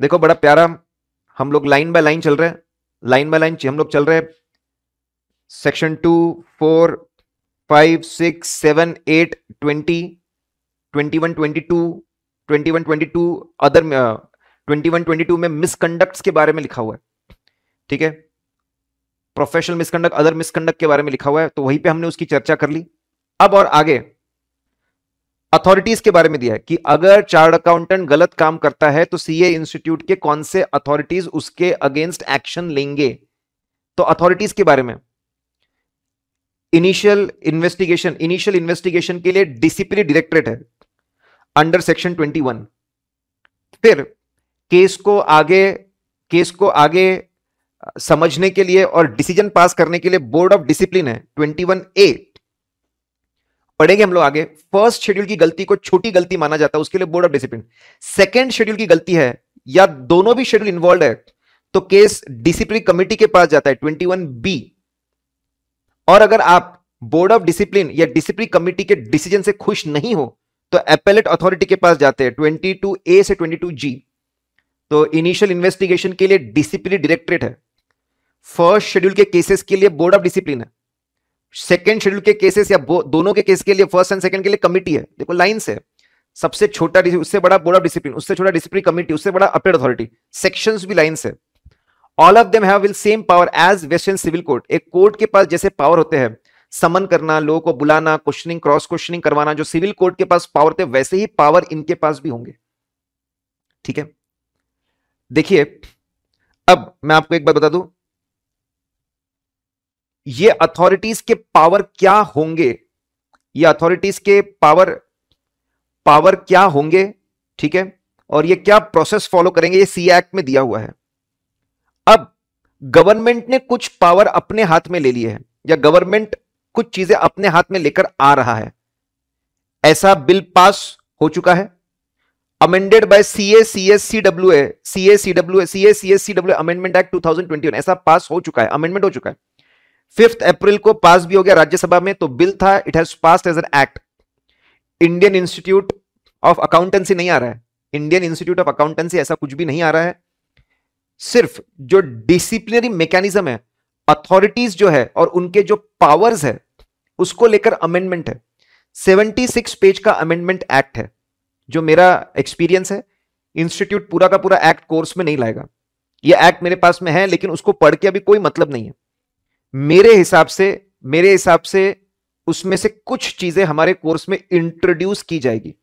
देखो बड़ा प्यारा हम लोग लाइन बाय लाइन चल रहे हैं लाइन बाय लाइन हम लोग चल रहे हैं section two four five six seven eight twenty twenty one twenty two twenty one twenty two other twenty one twenty two में uh, मिसकंडक्ट्स के बारे में लिखा हुआ है ठीक है प्रोफेशनल मिसकंडक्ट अदर मिसकंडक्ट के बारे में लिखा हुआ है तो वहीं पे हमने उसकी चर्चा कर ली अब और आगे अथॉरिटीज के बारे में दिया है कि अगर चार्ट अकाउंटेंट गलत काम करता है तो सीए इंस्टीट्यूट के कौन से अथॉरिटीज उसके अगेंस्ट एक्शन लेंगे तो अथॉरिटीज के बारे में इनिशियल इन्वेस्टिगेशन इनिशियल इन्वेस्टिगेशन के लिए डिसिप्लिन डायरेक्टरेट है अंडर सेक्शन 21 फिर केस को आगे केस को आगे समझने के लिए और डिसीजन पास करने के लिए बोर्ड ऑफ डिसिप्लिन है 21 ए पढ़ेंगे हम लोग आगे फर्स्ट शेड्यूल की गलती को छोटी गलती माना जाता है उसके लिए board of discipline second schedule की गलती है या दोनों भी शेड्यूल इन्वॉल्व है तो केस डिसिप्लिन कमिटी के पास जाता है ट्वेंटी वन बी और अगर आप बोर्ड ऑफ डिसिप्लिन या डिसिप्लिन कमिटी के डिसीजन से खुश नहीं हो तो एपेलेट अथॉरिटी के पास जाते हैं ट्वेंटी टू ए से ट्वेंटी टू जी तो इनिशियल इन्वेस्टिगेशन के लिए डिसिप्लिन डायरेक्टरेट है फर्स्ट शेड्यूल के केसेस के लिए बोर्ड ऑफ डिसिप्लिन है सेकेंड शेड्यूल के केसेस या दोनों के केस के लिए फर्स्ट एंड सेकंड के लिए कमिटी है देखो लाइन है सबसे छोटा उससे बड़ा बोर्ड ऑफ डिसिप्लिन उससे छोटा डिसिप्लिन कमिटी उससे बड़ा अपेड अथॉरिटी सेक्शन भी लाइन है ऑल ऑफ देम है same power as western civil court एक कोर्ट के पास जैसे पावर होते हैं समन करना लोगों को बुलाना क्वेश्चनिंग क्रॉस क्वेश्चनिंग करवाना जो सिविल कोर्ट के पास पावर थे वैसे ही पावर इनके पास भी होंगे ठीक है देखिए अब मैं आपको एक बात बता दूं ये अथॉरिटीज के पावर क्या होंगे ये अथॉरिटीज के पावर पावर क्या होंगे ठीक है और ये क्या प्रोसेस फॉलो करेंगे ये सी एक्ट में दिया हुआ है अब गवर्नमेंट ने कुछ पावर अपने हाथ में ले लिए है या गवर्नमेंट कुछ चीजें अपने हाथ में लेकर आ रहा है ऐसा बिल पास हो चुका है amended by C A C S C W A C A C W A C A C S C W amendment act two twenty ऐसा पास हो चुका है अमेंडमेंट हो चुका है फिफ्थ अप्रैल को पास भी हो गया राज्यसभा में तो बिल था it has pass as an act Indian institute of Accountancy नहीं आ रहा है इंडियन इंस्टीट्यूट ऑफ अकाउंटेंसी ऐसा कुछ भी नहीं आ रहा है सिर्फ जो डिसिप्लिनरी मैकेनिज्म है अथॉरिटीज जो है और उनके जो पावर्स है उसको लेकर अमेंडमेंट है 76 पेज का अमेंडमेंट एक्ट है जो मेरा एक्सपीरियंस है इंस्टीट्यूट पूरा का पूरा एक्ट कोर्स में नहीं लाएगा यह एक्ट मेरे पास में है लेकिन उसको पढ़ के अभी कोई मतलब नहीं है मेरे हिसाब से मेरे हिसाब से उसमें से कुछ चीजें हमारे कोर्स में इंट्रोड्यूस की जाएगी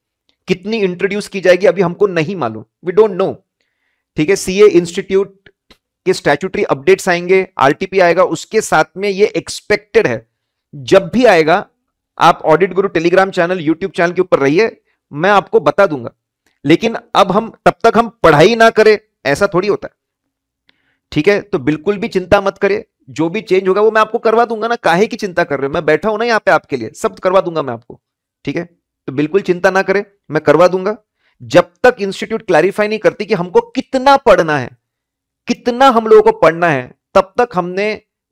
कितनी इंट्रोड्यूस की जाएगी अभी हमको नहीं मालूम वी डोंट नो ठीक है सीए इंस्टीट्यूट के स्टैचूटरी अपडेट्स आएंगे आरटीपी आएगा उसके साथ में ये एक्सपेक्टेड है जब भी आएगा आप ऑडिट गुरु टेलीग्राम चैनल यूट्यूब चैनल के ऊपर रहिए मैं आपको बता दूंगा लेकिन अब हम तब तक हम पढ़ाई ना करें ऐसा थोड़ी होता है ठीक है तो बिल्कुल भी चिंता मत करें जो भी चेंज होगा वो मैं आपको करवा दूंगा ना काहे की चिंता कर रहे हो मैं बैठा हूं ना यहाँ पे आपके लिए सब करवा दूंगा मैं आपको ठीक है तो बिल्कुल चिंता ना करें मैं करवा दूंगा जब तक इंस्टीट्यूट क्लैरिफाई नहीं करती कि हमको कितना पढ़ना है कितना हम लोगों को पढ़ना है तब तक हमने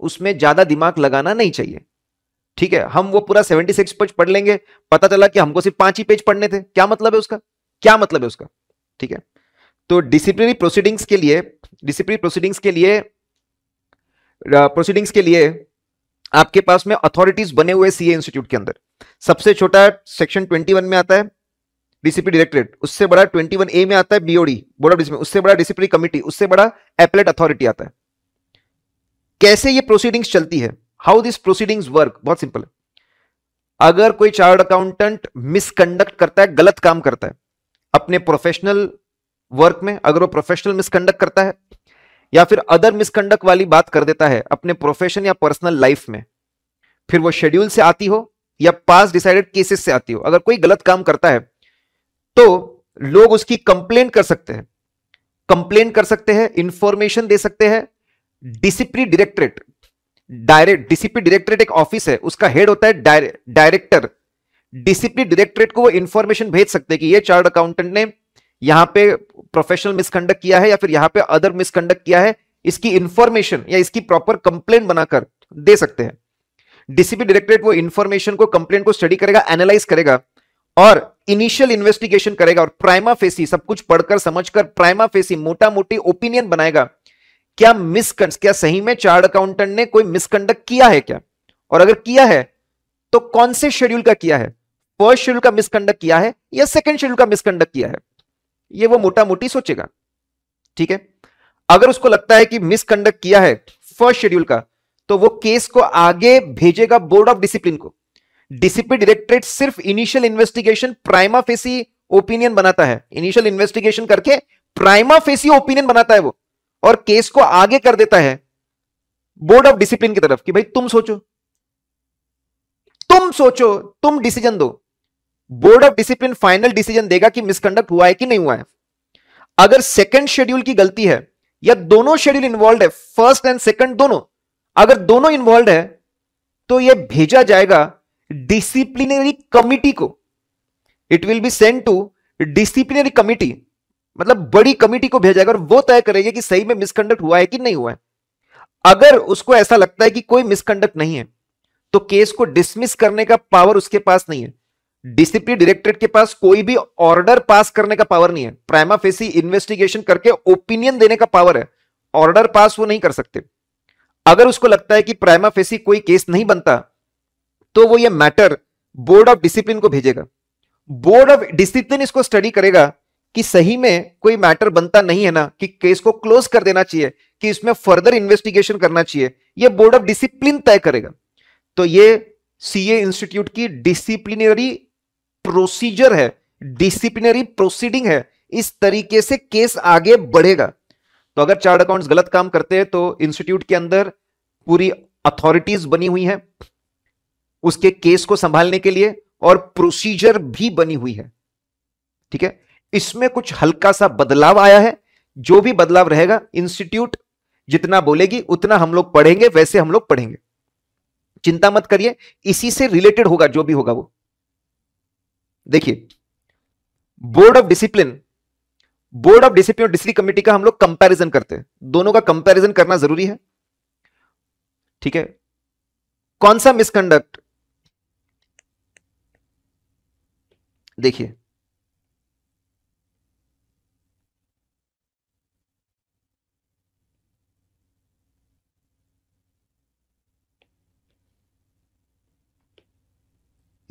उसमें ज्यादा दिमाग लगाना नहीं चाहिए ठीक है हम वो पूरा सेवेंटी सिक्स पेज पढ़ लेंगे पता चला कि हमको सिर्फ पांच ही पेज पढ़ने थे क्या मतलब है उसका क्या मतलब है उसका ठीक है तो डिसिप्लिनरी प्रोसीडिंग्स के लिए डिसिप्लिनरी प्रोसीडिंग्स के लिए प्रोसीडिंग्स के लिए आपके पास में अथॉरिटीज बने हुए सीए इंस्टीट्यूट के अंदर सबसे छोटा सेक्शन 21 में आता है डीसीपी डायरेक्टरेट उससे बड़ा 21 ए में आता है बीओडी बोर्ड ऑफ उससे बड़ा डिसिप्लिनरी कमिटी उससे बड़ा एपलेट अथॉरिटी आता है कैसे ये प्रोसीडिंग्स चलती है हाउ दिस प्रोसीडिंग्स वर्क बहुत सिंपल है अगर कोई चार्ट अकाउंटेंट मिसकंडक्ट करता है गलत काम करता है अपने प्रोफेशनल वर्क में अगर वो प्रोफेशनल मिसकंडक्ट करता है या फिर अदर मिसकंडक्ट वाली बात कर देता है अपने प्रोफेशन या पर्सनल लाइफ में फिर वो शेड्यूल से आती हो या पास डिसाइडेड केसेस से आती हो अगर कोई गलत काम करता है तो लोग उसकी कंप्लेन कर सकते हैं कंप्लेन कर सकते हैं इंफॉर्मेशन दे सकते हैं discipline directorate direct discipline directorate एक ऑफिस है उसका हेड होता है डायरेक्टर डिसिप्लिन डायरेक्टरेट को वो इंफॉर्मेशन भेज सकते हैं कि ये चार्ट अकाउंटेंट ने यहां पे प्रोफेशनल मिसकंडक्ट किया है या फिर यहां पे अदर मिसकंडक्ट किया है इसकी इंफॉर्मेशन या इसकी प्रॉपर कंप्लेन बनाकर दे सकते हैं डीसीपी डायरेक्टरेट वो इंफॉर्मेशन को कंप्लेन को स्टडी करेगा एनालाइज करेगा और इनिशियल इन्वेस्टिगेशन करेगा और प्राइमा फेसी सब कुछ पढ़कर समझकर प्राइमा फेसी मोटा मोटी ओपिनियन बनाएगा क्या मिसकंड क्या सही में चार्ट अकाउंटेंट ने कोई मिसकंडक्ट किया है क्या और अगर किया है तो कौन से शेड्यूल का किया है फर्स्ट शेड्यूल का मिसकंडक्ट किया है या सेकंड शेड्यूल का मिसकंडक्ट किया है ये वो मोटा मोटी सोचेगा ठीक है अगर उसको लगता है कि मिसकंडक्ट किया है फर्स्ट शेड्यूल का तो वो केस को आगे भेजेगा बोर्ड ऑफ डिसिप्लिन को डिसिप्लिन डायरेक्टरेट सिर्फ initial investigation prima facie opinion बनाता है इनिशियल इन्वेस्टिगेशन करके प्राइमा फेसी ओपिनियन बनाता है वो और केस को आगे कर देता है बोर्ड ऑफ डिसिप्लिन की तरफ कि भाई तुम सोचो तुम सोचो तुम डिसीजन दो board of discipline final decision देगा कि मिसकंडक्ट हुआ है कि नहीं हुआ है अगर सेकंड शेड्यूल की गलती है या दोनों शेड्यूल इन्वॉल्व है फर्स्ट एंड सेकंड दोनों अगर दोनों इन्वॉल्व है तो यह भेजा जाएगा डिसिप्लिनरी कमिटी को it will be send to disciplinary committee मतलब बड़ी कमिटी को भेजा जाएगा और वो तय करेगी कि सही में मिसकंडक्ट हुआ है कि नहीं हुआ है अगर उसको ऐसा लगता है कि कोई मिसकंडक्ट नहीं है तो केस को डिसमिस करने का पावर उसके पास नहीं है हम्म। डिसिप्लिन डायरेक्टरेट के पास कोई भी ऑर्डर पास करने का पावर नहीं है प्राइमा फेसी इन्वेस्टिगेशन करके ओपिनियन देने का पावर है ऑर्डर पास वो नहीं कर सकते अगर उसको लगता है कि प्राइमा फेसी कोई केस नहीं बनता तो वो ये मैटर बोर्ड ऑफ डिसिप्लिन को भेजेगा बोर्ड ऑफ डिसिप्लिन इसको स्टडी करेगा कि सही में कोई मैटर बनता नहीं है ना कि केस को क्लोज कर देना चाहिए कि इसमें फर्दर इन्वेस्टिगेशन करना चाहिए ये बोर्ड ऑफ डिसिप्लिन तय करेगा तो ये सीए इंस्टीट्यूट की डिसिप्लिनरी प्रोसीजर है डिसिप्लिनरी प्रोसीडिंग है इस तरीके से केस आगे बढ़ेगा तो अगर चार्ट अकाउंट्स गलत काम करते हैं तो इंस्टीट्यूट के अंदर पूरी अथॉरिटीज बनी हुई है उसके केस को संभालने के लिए और प्रोसीजर भी बनी हुई है ठीक है इसमें कुछ हल्का सा बदलाव आया है जो भी बदलाव रहेगा इंस्टीट्यूट जितना बोलेगी उतना हम लोग पढ़ेंगे वैसे हम लोग पढ़ेंगे चिंता मत करिए इसी से रिलेटेड होगा जो भी होगा वो देखिए board of discipline board of discipline और डिस्ट्रिक्ट कमेटी का हम लोग कंपैरिजन करते हैं दोनों का कंपैरिजन करना जरूरी है ठीक है कौन सा मिसकंडक्ट देखिए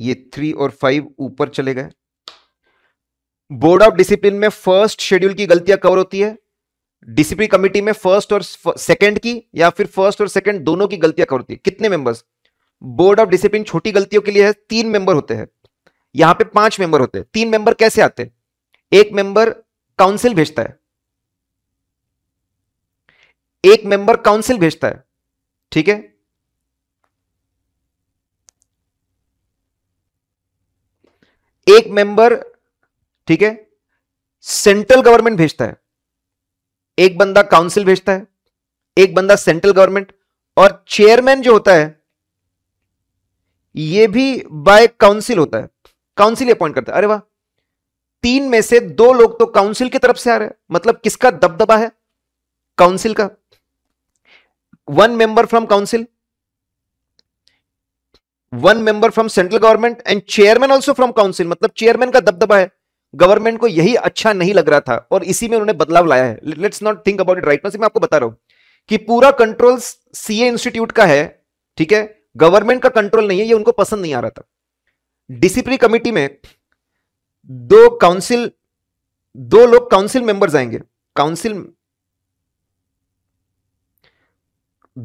ये थ्री और फाइव ऊपर चले गए बोर्ड ऑफ डिसिप्लिन में फर्स्ट शेड्यूल की गलतियां कवर होती है डिसिप्लिन कमिटी में फर्स्ट और सेकंड की या फिर फर्स्ट और सेकंड दोनों की गलतियां कवर होती है कितने मेंबर्स बोर्ड ऑफ डिसिप्लिन छोटी गलतियों के लिए है तीन मेंबर होते हैं यहां पे पांच मेंबर होते हैं तीन मेंबर कैसे आते हैं एक मेंबर काउंसिल भेजता है एक मेंबर काउंसिल भेजता है ठीक है एक मेंबर ठीक है सेंट्रल गवर्नमेंट भेजता है एक बंदा काउंसिल भेजता है एक बंदा सेंट्रल गवर्नमेंट और चेयरमैन जो होता है ये भी बाय काउंसिल होता है काउंसिल अपॉइंट करता है अरे वाह तीन में से दो लोग तो काउंसिल की तरफ से आ रहे हैं मतलब किसका दबदबा है काउंसिल का one member from council one member from central government and chairman also from council मतलब चेयरमैन का दबदबा है गवर्नमेंट को यही अच्छा नहीं लग रहा था और इसी में उन्होंने बदलाव लाया है let's not think about it right मैं आपको बता रहा हूं कि पूरा कंट्रोल सीए इंस्टीट्यूट का है ठीक है गवर्नमेंट का कंट्रोल नहीं है ये उनको पसंद नहीं आ रहा था डिसिप्लिन कमेटी में दो काउंसिल दो लोग काउंसिल मेंबर्स आएंगे काउंसिल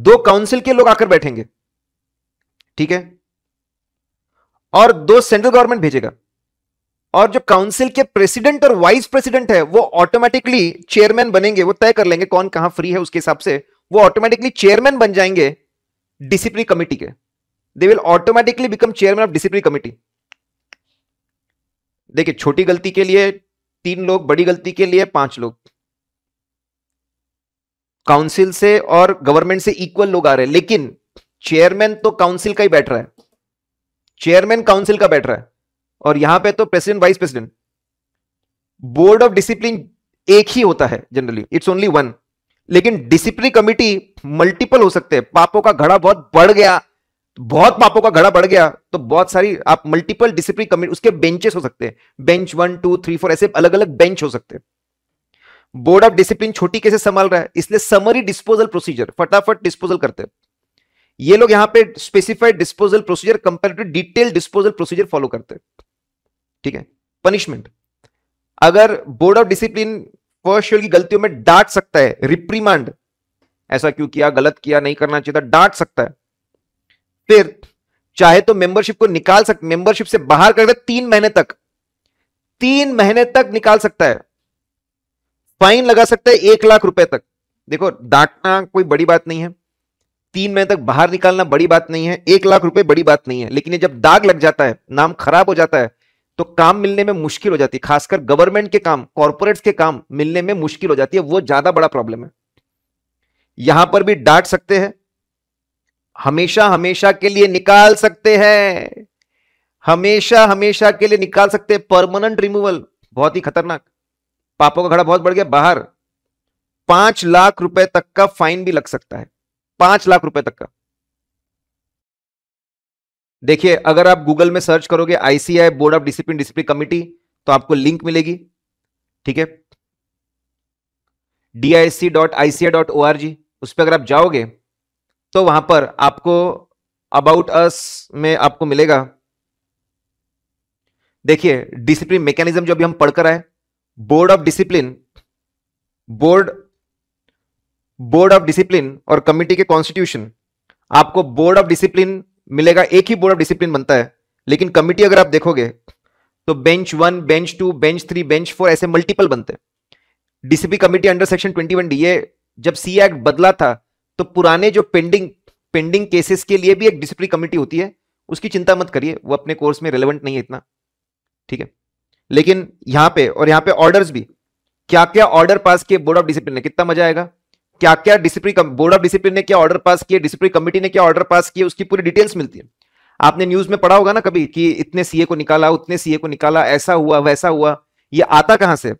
दो काउंसिल के लोग आकर बैठेंगे ठीक है और दो सेंट्रल गवर्नमेंट भेजेगा और जो काउंसिल के प्रेसिडेंट और वाइस प्रेसिडेंट है वो ऑटोमेटिकली चेयरमैन बनेंगे वो तय कर लेंगे कौन कहां फ्री है उसके हिसाब से वो ऑटोमेटिकली चेयरमैन बन जाएंगे डिसिप्लिन कमेटी के they will automatically become chairman of discipline committee देखिए छोटी गलती के लिए तीन लोग बड़ी गलती के लिए पांच लोग काउंसिल से और गवर्नमेंट से इक्वल लोग आ रहे हैं लेकिन चेयरमैन तो काउंसिल का ही बैठ रहा है चेयरमैन काउंसिल का बैठ रहा है और यहां पे तो president vice president board of discipline एक ही होता है जनरली इट्स ओनली वन लेकिन डिसिप्लिन कमिटी मल्टीपल हो सकते हैं पापों का घड़ा बहुत बढ़ गया बहुत पापों का घड़ा बढ़ गया तो बहुत सारी आप मल्टीपल डिसिप्लिन कमिटी उसके बेंचेस हो सकते हैं bench one two three four ऐसे अलग अलग बेंच हो सकते हैं बोर्ड ऑफ डिसिप्लिन छोटी कैसे संभाल रहा है इसलिए समरी डिस्पोजल प्रोसीजर फटाफट डिस्पोजल करते हैं ये लोग यहां पे specified disposal procedure to detail disposal procedure follow करते हैं ठीक है पनिशमेंट अगर board of discipline first year की गलतियों में डांट सकता है रिप्रीमांड ऐसा क्यों किया गलत किया नहीं करना चाहिए था डांट सकता है फिर चाहे तो मेंबरशिप को निकाल सकते मेंबरशिप से बाहर कर दे तीन महीने तक तीन महीने तक निकाल सकता है फाइन लगा सकता है एक लाख रुपए तक देखो डांटना कोई बड़ी बात नहीं है तीन महीने तक बाहर निकालना बड़ी बात नहीं है एक लाख रुपए बड़ी बात नहीं है लेकिन ये जब दाग लग जाता है नाम खराब हो जाता है तो काम मिलने में मुश्किल हो जाती है खासकर गवर्नमेंट के काम कॉर्पोरेट्स के काम मिलने में मुश्किल हो जाती है वो ज्यादा बड़ा प्रॉब्लम है यहां पर भी डांट सकते हैं हमेशा हमेशा के लिए निकाल सकते हैं हमेशा हमेशा के लिए निकाल सकते हैं परमानेंट रिमूवल बहुत ही खतरनाक पापों का घड़ा बहुत बढ़ गया बाहर पांच लाख रुपए तक का फाइन भी लग सकता है पांच लाख रुपए तक का देखिए अगर आप गूगल में सर्च करोगे ICI board of discipline discipline committee तो आपको लिंक मिलेगी ठीक है D I C dot I C I dot O R G उस पर अगर आप जाओगे तो वहां पर आपको अबाउट अस में आपको मिलेगा देखिए डिसिप्लिन मैकेनिज्म जो अभी हम पढ़कर आए board of discipline board board of discipline और कमिटी के कॉन्स्टिट्यूशन आपको बोर्ड ऑफ डिसिप्लिन मिलेगा एक ही बोर्ड ऑफ डिसिप्लिन बनता है लेकिन कमिटी अगर आप देखोगे तो bench one bench two bench three bench four ऐसे मल्टीपल बनते हैं DCP committee under section twenty one D A जब सी एक्ट बदला था तो पुराने जो पेंडिंग पेंडिंग केसेस के लिए भी एक डिसिप्लिन कमिटी होती है उसकी चिंता मत करिए वो अपने कोर्स में रेलिवेंट नहीं है इतना ठीक है लेकिन यहां पे और यहां पे ऑर्डर्स भी क्या क्या ऑर्डर पास किए बोर्ड ऑफ डिसिप्लिन ने कितना मजा आएगा क्या क्या डिसिप्लिन बोर्ड ऑफ डिसिप्लिन ने क्या ऑर्डर पास किया डिसिप्लिन कमेटी ने क्या ऑर्डर पास किया उसकी पूरी डिटेल्स मिलती है आपने न्यूज में पढ़ा होगा ना कभी कि इतने सीए को निकाला उतने सीए को निकाला ऐसा हुआ वैसा हुआ ये आता कहां से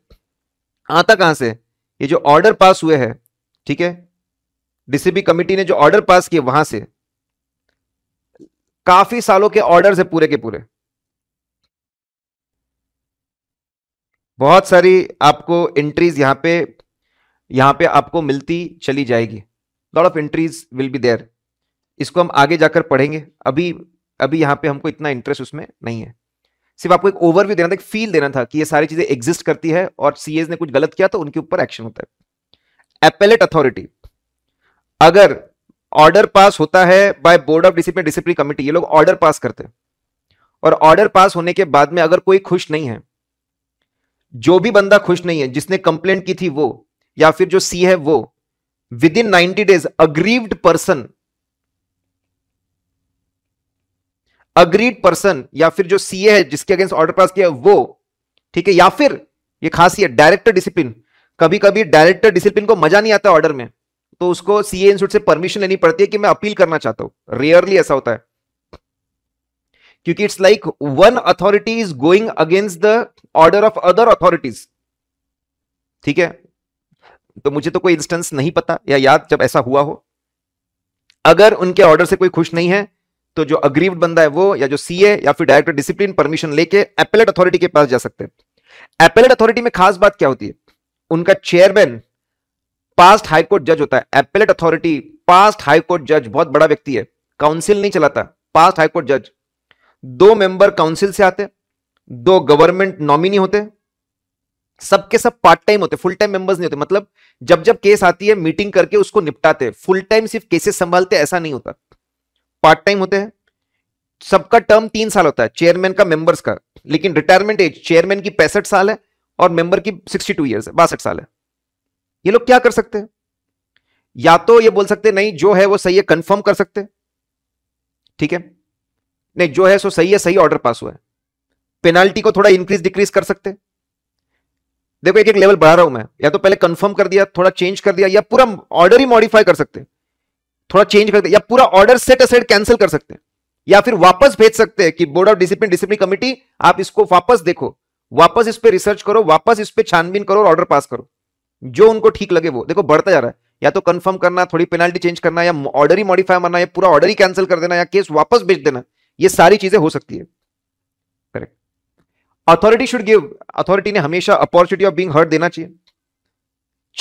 आता कहां से ये जो ऑर्डर पास हुए हैं ठीक है डीसीबी कमेटी ने जो ऑर्डर पास किए वहां से काफी सालों के ऑर्डर्स है पूरे के पूरे बहुत सारी आपको एंट्रीज यहां पे यहां पे आपको मिलती चली जाएगी lot of entries will be there इसको हम आगे जाकर पढ़ेंगे अभी अभी यहां पे हमको इतना इंटरेस्ट उसमें नहीं है सिर्फ आपको एक ओवरव्यू देना था एक फील देना था कि ये सारी चीजें एग्जिस्ट करती है और सी ने कुछ गलत किया तो उनके ऊपर एक्शन होता है एपेलेट अथॉरिटी अगर ऑर्डर पास होता है by board of discipline discipline committee ये लोग ऑर्डर पास करते हैं और ऑर्डर पास होने के बाद में अगर कोई खुश नहीं है जो भी बंदा खुश नहीं है जिसने कंप्लेंट की थी वो या फिर जो सी है वो within ninety days aggrieved person agreed person या फिर जो सीए है जिसके अगेंस्ट ऑर्डर पास किया वो ठीक है या फिर ये खास ये डायरेक्टर डिसिप्लिन कभी कभी डायरेक्टर डिसिप्लिन को मजा नहीं आता ऑर्डर में तो उसको सीए इंस्टीट्यूट से परमिशन लेनी पड़ती है कि मैं अपील करना चाहता हूं रेयरली ऐसा होता है क्योंकि it's like one authority is going against the order of other authorities ठीक है तो मुझे तो कोई इंस्टेंस नहीं पता या याद जब ऐसा हुआ हो अगर उनके ऑर्डर से कोई खुश नहीं है तो जो अग्रीव बंदा है वो या जो सीए या फिर डायरेक्टर डिसिप्लिन परमिशन लेके एपेलेट अथॉरिटी के पास जा सकते हैं एपेलेट अथॉरिटी में खास बात क्या होती है उनका चेयरमैन पास्ट हाईकोर्ट जज होता है एपेलेट अथॉरिटी पास्ट हाईकोर्ट जज बहुत बड़ा व्यक्ति है काउंसिल नहीं चलाता पास्ट हाईकोर्ट जज दो मेंबर काउंसिल से आते दो गवर्नमेंट नॉमिनी होते हैं सबके सब पार्ट टाइम होते फुल टाइम मेंबर्स नहीं होते मतलब जब जब केस आती है मीटिंग करके उसको निपटाते फुल टाइम सिर्फ केसेस संभालते ऐसा नहीं होता पार्ट टाइम होते हैं सबका टर्म तीन साल होता है चेयरमैन का मेंबर्स का लेकिन रिटायरमेंट एज चेयरमैन की पैंसठ साल है और मेंबर की सिक्सटी टू ईयर्स है बासठ साल है ये लोग क्या कर सकते हैं या तो ये बोल सकते नहीं जो है वो सही है कंफर्म कर सकते ठीक है नहीं जो है सो सही है सही ऑर्डर पास हुआ है पेनाल्टी को थोड़ा इंक्रीज डिक्रीज कर सकते हैं देखो एक एक लेवल बढ़ा रहा हूं मैं या तो पहले कंफर्म कर दिया थोड़ा चेंज कर दिया या पूरा ऑर्डर ही मॉडिफाई कर सकते हैं थोड़ा चेंज कर दिया या पूरा ऑर्डर सेट असाइड कैंसिल कर सकते हैं या फिर वापस भेज सकते हैं कि board of discipline discipline committee आप इसको वापस देखो वापस इस पर रिसर्च करो वापस इस पर छानबीन करो और ऑर्डर पास करो जो उनको ठीक लगे वो देखो बढ़ता जा रहा है या तो कंफर्म करना थोड़ी पेनाल्टी चेंज करना या ऑर्डर ही मॉडिफाई करना या पूरा ऑर्डर ही कैंसिल कर देना या केस वापस भेज देना ये सारी चीजें हो सकती है अथॉरिटी शुड गिव अथॉरिटी ने हमेशा अपॉर्चुनिटी ऑफ बीइंग हर्ट देना चाहिए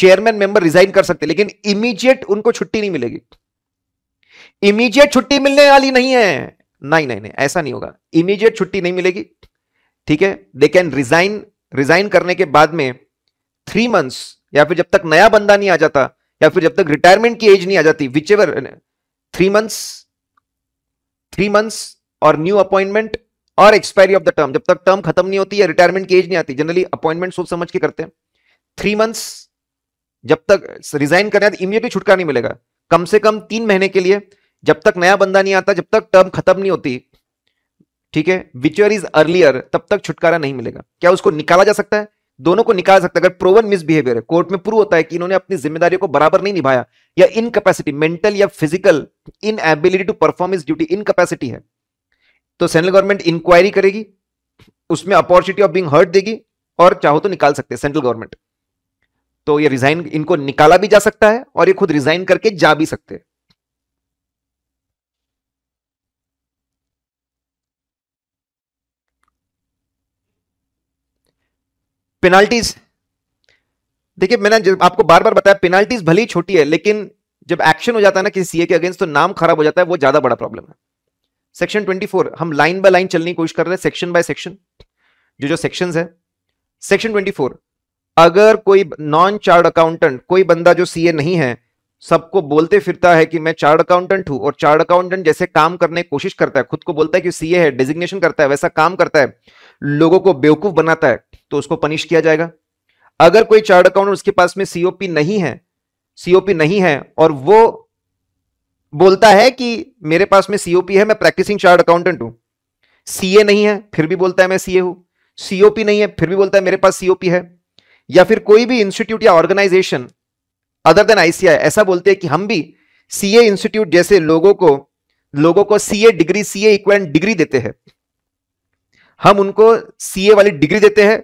चेयरमैन मेंबर रिजाइन कर सकते लेकिन इमीजिएट उनको छुट्टी नहीं मिलेगी इमीजिएट छुट्टी मिलने वाली नहीं है नहीं नहीं नहीं ऐसा नहीं होगा इमीजिएट छुट्टी नहीं मिलेगी ठीक है दे कैन रिजाइन रिजाइन करने के बाद में थ्री मंथ्स या फिर जब तक नया बंदा नहीं आ जाता या फिर जब तक रिटायरमेंट की एज नहीं आ जाती whichever three months three months और न्यू अपॉइंटमेंट और एक्सपायरी ऑफ द टर्म जब तक टर्म खत्म नहीं होती है रिटायरमेंट की एज नहीं आती जनरली अपॉइंटमेंट सोच समझ के करते हैं थ्री मंथ्स जब तक रिजाइन करने इमीडिएटली छुटकारा नहीं मिलेगा कम से कम तीन महीने के लिए जब तक नया बंदा नहीं आता जब तक टर्म खत्म नहीं होती ठीक है विचर इज अर्लियर तब तक छुटकारा नहीं मिलेगा क्या उसको निकाला जा सकता है दोनों को निकाल सकता है अगर प्रोवन मिसबिहेवियर है कोर्ट में प्रूव होता है कि इन्होंने अपनी जिम्मेदारियों को बराबर नहीं निभाया या इनकैपेसिटी मेंटल या physical inability to perform is duty incapacity है तो सेंट्रल गवर्नमेंट इंक्वायरी करेगी उसमें अपॉर्चुनिटी ऑफ बिंग हर्ट देगी और चाहो तो निकाल सकते हैं सेंट्रल गवर्नमेंट तो ये रिजाइन इनको निकाला भी जा सकता है और ये खुद रिजाइन करके जा भी सकते हैं पेनाल्टीज देखिए मैंने जब आपको बार बार बताया पेनाल्टीज भले ही छोटी है लेकिन जब एक्शन हो जाता है ना किसी सीए के अगेंस्ट तो नाम खराब हो जाता है वो ज्यादा बड़ा प्रॉब्लम है सेक्शन 24 हम लाइन बाय लाइन चलने की कोशिश कर रहे हैं सेक्शन बाय सेक्शन जो जो सेक्शन है सेक्शन 24 अगर कोई नॉन चार्ट अकाउंटेंट कोई बंदा जो सीए नहीं है सबको बोलते फिरता है कि मैं चार्ट अकाउंटेंट हूं और चार्ट अकाउंटेंट जैसे काम करने की कोशिश करता है खुद को बोलता है कि सीए है डेजिग्नेशन करता है वैसा काम करता है लोगों को बेवकूफ बनाता है तो उसको पनिश किया जाएगा अगर कोई चार्ट अकाउंटेंट उसके पास में सीओपी नहीं है सीओपी नहीं है और वो बोलता है कि मेरे पास में सीओपी है मैं प्रैक्टिसिंग चार्ट अकाउंटेंट हूं सीए नहीं है फिर भी बोलता है मैं सीए हूं सीओपी नहीं है फिर भी बोलता है मेरे पास सीओपी है या फिर कोई भी इंस्टीट्यूट या ऑर्गेनाइजेशन अदर देन आईसीआई ऐसा बोलते हैं कि हम भी सीए इंस्टीट्यूट जैसे लोगों को लोगों को CA degree CA equivalent degree देते हैं हम उनको सीए वाली डिग्री देते हैं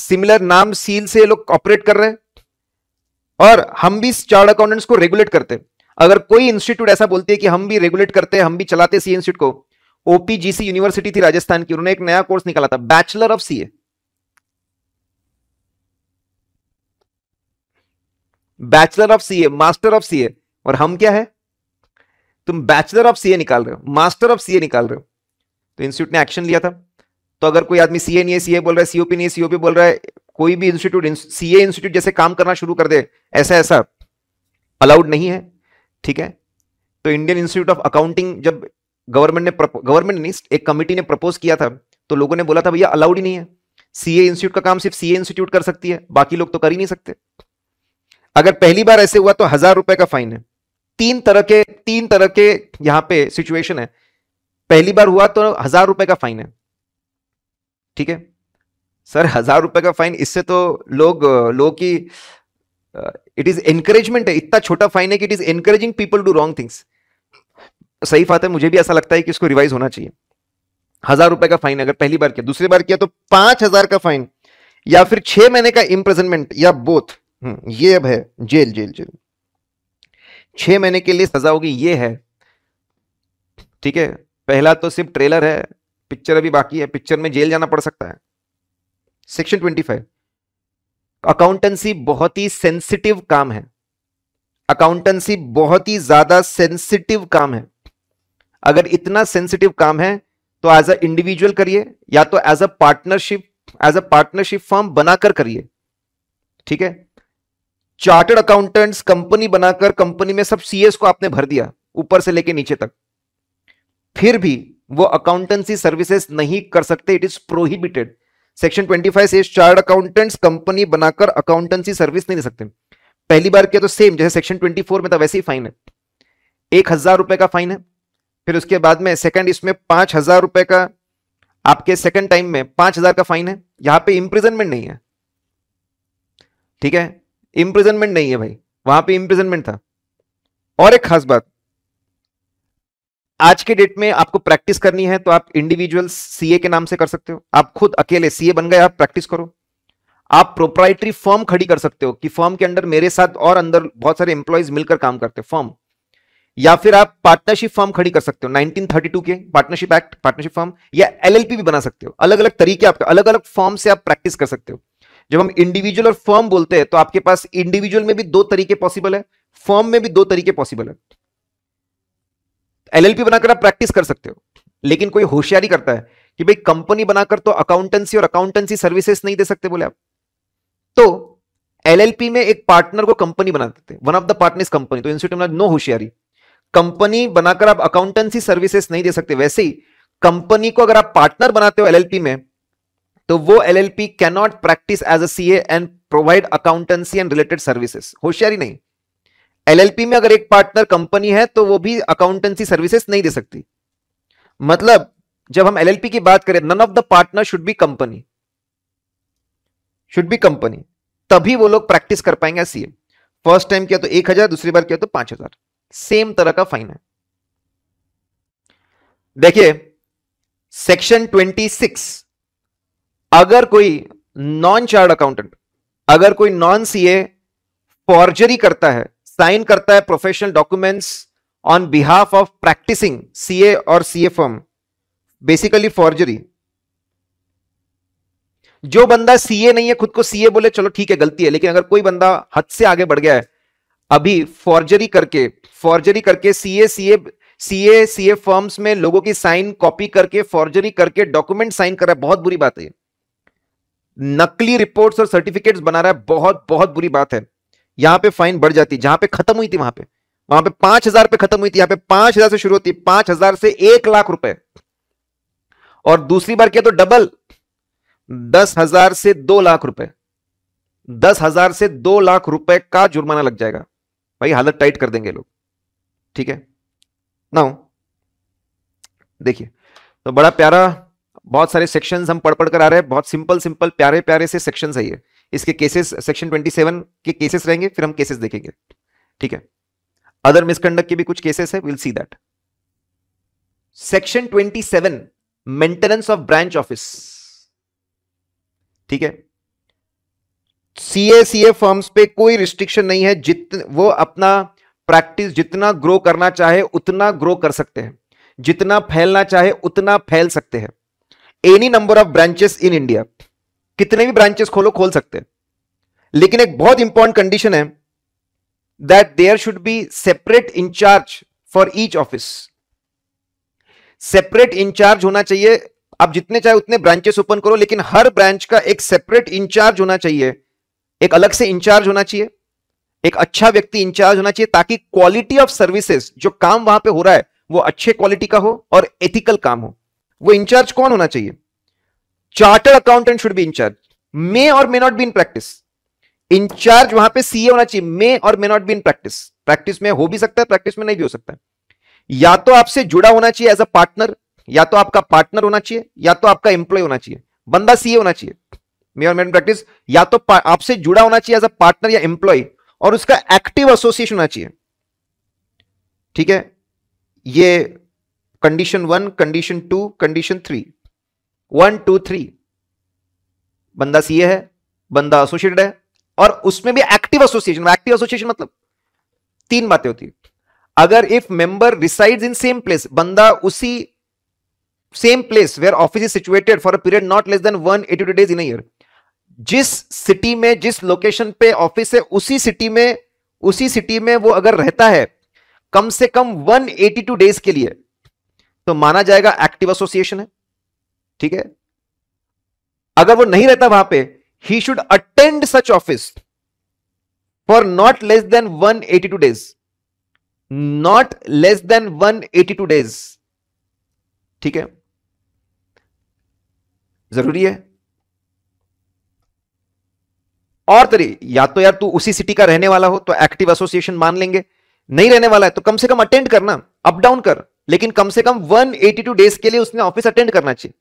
सिमिलर नाम सील से लोग ऑपरेट कर रहे हैं और हम भी चार्ट अकाउंटेंट्स को रेगुलेट करते हैं अगर कोई इंस्टीट्यूट ऐसा बोलती है कि हम भी रेगुलेट करते हैं हम भी चलाते सी इंस्टीट्यूट को ओपीजीसी यूनिवर्सिटी थी राजस्थान की उन्होंने एक नया कोर्स निकाला था bachelor of CA bachelor of CA master of CA और हम क्या है तुम बैचलर ऑफ सीए निकाल रहे हो मास्टर ऑफ सीए निकाल रहे हो तो इंस्टीट्यूट ने एक्शन लिया था तो अगर कोई आदमी सीए नहीं है सीए बोल रहा है सीओपी नहीं है सीओपी बोल रहा है कोई भी इंस्टीट्यूट सीए इंस्टीट्यूट जैसे काम करना शुरू कर दे ऐसा ऐसा अलाउड नहीं है ठीक है तो इंडियन इंस्टीट्यूट ऑफ अकाउंटिंग जब गवर्नमेंट ने गवर्नमेंट ने एक कमिटी ने प्रपोज किया था तो लोगों ने बोला था भैया अलाउड ही नहीं है सीए इंस्टीट्यूट का काम सिर्फ सीए इंस्टीट्यूट कर सकती है बाकी लोग तो कर ही नहीं सकते अगर पहली बार ऐसे हुआ तो हजार रुपए का फाइन है तीन तरह के तीन तरह के यहां पे सिचुएशन है पहली बार हुआ तो हजार रुपए का फाइन है ठीक है सर हजार रुपए का फाइन इससे तो लोग लोग की इट इज एनकरेजमेंट है इतना छोटा फाइन है कि it is encouraging people do wrong things सही बात है मुझे भी ऐसा लगता है कि इसको रिवाइज होना चाहिए हजार रुपए का फाइन अगर पहली बार किया दूसरी बार किया तो पांच हजार का फाइन या फिर छह महीने का इम्प्रेजनमेंट या बोथ हम्म, ये अब है जेल जेल जेल छह महीने के लिए सजा होगी ये है ठीक है पहला तो सिर्फ ट्रेलर है पिक्चर अभी बाकी है पिक्चर में जेल जाना पड़ सकता है सेक्शन ट्वेंटी फाइव अकाउंटेंसी बहुत ही सेंसिटिव काम है अकाउंटेंसी बहुत ही ज्यादा सेंसिटिव काम है अगर इतना सेंसिटिव काम है तो एज अ इंडिविजुअल करिए या तो as a partnership as a partnership form बनाकर करिए ठीक है चार्टर्ड अकाउंटेंट्स कंपनी बनाकर कंपनी में सब सीएस को आपने भर दिया ऊपर से लेके नीचे तक फिर भी वो अकाउंटेंसी सर्विसेज नहीं कर सकते इट इज प्रोहिबिटेड सेक्शन 25 से चार्ट अकाउंटेंट्स कंपनी बनाकर अकाउंटेंसी सर्विस नहीं दे सकते पहली बार किया तो सेम जैसे सेक्शन 24 में था वैसे ही फाइन है एक हजार रुपए का फाइन है फिर उसके बाद में सेकंड इसमें पांच हजार रुपए का आपके सेकंड टाइम में पांच हजार का फाइन है यहां पे इम्प्रिजनमेंट नहीं है ठीक है इम्प्रिजनमेंट नहीं है भाई वहां पे इम्प्रिजनमेंट था और एक खास बात आज के डेट में आपको प्रैक्टिस करनी है तो आप इंडिविजुअल सीए के नाम से कर सकते हो आप खुद अकेले सीए बन गए आप प्रैक्टिस करो आप प्रोप्राइटरी फर्म खड़ी कर सकते हो कि फर्म के अंदर मेरे साथ और अंदर बहुत सारे एम्प्लॉयज मिलकर काम करते हो फर्म या फिर आप पार्टनरशिप फर्म खड़ी कर सकते हो 1932 के पार्टनरशिप एक्ट पार्टनरशिप फर्म या एलएलपी भी बना सकते हो अलग अलग तरीके आपके अलग अलग फॉर्म से आप प्रैक्टिस कर सकते हो जब हम इंडिविजुअल और फर्म बोलते हैं तो आपके पास इंडिविजुअल में भी दो तरीके पॉसिबल है फर्म में भी दो तरीके पॉसिबल है एलएलपी बनाकर आप प्रैक्टिस कर सकते हो लेकिन कोई होशियारी करता है कि भाई कंपनी बनाकर तो अकाउंटेंसी और अकाउंटेंसी सर्विसेज नहीं दे सकते बोले आप तो एलएलपी में एक पार्टनर को कंपनी बना देते one of the partners company तो इंस्टीट्यूट में नो होशियारी कंपनी बनाकर आप अकाउंटेंसी सर्विसेज नहीं दे सकते वैसे ही कंपनी को अगर आप पार्टनर बनाते हो एलएलपी में तो वो L L P cannot practice as a C and provide accountancy and related services होशियारी नहीं एलएलपी में अगर एक पार्टनर कंपनी है तो वो भी अकाउंटेंसी सर्विसेज नहीं दे सकती मतलब जब हम एलएलपी की बात करें none of the partner should be company should be company तभी वो लोग प्रैक्टिस कर पाएंगे सीएम फर्स्ट टाइम किया तो एक हजार दूसरी बार किया तो पांच हजार सेम तरह का फाइन है देखिए सेक्शन ट्वेंटी सिक्स अगर कोई नॉन चार्ट अकाउंटेंट अगर कोई नॉन सीए फॉर्जरी करता है साइन करता है professional documents on behalf of practicing CA और सीए फर्म बेसिकली फॉर्जरी जो बंदा सीए नहीं है खुद को सीए बोले चलो ठीक है गलती है लेकिन अगर कोई बंदा हद से आगे बढ़ गया है अभी फॉर्जरी करके फॉर्जरी करके CA CA CA CA firms में लोगों की साइन कॉपी करके फॉर्जरी करके डॉक्यूमेंट साइन कर रहा है बहुत बुरी बात है नकली रिपोर्ट्स और सर्टिफिकेट्स बना रहा है बहुत बहुत बुरी बात है यहां पे फाइन बढ़ जाती जहां पे खत्म हुई थी वहां पे वहां पे पांच हजार पे खत्म हुई थी यहां पे पांच हजार से शुरू होती है पांच हजार से एक लाख रुपए और दूसरी बार किया तो डबल दस हजार से दो लाख रुपए दस हजार से दो लाख रुपए का जुर्माना लग जाएगा भाई हालत टाइट कर देंगे लोग ठीक है नाउ देखिए तो बड़ा प्यारा बहुत सारे सेक्शंस हम पढ़ पढ़ कर आ रहे हैं बहुत सिंपल सिंपल प्यारे प्यारे से सेक्शंस है ये इसके केसेस सेक्शन 27 के केसेस रहेंगे फिर हम केसेस देखेंगे ठीक है अदर मिसकंडक्ट के भी कुछ केसेस है will see that section 27 maintenance of branch office ठीक है सीए फर्म्स पे कोई रिस्ट्रिक्शन नहीं है जित वो अपना प्रैक्टिस जितना ग्रो करना चाहे उतना ग्रो कर सकते हैं जितना फैलना चाहे उतना फैल सकते हैं any number of branches in India कितने भी ब्रांचेस खोलो खोल सकते हैं लेकिन एक बहुत इंपॉर्टेंट कंडीशन है that there should be separate incharge for each office separate incharge होना चाहिए आप जितने चाहे उतने ब्रांचेस ओपन करो लेकिन हर ब्रांच का एक सेपरेट इंचार्ज होना चाहिए एक अलग से इंचार्ज होना चाहिए एक अच्छा व्यक्ति इंचार्ज होना चाहिए ताकि क्वालिटी ऑफ सर्विसेज जो काम वहां पे हो रहा है वो अच्छे क्वालिटी का हो और एथिकल काम हो वो इंचार्ज कौन होना चाहिए chartered accountant should be incharge may or may not be in practice incharge वहां पे सीए होना चाहिए may or may not be in practice practice में हो भी सकता है प्रैक्टिस में नहीं भी हो सकता है या तो आपसे जुड़ा होना चाहिए एज अ पार्टनर या तो आपका पार्टनर होना चाहिए या तो आपका एम्प्लॉय होना चाहिए बंदा सीए होना चाहिए may or may not practice या तो आपसे जुड़ा होना चाहिए एज अ पार्टनर या एम्प्लॉय और उसका एक्टिव एसोसिएशन होना चाहिए ठीक है ये condition one condition two condition three one two three बंदा सीए है बंदा एसोसिएटेड है और उसमें भी एक्टिव एसोसिएशन एक्टिव एसोसिएशन मतलब तीन बातें होती है अगर if member resides in same place बंदा उसी same place where office is situated for a period not less than one eighty two days in year जिस सिटी में जिस लोकेशन पे ऑफिस है उसी सिटी में उसी सिटी में वो अगर रहता है कम से कम 182 डेज के लिए तो माना जाएगा एक्टिव एसोसिएशन है ठीक है अगर वो नहीं रहता वहां पे ही should attend such office for not less than 182 days not less than 182 days ठीक है जरूरी है और तरी या तो यार तू उसी सिटी का रहने वाला हो तो एक्टिव एसोसिएशन मान लेंगे नहीं रहने वाला है तो कम से कम अटेंड करना अप डाउन कर लेकिन कम से कम 182 डेज के लिए उसने ऑफिस अटेंड करना चाहिए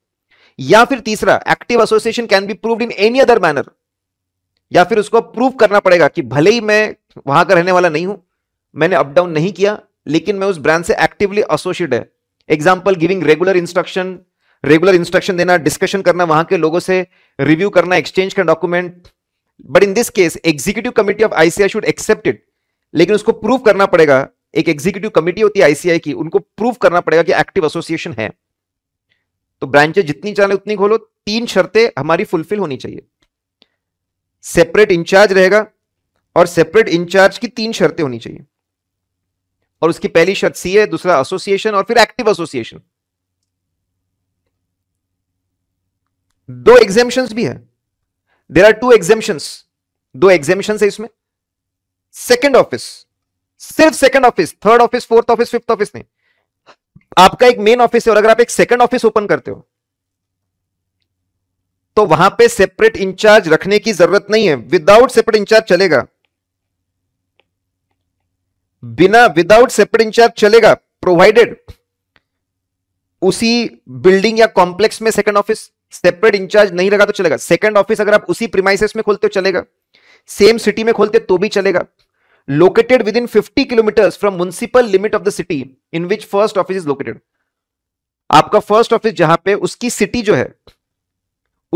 या फिर तीसरा active association can be prove in any other manner या फिर उसको प्रूव करना पड़ेगा कि भले ही मैं वहां का रहने वाला नहीं हूं मैंने अप डाउन नहीं किया लेकिन मैं उस ब्रांड से एक्टिवली एसोसिएट है example giving regular instruction regular instruction देना डिस्कशन करना वहां के लोगों से रिव्यू करना एक्सचेंज का document but in this case executive committee of ICAI should accept it लेकिन उसको प्रूव करना पड़ेगा एक एग्जीक्यूटिव कमिटी होती है आईसीआई की उनको प्रूव करना पड़ेगा कि एक्टिव एसोसिएशन है तो ब्रांचेज जितनी चाहे उतनी खोलो तीन शर्तें हमारी फुलफिल होनी चाहिए सेपरेट इंचार्ज रहेगा और सेपरेट इंचार्ज की तीन शर्तें होनी चाहिए और उसकी पहली शर्त सी है दूसरा एसोसिएशन और फिर एक्टिव एसोसिएशन दो एग्जेम्पन्स भी है देर आर टू एग्जेम्शन दो एग्जेम्पन्स है इसमें सेकेंड ऑफिस सिर्फ second office third office fourth office fifth office नहीं आपका एक मेन ऑफिस है और अगर आप एक सेकंड ऑफिस ओपन करते हो तो वहां पे सेपरेट इंचार्ज रखने की जरूरत नहीं है विदाउट सेपरेट इंचार्ज चलेगा बिना विदाउट सेपरेट इंचार्ज चलेगा प्रोवाइडेड उसी बिल्डिंग या कॉम्प्लेक्स में सेकंड ऑफिस सेपरेट इंचार्ज नहीं लगा तो चलेगा सेकंड ऑफिस अगर आप उसी प्रिमाइसिस में खोलते हो चलेगा सेम सिटी में खोलते तो भी चलेगा with in fifty kilometre from municipal limit of the city in which first office is located आपका फर्स्ट ऑफिस जहां पे उसकी सिटी जो है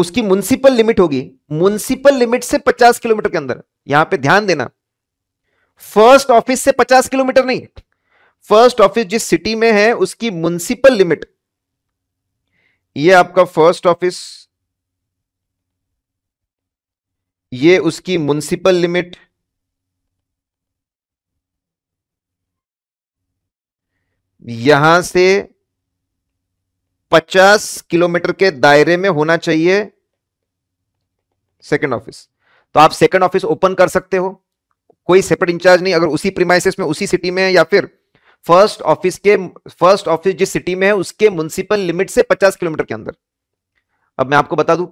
उसकी म्युनिसिपल लिमिट होगी म्युनिसिपल लिमिट से पचास किलोमीटर के अंदर यहां पे ध्यान देना फर्स्ट ऑफिस से पचास किलोमीटर नहीं फर्स्ट ऑफिस जिस सिटी में है उसकी म्युनिसिपल लिमिट ये आपका फर्स्ट ऑफिस ये उसकी म्युनिसिपल लिमिट यहां से 50 किलोमीटर के दायरे में होना चाहिए सेकंड ऑफिस तो आप सेकंड ऑफिस ओपन कर सकते हो कोई सेपरेट इंचार्ज नहीं अगर उसी प्रीमाइसिस में उसी सिटी में या फिर फर्स्ट ऑफिस के फर्स्ट ऑफिस जिस सिटी में है उसके म्यूनसिपल लिमिट से 50 किलोमीटर के अंदर अब मैं आपको बता दू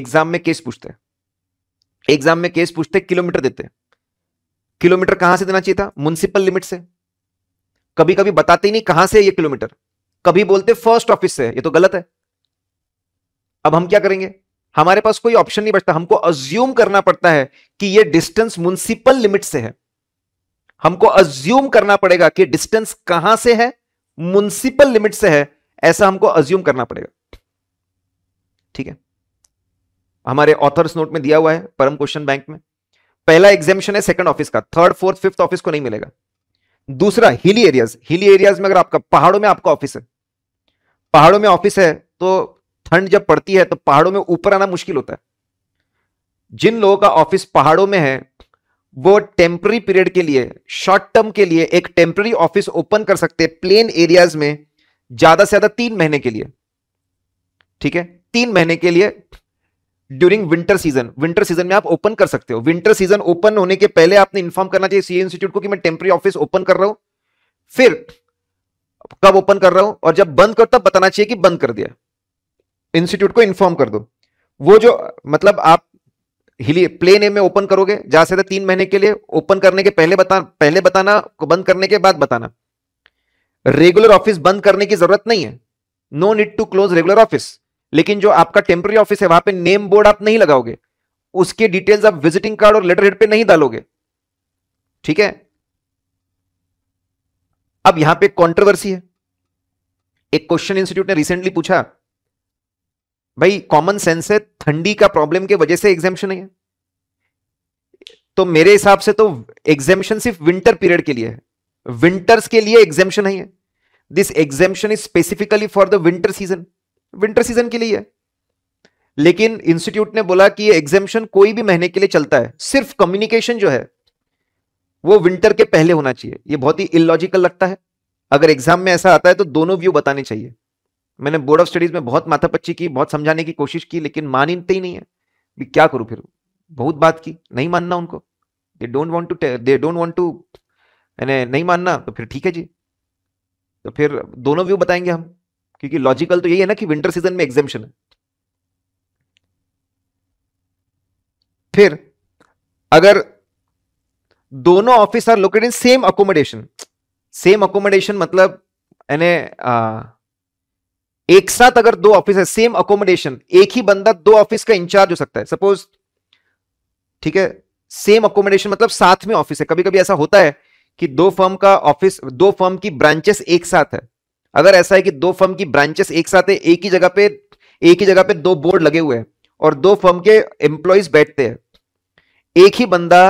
एग्जाम में केस पूछते हैं एग्जाम में केस पूछते किलोमीटर देते किलोमीटर कहां से देना चाहिए था म्यूनसिपल लिमिट से कभी कभी बताते ही नहीं कहां से है ये किलोमीटर कभी बोलते फर्स्ट ऑफिस से ये तो गलत है अब हम क्या करेंगे हमारे पास कोई ऑप्शन नहीं बचता हमको अज्यूम करना पड़ता है कि ये डिस्टेंस म्यूनिसिपल लिमिट से है हमको अज्यूम करना पड़ेगा कि डिस्टेंस कहां से है म्यूनिसिपल लिमिट से है ऐसा हमको अज्यूम करना पड़ेगा ठीक है हमारे ऑथर्स नोट में दिया हुआ है परम क्वेश्चन बैंक में पहला एग्जामिशन है सेकंड ऑफिस का थर्ड फोर्थ फिफ्थ ऑफिस को नहीं मिलेगा दूसरा हिली एरियाज हिली एरियाज में अगर आपका पहाड़ों में आपका ऑफिस है पहाड़ों में ऑफिस है तो ठंड जब पड़ती है तो पहाड़ों में ऊपर आना मुश्किल होता है जिन लोगों का ऑफिस पहाड़ों में है वो टेम्पररी पीरियड के लिए शॉर्ट टर्म के लिए एक टेम्पररी ऑफिस ओपन कर सकते हैं प्लेन एरियाज में ज्यादा से ज्यादा तीन महीने के लिए ठीक है तीन महीने के लिए during winter season winter season में आप ओपन कर सकते हो विंटर सीजन ओपन होने के पहले आपने इन्फॉर्म करना चाहिए सी इंस्टीट्यूट को कि मैं टेम्प्री ऑफिस ओपन कर रहा हूं फिर कब ओपन कर रहा हूं और जब बंद करो तब बताना चाहिए कि बंद कर दिया इंस्टीट्यूट को इन्फॉर्म कर दो वो जो मतलब आप हिली प्लेन ए में ओपन करोगे जहां से तीन महीने के लिए ओपन करने के पहले बता पहले बताना बंद करने के बाद बताना रेगुलर ऑफिस बंद करने की जरूरत नहीं है no need to close regular office लेकिन जो आपका टेम्प्री ऑफिस है वहां पे नेम बोर्ड आप नहीं लगाओगे उसके डिटेल्स आप विजिटिंग कार्ड और लेटर हेड पे नहीं डालोगे ठीक है अब यहां पे कंट्रोवर्सी है एक क्वेश्चन इंस्टीट्यूट ने रिसेंटली पूछा भाई कॉमन सेंस है ठंडी का प्रॉब्लम के वजह से एग्जामेशन है तो मेरे हिसाब से तो एग्जामेशन सिर्फ विंटर पीरियड के लिए है विंटर्स के लिए एग्जामेशन है this exemption is specifically for the winter season winter season के लिए लेकिन इंस्टीट्यूट ने बोला कि ये एग्जेम्पन कोई भी महीने के लिए चलता है सिर्फ कम्युनिकेशन जो है वो विंटर के पहले होना चाहिए ये बहुत ही इलॉजिकल लगता है अगर एग्जाम में ऐसा आता है तो दोनों व्यू बताने चाहिए मैंने बोर्ड ऑफ स्टडीज में बहुत माथापच्ची की बहुत समझाने की कोशिश की लेकिन मानते ही नहीं है भी क्या करूं फिर बहुत बात की नहीं मानना उनको they don't want to they don't want to नहीं मानना तो फिर ठीक है जी तो फिर दोनों व्यू बताएंगे हम क्योंकि लॉजिकल तो यही है ना कि विंटर सीजन में एग्जेम्पन है फिर अगर दोनों office are located in same accommodation same accommodation मतलब एक साथ अगर दो ऑफिस है सेम अकोमोडेशन एक ही बंदा दो ऑफिस का इंचार्ज हो सकता है सपोज ठीक है सेम अकोमोडेशन मतलब साथ में ऑफिस है कभी कभी ऐसा होता है कि दो फर्म का ऑफिस दो फर्म की ब्रांचेस एक साथ है अगर ऐसा है कि दो फर्म की ब्रांचेस एक साथ है एक ही जगह पे एक ही जगह पे दो बोर्ड लगे हुए हैं और दो फर्म के एम्प्लॉयज बैठते हैं एक ही बंदा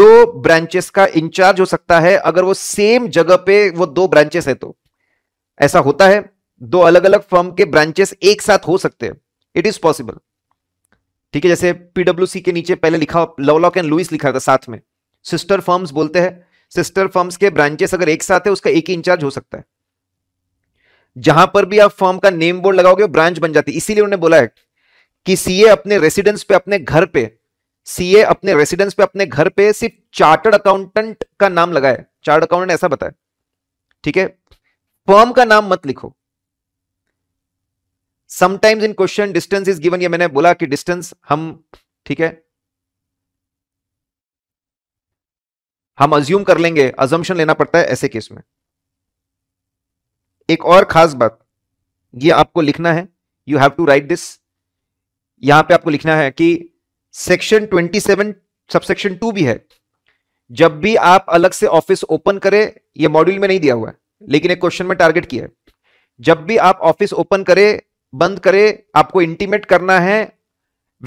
दो ब्रांचेस का इंचार्ज हो सकता है अगर वो सेम जगह पे वो दो ब्रांचेस है तो ऐसा होता है दो अलग अलग फर्म के ब्रांचेस एक साथ हो सकते हैं इट इज पॉसिबल ठीक है जैसे पीडब्ल्यू के नीचे पहले लिखा लवलॉक एंड लुइस लिखा था साथ में सिस्टर फर्म्स बोलते हैं सिस्टर फर्म्स के ब्रांचेस अगर एक साथ है उसका एक ही इंचार्ज हो सकता है जहां पर भी आप फर्म का नेम बोर्ड लगाओगे ब्रांच बन जाती है इसीलिए उन्होंने बोला है कि सीए अपने रेसिडेंस पे अपने घर पे सीए अपने रेसिडेंस पे अपने घर पे सिर्फ चार्टर्ड अकाउंटेंट का नाम लगाए चार्ट अकाउंटेंट ऐसा बताए ठीक है फॉर्म का नाम मत लिखो sometimes in question distance is given ये मैंने बोला कि डिस्टेंस हम ठीक है हम अज्यूम कर लेंगे अजम्पन लेना पड़ता है ऐसे केस में एक और खास बात ये आपको लिखना है you have to write this यहां पे आपको लिखना है कि सेक्शन 27 सबसेक्शन टू भी है जब भी आप अलग से ऑफिस ओपन करें ये मॉड्यूल में नहीं दिया हुआ है लेकिन एक क्वेश्चन में टारगेट किया है जब भी आप ऑफिस ओपन करें बंद करें आपको इंटीमेट करना है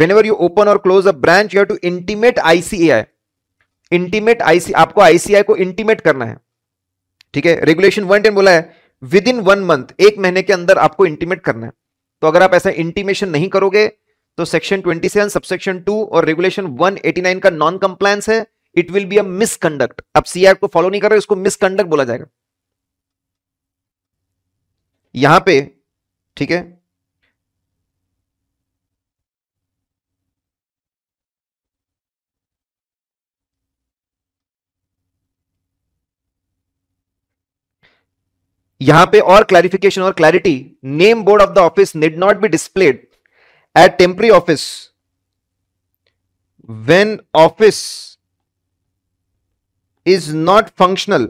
वेन एवर यू ओपन और close a branch you have to intimate ICAI intimate IC आपको आईसीआई को इंटीमेट करना है ठीक है रेगुलेशन वन टेन बोला है विद इन वन मंथ एक महीने के अंदर आपको इंटीमेट करना है तो अगर आप ऐसा इंटीमेशन नहीं करोगे तो सेक्शन 27 सबसेक्शन टू और रेगुलेशन 189 का नॉन कंप्लायंस है it will be a misconduct आप सीआर को फॉलो नहीं कर रहे उसको मिसकंडक्ट बोला जाएगा यहां पे ठीक है यहां पे और क्लैरिफिकेशन और clarity name board of the office need not be displayed at temporary office when office is not functional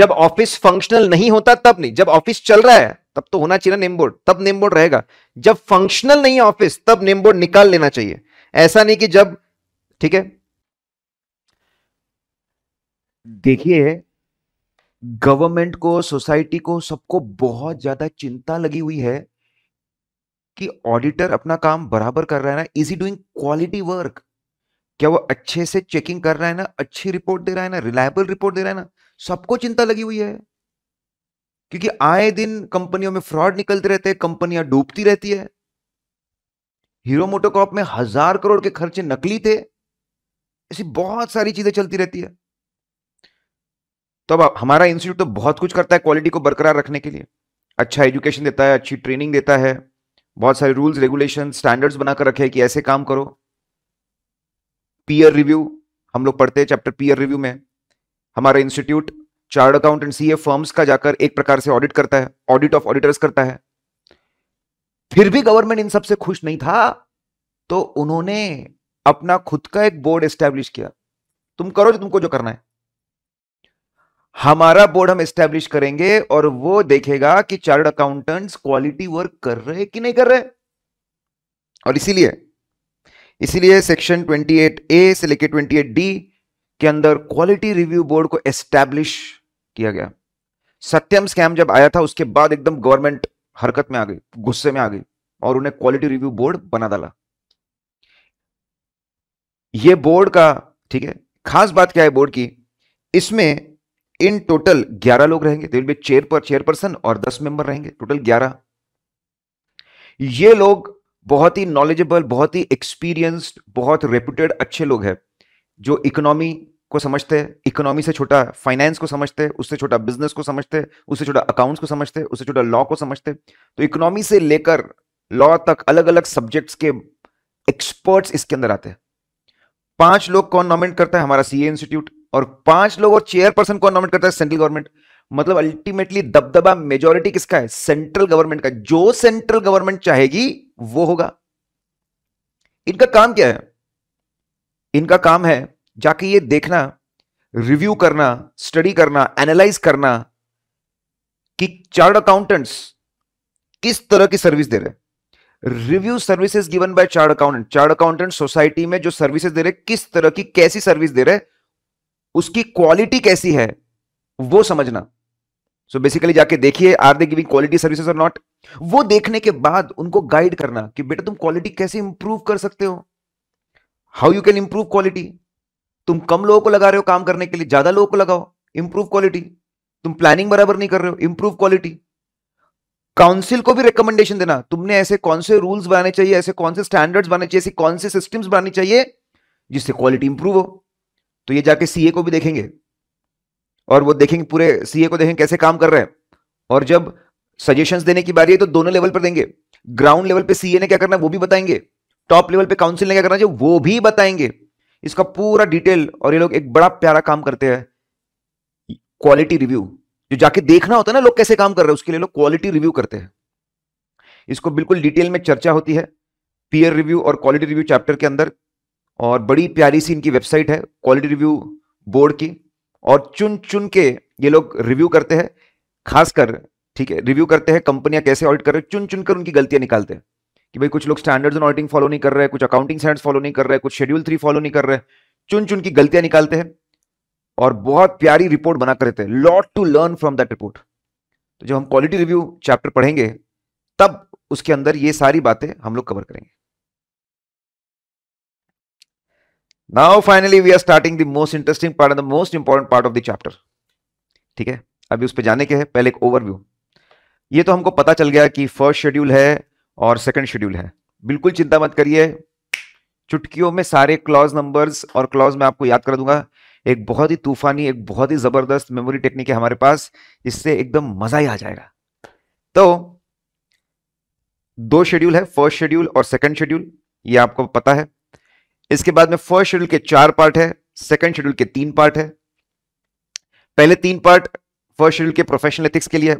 जब ऑफिस फंक्शनल नहीं होता तब नहीं जब ऑफिस चल रहा है तब तो होना चाहिए ना नेम बोर्ड तब नेम बोर्ड रहेगा जब फंक्शनल नहीं है ऑफिस तब नेम बोर्ड निकाल लेना चाहिए ऐसा नहीं कि जब ठीक है देखिए गवर्नमेंट को सोसाइटी को सबको बहुत ज़्यादा चिंता लगी हुई है कि ऑडिटर अपना काम बराबर कर रहा है ना is he doing quality work क्या वो अच्छे से चेकिंग कर रहा है ना अच्छी रिपोर्ट दे रहा है ना रिलायबल रिपोर्ट दे रहा है ना सबको चिंता लगी हुई है क्योंकि आए दिन कंपनियों में फ्रॉड निकलते रहते हैं कंपनियां डूबती रहती है हीरो मोटोकॉप में हजार करोड़ के खर्चे नकली थे ऐसी बहुत सारी चीजें चलती रहती है तो अब हमारा इंस्टीट्यूट तो बहुत कुछ करता है क्वालिटी को बरकरार रखने के लिए अच्छा एजुकेशन देता है अच्छी ट्रेनिंग देता है बहुत सारे रूल्स रेगुलेशन स्टैंडर्ड्स बनाकर रखे हैं कि ऐसे काम करो पीयर रिव्यू हम लोग पढ़ते हैं चैप्टर पीयर रिव्यू में हमारा institute chartered accountant C firms का जाकर एक प्रकार से ऑडिट करता है ऑडिट ऑफ ऑडिटर्स करता है फिर भी गवर्नमेंट इन सबसे खुश नहीं था तो उन्होंने अपना खुद का एक बोर्ड एस्टैब्लिश किया तुम करो जो तुमको जो करना है हमारा बोर्ड हम स्टैब्लिश करेंगे और वो देखेगा कि चार्ट अकाउंटेंट्स क्वालिटी वर्क कर रहे कि नहीं कर रहे और इसीलिए इसीलिए सेक्शन 28 ए से लेकर 28 डी के अंदर क्वालिटी रिव्यू बोर्ड को एस्टैब्लिश किया गया सत्यम स्कैम जब आया था उसके बाद एकदम गवर्नमेंट हरकत में आ गई गुस्से में आ गई और उन्हें क्वालिटी रिव्यू बोर्ड बना डाला ये बोर्ड का ठीक है खास बात क्या है बोर्ड की इसमें इन टोटल 11 लोग रहेंगे they will be chair per chairperson और 10 मेंबर रहेंगे टोटल 11 ये लोग बहुत ही नॉलेजेबल बहुत ही एक्सपीरियंस्ड बहुत रेप्यूटेड अच्छे लोग हैं जो इकोनॉमी को समझते हैं इकोनॉमी से छोटा फाइनेंस को समझते हैं उससे छोटा बिजनेस को समझते हैं उससे छोटा अकाउंट्स को समझते हैं उससे छोटा लॉ को समझते तो इकोनॉमी से लेकर लॉ तक अलग अलग सब्जेक्ट्स के एक्सपर्ट्स इसके अंदर आते हैं पांच लोग कौन नॉमिनेट करता है हमारा सीए इंस्टीट्यूट और पांच लोग और चेयरपर्सन कौन नॉमिनेट करता है सेंट्रल गवर्नमेंट मतलब अल्टीमेटली दबदबा मेजोरिटी किसका है सेंट्रल गवर्नमेंट का जो सेंट्रल गवर्नमेंट चाहेगी वो होगा इनका काम क्या है इनका काम है जाके ये देखना रिव्यू करना स्टडी करना एनालाइज करना कि चार्ट अकाउंटेंट्स किस तरह की सर्विस दे रहे review services given by chartered accountant chartered accountant society में जो सर्विसेज दे रहे किस तरह की कैसी सर्विस दे रहे उसकी क्वालिटी कैसी है वो समझना सो so बेसिकली जाके देखिए are they giving quality services और नॉट वो देखने के बाद उनको गाइड करना कि बेटा तुम क्वालिटी कैसे इंप्रूव कर सकते हो how you can improve quality तुम कम लोगों को लगा रहे हो काम करने के लिए ज्यादा लोगों को लगाओ इंप्रूव क्वालिटी तुम प्लानिंग बराबर नहीं कर रहे हो इंप्रूव क्वालिटी काउंसिल को भी रिकमेंडेशन देना तुमने ऐसे कौन से रूल्स बनाने चाहिए ऐसे कौन से स्टैंडर्ड्स बनाने चाहिए ऐसे कौन से सिस्टम्स बनानी चाहिए जिससे क्वालिटी इंप्रूव हो तो ये जाके सीए को भी देखेंगे और वो देखेंगे पूरे सीए को देखेंगे कैसे काम कर रहे हैं और जब सजेशन देने की बारी है तो दोनों लेवल पर देंगे ग्राउंड लेवल पे सीए ने क्या करना है वो भी बताएंगे टॉप लेवल पे काउंसिल ने क्या करना चाहिए वो भी बताएंगे इसका पूरा डिटेल और ये लोग एक बड़ा प्यारा काम करते हैं क्वालिटी रिव्यू जो जाके देखना होता है ना लोग कैसे काम कर रहे हैं उसके लिए लोग क्वालिटी रिव्यू करते हैं इसको बिल्कुल डिटेल में चर्चा होती है पीयर रिव्यू और क्वालिटी रिव्यू चैप्टर के अंदर और बड़ी प्यारी सी इनकी वेबसाइट है क्वालिटी रिव्यू बोर्ड की और चुन चुन के ये लोग रिव्यू करते हैं खासकर ठीक है रिव्यू करते हैं कंपनियां कैसे ऑडिट कर रहे हैं चुन चुन कर उनकी गलतियां निकालते हैं कि भाई कुछ लोग स्टैंडर्ड्स एंड ऑडिटिंग फॉलो नहीं कर रहे हैं कुछ अकाउंटिंग स्टैंडर्ड्स फॉलो नहीं कर रहे कुछ शेड्यूल थ्री फॉलो नहीं कर रहे चुन चुन की गलतियां निकालते हैं और बहुत प्यारी रिपोर्ट बना कर देते हैं lot to learn from that report तो जब हम क्वालिटी रिव्यू चैप्टर पढ़ेंगे तब उसके अंदर ये सारी बातें हम लोग कवर करेंगे now finally we are starting the most interesting part and the most important part of the chapter ठीक है अभी उस पर जाने के है पहले एक ओवरव्यू ये तो हमको पता चल गया कि फर्स्ट शेड्यूल है और सेकंड शेड्यूल है बिल्कुल चिंता मत करिए चुटकियों में सारे क्लॉज नंबर्स और क्लॉज मैं आपको याद कर दूंगा एक बहुत ही तूफानी एक बहुत ही जबरदस्त मेमोरी टेक्निक है हमारे पास इससे एकदम मजा ही आ जाएगा तो दो शेड्यूल है फर्स्ट शेड्यूल और सेकंड शेड्यूल ये आपको पता है इसके बाद में फर्स्ट शेड्यूल के चार पार्ट है सेकंड शेड्यूल के तीन पार्ट है पहले तीन पार्ट फर्स्ट शेड्यूल के प्रोफेशनल एथिक्स के लिए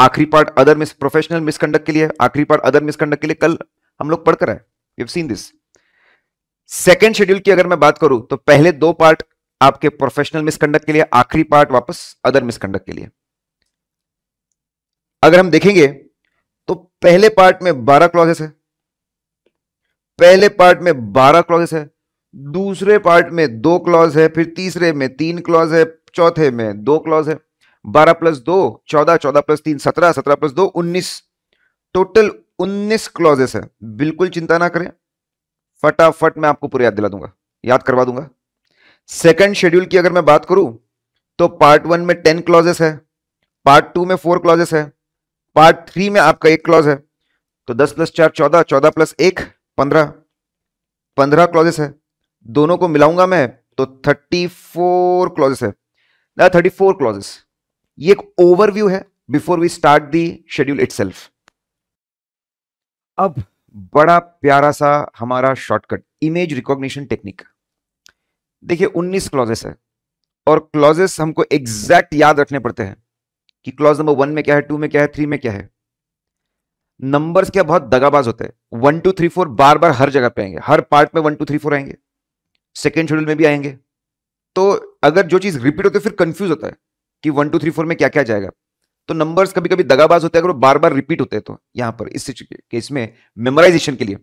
आखिरी part other mis professional misconduct के लिए आखिरी पार्ट अदर मिसकंडक्ट के लिए कल हम लोग पढ़कर you seen this second schedule की अगर मैं बात करूं तो पहले दो पार्ट आपके प्रोफेशनल मिसकंडक्ट के लिए आखिरी पार्ट वापस अदर मिसकंडक्ट के लिए अगर हम देखेंगे तो पहले पार्ट में बारह क्लॉजेस है पहले पार्ट में बारह क्लॉज है दूसरे पार्ट में दो क्लॉज है फिर तीसरे में तीन क्लॉज है चौथे में दो क्लॉज है बारह प्लस दो चौदह चौदह प्लस तीन सत्रह सत्रह प्लस दो उन्नीस टोटल उन्नीस क्लॉजेस है बिल्कुल चिंता ना करें फटाफट मैं आपको पूरा याद दिला दूंगा याद करवा दूंगा सेकंड शेड्यूल की अगर मैं बात करूं तो पार्ट वन में टेन क्लॉजेस है पार्ट टू में फोर क्लॉजेस है पार्ट थ्री में आपका एक क्लॉज है तो दस प्लस चार चौदह चौदह प्लस एक पंद्रह पंद्रह क्लॉजेस है दोनों को मिलाऊंगा मैं तो थर्टी फोर क्लॉजेस है थर्टी फोर क्लॉजेस ये एक ओवरव्यू है before we start the schedule it अब बड़ा प्यारा सा हमारा शॉर्टकट इमेज रिकॉग्निशन टेक्निक देखिए 19 क्लॉजेस है और क्लॉजेस हमको एग्जैक्ट याद रखने पड़ते हैं कि क्लॉज नंबर वन में क्या है टू में क्या है थ्री में क्या है नंबर्स क्या बहुत दगाबाज होते हैं वन टू थ्री फोर बार बार हर जगह पे आएंगे हर पार्ट में वन टू थ्री फोर आएंगे सेकेंड शेड्यूल में भी आएंगे तो अगर जो चीज़ रिपीट होती है फिर कंफ्यूज होता है कि वन टू थ्री फोर में क्या क्या जाएगा तो नंबर्स कभी कभी दगाबाज होते हैं अगर वो बार बार रिपीट होते हैं तो यहां पर इस केस में मेमोराइजेशन के लिए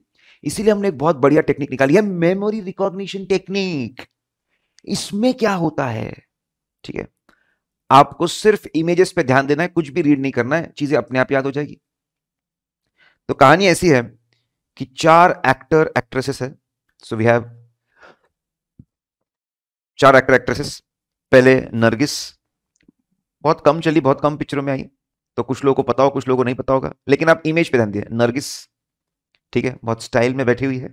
इसीलिए हमने एक बहुत बढ़िया टेक्निक निकाली है मेमोरी रिकॉग्निशन टेक्निक इसमें क्या होता है ठीक है आपको सिर्फ इमेजेस पे ध्यान देना है कुछ भी रीड नहीं करना है चीजें अपने आप याद हो जाएगी तो कहानी ऐसी है कि चार एक्टर एक्ट्रेसेस है सो वी हैव चार एक्टर एक्ट्रेसेस पहले नरगिस बहुत कम चली बहुत कम पिक्चरों में आई तो कुछ लोगों को पता हो कुछ लोगों को नहीं पता होगा लेकिन आप इमेज पे ध्यान दिए नरगिस ठीक है बहुत स्टाइल में बैठी हुई है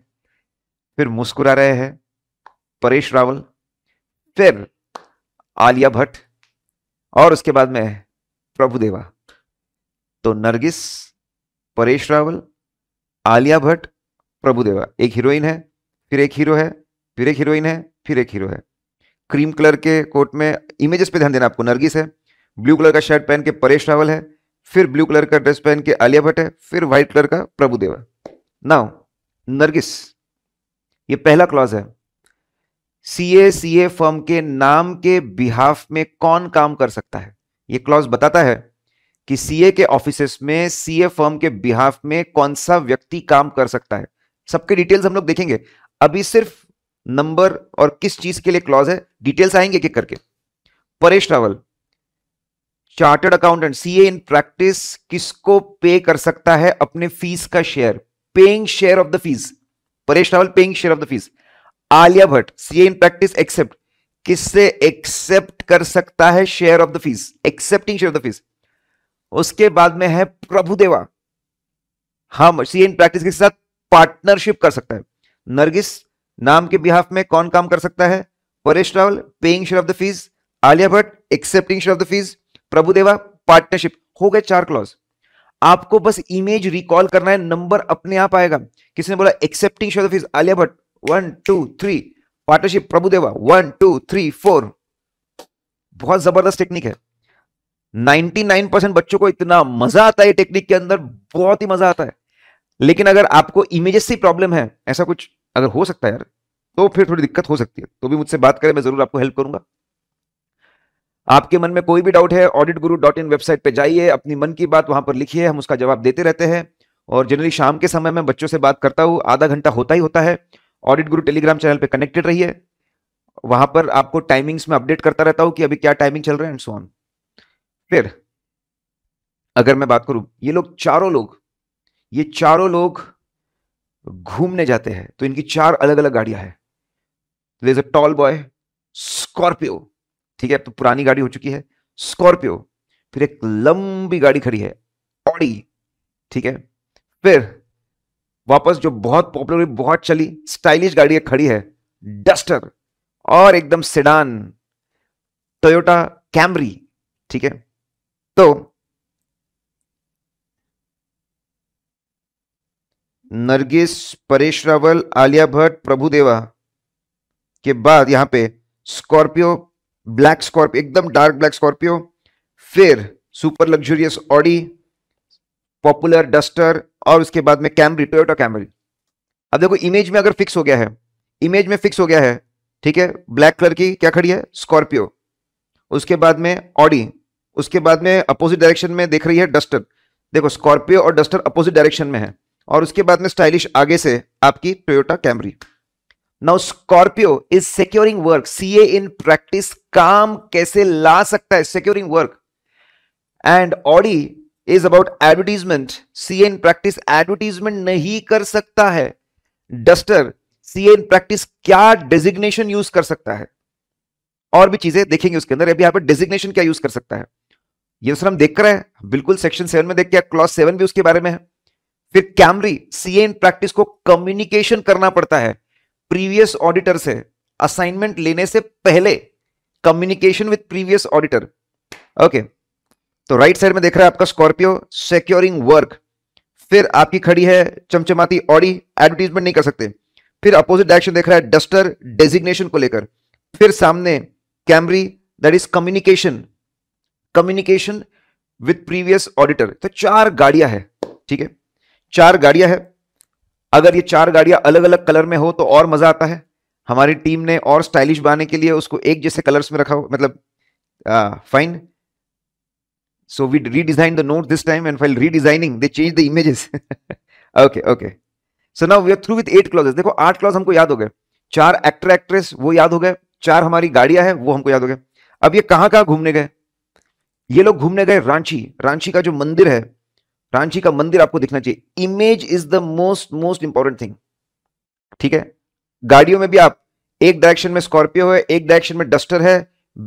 फिर मुस्कुरा रहे हैं परेश रावल फिर आलिया भट्ट और उसके बाद में प्रभुदेवा तो नरगिस परेश रावल आलिया भट्ट प्रभुदेवा एक हीरोइन है फिर एक हीरो है फिर एक हीरोइन है फिर एक हीरो है क्रीम कलर के कोट में इमेजेस पे ध्यान देना आपको नरगिस है ब्लू कलर का शर्ट पहन के परेश रावल है फिर ब्लू कलर का ड्रेस पहन के आलिया भट्ट है फिर व्हाइट कलर का प्रभुदेवा नाउ नरगिस ये पहला क्लॉज है C A C A firm के नाम के बिहाफ में कौन काम कर सकता है ये क्लॉज बताता है कि सीए के ऑफिस में सीए फर्म के बिहाफ में कौन सा व्यक्ति काम कर सकता है सबके डिटेल्स हम लोग देखेंगे अभी सिर्फ नंबर और किस चीज के लिए क्लॉज है डिटेल्स आएंगे एक करके Paresh Rawal chartered accountant CA in practice किसको पे कर सकता है अपने फीस का share paying share of the fees Paresh Rawal paying share of the fees Alia Bhatt CA in practice accept किससे एक्सेप्ट कर सकता है share of the fees accepting share of the fees उसके बाद में है प्रभुदेवा हम हाँ, सी एन प्रैक्टिस के साथ पार्टनरशिप कर सकता है नरगिस नाम के बिहाफ में कौन काम कर सकता है Paresh Rawal paying share of the fees Alia Bhatt accepting share of the fees Prabhudeva partnership हो गए चार क्लॉज आपको बस इमेज रिकॉल करना है नंबर अपने आप आएगा किसी ने बोला accepting share of the fees Alia Bhatt one two three partnership Prabhudeva one two three four बहुत जबरदस्त टेक्निक है 99 परसेंट बच्चों को इतना मजा आता है टेक्निक के अंदर बहुत ही मजा आता है लेकिन अगर आपको इमेजेस से प्रॉब्लम है ऐसा कुछ अगर हो सकता है यार तो फिर थोड़ी दिक्कत हो सकती है तो भी मुझसे बात करें मैं जरूर आपको हेल्प करूंगा आपके मन में कोई भी डाउट है ऑडिट गुरु डॉट इन वेबसाइट पर जाइए अपनी मन की बात वहां पर लिखिए हम उसका जवाब देते रहते हैं और जनरली शाम के समय में बच्चों से बात करता हूँ आधा घंटा होता ही होता है ऑडिट गुरु टेलीग्राम चैनल पर कनेक्टेड रहिए वहां पर आपको टाइमिंग्स में अपडेट करता रहता हूँ कि अभी क्या टाइमिंग चल रहा है एंड सो ऑन फिर अगर मैं बात करूं ये लोग चारों लोग ये चारों लोग घूमने जाते हैं तो इनकी चार अलग अलग गाड़ियां हैं is a tall boy Scorpio ठीक है तो पुरानी गाड़ी हो चुकी है स्कॉर्पियो फिर एक लंबी गाड़ी खड़ी है ऑडी ठीक है फिर वापस जो बहुत पॉपुलर हुई बहुत चली स्टाइलिश गाड़ी है, खड़ी है डस्टर और एकदम सिडान टोयोटा कैमरी ठीक है तो नरगिस परेश रावल आलिया भट्ट प्रभुदेवा के बाद यहां पे स्कॉर्पियो ब्लैक स्कॉर्पियो एकदम डार्क ब्लैक स्कॉर्पियो फिर super luxurious Audi popular Duster और उसके बाद में कैमरी टोयोटा कैमरी अब देखो इमेज में अगर फिक्स हो गया है इमेज में फिक्स हो गया है ठीक है ब्लैक कलर की क्या खड़ी है स्कॉर्पियो उसके बाद में ऑडी उसके बाद में अपोजिट डायरेक्शन में देख रही है डस्टर देखो स्कॉर्पियो और डस्टर अपोजिट डायरेक्शन में है और उसके बाद में स्टाइलिश आगे से आपकी Toyota Camry now Scorpio is securing work CA in practice काम कैसे ला सकता है securing work and Audi is about advertisement CA in practice advertisement नहीं कर सकता है डस्टर सीए इन प्रैक्टिस क्या डेजिग्नेशन यूज कर सकता है और भी चीजें देखेंगे उसके अंदर अभी यहां पर डेजिग्नेशन क्या यूज कर सकता है ये सर हम देख कर रहे हैं बिल्कुल सेक्शन सेवन में देख के क्लॉस सेवन भी उसके बारे में है फिर कैमरी सी एन प्रैक्टिस को कम्युनिकेशन करना पड़ता है प्रीवियस ऑडिटर से असाइनमेंट लेने से पहले communication with previous auditor okay तो राइट साइड में देख रहा है आपका स्कॉर्पियो सिक्योरिंग वर्क फिर आपकी खड़ी है चमचमाती ऑडी एडवर्टीजमेंट नहीं कर सकते फिर अपोजिट डायरेक्शन देख रहा है डस्टर डेजिग्नेशन को लेकर फिर सामने Camry that is communication communication with previous auditor तो चार गाड़ियां है ठीक है चार गाड़ियां है अगर ये चार गाड़ियां अलग अलग कलर में हो तो और मजा आता है हमारी टीम ने और स्टाइलिश बनाने के लिए उसको एक जैसे कलर्स में रखा हो मतलब fine so we redesign the note this time and file redesigning they change the images okay okay so now we are through with eight clauses देखो आठ क्लॉज हमको याद हो गए चार एक्टर एक्ट्रेस वो याद हो गए चार हमारी गाड़ियां हैं वो हमको याद हो गए अब ये कहां कहां घूमने गए ये लोग घूमने गए रांची रांची का जो मंदिर है रांची का मंदिर आपको दिखना चाहिए image is the most most important thing ठीक है गाड़ियों में भी आप एक डायरेक्शन में स्कॉर्पियो है एक डायरेक्शन में डस्टर है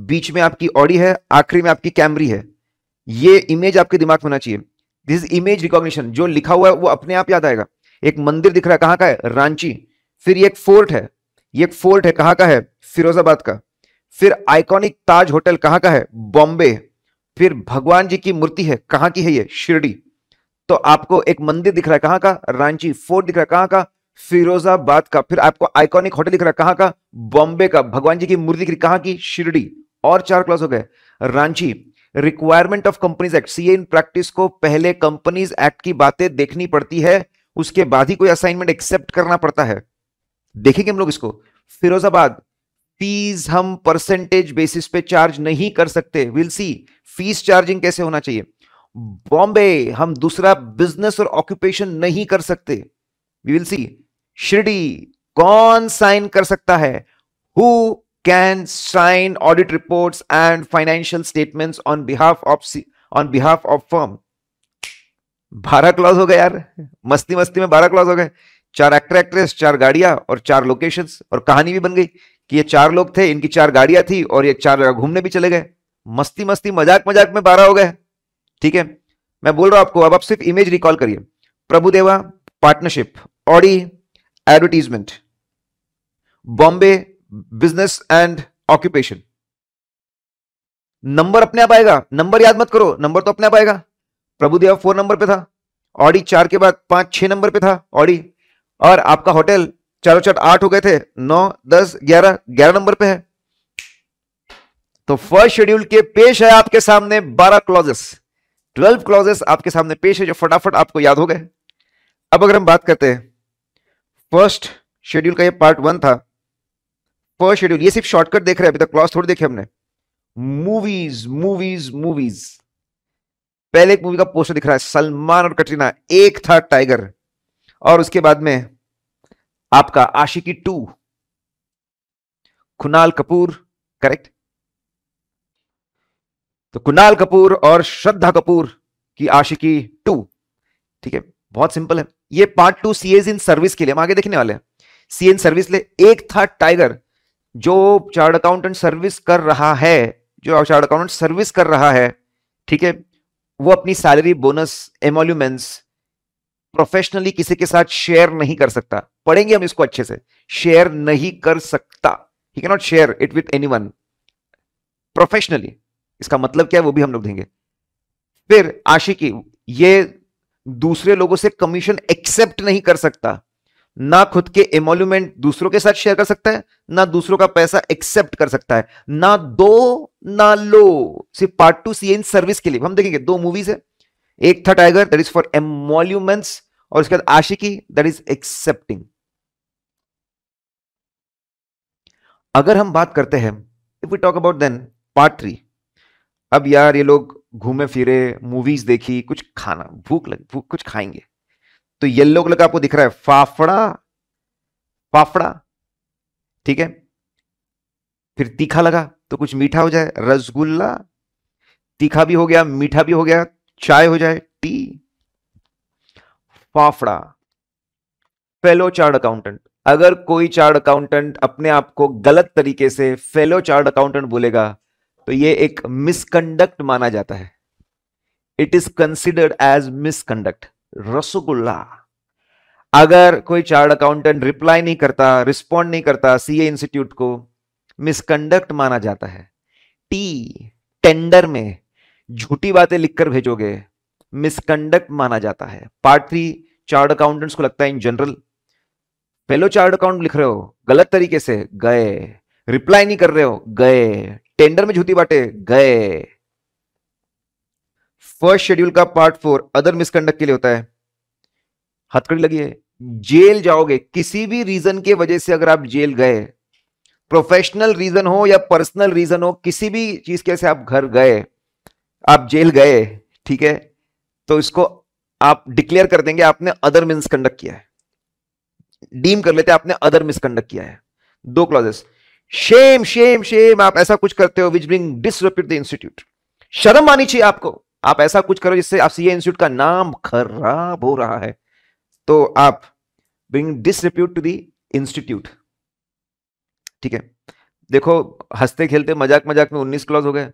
बीच में आपकी ऑडी है आखिरी में आपकी कैमरी है ये इमेज आपके दिमाग में होना चाहिए दिस इमेज रिकॉग्निशन जो लिखा हुआ है वो अपने आप याद आएगा एक मंदिर दिख रहा है कहां का है रांची फिर ये एक फोर्ट है ये एक फोर्ट है कहां का है फिरोजाबाद का फिर आइकॉनिक ताज होटल कहां का है बॉम्बे फिर भगवान जी की मूर्ति है कहां की है ये शिरडी तो आपको एक मंदिर दिख रहा है कहां का रांची फोर्ट दिख रहा है कहां का फिरोजाबाद का फिर आपको आइकॉनिक होटल दिख रहा है कहां का बॉम्बे का भगवान जी की मूर्ति दिख रही कहां की शिरडी और चार क्लास हो गए Ranchi requirement of companies act C in practice को पहले कंपनीज एक्ट की बातें देखनी पड़ती है उसके बाद ही कोई असाइनमेंट एक्सेप्ट करना पड़ता है देखेंगे हम लोग इसको फिरोजाबाद फीस हम परसेंटेज बेसिस पे चार्ज नहीं कर सकते विल सी फीस चार्जिंग कैसे होना चाहिए बॉम्बे हम दूसरा बिजनेस और ऑक्यूपेशन नहीं कर सकते विल सी शिरडी कौन साइन कर सकता है who can sign audit reports and financial statements on behalf of on behalf of firm बारह क्लॉज हो गए यार मस्ती मस्ती में बारह क्लॉज हो गए चार एक्टर एक्ट्रेस चार गाड़ियां और चार लोकेशंस और कहानी भी बन गई कि ये चार लोग थे इनकी चार गाड़ियां थी और ये चार जगह घूमने भी चले गए मस्ती मस्ती मजाक मजाक में बारह हो गए ठीक है मैं बोल रहा हूं आपको अब आप सिर्फ इमेज रिकॉल करिए Prabhudeva partnership Audi advertisement Bombay business and occupation number अपने आप आएगा नंबर याद मत करो नंबर तो अपने आप आएगा प्रभुदेवा फोर नंबर पे था ऑडी चार के बाद पांच छह नंबर पे था ऑडी और आपका होटल चारों चार आठ हो गए थे नौ दस ग्यारह ग्यारह नंबर पे है तो फर्स्ट शेड्यूल के पेश है आपके सामने बारह क्लॉजेस ट्वेल्व क्लॉजेस आपके सामने पेश है जो फटाफट आपको याद हो गए अब अगर हम बात करते हैं फर्स्ट शेड्यूल का ये पार्ट वन था फर्स्ट शेड्यूल ये सिर्फ शॉर्टकट देख रहे हैं अभी तक क्लॉज थोड़ी देखे हमने मूवीज मूवीज मूवीज पहले एक मूवी का पोस्टर दिख रहा है सलमान और कटरीना एक था टाइगर और उसके बाद में आपका आशिकी टू कुणाल कपूर करेक्ट तो कुणाल कपूर और श्रद्धा कपूर की आशिकी टू ठीक है बहुत सिंपल है ये part two C as in service के लिए हम आगे देखने वाले हैं सी इन सर्विस ले एक था टाइगर जो चार्ट अकाउंटेंट सर्विस कर रहा है जो चार्ट अकाउंटेंट सर्विस कर रहा है ठीक है वो अपनी सैलरी बोनस एमोल्यूमेंट्स प्रोफेशनली किसी के साथ शेयर नहीं कर सकता पढ़ेंगे हम इसको अच्छे से शेयर नहीं कर सकता he cannot share it with any professionally इसका मतलब क्या है वो भी हम लोग देंगे फिर आशिकी ये दूसरे लोगों से कमीशन एक्सेप्ट नहीं कर सकता ना खुद के एमोल्यूमेंट दूसरों के साथ शेयर कर सकता है ना दूसरों का पैसा एक्सेप्ट कर सकता है ना दो ना लो सिर्फ part two C in service के लिए हम देखेंगे दो मूवीज है एक था tiger that is for emoluments और उसके बाद आशिकी दैट इज एक्सेप्टिंग अगर हम बात करते हैं if we talk about then part three अब यार ये लोग घूमे फिरे मूवीज देखी कुछ खाना भूख लग भूख कुछ खाएंगे तो येल्लो कलर का आपको दिख रहा है फाफड़ा फाफड़ा ठीक है फिर तीखा लगा तो कुछ मीठा हो जाए रसगुल्ला तीखा भी हो गया मीठा भी हो गया चाय हो जाए tea fafda fellow chart accountant अगर कोई चार्ट अकाउंटेंट अपने आप को गलत तरीके से फेलो चार्ट अकाउंटेंट बोलेगा तो ये एक मिसकंडक्ट माना जाता है it is considered as misconduct rasgulla अगर कोई चार्ट अकाउंटेंट रिप्लाई नहीं करता रिस्पॉन्ड नहीं करता सीए इंस्टीट्यूट को मिसकंडक्ट माना जाता है टी टेंडर में झूठी बातें लिखकर भेजोगे मिसकंडक्ट माना जाता है पार्ट थ्री चार्ट अकाउंटेंट्स को लगता है इन जनरल पहले चार्ट अकाउंट लिख रहे हो गलत तरीके से गए रिप्लाई नहीं कर रहे हो गए टेंडर में झूठी बाटे गए फर्स्ट शेड्यूल का पार्ट फोर अदर मिसकंडक्ट के लिए होता है हथकड़ी लगी है जेल जाओगे किसी भी रीजन के वजह से अगर आप जेल गए प्रोफेशनल रीजन हो या पर्सनल रीजन हो किसी भी चीज के से आप घर गए आप जेल गए ठीक है तो इसको आप डिक्लेयर कर देंगे आपने अदर मिसकंडक्ट कंडक्ट किया है डीम कर लेते हैं आपने अदर मिसकंडक्ट किया है दो क्लॉजेस शेम शेम शेम आप ऐसा कुछ करते हो which bring disrepute the institute शर्म आनी चाहिए आपको आप ऐसा कुछ करो जिससे आप सीए इंस्टीट्यूट का नाम खराब हो रहा है तो आप bring disrepute to the institute ठीक है देखो हंसते खेलते मजाक मजाक में 19 क्लॉज हो गए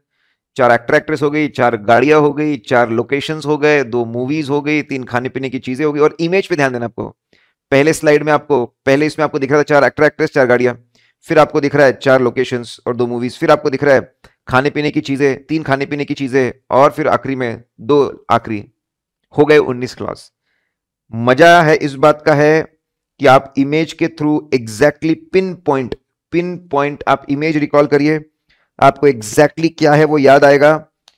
चार एक्टर एक्ट्रेस हो गई चार गाड़ियां हो गई चार लोकेशंस हो गए दो मूवीज हो गई तीन खाने पीने की चीजें हो गई और इमेज पे ध्यान देना आपको पहले स्लाइड में आपको पहले इसमें आपको दिख रहा था चार एक्टर एक्ट्रेस चार गाड़ियां फिर आपको दिख रहा है चार लोकेशंस और दो मूवीज फिर आपको दिख रहा है खाने पीने की चीजें तीन खाने पीने की चीजें और फिर आखिरी में दो आखिरी हो गए उन्नीस क्लास मजा है इस बात का है कि आप इमेज के through exactly pin point pin point आप इमेज रिकॉल करिए आपको एग्जैक्टली exactly क्या है वो याद आएगा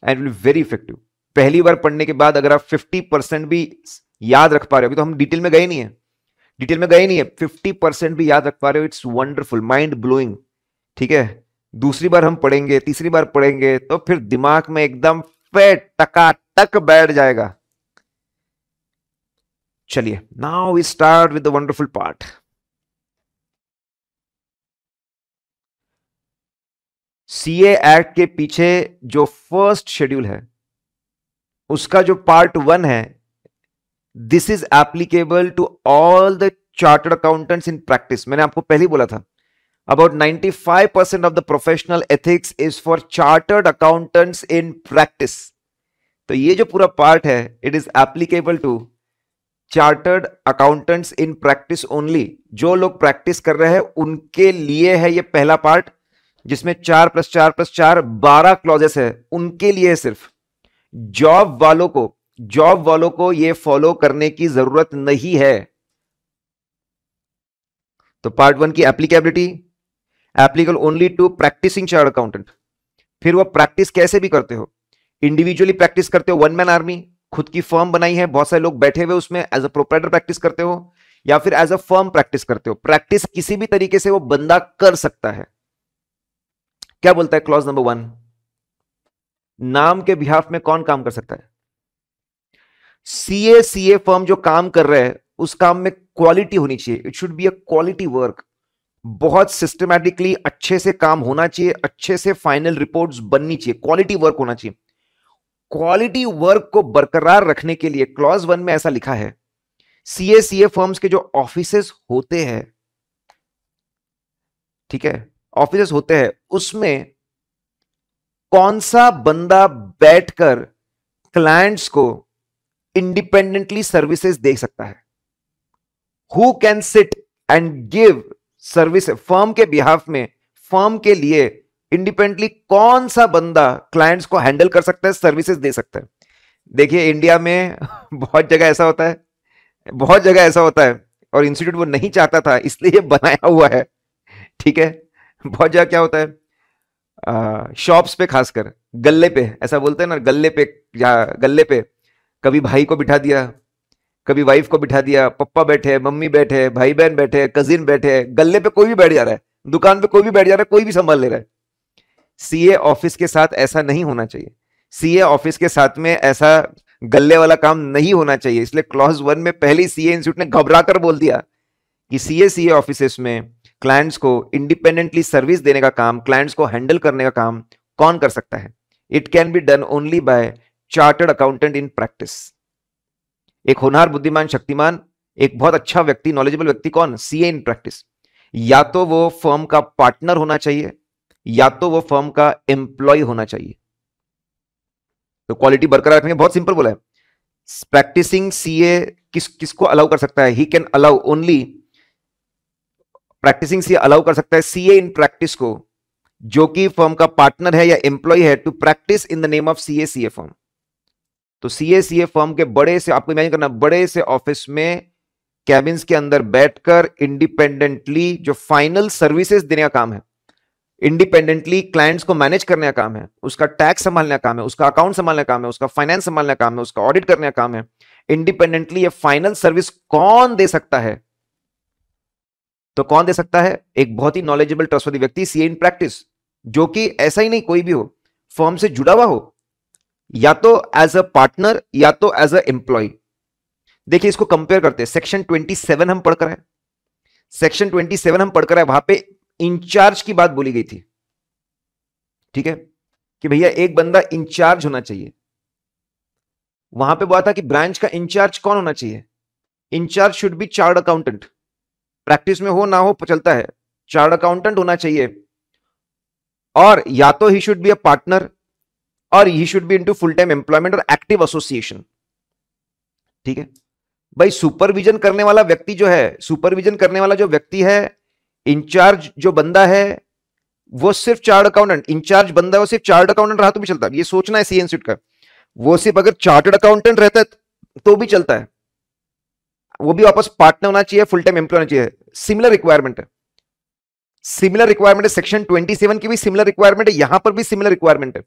एंड विल वेरी इफेक्टिव पहली बार पढ़ने के बाद अगर आप फिफ्टी परसेंट भी याद रख पा रहे हो अभी तो हम डिटेल में गए नहीं है डिटेल में गए नहीं है फिफ्टी परसेंट भी याद रख पा रहे हो इट्स वंडरफुल माइंड ब्लोइंग ठीक है दूसरी बार हम पढ़ेंगे तीसरी बार पढ़ेंगे तो फिर दिमाग में एकदम टका टक बैठ जाएगा चलिए now we start with the wonderful part CA act के पीछे जो फर्स्ट शेड्यूल है उसका जो पार्ट वन है this is applicable to all the chartered accountants in practice मैंने आपको पहले बोला था about 95 percent of the professional ethics is for chartered accountants in practice तो ये जो पूरा पार्ट है it is applicable to chartered accountants in practice only जो लोग प्रैक्टिस कर रहे हैं उनके लिए है ये पहला पार्ट जिसमें चार प्लस चार प्लस चार बारह क्लॉजेस है उनके लिए सिर्फ जॉब वालों को जॉब वालों को यह फॉलो करने की जरूरत नहीं है तो पार्ट वन की applicability applicable only to practicing chart accountant फिर वो प्रैक्टिस कैसे भी करते हो इंडिविजुअली प्रैक्टिस करते हो वन मैन आर्मी खुद की फर्म बनाई है बहुत सारे लोग बैठे हुए उसमें एज अ प्रोपराइटर प्रैक्टिस करते हो या फिर एज अ फर्म प्रैक्टिस करते हो प्रैक्टिस किसी भी तरीके से वो बंदा कर सकता है क्या बोलता है क्लॉज नंबर वन नाम के बिहाफ में कौन काम कर सकता है C A C A firm जो काम कर रहे हैं उस काम में क्वालिटी होनी चाहिए it should be a quality work बहुत सिस्टमैटिकली अच्छे से काम होना चाहिए अच्छे से फाइनल रिपोर्ट्स बननी चाहिए क्वालिटी वर्क होना चाहिए क्वालिटी वर्क को बरकरार रखने के लिए क्लॉज वन में ऐसा लिखा है सीए सी ए फर्म्स के जो ऑफिस होते हैं ठीक है ऑफिस होते हैं उसमें कौन सा बंदा बैठकर क्लाइंट्स को इंडिपेंडेंटली सर्विसेज दे सकता है who can sit and give service firm के बिहाफ में फर्म के लिए इंडिपेंडेंटली कौन सा बंदा क्लाइंट्स को हैंडल कर सकता है सर्विसेज दे सकता है देखिए इंडिया में बहुत जगह ऐसा होता है बहुत जगह ऐसा होता है और इंस्टीट्यूट वो नहीं चाहता था इसलिए बनाया हुआ है ठीक है बहुत ज्यादा क्या होता है शॉप्स पे खासकर गल्ले पे ऐसा बोलते हैं ना गल्ले पे गल्ले पे कभी भाई को बिठा दिया कभी वाइफ को बिठा दिया पप्पा बैठे मम्मी बैठे भाई बहन बैठे कजिन बैठे गल्ले पे कोई भी बैठ जा रहा है दुकान पे कोई भी बैठ जा रहा है कोई भी संभाल ले रहा है सीए ऑफिस के साथ ऐसा नहीं होना चाहिए सीए ऑफिस के साथ में ऐसा गल्ले वाला काम नहीं होना चाहिए इसलिए क्लॉज वन में पहले सीए इंस्टीट्यूट ने घबरा कर बोल दिया कि सीए सीए ऑफिस में क्लाइंट्स को इंडिपेंडेंटली सर्विस देने का काम क्लाइंट्स को हैंडल करने का काम कौन कर सकता है it can be done only by chartered accountant in practice एक होनहार बुद्धिमान शक्तिमान एक बहुत अच्छा व्यक्ति नॉलेजेबल व्यक्ति कौन सी इन प्रैक्टिस या तो वो फर्म का पार्टनर होना चाहिए या तो वो फर्म का एम्प्लॉय होना चाहिए तो क्वालिटी बरकरार रखने बहुत सिंपल बोला है प्रैक्टिसिंग सीए किस किसको अलाउ कर सकता है he can allow only practicing C allow कर सकता है सीए इन प्रैक्टिस को जो कि फर्म का पार्टनर है या एम्प्लॉय है to practice in the name of CA CA firm तो सीए सीए फर्म के बड़े से आपको इमेजिन करना बड़े से ऑफिस में कैबिन के अंदर बैठकर इंडिपेंडेंटली जो फाइनल सर्विसेज देने का काम है इंडिपेंडेंटली क्लाइंट्स को मैनेज करने का काम है उसका टैक्स संभालने का काम है उसका अकाउंट संभालने का काम है उसका फाइनेंस संभालने का काम है उसका ऑडिट करने का काम है इंडिपेंडेंटली ये फाइनल सर्विस कौन दे सकता है तो कौन दे सकता है एक बहुत ही नॉलेजेबल ट्रस्टवर्दी व्यक्ति सीए इन प्रैक्टिस जो कि ऐसा ही नहीं कोई भी हो फॉर्म से जुड़ा हुआ हो या तो एज अ पार्टनर या तो एज अ एम्प्लॉय देखिए इसको कंपेयर करते हैं सेक्शन 27 हम पढ़कर है सेक्शन 27 हम पढ़कर है वहां पे इंचार्ज की बात बोली गई थी ठीक है कि भैया एक बंदा इंचार्ज होना चाहिए वहां पे बोला था कि ब्रांच का इंचार्ज कौन होना चाहिए incharge should be chart accountant practice में हो ना हो चलता है चार्ट अकाउंटेंट होना चाहिए और या तो he should be a partner और he should be into full time employment और एक्टिव एसोसिएशन ठीक है भाई सुपरविजन करने वाला व्यक्ति जो है सुपरविजन करने वाला जो व्यक्ति है इंचार्ज जो बंदा है वो सिर्फ चार्ट अकाउंटेंट इंचार्ज बंदा है वो सिर्फ चार्ट अकाउंटेंट रहा तो भी चलता है ये सोचना है सीएनसीट का वो सिर्फ अगर चार्टर्ड अकाउंटेंट रहता है तो भी चलता है वो भी वापस पार्टनर होना चाहिए फुल टाइम एम्प्लॉय होना चाहिए सिमिलर रिक्वायरमेंट है सिमिलर रिक्वायरमेंट है सेक्शन 27 की भी सिमिलर रिक्वायरमेंट है यहां पर भी सिमिलर रिक्वायरमेंट है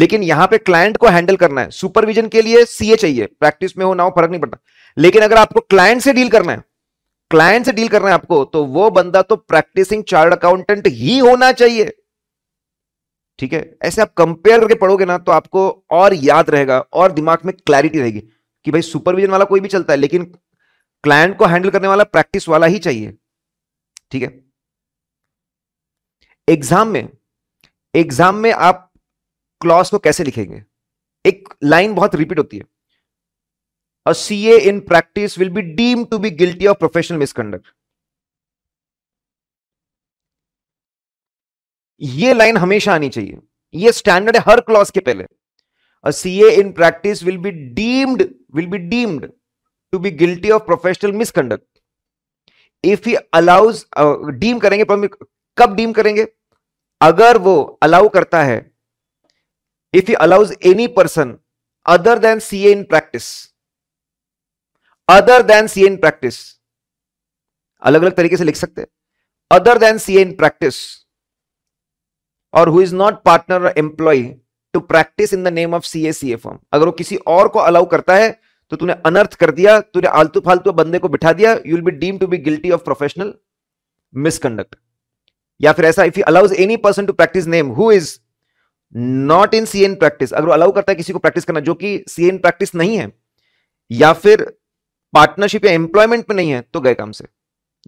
लेकिन यहां पे क्लाइंट को हैंडल करना है सुपरविजन के लिए सीए चाहिए प्रैक्टिस में हो ना हो फर्क नहीं पड़ता लेकिन अगर आपको क्लाइंट से डील करना है क्लाइंट से डील करना है आपको तो वो बंदा तो प्रैक्टिसिंग चार्ट अकाउंटेंट ही होना चाहिए ठीक है ऐसे आप कंपेयर करके पढ़ोगे ना तो आपको और याद रहेगा और दिमाग में क्लैरिटी रहेगी कि भाई सुपरविजन वाला कोई भी चलता है लेकिन क्लाइंट को हैंडल करने वाला प्रैक्टिस वाला ही चाहिए ठीक है एग्जाम में एग्जाम में आप क्लॉज को कैसे लिखेंगे एक लाइन बहुत रिपीट होती है a CA in practice will be deem to be guilty of professional misconduct ये लाइन हमेशा आनी चाहिए ये स्टैंडर्ड है हर क्लॉज के पहले a CA in practice will be deemed will be deemed to be guilty of professional misconduct if he allows deem करेंगे कब डीम करेंगे अगर वो अलाउ करता है if he allows any person other than C in practice other than C in practice अलग अलग तरीके से लिख सकते हैं other than C in practice और who is not partner employ to practice in the name of C A C A firm अगर वो किसी और को अलाउ करता है तो तूने अनर्थ कर दिया तूने आलतू फालतू बंदे को बिठा दिया you will be deem to be guilty of professional misconduct या फिर ऐसा if you allows any person to practice name who is not in C in practice अगर अलाउ करता है किसी को प्रैक्टिस करना जो कि सी एन प्रैक्टिस नहीं है या फिर पार्टनरशिप या एम्प्लॉयमेंट में नहीं है तो गए काम से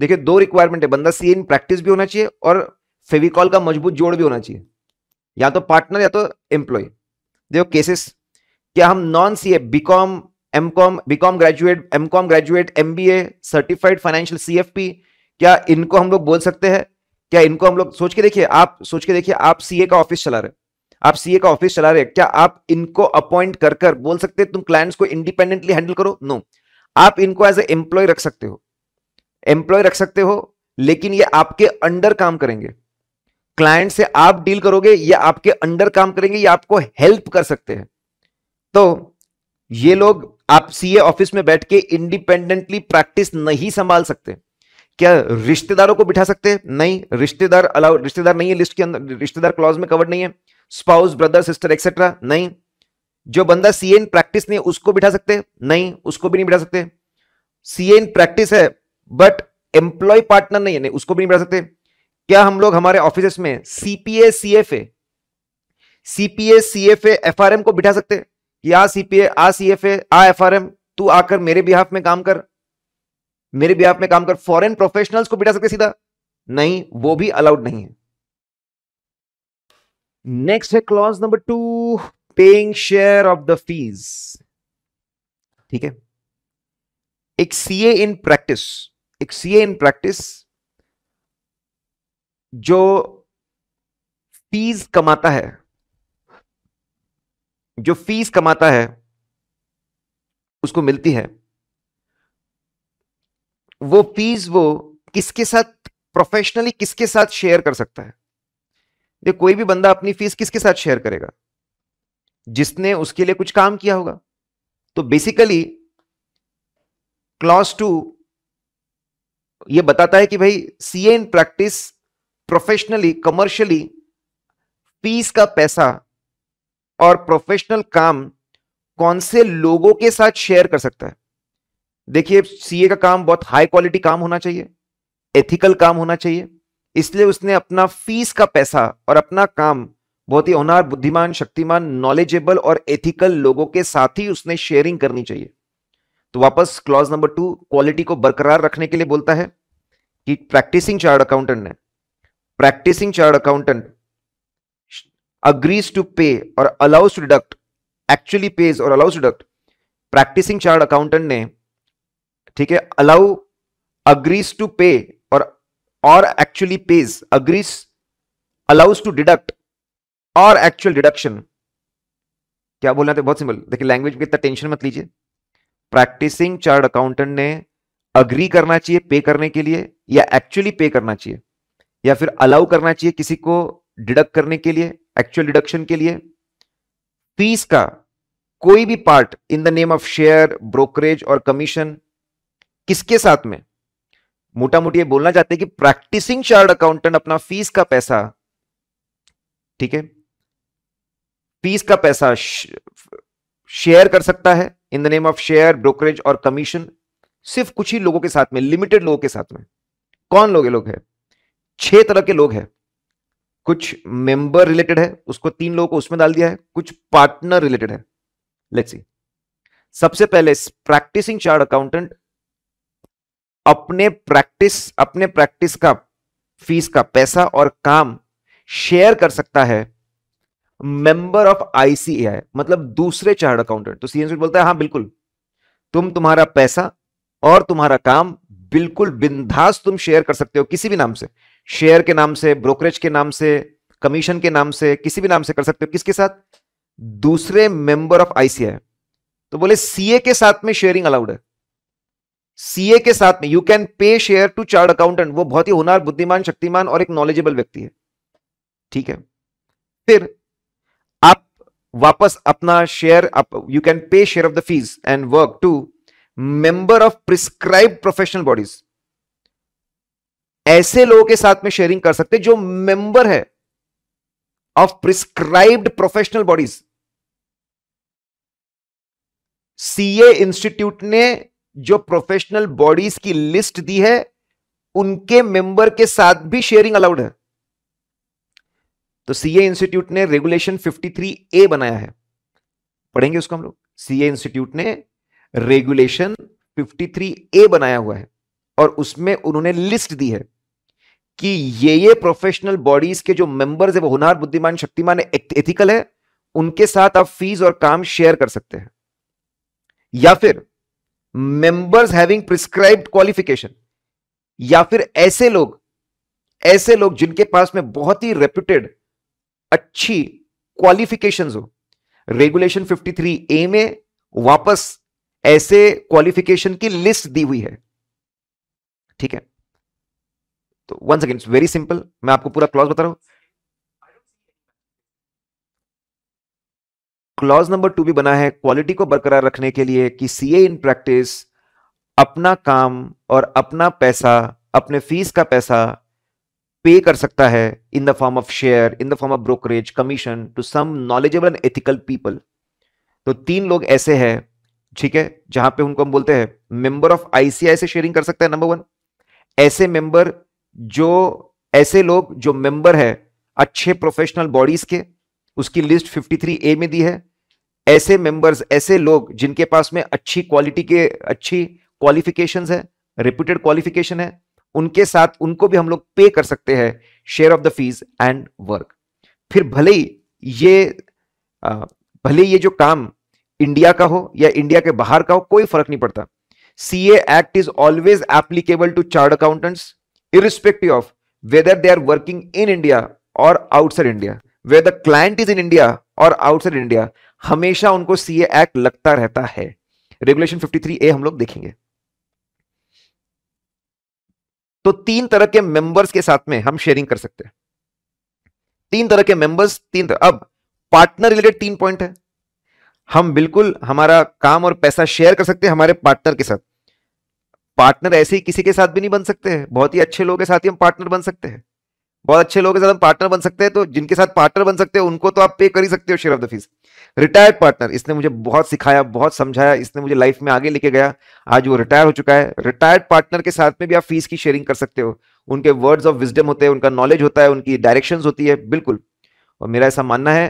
देखिए दो रिक्वायरमेंट है बंदा सी एन प्रैक्टिस भी होना चाहिए और फेविकॉल का मजबूत जोड़ भी होना चाहिए या तो पार्टनर या तो एम्प्लॉय देखो केसेस क्या हम non C CA BCom MCom BCom graduate MCom graduate MBA certified financial CFP क्या इनको हम लोग बोल सकते हैं क्या इनको हम लोग सोच के देखिए आप सोच के देखिए आप सीए का ऑफिस चला रहे आप सीए का ऑफिस चला रहे क्या आप इनको अपॉइंट कर कर बोल सकते तुम क्लाइंट्स को इंडिपेंडेंटली हैंडल करो नो आप इनको एज ए एम्प्लॉय रख सकते हो एम्प्लॉय रख सकते हो लेकिन ये आपके अंडर काम करेंगे क्लाइंट से आप डील करोगे ये आपके अंडर काम करेंगे ये आपको हेल्प कर सकते हैं तो ये लोग आप सीए ऑफिस में बैठ के इंडिपेंडेंटली प्रैक्टिस नहीं संभाल सकते क्या रिश्तेदारों को बिठा सकते हैं नहीं रिश्तेदार अलाउ रिश्तेदार नहीं है लिस्ट के अंदर रिश्तेदार क्लॉज में कवर नहीं है स्पाउस ब्रदर सिस्टर एक्सेट्रा नहीं जो बंदा सी एन प्रैक्टिस नहीं उसको बिठा सकते नहीं उसको भी नहीं बिठा सकते सी एन प्रैक्टिस है बट एम्प्लॉय पार्टनर नहीं है नहीं उसको भी नहीं बिठा सकते क्या हम लोग हमारे ऑफिस में CPA CFA CPA CFA FRM को बिठा सकते कि आ सीपीए आ ए आ एम तू आकर मेरे बिहाफ में काम कर मेरे बिहाफ में काम कर फॉरेन प्रोफेशनल्स को बिठा सकते सीधा नहीं वो भी अलाउड नहीं है नेक्स्ट है clause number two paying share of the fees ठीक है एक सीए इन प्रैक्टिस एक सीए इन प्रैक्टिस जो फीस कमाता है जो फीस कमाता है उसको मिलती है वो फीस वो किसके साथ प्रोफेशनली किसके साथ शेयर कर सकता है ये कोई भी बंदा अपनी फीस किसके साथ शेयर करेगा जिसने उसके लिए कुछ काम किया होगा तो बेसिकली क्लॉस टू ये बताता है कि भाई C in practice professionally commercially fees का पैसा और प्रोफेशनल काम कौन से लोगों के साथ शेयर कर सकता है देखिए सीए का काम बहुत हाई क्वालिटी काम होना चाहिए एथिकल काम होना चाहिए इसलिए उसने अपना फीस का पैसा और अपना काम बहुत ही होनार बुद्धिमान शक्तिमान नॉलेजेबल और एथिकल लोगों के साथ ही उसने शेयरिंग करनी चाहिए तो वापस क्लॉज नंबर टू क्वालिटी को बरकरार रखने के लिए बोलता है कि प्रैक्टिसिंग चार्ट अकाउंटेंट ने practicing chart accountant agrees to pay or allows to deduct actually pays और allows deduct practicing chart accountant ने ठीक है अलाउ अग्रीज टू पे और actually pays agrees allows to deduct और एक्चुअल डिडक्शन क्या बोलना था तो बहुत सिंपल देखिए लैंग्वेज में इतना टेंशन मत लीजिए प्रैक्टिसिंग चार्ट अकाउंटेंट ने अग्री करना चाहिए पे करने के लिए या एक्चुअली पे करना चाहिए या फिर अलाउ करना चाहिए किसी को डिडक्ट करने के लिए एक्चुअल डिडक्शन के लिए फीस का कोई भी part in the name of share brokerage और कमीशन किसके साथ में मोटा मोटी ये बोलना चाहते हैं कि प्रैक्टिसिंग चार्ट अकाउंटेंट अपना फीस का पैसा ठीक है फीस का पैसा शेयर कर सकता है in the name of share brokerage और कमीशन सिर्फ कुछ ही लोगों के साथ में लिमिटेड लोगों के साथ में कौन लोग लोग हैं छह तरह के लोग हैं कुछ मेंबर रिलेटेड है उसको तीन लोगों को उसमें डाल दिया है कुछ पार्टनर रिलेटेड है लेट्स सी सबसे पहले प्रैक्टिसिंग चार्ट अकाउंटेंट अपने प्रैक्टिस अपने प्रैक्टिस का फीस का पैसा और काम शेयर कर सकता है मेंबर ऑफ आईसीएआई मतलब दूसरे चार्ट अकाउंटेंट तो सीएम बोलता है हाँ बिल्कुल तुम तुम्हारा पैसा और तुम्हारा काम बिल्कुल बिंदास तुम शेयर कर सकते हो किसी भी नाम से शेयर के नाम से ब्रोकरेज के नाम से कमीशन के नाम से किसी भी नाम से कर सकते हो किसके साथ दूसरे मेंबर ऑफ आईसीआई तो बोले सीए के साथ में शेयरिंग अलाउड है सीए के साथ में you can pay share to chart accountant वो बहुत ही होनार बुद्धिमान शक्तिमान और एक नॉलेजेबल व्यक्ति है ठीक है फिर आप वापस अपना share you can pay share of the fees and work to member of prescribe professional bodies ऐसे लोगों के साथ में शेयरिंग कर सकते जो मेंबर है of prescribed professional bodies CA institute ने जो प्रोफेशनल बॉडीज की लिस्ट दी है उनके मेंबर के साथ भी शेयरिंग अलाउड है तो सीए इंस्टीट्यूट ने रेगुलेशन 53 ए बनाया है पढ़ेंगे उसको हम लोग सीए इंस्टीट्यूट ने रेगुलेशन 53 ए बनाया हुआ है और उसमें उन्होंने लिस्ट दी है कि ये ये प्रोफेशनल बॉडीज के जो मेंबर्स है वो होनहार बुद्धिमान शक्तिमान एथिकल है उनके साथ आप फीस और काम शेयर कर सकते हैं या फिर मेंबर्स हैविंग प्रिस्क्राइब्ड क्वालिफिकेशन या फिर ऐसे लोग ऐसे लोग जिनके पास में बहुत ही रेप्यूटेड अच्छी क्वालिफिकेशन हो रेगुलेशन 53 ए में वापस ऐसे क्वालिफिकेशन की लिस्ट दी हुई है ठीक है तो वन सेकेंड वेरी सिंपल मैं आपको पूरा क्लॉज बता रहा हूं क्लॉज नंबर टू भी बना है क्वालिटी को बरकरार रखने के लिए कि सीए इन प्रैक्टिस अपना काम और अपना पैसा अपने फीस का पैसा पे कर सकता है in the form of share in the form of brokerage commission to some knowledgeable and ethical people तो तीन लोग ऐसे हैं ठीक है जहां पे उनको हम बोलते हैं मेंबर ऑफ आईसीआई से शेयरिंग कर सकता है नंबर वन ऐसे मेंबर जो ऐसे लोग जो मेंबर है अच्छे प्रोफेशनल बॉडीज के उसकी लिस्ट 53 ए में दी है ऐसे मेंबर्स ऐसे लोग जिनके पास में अच्छी क्वालिटी के अच्छी क्वालिफिकेशंस है रिप्यूटेड क्वालिफिकेशन है उनके साथ उनको भी हम लोग पे कर सकते हैं share of the fees and work फिर भले ही ये भले ये जो काम इंडिया का हो या इंडिया के बाहर का हो कोई फर्क नहीं पड़ता C act is always applicable to chart accountants irrespective of whether they are working in India or outside India, whether the client is in India और आउटसाइड इंडिया हमेशा उनको सी एक्ट लगता रहता है रेगुलेशन 53 ए हम लोग देखेंगे तो तीन तरह के मेंबर्स के साथ में हम शेयरिंग कर सकते हैं तीन तरह के मेंबर्स तीन तरह अब पार्टनर रिलेटेड तीन पॉइंट है हम बिल्कुल हमारा काम और पैसा शेयर कर सकते हैं हमारे पार्टनर के साथ पार्टनर ऐसे ही किसी के साथ भी नहीं बन सकते हैं बहुत ही अच्छे लोगों के साथ ही हम पार्टनर बन सकते हैं बहुत अच्छे लोगों के साथ हम पार्टनर बन सकते हैं तो जिनके साथ पार्टनर बन सकते हैं उनको तो आप पे कर ही सकते हो share of the fees retired partner इसने मुझे बहुत सिखाया बहुत समझाया इसने मुझे लाइफ में आगे लेके गया आज वो रिटायर हो चुका है रिटायर्ड पार्टनर के साथ में भी आप फीस की शेयरिंग कर सकते हो उनके वर्ड्स ऑफ विजडम होते हैं उनका नॉलेज होता है उनकी डायरेक्शन होती है बिल्कुल और मेरा ऐसा मानना है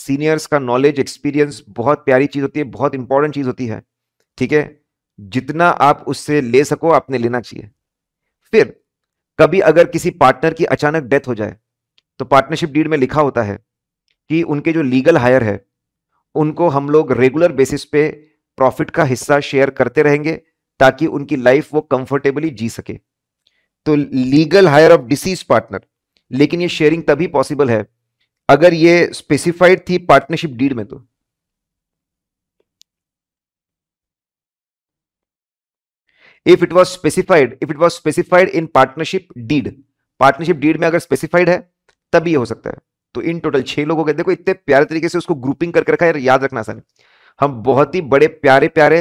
सीनियर्स का नॉलेज एक्सपीरियंस बहुत प्यारी चीज़ होती है बहुत इंपॉर्टेंट चीज़ होती है ठीक है जितना आप उससे ले सको आपने लेना चाहिए फिर कभी अगर किसी पार्टनर की अचानक डेथ हो जाए तो पार्टनरशिप डीड में लिखा होता है कि उनके जो लीगल हायर है उनको हम लोग रेगुलर बेसिस पे प्रॉफिट का हिस्सा शेयर करते रहेंगे ताकि उनकी लाइफ वो कंफर्टेबली जी सके तो legal heir of deceased partner लेकिन ये शेयरिंग तभी पॉसिबल है अगर ये स्पेसिफाइड थी पार्टनरशिप डीड में तो if it was specified if it was specified in partnership deed partnership deed में अगर स्पेसिफाइड है तब ये हो सकता है तो इन टोटल छह लोगों के देखो इतने प्यारे तरीके से उसको ग्रुपिंग करके रखा है याद रखना सर हम बहुत ही बड़े प्यारे प्यारे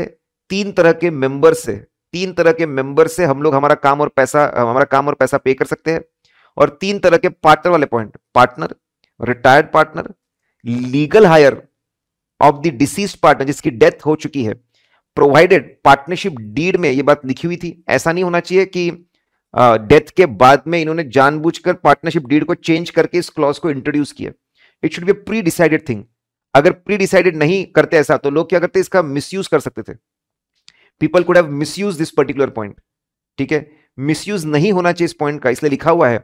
तीन तरह के मेंबर से तीन तरह के मेंबर से हम लोग हमारा काम और पैसा हमारा काम और पैसा पे कर सकते हैं और तीन तरह के पार्टनर वाले point partner retired partner legal heir of the deceased partner जिसकी डेथ हो चुकी है प्रोवाइडेड पार्टनरशिप डीड में ये बात लिखी हुई थी ऐसा नहीं होना चाहिए कि डेथ के बाद में इन्होंने जानबूझकर पार्टनरशिप डीड को चेंज करके इस क्लॉज को इंट्रोड्यूस किया it should be pre decided thing अगर प्री डिसाइडेड नहीं करते ऐसा तो लोग क्या करते इसका मिस कर सकते थे people could have misuse this particular point ठीक है मिस नहीं होना चाहिए इस पॉइंट का इसलिए लिखा हुआ है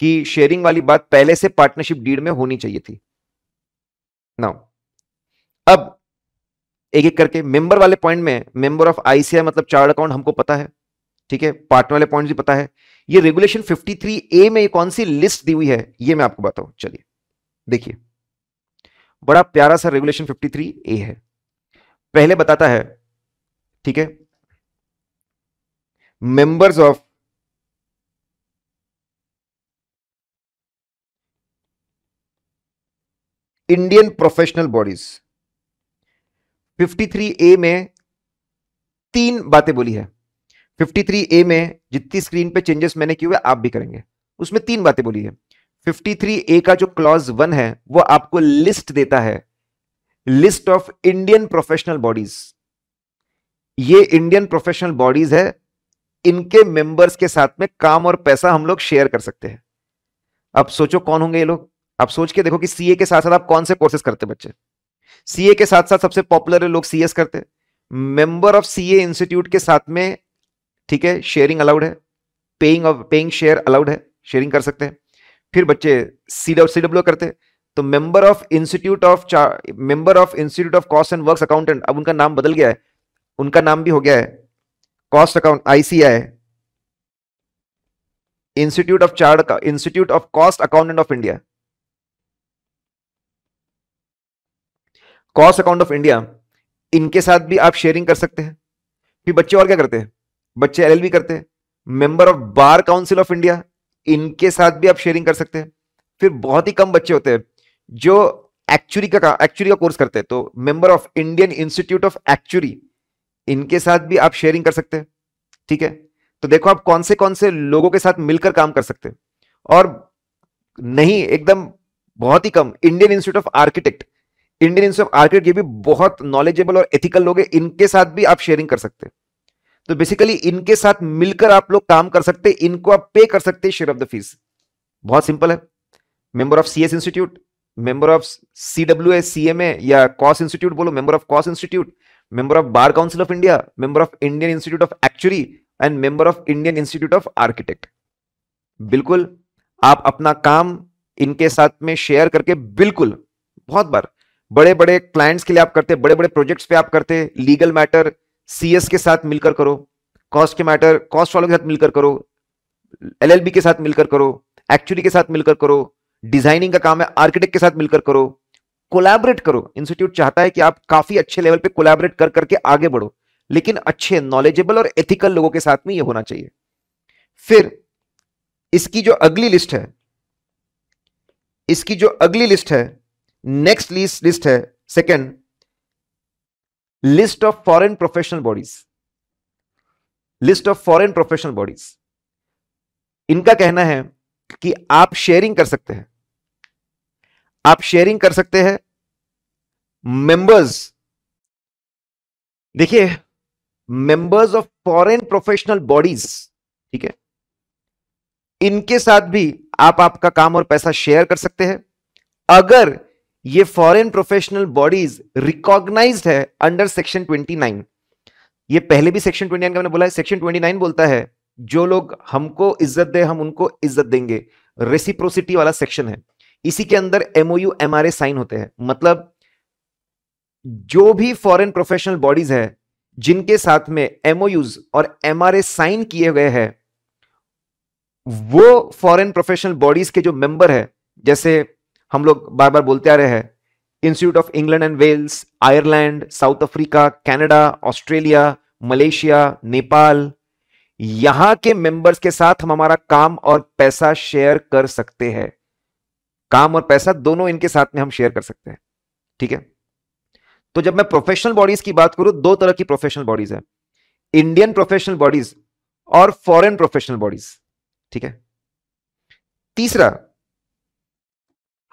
कि शेयरिंग वाली बात पहले से पार्टनरशिप डीड में होनी चाहिए थी नाउ अब एक एक करके मेंबर वाले पॉइंट में मेंबर ऑफ आईसीआई मतलब चार्ट अकाउंट हमको पता है ठीक है पार्ट वाले पॉइंट भी पता है ये रेगुलेशन 53 ए में कौन सी लिस्ट दी हुई है ये मैं आपको बताऊं चलिए देखिए बड़ा प्यारा सा रेगुलेशन 53 ए है पहले बताता है ठीक है members of Indian professional bodies 53 A में तीन बातें बोली है 53 ए में जितनी स्क्रीन पे चेंजेस मैंने किए हुए आप भी करेंगे उसमें तीन बातें बोली है 53 ए का जो क्लॉज वन है वो आपको लिस्ट देता है list of Indian professional bodies ये इंडियन प्रोफेशनल बॉडीज है इनके मेंबर्स के साथ में काम और पैसा हम लोग शेयर कर सकते हैं अब सोचो कौन होंगे ये लोग आप सोच के देखो कि सीए के साथ साथ आप कौन से कोर्सेस करते बच्चे सीए के साथ साथ सबसे पॉपुलर है लोग सीएस करते हैं मेंबर ऑफ सीए इंस्टीट्यूट के साथ में ठीक है शेयरिंग अलाउड है paying of paying share allowed है शेयरिंग कर सकते हैं फिर बच्चे सी डब्ल्यू करते हैं तो member of institute of member of institute of cost and works accountant अब उनका नाम बदल गया है उनका नाम भी हो गया है cost account ICAI institute of chart institute of cost accountant of India cost account of India इनके साथ भी आप शेयरिंग कर सकते हैं फिर बच्चे और क्या करते हैं बच्चे एल करते हैं member of bar council of India इनके साथ भी आप शेयरिंग कर सकते हैं फिर बहुत ही कम बच्चे होते हैं जो एक्चुअली का एक्चुअरी का कोर्स करते हैं तो member of Indian institute of actually इनके साथ भी आप शेयरिंग कर सकते हैं ठीक है तो देखो आप कौन से कौन से लोगों के साथ मिलकर काम कर सकते हैं और नहीं एकदम बहुत ही कम Indian institute of architect Indian institute of architect ये भी बहुत नॉलेजेबल और एथिकल लोग हैं इनके साथ भी आप शेयरिंग कर सकते तो बेसिकली इनके साथ मिलकर आप लोग काम कर सकते हैं इनको आप पे कर सकते हैं शेयर ऑफ द फीस बहुत सिंपल है member of CS institute member of CW S C M A या कॉस इंस्टीट्यूट बोलो member of cost institute member of bar council of India member of Indian institute of actually and member of Indian institute of architect बिल्कुल आप अपना काम इनके साथ में share करके बिल्कुल बहुत बार बड़े बड़े क्लाइंट्स के लिए आप करते बड़े बड़े प्रोजेक्ट्स पे आप करते लीगल मैटर सीएस के साथ मिलकर करो कॉस्ट के मैटर कॉस्ट वालों के साथ मिलकर करो एलएलबी के साथ मिलकर करो एक्चुअली के साथ मिलकर करो डिजाइनिंग का काम है आर्किटेक्ट के साथ मिलकर करो कोलैबोरेट करो इंस्टीट्यूट चाहता है कि आप काफी अच्छे लेवल पे कोलैबोरेट कर करके आगे बढ़ो लेकिन अच्छे नॉलेजेबल और एथिकल लोगों के साथ में ये होना चाहिए फिर इसकी जो अगली लिस्ट है इसकी जो अगली लिस्ट है नेक्स्ट लिस्ट लिस्ट है second list of foreign professional bodies list of foreign professional bodies इनका कहना है कि आप शेयरिंग कर सकते हैं आप शेयरिंग कर सकते हैं मेंबर्स देखिए members of foreign professional bodies ठीक है इनके साथ भी आप आपका काम और पैसा शेयर कर सकते हैं अगर ये फॉरेन प्रोफेशनल बॉडीज रिकॉग्नाइज है अंडर सेक्शन 29 ये पहले भी सेक्शन 29 का मैंने बोला है सेक्शन 29 बोलता है जो लोग हमको इज्जत दे हम उनको इज्जत देंगे रेसिप्रोसिटी वाला सेक्शन है इसी के अंदर एमओयू एमआरए साइन होते हैं मतलब जो भी फॉरेन प्रोफेशनल बॉडीज है जिनके साथ में एमओयूज और एमआरए साइन किए गए हैं वो फॉरेन प्रोफेशनल बॉडीज के जो मेंबर है जैसे हम लोग बार बार बोलते आ रहे हैं institute of England and Wales Ireland South Africa Canada Australia Malaysia Nepal यहां के मेंबर्स के साथ हम हमारा काम और पैसा शेयर कर सकते हैं काम और पैसा दोनों इनके साथ में हम शेयर कर सकते हैं ठीक है तो जब मैं प्रोफेशनल बॉडीज की बात करूं दो तरह की प्रोफेशनल बॉडीज है इंडियन प्रोफेशनल बॉडीज और फॉरेन प्रोफेशनल बॉडीज ठीक है तीसरा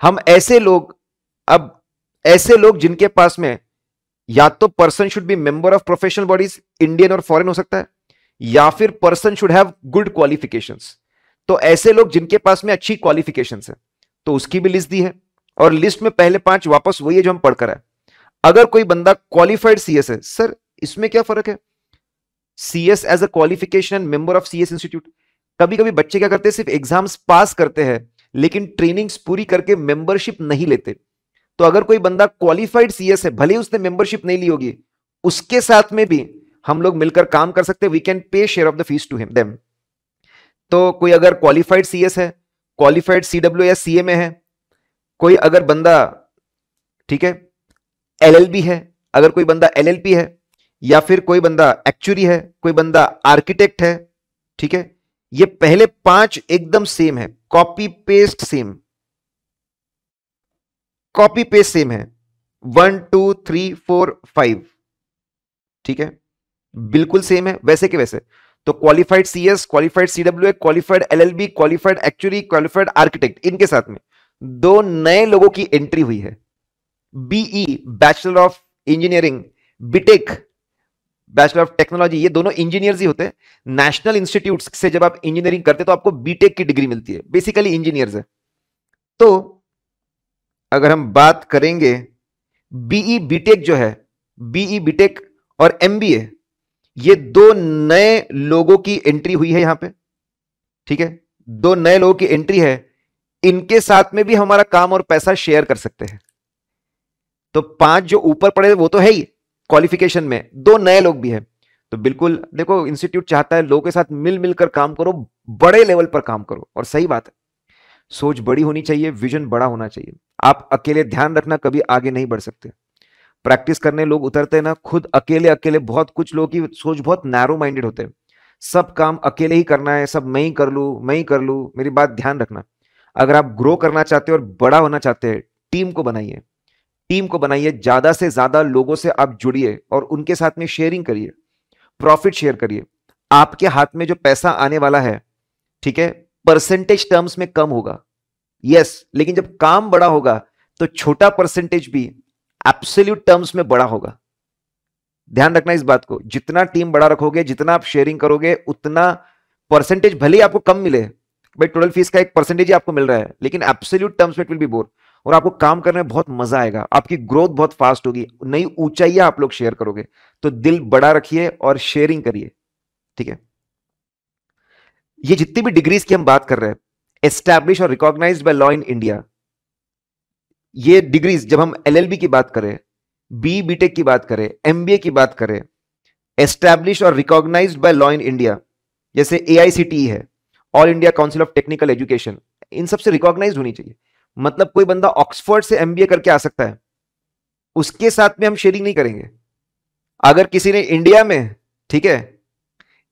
हम ऐसे लोग अब ऐसे लोग जिनके पास में या तो person should be member of professional bodies Indian और फॉरेन हो सकता है या फिर person should have good qualification तो ऐसे लोग जिनके पास में अच्छी क्वालिफिकेशन है तो उसकी भी लिस्ट दी है और लिस्ट में पहले पांच वापस वही है जो हम पढ़कर आए अगर कोई बंदा क्वालिफाइड सीएस है सर इसमें क्या फर्क है CS as a qualification and member of CS institute कभी कभी बच्चे क्या करते हैं सिर्फ एग्जाम्स पास करते हैं लेकिन ट्रेनिंग्स पूरी करके मेंबरशिप नहीं लेते तो अगर कोई बंदा क्वालिफाइड सीएस है भले उसने मेंबरशिप नहीं ली होगी उसके साथ में भी हम लोग मिलकर काम कर सकते we can pay share of the fees to him them तो कोई अगर क्वालिफाइड सीएस है क्वालिफाइड सीडब्ल्यू या सीए में है कोई अगर बंदा ठीक है एलएलबी है अगर कोई बंदा एलएलपी है या फिर कोई बंदा एक्चुरी है कोई बंदा आर्किटेक्ट है ठीक है ये पहले पांच एकदम सेम है copy paste same copy paste same है one two three four five ठीक है बिल्कुल सेम है वैसे के वैसे तो qualified CS qualified CW qualified LLB qualified actually qualified architect इनके साथ में दो नए लोगों की एंट्री हुई है BE bachelor of engineering B Tech bachelor of technology ये दोनों इंजीनियर ही होते हैं नेशनल इंस्टीट्यूट से जब आप इंजीनियरिंग करते तो आपको बीटेक की डिग्री मिलती है बेसिकली इंजीनियर्स है तो अगर हम बात करेंगे बीई बीटेक e, जो है बीई बीटेक e, और एमबीए ये दो नए लोगों की एंट्री हुई है यहां पे ठीक है दो नए लोगों की एंट्री है इनके साथ में भी हमारा काम और पैसा शेयर कर सकते हैं तो पांच जो ऊपर पड़े वो तो है ही क्वालिफिकेशन में दो नए लोग भी हैं तो बिल्कुल देखो इंस्टीट्यूट चाहता है लोगों के साथ मिल मिलकर काम करो बड़े लेवल पर काम करो और सही बात है सोच बड़ी होनी चाहिए विजन बड़ा होना चाहिए आप अकेले ध्यान रखना कभी आगे नहीं बढ़ सकते प्रैक्टिस करने लोग उतरते हैं ना खुद अकेले अकेले बहुत कुछ लोग की सोच बहुत नैरो माइंडेड होते हैं सब काम अकेले ही करना है सब मैं ही कर लू मैं ही कर लू मेरी बात ध्यान रखना अगर आप ग्रो करना चाहते हो और बड़ा होना चाहते हैं टीम को बनाइए टीम को बनाइए ज्यादा से ज्यादा लोगों से आप जुड़िए और उनके साथ में शेयरिंग करिए प्रॉफिट शेयर करिए आपके हाथ में जो पैसा आने वाला है ठीक है परसेंटेज टर्म्स में कम होगा यस लेकिन जब काम बड़ा होगा तो छोटा परसेंटेज भी एब्सोल्यूट टर्म्स में बड़ा होगा ध्यान रखना इस बात को जितना टीम बड़ा रखोगे जितना आप शेयरिंग करोगे उतना परसेंटेज भले ही आपको कम मिले भाई टोटल फीस का एक परसेंटेज ही आपको मिल रहा है लेकिन एब्सोल्यूट टर्म्स में इट विल बी बोर और आपको काम करने में बहुत मजा आएगा आपकी ग्रोथ बहुत फास्ट होगी नई ऊंचाइयां आप लोग शेयर करोगे तो दिल बड़ा रखिए और शेयरिंग करिए ठीक है ये जितनी भी डिग्रीज की हम बात कर रहे हैं एस्टैब्लिश और recognise by law in India ये डिग्रीज जब हम एलएलबी की बात करें बी बीटेक की बात करें एमबीए की बात करें एस्टैब्लिश और recognise by law in India जैसे ए है all India council of technical education इन सबसे रिकॉग्नाइज होनी चाहिए मतलब कोई बंदा ऑक्सफोर्ड से एमबीए करके आ सकता है उसके साथ में हम शेयरिंग नहीं करेंगे अगर किसी ने इंडिया में ठीक है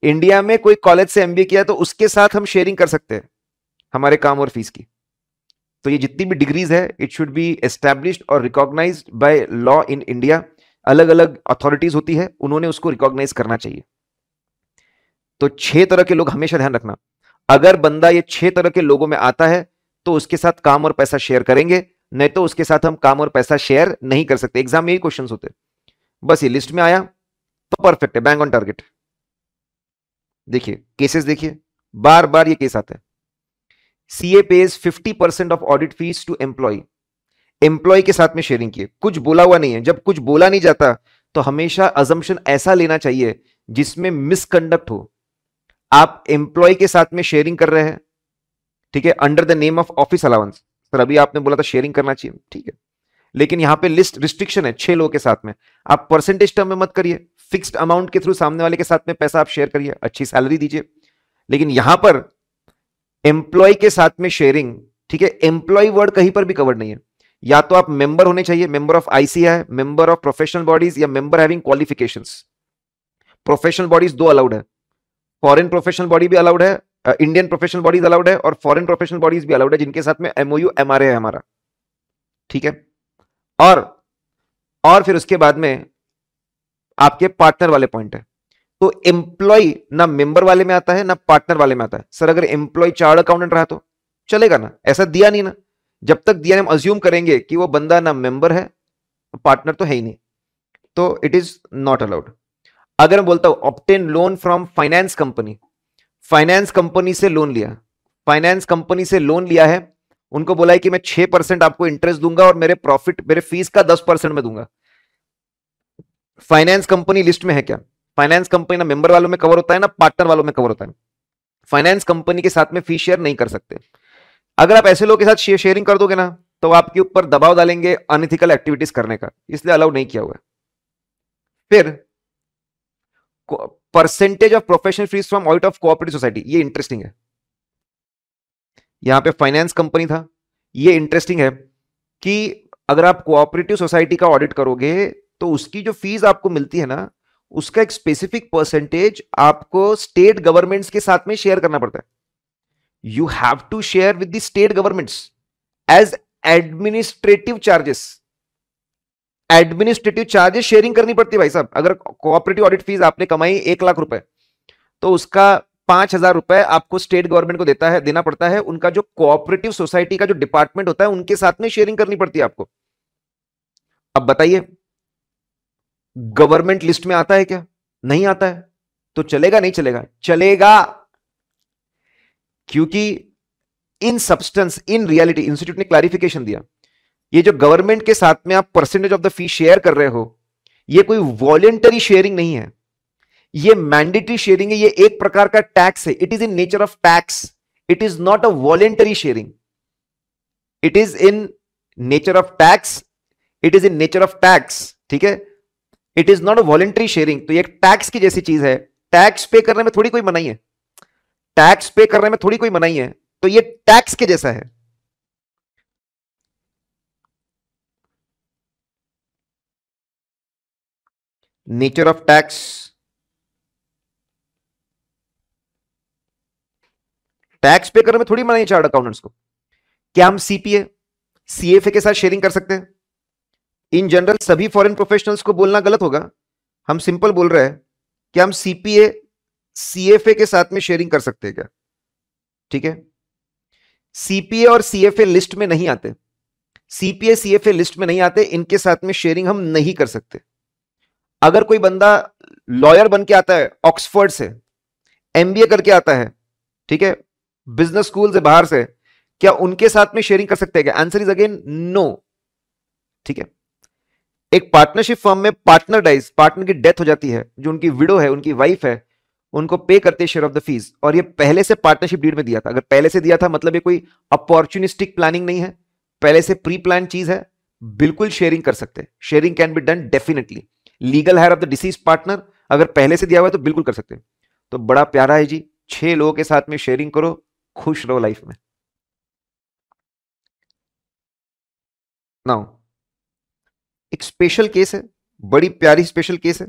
इंडिया में कोई कॉलेज से एमबीए किया तो उसके साथ हम शेयरिंग कर सकते हैं हमारे काम और फीस की तो ये जितनी भी डिग्रीज है इट शुड बी एस्टेब्लिश और recognise by law in India अलग अलग अथॉरिटीज होती है उन्होंने उसको रिकॉग्नाइज करना चाहिए तो छह तरह के लोग हमेशा ध्यान रखना अगर बंदा ये छह तरह के लोगों में आता है तो उसके साथ काम और पैसा शेयर करेंगे नहीं तो उसके साथ हम काम और पैसा शेयर नहीं कर सकते एग्जाम में ही क्वेश्चन होते बस ये लिस्ट में आया तो परफेक्ट है बैंक ऑन टारगेट देखिए केसेस देखिए बार बार ये केस आते है see page fifty percent of audit fees to employ employ के साथ में शेयरिंग किए कुछ बोला हुआ नहीं है जब कुछ बोला नहीं जाता तो हमेशा अजम्पन ऐसा लेना चाहिए जिसमें मिसकंडक्ट हो आप एम्प्लॉय के साथ में शेयरिंग कर रहे हैं ठीक है under the name of office allowance sir अभी आपने बोला था शेयरिंग करना चाहिए ठीक है लेकिन यहाँ पे लिस्ट रिस्ट्रिक्शन है छह लोगों के साथ में आप परसेंटेज टर्म में मत करिए फिक्स्ड अमाउंट के थ्रू सामने वाले के साथ में पैसा आप शेयर करिए अच्छी सैलरी दीजिए लेकिन यहां पर एम्प्लॉय के साथ में शेयरिंग ठीक है एम्प्लॉय वर्ड कहीं पर भी कवर नहीं है या तो आप मेंबर होने चाहिए member of ICAI member of professional bodies या member having qualifications professional bodies दो अलाउड है फॉरेन प्रोफेशनल बॉडी भी अलाउड है इंडियन प्रोफेशनल बॉडीज अलाउड है और फॉरेन प्रोफेशनल बॉडीज भी अलाउड है जिनके साथ में एमओयू एमआरए है हमारा ठीक है और और फिर उसके बाद में आपके पार्टनर वाले पॉइंट है तो एम्प्लॉय ना मेंबर वाले में आता है ना पार्टनर वाले में आता है सर अगर एम्प्लॉय चार्ड अकाउंटेंट रहा तो चलेगा ना ऐसा दिया नहीं ना जब तक दिया हम अज्यूम करेंगे कि वो बंदा ना मेंबर है पार्टनर तो है ही नहीं तो इट इज नॉट अलाउड अगर मैं बोलता हूं obtain loan from finance company finance company से लोन लिया फाइनेंस कंपनी से लोन लिया है उनको बोला है कि मैं छह परसेंट आपको इंटरेस्ट दूंगा और मेरे प्रॉफिट मेरे फीस का दस परसेंट में दूंगा फाइनेंस कंपनी लिस्ट में है क्या फाइनेंस कंपनी ना मेंबर वालों में कवर होता है ना पार्टनर वालों में कवर होता है फाइनेंस कंपनी के साथ में फी शेयर नहीं कर सकते अगर आप ऐसे लोग के साथ शेयरिंग कर दोगे ना तो आपके ऊपर दबाव डालेंगे अनिथिकल एक्टिविटीज करने का इसलिए अलाउ नहीं किया हुआ फिर percentage of professional fees from out of cooperative society ये इंटरेस्टिंग है यहां पे फाइनेंस कंपनी था ये इंटरेस्टिंग है कि अगर आप कोऑपरेटिव सोसाइटी का ऑडिट करोगे तो उसकी जो फीस आपको मिलती है ना उसका एक स्पेसिफिक परसेंटेज आपको स्टेट गवर्नमेंट्स के साथ में शेयर करना पड़ता है you have to share with the state governments as administrative charges administrative charges sharing करनी पड़ती है भाई साहब अगर कोऑपरेटिव ऑडिट फीस आपने कमाई एक लाख रुपए तो उसका पांच हजार रुपए आपको स्टेट गवर्नमेंट को देता है देना पड़ता है उनका जो कोऑपरेटिव सोसाइटी का जो डिपार्टमेंट होता है उनके साथ में शेयरिंग करनी पड़ती है आपको अब बताइए गवर्नमेंट लिस्ट में आता है क्या नहीं आता है तो चलेगा नहीं चलेगा चलेगा क्योंकि in substance in reality institute ने क्लैरिफिकेशन दिया ये जो गवर्नमेंट के साथ में आप percentage of the fee share कर रहे हो ये कोई वॉलेंटरी शेयरिंग नहीं है ये मैंडेटरी शेयरिंग है ये एक प्रकार का टैक्स है it is in nature of tax it is not a voluntary sharing it is in nature of tax it is in nature of tax ठीक है it is not a voluntary sharing तो ये tax की जैसी चीज है tax पे करने में थोड़ी कोई मनाई है टैक्स पे करने में थोड़ी कोई मनाई है तो ये टैक्स के जैसा है nature of tax टैक्स पे करने में थोड़ी मना चार्ट अकाउंटेंट्स को क्या हम सीपीए सीएफए के साथ शेयरिंग कर सकते हैं इन जनरल सभी फॉरेन प्रोफेशनल्स को बोलना गलत होगा हम सिंपल बोल रहे हैं कि हम सीपीए सीएफए के साथ में शेयरिंग कर सकते हैं क्या ठीक है सीपीए और सीएफए लिस्ट में नहीं आते सीपीए सीएफए लिस्ट में नहीं आते इनके साथ में शेयरिंग हम नहीं कर सकते अगर कोई बंदा लॉयर बन के आता है ऑक्सफोर्ड से एमबीए करके आता है ठीक है बिजनेस स्कूल से बाहर से क्या उनके साथ में शेयरिंग कर सकते हैं क्या आंसर इज अगेन नो ठीक है एक पार्टनरशिप फॉर्म में पार्टनर डाइज पार्टनर की डेथ हो जाती है जो उनकी विडो है उनकी वाइफ है उनको पे करते शेयर ऑफ द फीस और ये पहले से पार्टनरशिप डीड में दिया था अगर पहले से दिया था मतलब ये कोई अपॉर्चुनिस्टिक प्लानिंग नहीं है पहले से प्री प्लान चीज है बिल्कुल शेयरिंग कर सकते हैं sharing can be done definitely legal heir of the deceased partner अगर पहले से दिया हुआ है तो बिल्कुल कर सकते हैं तो बड़ा प्यारा है जी छह लोगों के साथ में शेयरिंग करो खुश रहो लाइफ में नाउ एक स्पेशल केस है बड़ी प्यारी स्पेशल केस है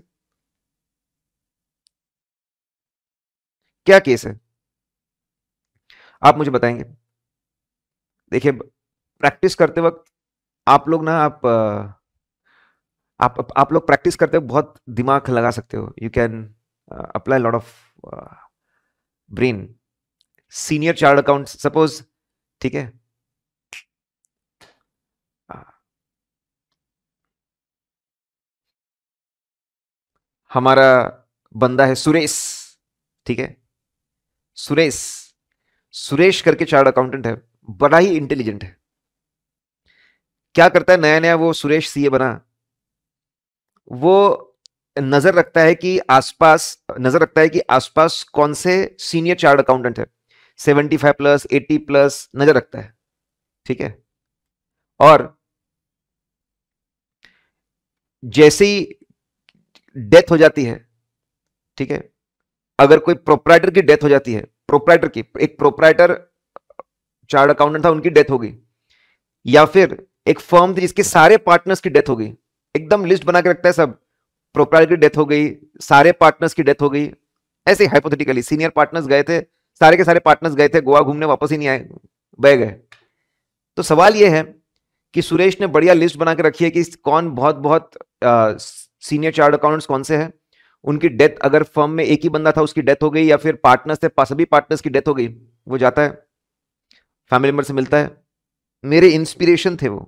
क्या केस है आप मुझे बताएंगे देखिए प्रैक्टिस करते वक्त आप लोग ना आप आप आप लोग प्रैक्टिस करते हो बहुत दिमाग लगा सकते हो you can apply lot of brain senior chart account suppose ठीक है हमारा बंदा है सुरेश ठीक है सुरेश सुरेश करके चार्ट अकाउंटेंट है बड़ा ही इंटेलिजेंट है क्या करता है नया नया वो सुरेश सीए बना वो नजर रखता है कि आसपास नजर रखता है कि आसपास कौन से सीनियर चार्ट अकाउंटेंट है 75 प्लस 80 प्लस नजर रखता है ठीक है और जैसे ही डेथ हो जाती है ठीक है अगर कोई प्रोपराइटर की डेथ हो जाती है प्रोपराइटर की एक प्रोपराइटर चार्ट अकाउंटेंट था उनकी डेथ हो गई या फिर एक फर्म थी जिसके सारे पार्टनर्स की डेथ हो गई एकदम लिस्ट बना के रखता है सब प्रोपराइटर की डेथ हो गई सारे पार्टनर्स की डेथ हो गई ऐसे हाइपोथेटिकली सीनियर पार्टनर्स गए थे सारे के सारे पार्टनर्स गए थे गोवा घूमने वापस ही नहीं आए बह गए तो सवाल यह है कि सुरेश ने बढ़िया लिस्ट बना के रखी है कि कौन बहुत बहुत सीनियर चार्ट अकाउंट कौन से हैं उनकी डेथ अगर फर्म में एक ही बंदा था उसकी डेथ हो गई या फिर पार्टनर्स थे सभी पार्टनर्स की डेथ हो गई वो जाता है फैमिली मेंबर से मिलता है मेरे इंस्पिरेशन थे वो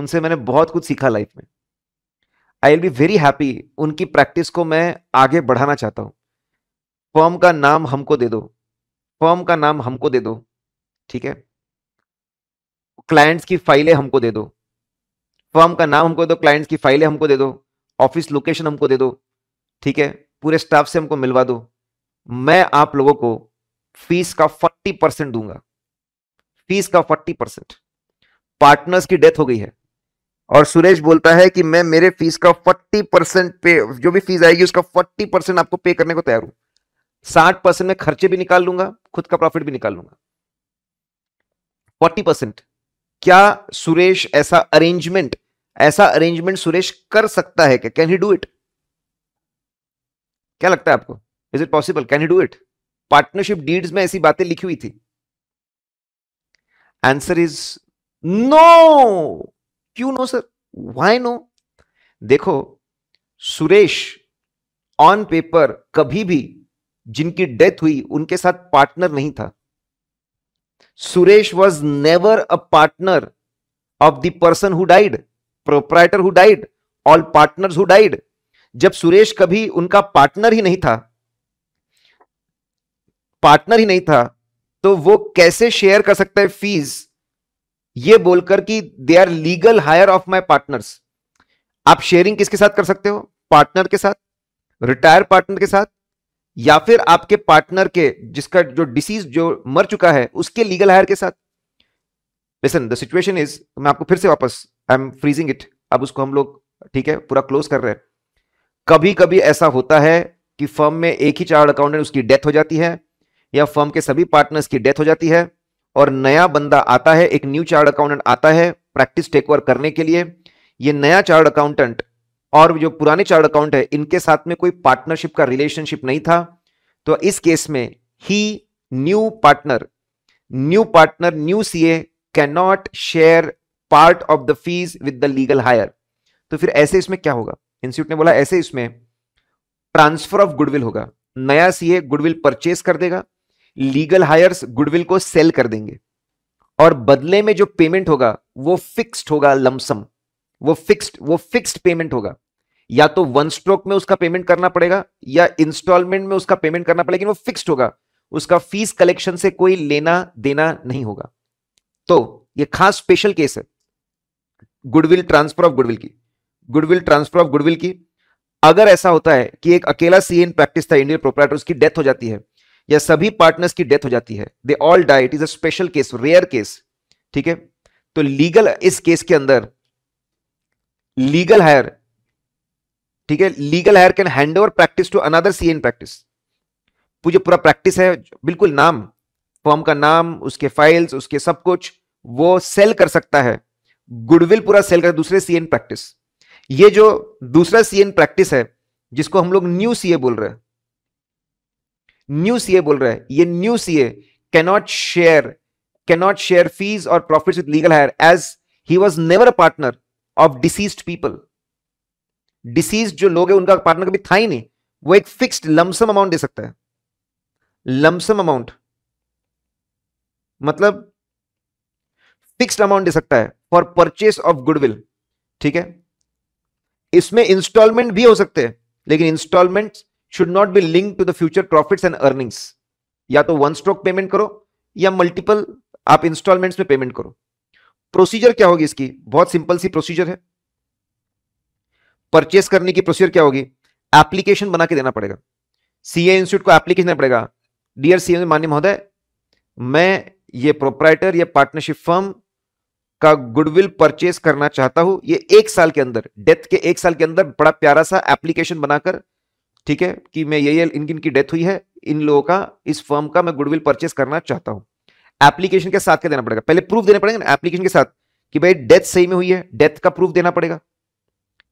उनसे मैंने बहुत कुछ सीखा लाइफ में I will be very happy उनकी प्रैक्टिस को मैं आगे बढ़ाना चाहता हूँ फॉर्म का नाम हमको दे दो फॉर्म का नाम हमको दे दो ठीक है क्लाइंट्स की फाइलें हमको दे दो फॉर्म का नाम हमको दो क्लाइंट्स की फाइलें हमको दे दो ऑफिस लोकेशन हमको दे दो ठीक है पूरे स्टाफ से हमको मिलवा दो मैं आप लोगों को फीस का फोर्टी परसेंट दूंगा फीस का फोर्टी परसेंट पार्टनर्स की डेथ हो गई है और सुरेश बोलता है कि मैं मेरे फीस का फोर्टी परसेंट पे जो भी फीस आएगी उसका फोर्टी परसेंट आपको पे करने को तैयार हूं साठ परसेंट में खर्चे भी निकाल लूंगा खुद का प्रॉफिट भी निकाल लूंगा फोर्टी परसेंट क्या सुरेश ऐसा अरेंजमेंट ऐसा अरेंजमेंट सुरेश कर सकता है क्या कैन ही डू इट क्या लगता है आपको is it possible can he do it partnership deeds में ऐसी बातें लिखी हुई थी आंसर इज नो क्यों नो सर वाई नो देखो सुरेश ऑन पेपर कभी भी जिनकी डेथ हुई उनके साथ पार्टनर नहीं था Suresh was never a partner of the person who died proprietor who died all partners who died जब सुरेश कभी उनका पार्टनर ही नहीं था पार्टनर ही नहीं था तो वो कैसे शेयर कर सकता है फीस ये बोलकर कि they are legal heir of my partners आप शेयरिंग किसके साथ कर सकते हो पार्टनर के साथ रिटायर पार्टनर के साथ या फिर आपके पार्टनर के जिसका जो डिसीज जो मर चुका है उसके लीगल हायर के साथ लिसन द सिचुएशन इज मैं आपको फिर से वापस आई एम फ्रीजिंग इट अब उसको हम लोग ठीक है पूरा क्लोज कर रहे हैं कभी कभी ऐसा होता है कि फर्म में एक ही चार्ट अकाउंटेंट उसकी डेथ हो जाती है या फर्म के सभी पार्टनर्स की डेथ हो जाती है और नया बंदा आता है एक न्यू चार्ट अकाउंटेंट आता है प्रैक्टिस टेक ओवर करने के लिए ये नया चार्ट अकाउंटेंट और जो पुराने चार्ट अकाउंट है इनके साथ में कोई पार्टनरशिप का रिलेशनशिप नहीं था तो इस केस में ही new partner new partner new CA can not share part of the fees with the legal heir तो फिर ऐसे इसमें क्या होगा इंस्टीट्यूट ने बोला ऐसे इसमें ट्रांसफर ऑफ गुडविल होगा नया सीए गुडविल परचेस कर देगा लीगल हायर्स गुडविल को सेल कर देंगे और बदले में जो पेमेंट होगा वो फिक्स्ड होगा लमसम वो फिक्स्ड वो फिक्स्ड पेमेंट होगा या तो वन स्ट्रोक में उसका पेमेंट करना पड़ेगा या इंस्टॉलमेंट में उसका पेमेंट करना पड़ेगा लेकिन वो फिक्स्ड होगा उसका फीस कलेक्शन से कोई लेना देना नहीं होगा तो ये खास स्पेशल केस है गुडविल ट्रांसफर ऑफ गुडविल की गुडविल ट्रांसफर ऑफ गुडविल की अगर ऐसा होता है कि एक अकेला सी इन प्रैक्टिस था इंडियन प्रोपराइटर उसकी डेथ हो जाती है या सभी पार्टनर्स की डेथ हो जाती है they all die is a special case rare case ठीक है तो लीगल इस केस के अंदर लीगल हायर ठीक है legal heir can hand over practice to another C in practice जो पूरा प्रैक्टिस है बिल्कुल नाम फॉर्म का नाम उसके फाइल्स उसके सब कुछ वो सेल कर सकता है गुडविल पूरा सेल कर दूसरे सी एन प्रैक्टिस ये जो दूसरा सी एन प्रैक्टिस है जिसको हम लोग न्यू सीए बोल रहे हैं न्यू सीए बोल रहा है ये new CA cannot share cannot share fees और profit with legal heir as he was never a partner of deceased people deceased जो लोग है उनका पार्टनर कभी था ही नहीं वो एक फिक्स्ड लमसम अमाउंट दे सकता है लमसम अमाउंट मतलब फिक्स्ड अमाउंट दे सकता है फॉर परचेस ऑफ गुडविल ठीक है इसमें इंस्टॉलमेंट भी हो सकते हैं लेकिन instalment should not be link to the future profits and earnings या तो वन स्ट्रोक पेमेंट करो या मल्टीपल आप इंस्टॉलमेंट्स में पेमेंट करो प्रोसीजर क्या होगी इसकी बहुत सिंपल सी प्रोसीजर है परचेस करने की प्रोसीजर क्या होगी एप्लीकेशन बना के देना पड़ेगा सीए इंस्टीट्यूट को एप्लीकेशन देना पड़ेगा डियर सीएम मान्य महोदय मैं ये प्रोपराइटर या पार्टनरशिप फर्म का गुडविल परचेस करना चाहता हूं ये एक साल के अंदर डेथ के एक साल के अंदर बड़ा प्यारा सा एप्लीकेशन बनाकर ठीक है कि मैं ये इनकी इनकी डेथ हुई है इन लोगों का इस फर्म का मैं गुडविल परचेस करना चाहता हूं एप्लीकेशन के साथ क्या देना पड़ेगा पहले प्रूफ देना पड़ेगा ना एप्लीकेशन के साथ कि भाई डेथ सही में हुई है डेथ का प्रूफ देना पड़ेगा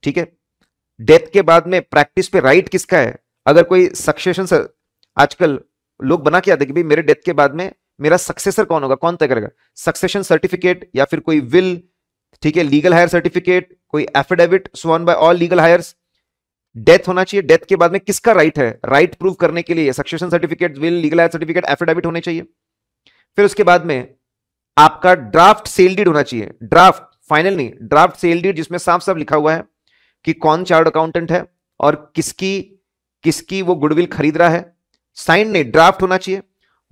ठीक है डेथ के बाद में प्रैक्टिस पे राइट किसका है अगर कोई सक्सेशन आजकल लोग बना के आते कि भाई मेरे डेथ के बाद में मेरा सक्सेसर कौन होगा कौन तय करेगा सक्सेशन सर्टिफिकेट या फिर कोई विल ठीक है लीगल हायर सर्टिफिकेट कोई affidavit sworn by all legal heirs death होना चाहिए डेथ के बाद में किसका राइट है राइट प्रूव करने के लिए succession certificate will legal certificate affidavit होने चाहिए फिर उसके बाद में आपका ड्राफ्ट सेल डीड होना चाहिए ड्राफ्ट फाइनल नहीं ड्राफ्ट सेल डीड जिसमें साफ साफ लिखा हुआ है कि कौन चार्ट अकाउंटेंट है और किसकी किसकी वो गुडविल खरीद रहा है साइन नहीं ड्राफ्ट होना चाहिए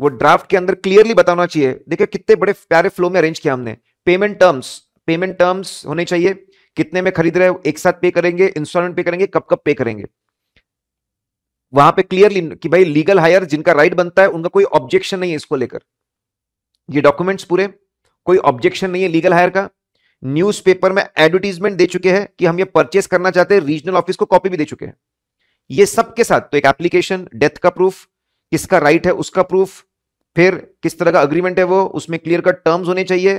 वो ड्राफ्ट के अंदर क्लियरली बताना चाहिए देखिए कितने बड़े प्यारे फ्लो में अरेंज किया हमने पेमेंट टर्म्स पेमेंट टर्म्स होने चाहिए कितने में खरीद रहे हो एक साथ पे करेंगे इंस्टॉलमेंट पे करेंगे कब कब पे करेंगे वहां पे क्लियरली कि भाई लीगल हायर जिनका राइट बनता है उनका कोई ऑब्जेक्शन नहीं है इसको लेकर ये डॉक्यूमेंट्स पूरे कोई ऑब्जेक्शन नहीं है लीगल हायर का न्यूज़पेपर में एडवर्टीजमेंट दे चुके हैं कि हम ये परचेस करना चाहते हैं रीजनल ऑफिस को कॉपी भी दे चुके हैं ये सब के साथ तो एक एप्लीकेशन डेथ का प्रूफ किसका राइट है उसका प्रूफ फिर किस तरह का अग्रीमेंट है वो उसमें क्लियर कट टर्म्स होने चाहिए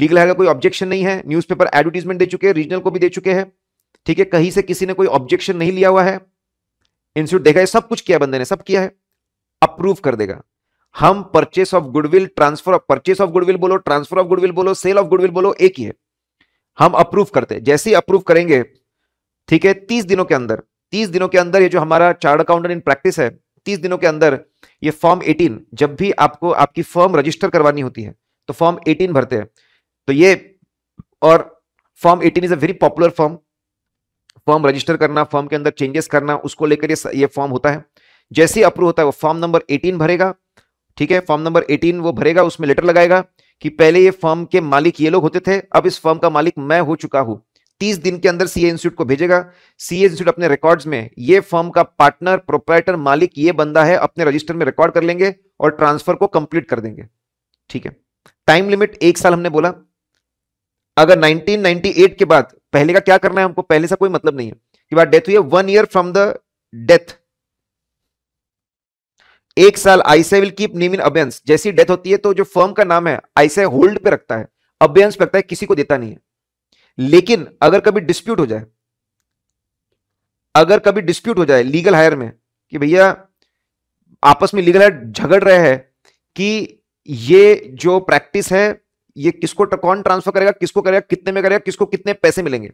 लीगल है कोई ऑब्जेक्शन नहीं है न्यूज़पेपर एडवर्टीजमेंट दे चुके हैं रीजनल को भी दे चुके हैं ठीक है कहीं से किसी ने कोई ऑब्जेक्शन नहीं लिया हुआ है इंस्टीट्यूट देखा है सब कुछ किया बंदे ने सब किया है अप्रूव कर देगा हम purchase of goodwill transfer of purchase of goodwill बोलो ट्रांसफर ऑफ गुडविल बोलो सेल ऑफ गुडविल बोलो एक ही है हम अप्रूव करते हैं जैसे ही अप्रूव करेंगे ठीक है तीस दिनों के अंदर तीस दिनों के अंदर ये जो हमारा चार्ट अकाउंटेंट इन प्रैक्टिस है तीस दिनों के अंदर ये फॉर्म एटीन जब भी आपको आपकी फॉर्म रजिस्टर करवानी होती है तो फॉर्म एटीन भरते हैं तो ये और form eighteen is a very popular form form register करना फॉर्म के अंदर चेंजेस करना उसको लेकर ये ये फॉर्म होता है जैसे ही अप्रूव होता है वो फॉर्म नंबर 18 भरेगा ठीक है फॉर्म नंबर 18 वो भरेगा उसमें लेटर लगाएगा कि पहले ये फॉर्म के मालिक ये लोग होते थे अब इस फॉर्म का मालिक मैं हो चुका हूं तीस दिन के अंदर सीए इंस्टीट्यूट को भेजेगा सीए इंस्टीट्यूट अपने रिकॉर्ड्स में ये फॉर्म का पार्टनर प्रोपराइटर मालिक ये बंदा है अपने रजिस्टर में रिकॉर्ड कर लेंगे और ट्रांसफर को कंप्लीट कर देंगे ठीक है टाइम लिमिट एक साल हमने बोला अगर 1998 के बाद पहले का क्या करना है हमको पहले से कोई मतलब नहीं है कि बात डेथ हुई है one year from the death एक साल आईसे will keep name in abeyance जैसी डेथ होती है तो जो फर्म का नाम है आईसे होल्ड पे रखता है अबेंस रखता है किसी को देता नहीं है लेकिन अगर कभी डिस्प्यूट हो जाए अगर कभी डिस्प्यूट हो जाए लीगल हायर में कि भैया आपस में लीगल हायर झगड़ रहे हैं कि ये जो प्रैक्टिस है ये किसको कौन ट्रांसफर करेगा किसको करेगा कितने में करेगा किसको कितने पैसे मिलेंगे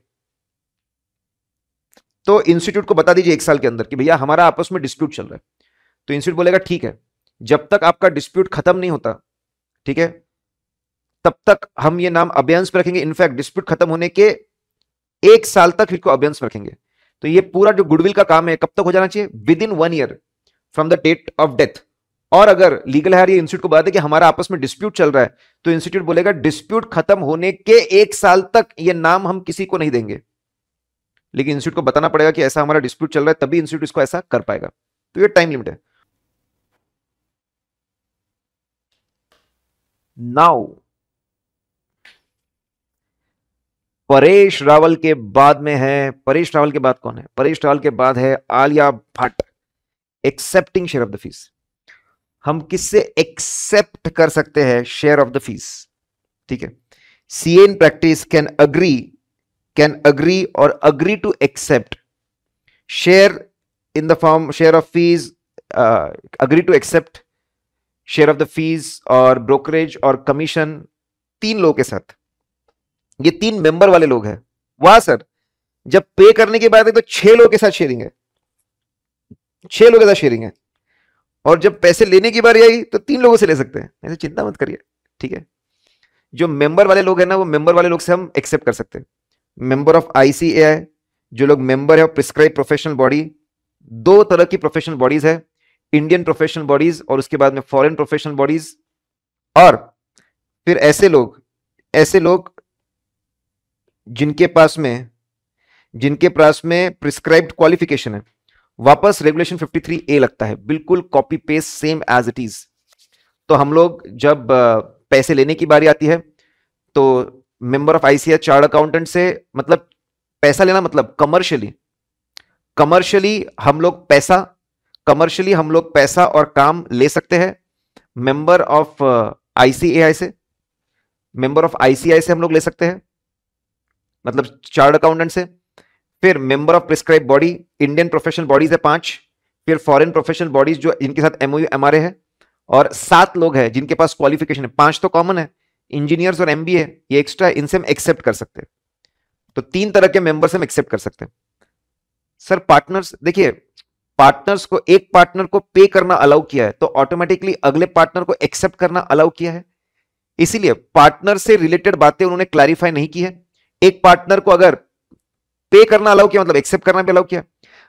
तो इंस्टीट्यूट को बता दीजिए एक साल के अंदर कि भैया हमारा आपस में डिस्प्यूट चल रहा है तो इंस्टीट्यूट बोलेगा ठीक है जब तक आपका डिस्प्यूट खत्म नहीं होता ठीक है तब तक हम ये नाम अभ्यंश पर रखेंगे इनफैक्ट डिस्प्यूट खत्म होने के एक साल तक फिर इसको अभियांश रखेंगे तो ये पूरा जो गुडविल का काम है कब तक हो जाना चाहिए within one year from the date of death और अगर लीगल हायर ये इंस्टीट्यूट को बताते कि हमारा आपस में डिस्प्यूट चल रहा है तो इंस्टीट्यूट बोलेगा डिस्प्यूट खत्म होने के एक साल तक ये नाम हम किसी को नहीं देंगे लेकिन इंस्टीट्यूट को बताना पड़ेगा कि ऐसा हमारा डिस्प्यूट चल रहा है तभी इंस्टीट्यूट इसको ऐसा कर पाएगा तो ये टाइम लिमिट है नाउ परेश रावल के बाद में है परेश रावल के बाद कौन है परेश रावल के बाद है Alia Bhatt accepting share of the fees हम किससे एक्सेप्ट कर सकते हैं शेयर ऑफ द फीस ठीक है C in practice can agree can agree और agree to accept share in the form share of fees agree to accept share of the fees और brokerage और कमीशन तीन लोगों के साथ ये तीन मेंबर वाले लोग हैं वाह सर जब पे करने की बात है तो छह लोगों के साथ शेयरिंग है छह लोगों के साथ शेयरिंग है और जब पैसे लेने की बारी आई तो तीन लोगों से ले सकते हैं ऐसे चिंता मत करिए ठीक है जो मेंबर वाले लोग हैं ना वो मेंबर वाले लोग से हम एक्सेप्ट कर सकते हैं मेंबर ऑफ आईसीएआई जो लोग मेंबर है प्रिस्क्राइब प्रोफेशनल बॉडी दो तरह की प्रोफेशनल बॉडीज है इंडियन प्रोफेशनल बॉडीज और उसके बाद में फॉरेन प्रोफेशनल बॉडीज और फिर ऐसे लोग ऐसे लोग जिनके पास में जिनके पास में प्रिस्क्राइब्ड क्वालिफिकेशन है वापस रेगुलेशन 53 ए लगता है बिल्कुल copy paste same as it is तो हम लोग जब पैसे लेने की बारी आती है तो member of ICS chart accountant से मतलब पैसा लेना मतलब कमर्शियली कमर्शियली हम लोग पैसा कमर्शियली हम लोग पैसा और काम ले सकते हैं मेंबर ऑफ आईसीएआई से मेंबर ऑफ आईसीआई से हम लोग ले सकते हैं मतलब चार्ट अकाउंटेंट से फिर member of prescribe body Indian professional bodies है पांच फिर फॉरेन प्रोफेशनल बॉडीज जो इनके साथ एमओयू एमआरए है और सात लोग हैं जिनके पास क्वालिफिकेशन है पांच तो कॉमन है इंजीनियर्स और एमबीए ये एक्स्ट्रा इनसे हम एक्सेप्ट कर सकते हैं तो तीन तरह के मेंबर्स हम एक्सेप्ट कर सकते हैं सर पार्टनर्स देखिए पार्टनर्स को एक पार्टनर को पे करना अलाउ किया है तो ऑटोमेटिकली अगले पार्टनर को एक्सेप्ट करना अलाउ किया है इसीलिए पार्टनर से रिलेटेड बातें उन्होंने क्लैरिफाई नहीं की है एक पार्टनर को अगर पे करना अलाउ किया मतलब एक्सेप्ट करना भी अलाउ किया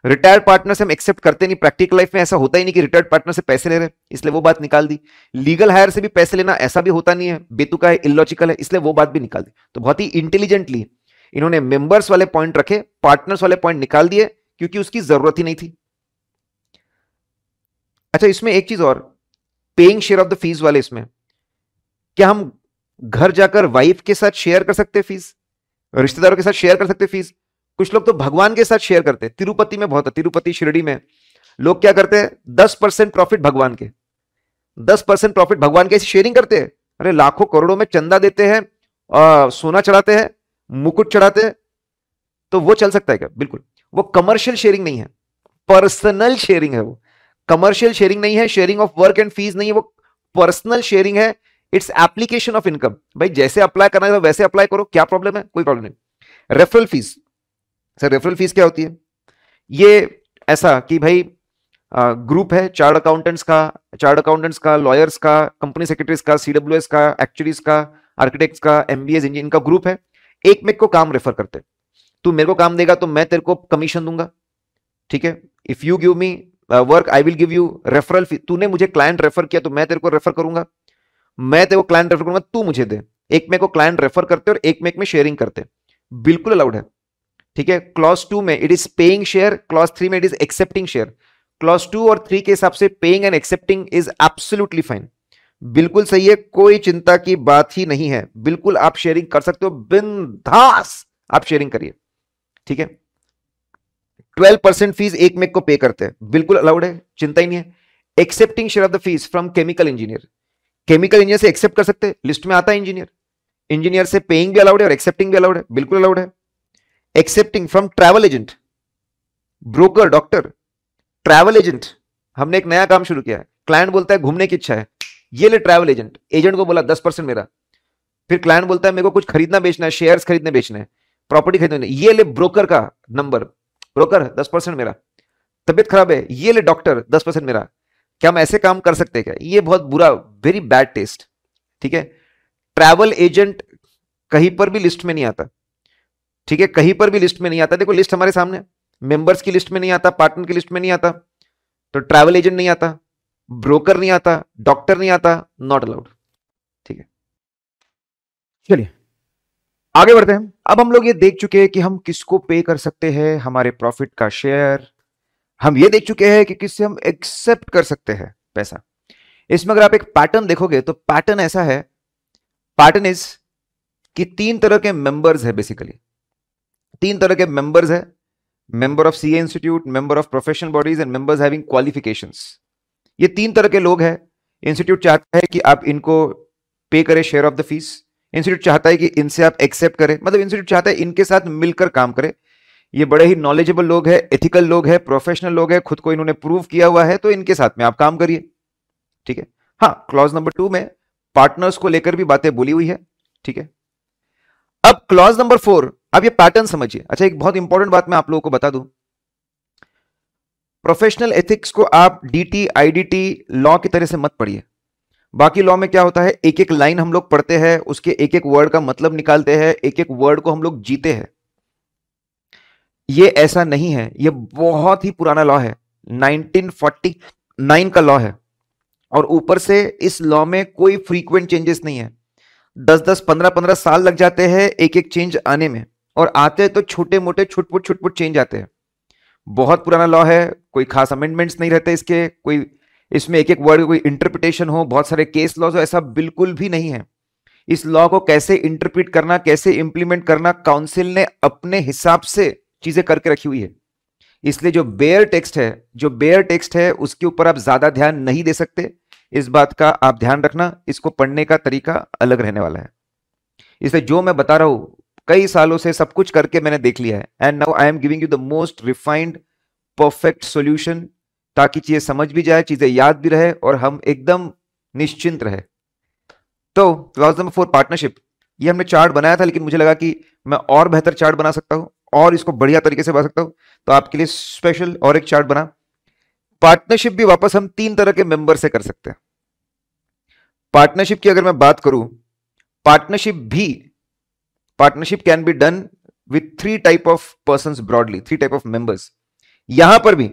रिटायर्ड पार्टनर से हम एक्सेप्ट करते नहीं प्रैक्टिकल लाइफ में ऐसा होता ही नहीं कि रिटायर्ड पार्टनर से पैसे ले रहे इसलिए वो बात निकाल दी लीगल हायर से भी पैसे लेना ऐसा भी होता नहीं है बेतुका है इलॉजिकल है इसलिए वो बात भी निकाल दी तो बहुत ही इंटेलिजेंटली इन्होंने मेंबर्स वाले पॉइंट रखे पार्टनर्स वाले पॉइंट निकाल दिए क्योंकि उसकी जरूरत ही नहीं थी अच्छा इसमें एक चीज और paying share of the fees वाले इसमें क्या हम घर जाकर वाइफ के साथ शेयर कर सकते फीस रिश्तेदारों के साथ शेयर कर सकते फीस कुछ लोग तो भगवान के साथ शेयर करते हैं तिरुपति में बहुत है तिरुपति शिरडी में लोग क्या करते हैं दस परसेंट प्रॉफिट भगवान के दस परसेंट प्रॉफिट भगवान के शेयरिंग करते हैं अरे लाखों करोड़ों में चंदा देते हैं और सोना चढ़ाते हैं मुकुट चढ़ाते हैं तो वो चल सकता है क्या बिल्कुल वो कमर्शियल शेयरिंग नहीं है पर्सनल शेयरिंग है वो कमर्शियल शेयरिंग नहीं है sharing of work and fees नहीं है वो पर्सनल शेयरिंग है इट्स एप्लीकेशन ऑफ इनकम भाई जैसे अप्लाई करना है वैसे अप्लाई करो क्या प्रॉब्लम है कोई प्रॉब्लम नहीं referral fees sir referral fees क्या होती है ये ऐसा कि भाई ग्रुप है चार्ट अकाउंटेंट्स का चार्ट अकाउंटेंट्स का लॉयर्स का कंपनी सेक्रेटरीज का सीडब्ल्यूएस का एक्चुअरीज का आर्किटेक्ट्स का एमबीएस इंजीनियर का ग्रुप है एक मेक को काम रेफर करते तू मेरे को काम देगा तो मैं तेरे को कमीशन दूंगा ठीक है if you give me work I will give you referral fee तूने मुझे क्लाइंट रेफर किया तो मैं तेरे को रेफर करूंगा मैं तेरे को क्लाइंट रेफर करूंगा तू मुझे दे एक मेक को क्लाइंट रेफर करते और एक मेक में शेयरिंग करते बिल्कुल अलाउड है ठीक है क्लॉज टू में it is paying share clause three में it is accepting share clause two और थ्री के हिसाब से paying and accepting is absolutely fine बिल्कुल सही है कोई चिंता की बात ही नहीं है बिल्कुल आप शेयरिंग कर सकते हो बिंदास आप शेयरिंग करिए ठीक है ट्वेल्व परसेंट फीस एक मेक को पे करते हैं बिल्कुल अलाउड है चिंता ही नहीं है accepting share of the fees from chemical engineer chemical engineer से एक्सेप्ट कर सकते हैं लिस्ट में आता है इंजीनियर इंजीनियर से पेइंग भी अलाउड है और एक्सेप्टिंग भी अलाउड है बिल्कुल अलाउड है accepting from travel agent broker doctor travel agent हमने एक नया काम शुरू किया है क्लाइंट बोलता है घूमने की इच्छा है ये ले ट्रैवल एजेंट एजेंट को बोला दस परसेंट मेरा फिर क्लाइंट बोलता है मेरे को कुछ खरीदना बेचना है शेयर्स खरीदने बेचना है प्रॉपर्टी खरीदने ये ले ब्रोकर का नंबर ब्रोकर दस परसेंट मेरा तबियत खराब है ये ले डॉक्टर दस परसेंट मेरा क्या हम ऐसे काम कर सकते क्या ये बहुत बुरा वेरी बैड टेस्ट ठीक है ट्रैवल एजेंट कहीं पर भी लिस्ट में नहीं आता ठीक है कहीं पर भी लिस्ट में नहीं आता देखो लिस्ट हमारे सामने मेंबर्स की लिस्ट में नहीं आता पार्टनर की लिस्ट में नहीं आता तो ट्रैवल एजेंट नहीं आता ब्रोकर नहीं आता डॉक्टर नहीं आता नॉट अलाउड ठीक है चलिए आगे बढ़ते हैं अब हम लोग ये देख चुके हैं कि हम किसको पे कर सकते हैं हमारे प्रॉफिट का शेयर हम ये देख चुके हैं कि किससे हम एक्सेप्ट कर सकते हैं पैसा इसमें अगर आप एक पैटर्न देखोगे तो पैटर्न ऐसा है पैटर्न इज कि तीन तरह के मेंबर्स है बेसिकली तीन तरह के मेंबर्स है member of C institute member of professional bodies and members having qualifications ये तीन तरह के लोग हैं इंस्टीट्यूट चाहता है कि आप इनको पे करें share of the fees institute चाहता है कि इनसे आप एक्सेप्ट करें मतलब इंस्टीट्यूट चाहता है इनके साथ मिलकर काम करें ये बड़े ही नॉलेजेबल लोग हैं एथिकल लोग हैं प्रोफेशनल लोग हैं खुद को इन्होंने प्रूव किया हुआ है तो इनके साथ में आप काम करिए ठीक है हाँ क्लॉज नंबर टू में पार्टनर्स को लेकर भी बातें बोली हुई है ठीक है अब क्लॉज नंबर फोर अब ये पैटर्न समझिए अच्छा एक बहुत इंपॉर्टेंट बात मैं आप लोगों को बता दूं प्रोफेशनल एथिक्स को आप डीटी आईडीटी लॉ की तरह से मत पढ़िए बाकी लॉ में क्या होता है एक एक लाइन हम लोग पढ़ते हैं उसके एक एक वर्ड का मतलब निकालते हैं एक एक वर्ड को हम लोग जीते हैं ये ऐसा नहीं है ये बहुत ही पुराना लॉ है 1949 का लॉ है और ऊपर से इस लॉ में कोई फ्रीक्वेंट चेंजेस नहीं है दस दस पंद्रह पंद्रह साल लग जाते हैं एक एक चेंज आने में और आते तो छोटे मोटे छुटपुट छुटपुट चेंज आते हैं बहुत पुराना लॉ है कोई खास अमेंडमेंट्स नहीं रहते इसके कोई इसमें एक एक वर्ड कोई इंटरप्रिटेशन हो बहुत सारे केस लॉज हो ऐसा बिल्कुल भी नहीं है इस लॉ को कैसे इंटरप्रिट करना कैसे इंप्लीमेंट करना काउंसिल ने अपने हिसाब से चीजें करके रखी हुई है इसलिए जो बेयर टेक्स्ट है जो बेयर टेक्स्ट है उसके ऊपर आप ज्यादा ध्यान नहीं दे सकते इस बात का आप ध्यान रखना इसको पढ़ने का तरीका अलग रहने वाला है इसलिए जो मैं बता रहा हूं कई सालों से सब कुछ करके मैंने देख लिया है and now I am giving you the most refined perfect solution ताकि चीजें समझ भी जाए चीजें याद भी रहे और हम एकदम निश्चिंत रहे तो नंबर फोर पार्टनरशिप ये हमने चार्ट बनाया था लेकिन मुझे लगा कि मैं और बेहतर चार्ट बना सकता हूं और इसको बढ़िया तरीके से बना सकता हूं तो आपके लिए स्पेशल और एक चार्ट बना पार्टनरशिप भी वापस हम तीन तरह के मेंबर से कर सकते हैं पार्टनरशिप की अगर मैं बात करूं पार्टनरशिप भी partnership can be done with three type of person broadly three type of members यहां पर भी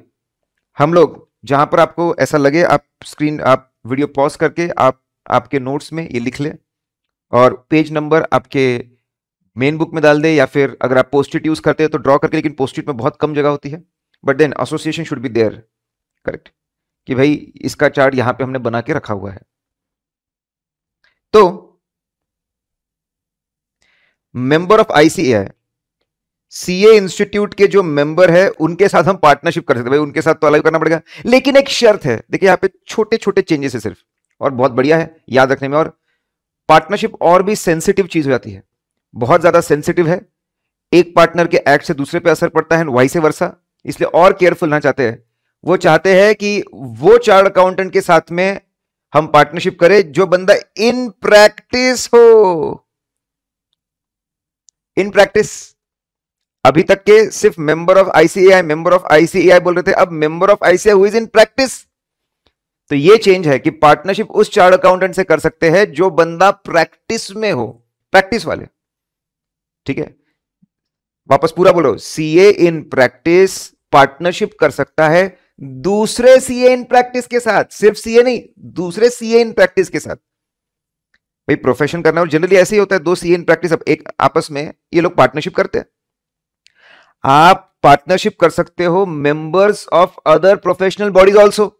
हम लोग जहां पर आपको ऐसा लगे आप स्क्रीन आप वीडियो पॉज करके आप आपके नोट्स में ये लिख ले और पेज नंबर आपके मेन बुक में डाल दे या फिर अगर आप पोस्टिट यूज करते हैं तो ड्रॉ करके लेकिन पोस्टिट में बहुत कम जगह होती है but then association should be there correct कि भाई इसका चार्ट यहां पे हमने बना के रखा हुआ है तो मेंबर ऑफ आईसीए है सीए इंस्टीट्यूट के जो मेंबर है उनके साथ हम पार्टनरशिप कर सकते हैं उनके साथ तो अलग करना पड़ेगा लेकिन एक शर्त है देखिए यहां पे छोटे छोटे चेंजेस है सिर्फ और बहुत बढ़िया है याद रखने में और पार्टनरशिप और भी सेंसिटिव चीज हो जाती है बहुत ज्यादा सेंसिटिव है एक पार्टनर के एक्ट से दूसरे पर असर पड़ता है वाई से वर्षा इसलिए और केयरफुल ना चाहते हैं वो चाहते हैं कि वो चार्ट अकाउंटेंट के साथ में हम पार्टनरशिप करें जो बंदा इन प्रैक्टिस हो इन प्रैक्टिस अभी तक के सिर्फ member of ICAI member of ICAI बोल रहे थे अब मेंबर ऑफ आईसीआई हुई इन प्रैक्टिस तो ये चेंज है कि पार्टनरशिप उस चार्ट अकाउंटेंट से कर सकते हैं जो बंदा प्रैक्टिस में हो प्रैक्टिस वाले ठीक है वापस पूरा बोलो सीए इन प्रैक्टिस पार्टनरशिप कर सकता है दूसरे सीए इन प्रैक्टिस के साथ सिर्फ सीए नहीं दूसरे सीए इन प्रैक्टिस के साथ भाई प्रोफेशन करना और जनरली ऐसे ही होता है दो सी इन प्रैक्टिस अब एक आपस में ये लोग पार्टनरशिप करते हैं आप पार्टनरशिप कर सकते हो members of other professional bodies also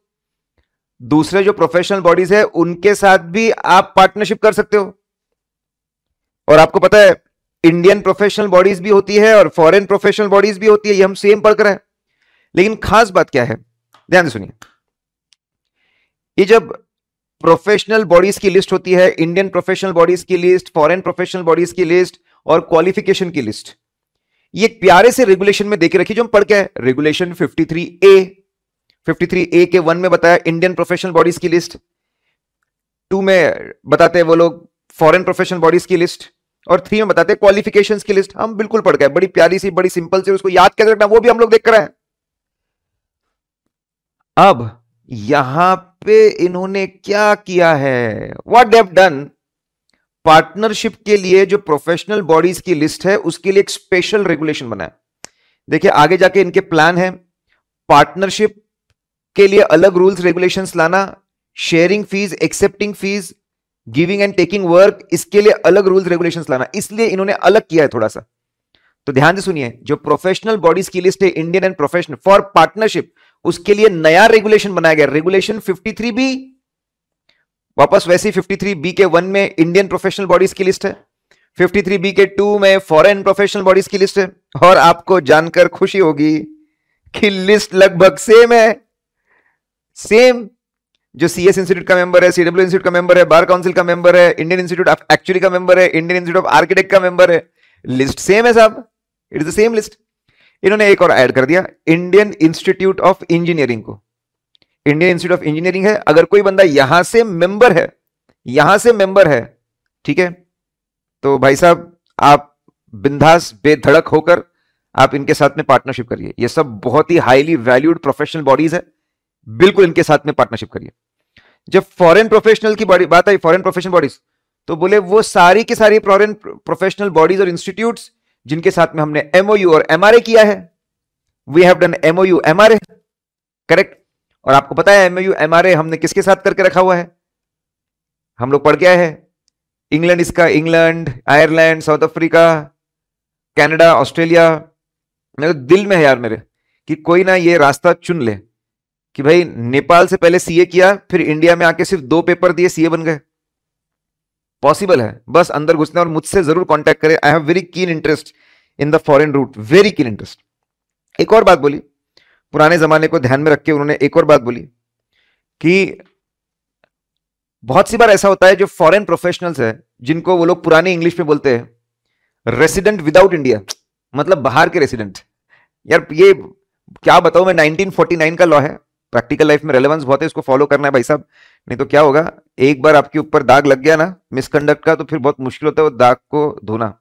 दूसरे जो प्रोफेशनल बॉडीज है उनके साथ भी आप पार्टनरशिप कर सकते हो और आपको पता है इंडियन प्रोफेशनल बॉडीज भी होती है और फॉरेन प्रोफेशनल बॉडीज भी होती है ये हम सेम पढ़ कर लेकिन खास बात क्या है ध्यान सुनिए ये जब प्रोफेशनल बॉडीज की लिस्ट होती है इंडियन प्रोफेशनल बॉडीज की लिस्ट फॉरेन प्रोफेशनल बॉडीज की लिस्ट और क्वालिफिकेशन की लिस्ट ये प्यारे से रेगुलेशन में देखे रखी जो हम पढ़ के रेगुलेशन 53 ए 53 ए के वन में बताया इंडियन प्रोफेशनल बॉडीज की लिस्ट टू में बताते हैं वो लोग फॉरेन प्रोफेशनल बॉडीज की लिस्ट और थ्री में बताते हैं क्वालिफिकेशन की लिस्ट हम बिल्कुल पढ़ गए बड़ी प्यारी सी बड़ी सिंपल सी उसको याद कैसे रखना वो भी हम लोग देख कर रहे हैं अब यहां पे इन्होंने क्या किया है वट डेव डन पार्टनरशिप के लिए जो प्रोफेशनल बॉडीज की लिस्ट है उसके लिए एक स्पेशल रेगुलेशन बनाया देखिए आगे जाके इनके प्लान है पार्टनरशिप के लिए अलग रूल्स रेगुलेशंस लाना sharing fees accepting fees giving and taking work इसके लिए अलग रूल्स रेगुलेशन लाना इसलिए इन्होंने अलग किया है थोड़ा सा तो ध्यान से सुनिए जो प्रोफेशनल बॉडीज की लिस्ट है Indian and professional for partnership उसके लिए नया रेगुलेशन बनाया गया रेगुलेशन 53 बी वापस वैसे 53 बी के वन में इंडियन प्रोफेशनल बॉडीज की लिस्ट है 53 बी के टू में फॉरेन प्रोफेशनल बॉडीज की लिस्ट है और आपको जानकर खुशी होगी कि लिस्ट लगभग सेम है सेम जो सी एस इंस्टीट्यूट का मेंबर है सीडब्ल्यू इंस्टीट्यूट का मेंबर है बार काउंसिल का मेंबर है इंडियन इंस्टीट्यूट ऑफ एक्चुअली का मेंबर है इंडियन इंस्टीट्यूट ऑफ आर्किटेक्ट का मेंबर है लिस्ट सेम है साहब it is the same list इन्होंने एक और ऐड कर दिया इंडियन इंस्टीट्यूट ऑफ इंजीनियरिंग को इंडियन इंस्टीट्यूट ऑफ इंजीनियरिंग है अगर कोई बंदा यहां से मेंबर है यहां से मेंबर है ठीक है तो भाई साहब आप बिंदास बेधड़क होकर आप इनके साथ में पार्टनरशिप करिए ये सब बहुत ही हाईली वैल्यूड प्रोफेशनल बॉडीज है बिल्कुल इनके साथ में पार्टनरशिप करिए जब फॉरेन प्रोफेशनल की बॉडी बात आई फॉरेन प्रोफेशनल बॉडीज तो बोले वो सारी की सारी फॉरेन प्रोफेशनल बॉडीज और इंस्टीट्यूट्स जिनके साथ में हमने एमओयू और एमआरए किया है we have done MOU MRA correct और आपको पता है एमओयू एमआरए हमने किसके साथ करके रखा हुआ है हम लोग पढ़ गया है इंग्लैंड इसका England Ireland South Africa Canada Australia मेरे तो दिल में है यार मेरे कि कोई ना ये रास्ता चुन ले कि भाई नेपाल से पहले सीए किया फिर इंडिया में आके सिर्फ दो पेपर दिए सीए बन गए पॉसिबल है बस अंदर घुसना और मुझसे जरूर कॉन्टेक्ट करें I have very keen interest in the foreign route very keen interest एक और बात बोली पुराने जमाने को ध्यान में रख के उन्होंने एक और बात बोली कि बहुत सी बार ऐसा होता है जो फॉरेन प्रोफेशनल्स है जिनको वो लोग पुराने इंग्लिश में बोलते हैं रेसिडेंट विदाउट इंडिया मतलब बाहर के रेसिडेंट यार ये क्या बताऊं मैं 1949 का लॉ है प्रैक्टिकल लाइफ में रेलेवेंस बहुत है इसको फॉलो करना है भाई साहब नहीं तो क्या होगा एक बार आपके ऊपर दाग लग गया ना मिसकंडक्ट का तो फिर बहुत मुश्किल होता है वो दाग को धोना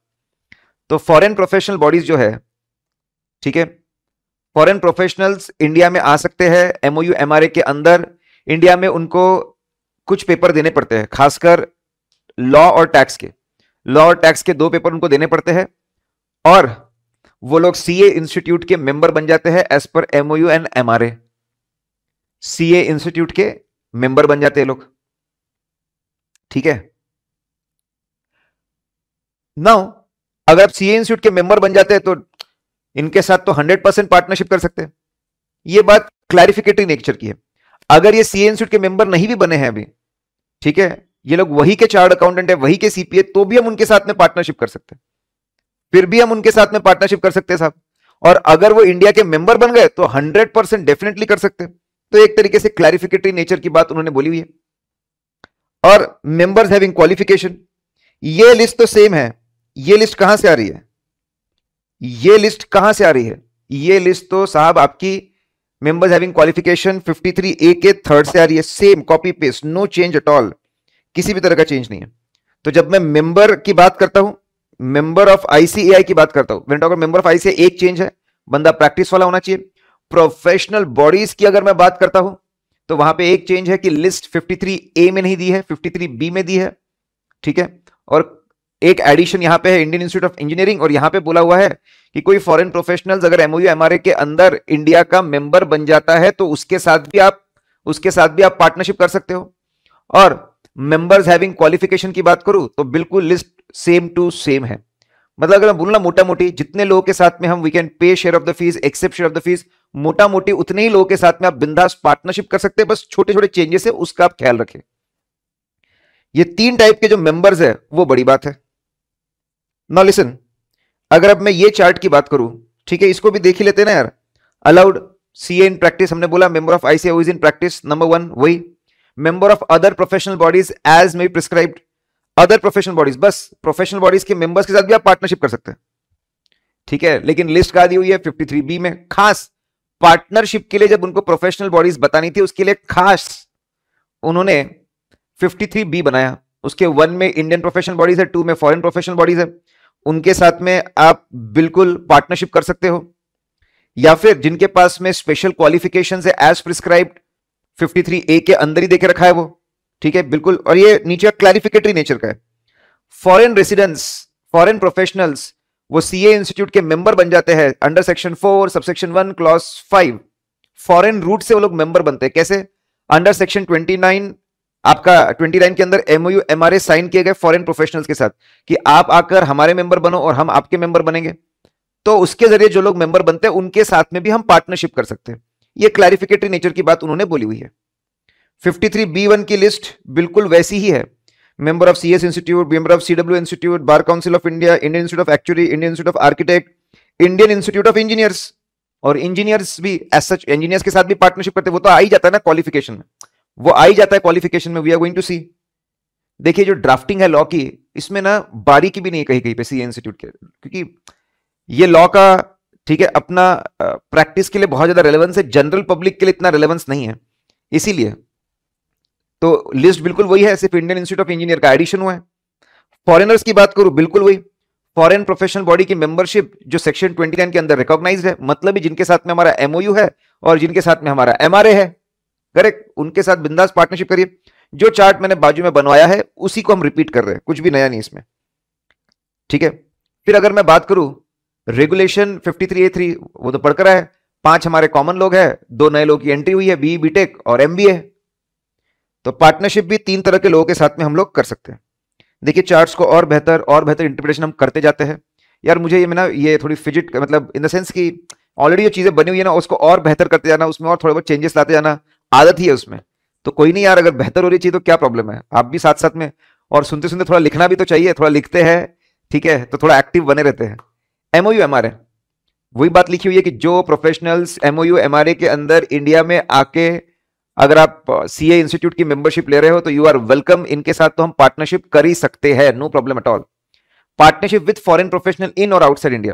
तो फॉरेन प्रोफेशनल बॉडीज जो है ठीक है फॉरेन प्रोफेशनल्स इंडिया में आ सकते हैं एमओयू एमआरए के अंदर इंडिया में उनको कुछ पेपर देने पड़ते हैं खासकर लॉ और टैक्स के लॉ और टैक्स के दो पेपर उनको देने पड़ते हैं और वो लोग सी ए इंस्टीट्यूट के मेंबर बन जाते हैं as per MOU and MRA CA ए इंस्टीट्यूट के मेंबर बन जाते हैं लोग ठीक है नाउ अगर आप सीए इंस्टीट्यूट के मेंबर बन जाते हैं तो इनके साथ तो 100 परसेंट पार्टनरशिप कर सकते हैं ये बात क्लैरिफिकेटरी नेचर की है अगर ये सीए इंस्टीट्यूट के मेंबर नहीं भी बने हैं अभी ठीक है ये लोग वही के चार्ट अकाउंटेंट है वही के सीपीए तो भी हम उनके साथ में पार्टनरशिप कर सकते हैं फिर भी हम उनके साथ में पार्टनरशिप कर सकते हैं साहब और अगर वो इंडिया के मेंबर बन गए तो 100 परसेंट डेफिनेटली कर सकते हैं तो एक तरीके से क्लैरिफिकेटरी नेचर की बात उन्होंने बोली हुई है और मेंबर्स हैविंग क्वालिफिकेशन ये लिस्ट तो सेम है ये लिस्ट कहां से आ रही है ये लिस्ट कहां से आ रही है ये लिस्ट तो साहब आपकी मेंबर्स हैविंग क्वालिफिकेशन 53 ए के थर्ड से आ रही है same copy paste no change at all किसी भी तरह का चेंज नहीं है तो जब मैं मेंबर की बात करता हूं मेंबर ऑफ आईसीएआई की बात करता हूं मेंबर ऑफ आईसीआई एक चेंज है बंदा प्रैक्टिस वाला होना चाहिए प्रोफेशनल बॉडीज की अगर मैं बात करता हूं तो वहां पे एक चेंज है कि लिस्ट 53 ए में नहीं दी है 53 बी में दी है ठीक है और एक एडिशन यहां पे है इंडियन इंस्टीट्यूट ऑफ इंजीनियरिंग और यहां पे बोला हुआ है कि कोई फॉरेन प्रोफेशनल अगर एमओयू एमआरए के अंदर इंडिया का मेंबर बन जाता है तो उसके साथ भी आप उसके साथ भी आप पार्टनरशिप कर सकते हो और मेंबर्स हैविंग क्वालिफिकेशन की बात करूं तो बिल्कुल लिस्ट सेम टू सेम है मतलब अगर मैं बोलूँ ना मोटा मोटी जितने लोगों के साथ में हम we can pay share of the fees accept share of the fees मोटा मोटी उतने ही लोगों के साथ में आप बिंदास पार्टनरशिप कर सकते हैं बस छोटे छोटे चेंजेस है उसका आप ख्याल रखें ये तीन टाइप के जो मेंबर्स है वो बड़ी बात है ना लिसन अगर अब मैं ये चार्ट की बात करूं ठीक है इसको भी देख ही लेते ना यार अलाउड सी इन प्रैक्टिस हमने बोला member of ICI in practice number one वही member of other professional bodies as may prescribed other professional bodies बस प्रोफेशनल बॉडीज के मेंबर्स के साथ भी आप पार्टनरशिप कर सकते हैं ठीक है लेकिन लिस्ट का दी हुई है 53 बी में खास पार्टनरशिप के लिए जब उनको प्रोफेशनल बॉडीज बतानी थी उसके लिए खास उन्होंने 53 बी बनाया उसके वन में इंडियन प्रोफेशनल बॉडीज है टू में फॉरेन प्रोफेशनल बॉडीज है उनके साथ में आप बिल्कुल पार्टनरशिप कर सकते हो या फिर जिनके पास में स्पेशल क्वालिफिकेशन है एज प्रिस्क्राइब्ड 53 ए के अंदर ही देखे रखा है वो ठीक है बिल्कुल और ये नीचे क्लैरिफिकेटरी नेचर का है फॉरेन रेसिडेंट्स फॉरेन प्रोफेशनल्स वो सीए इंस्टीट्यूट के मेंबर बन जाते हैं under section four subsection one clause five foreign route से वो लोग मेंबर बनते हैं कैसे अंडर सेक्शन ट्वेंटी नाइन आपका ट्वेंटी नाइन के अंदर एमओयू एमआरए साइन किए गए फॉरेन प्रोफेशनल्स के साथ कि आप आकर हमारे मेंबर बनो और हम आपके मेंबर बनेंगे तो उसके जरिए जो लोग मेंबर बनते हैं उनके साथ में भी हम पार्टनरशिप कर सकते हैं ये क्लैरिफिकेटरी नेचर की बात उन्होंने बोली हुई है 53 बी वन की लिस्ट बिल्कुल वैसी ही है member of CS institute member of CW institute bar council of India Indian institute of actually Indian institute of architect Indian institute of engineers और इंजीनियर्स भी एस सच इंजीनियर्स के साथ भी पार्टनरशिप करते वो तो आ ही जाता है ना क्वालिफिकेशन में वो आ ही जाता है क्वालिफिकेशन में we are going to see देखिए जो ड्राफ्टिंग है लॉ की इसमें ना बारीकी भी नहीं कही गई पे सी इंस्टीट्यूट के क्योंकि ये लॉ का ठीक है अपना प्रैक्टिस के लिए बहुत ज्यादा रेलेवेंस है जनरल पब्लिक के लिए इतना रेलेवेंस नहीं है इसीलिए तो लिस्ट बिल्कुल वही है सिर्फ इंडियन इंस्टीट्यूट ऑफ इंजीनियर का एडिशन हुआ है फॉरेनर्स की बात करूं बिल्कुल वही फॉरेन प्रोफेशनल बॉडी की मेंबरशिप जो सेक्शन 29 के अंदर रिकॉग्नाइज है मतलब जिनके साथ में हमारा एमओयू है और जिनके साथ में हमारा एमआरए है करेक्ट उनके साथ बिंदास पार्टनरशिप करिए जो चार्ट मैंने बाजू में बनवाया है उसी को हम रिपीट कर रहे हैं कुछ भी नया नहीं इसमें ठीक है फिर अगर मैं बात करूं रेगुलेशन फिफ्टी वो तो पढ़कर है पांच हमारे कॉमन लोग हैं दो नए लोग की एंट्री हुई है बी बीटेक e और एमबीए तो पार्टनरशिप भी तीन तरह के लोगों के साथ में हम लोग कर सकते हैं देखिए चार्ट्स को और बेहतर और बेहतर इंटरप्रिटेशन हम करते जाते हैं यार मुझे ये ना ये थोड़ी फिजिट मतलब इन द सेंस कि ऑलरेडी जो चीज़ें बनी हुई है ना उसको और बेहतर करते जाना उसमें और थोड़े बहुत चेंजेस लाते जाना आदत ही है उसमें तो कोई नहीं यार अगर बेहतर हो रही चीज तो क्या प्रॉब्लम है आप भी साथ साथ में और सुनते सुनते थोड़ा लिखना भी तो चाहिए थोड़ा लिखते हैं ठीक है तो थोड़ा एक्टिव बने रहते हैं M O U M R वही बात लिखी हुई है कि जो professionals M O U M R A के अंदर इंडिया में आके अगर आप सी ए इंस्टीट्यूट की मेंबरशिप ले रहे हो तो यू आर वेलकम इनके साथ तो हम पार्टनरशिप कर ही सकते हैं no problem at all partnership with foreign professional in और outside India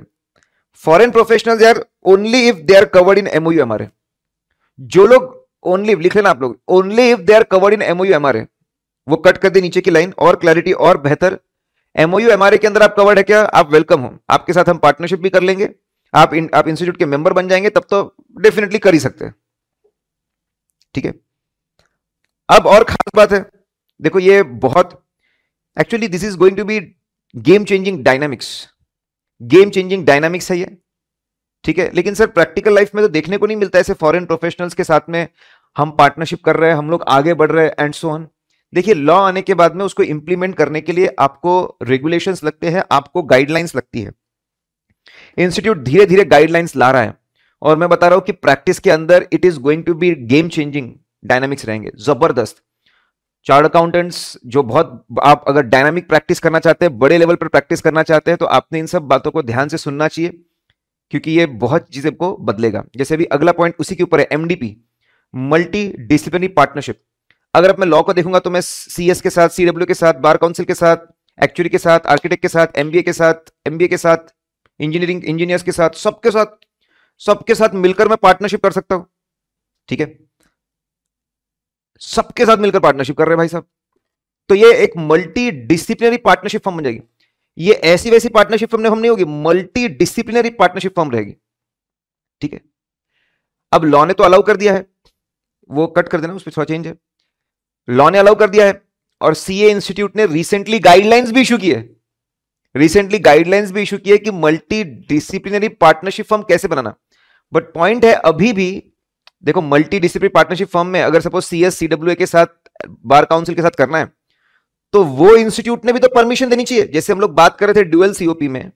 foreign professional they are only if they are covered in MOU MRA जो लोग ओनली लिख लेना आप लोग only if they are covered in MOU MRA वो cut कर दे नीचे की लाइन और क्लैरिटी और बेहतर एमओयू एमआरए के अंदर आप कवर्ड है क्या आप वेलकम हो आपके साथ हम पार्टनरशिप भी कर लेंगे आप इन, आप इंस्टीट्यूट के मेंबर बन जाएंगे तब तो डेफिनेटली कर ही सकते हैं ठीक है अब और खास बात है देखो ये बहुत actually this is going to be game changing dynamics game changing dynamics है ये ठीक है लेकिन सर प्रैक्टिकल लाइफ में तो देखने को नहीं मिलता ऐसे फॉरेन प्रोफेशनल्स के साथ में हम पार्टनरशिप कर रहे हैं हम लोग आगे बढ़ रहे हैं एंड सो ऑन देखिए लॉ आने के बाद में उसको इंप्लीमेंट करने के लिए आपको रेगुलेशंस लगते हैं आपको गाइडलाइंस लगती है इंस्टीट्यूट धीरे धीरे गाइडलाइंस ला रहा है और मैं बता रहा हूं कि प्रैक्टिस के अंदर it is going to be game changing dynamics रहेंगे जबरदस्त चार्ट अकाउंटेंट्स जो बहुत आप अगर डायनामिक प्रैक्टिस करना चाहते हैं बड़े लेवल पर प्रैक्टिस करना चाहते हैं तो आपने इन सब बातों को ध्यान से सुनना चाहिए क्योंकि ये बहुत चीजें को बदलेगा जैसे अभी अगला पॉइंट उसी के ऊपर है एमडीपी मल्टी डिसिप्लिनरी पार्टनरशिप अगर आप मैं लॉ को देखूंगा तो मैं सी के साथ सी के साथ बार काउंसिल के साथ एक्चुअली के साथ आर्किटेक्ट के साथ एमबीए के साथ एमबीए के साथ इंजीनियरिंग इंजीनियर्स के साथ सबके साथ सबके साथ मिलकर मैं पार्टनरशिप कर सकता हूं ठीक है सबके साथ मिलकर पार्टनरशिप कर रहे हैं भाई साहब तो ये एक मल्टी डिसिप्लिनरी पार्टनरशिप फॉर्म बन जाएगी ये ऐसी वैसी पार्टनरशिप फॉर्म नहीं होगी मल्टी डिसिप्लिनरी पार्टनरशिप फॉर्म रहेगी ठीक है अब लॉ ने तो अलाउ कर दिया है वो कट कर देना उस पर चेंज है लॉ ने अलाउ कर दिया है और सीए इंस्टीट्यूट ने रिसेंटली गाइडलाइंस भी इशू की है रिसेंटली गाइडलाइंस भी इशू की है कि मल्टी डिसिप्लिनरी पार्टनरशिप फॉर्म कैसे बनाना बट पॉइंट है अभी भी देखो मल्टी डिसिप्लिन पार्टनरशिप फॉर्म में अगर सपोज सी एस के साथ बार काउंसिल के साथ करना है तो वो इंस्टीट्यूट ने भी तो परमिशन देनी चाहिए जैसे हम लोग बात कर रहे थे ड्यूएल सीओपी में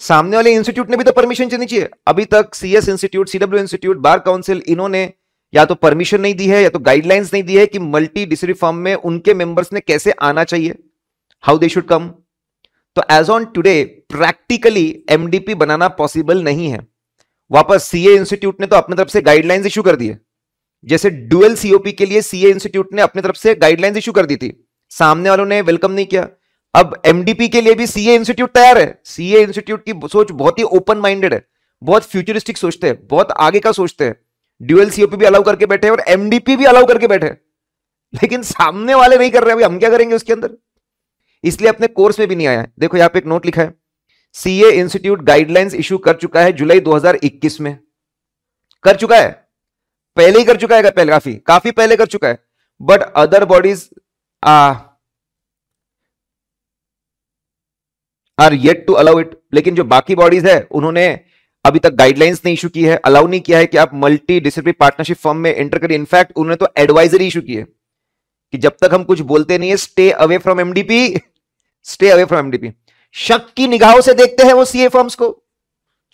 सामने वाले इंस्टीट्यूट ने भी तो परमिशन देनी चाहिए अभी तक CS institute CW institute bar council इन्होंने या तो परमिशन नहीं दी है या तो गाइडलाइंस नहीं दी है कि मल्टी डिसिप्लिन फॉर्म में उनके मेंबर्स ने कैसे आना चाहिए हाउ दे शुड कम तो as on today practically MDP बनाना पॉसिबल नहीं है वापस सीए इंस्टीट्यूट ने तो अपने तरफ से गाइडलाइंस इशू कर दिए जैसे ड्यूएल सीओपी के लिए सीए इंस्टीट्यूट ने अपने तरफ से गाइडलाइंस इशू कर दी थी सामने वालों ने वेलकम नहीं किया अब एमडीपी के लिए भी सीए इंस्टीट्यूट तैयार है सीए इंस्टीट्यूट की सोच बहुत ही ओपन माइंडेड है बहुत फ्यूचरिस्टिक सोचते हैं बहुत आगे का सोचते हैं ड्यूएल सीओपी भी अलाउ करके बैठे और एमडीपी भी अलाउ करके बैठे लेकिन सामने वाले नहीं कर रहे अभी हम क्या करेंगे उसके अंदर इसलिए अपने कोर्स में भी नहीं आया देखो यहां पे एक नोट लिखा है सीए इंस्टीट्यूट गाइडलाइंस इशू कर चुका है जुलाई 2021 में कर चुका है पहले ही कर चुका है पहले काफी काफी पहले कर चुका है but other bodies are yet to allow it लेकिन जो बाकी बॉडीज है उन्होंने अभी तक गाइडलाइंस नहीं इशू की है अलाउ नहीं किया है कि आप मल्टी डिसिप्लिन पार्टनरशिप फॉर्म में एंटर करिए इनफैक्ट उन्होंने तो एडवाइजरी इशू की है कि जब तक हम कुछ बोलते नहीं है stay away from MDP stay away from MDP शक की निगाहों से देखते हैं वो सीए फॉर्म्स को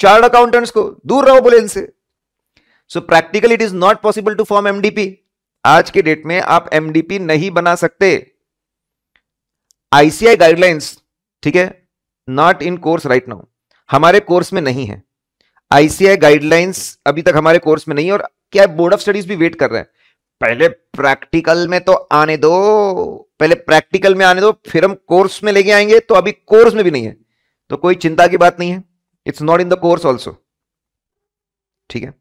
चार्ट अकाउंटेंट्स को दूर रहो बोले इनसे so practically it is not possible to form MDP आज के डेट में आप एमडीपी नहीं बना सकते आईसीआई गाइडलाइंस ठीक है not in course right now हमारे कोर्स में नहीं है आईसीआई गाइडलाइंस अभी तक हमारे कोर्स में नहीं है और क्या बोर्ड ऑफ स्टडीज भी वेट कर रहे हैं पहले प्रैक्टिकल में तो आने दो पहले प्रैक्टिकल में आने दो फिर हम कोर्स में लेके आएंगे तो अभी कोर्स में भी नहीं है तो कोई चिंता की बात नहीं है it's not in the course also ठीक है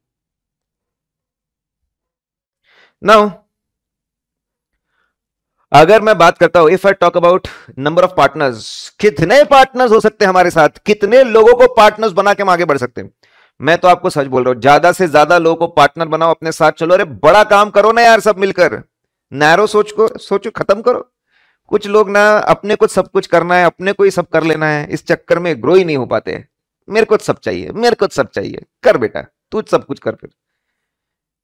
नाउ अगर मैं बात करता हूं if I talk about number of partners कितने पार्टनर्स हो सकते हैं हमारे साथ कितने लोगों को पार्टनर्स बना के हम आगे बढ़ सकते हैं मैं तो आपको सच बोल रहा हूं ज्यादा से ज्यादा लोगों को पार्टनर बनाओ अपने साथ चलो अरे बड़ा काम करो ना यार सब मिलकर नैरो सोच को सोचो खत्म करो कुछ लोग ना अपने को सब कुछ करना है अपने को ही सब कर लेना है इस चक्कर में ग्रो ही नहीं हो पाते मेरे को तो सब चाहिए मेरे को तो सब चाहिए कर बेटा तू सब कुछ कर फिर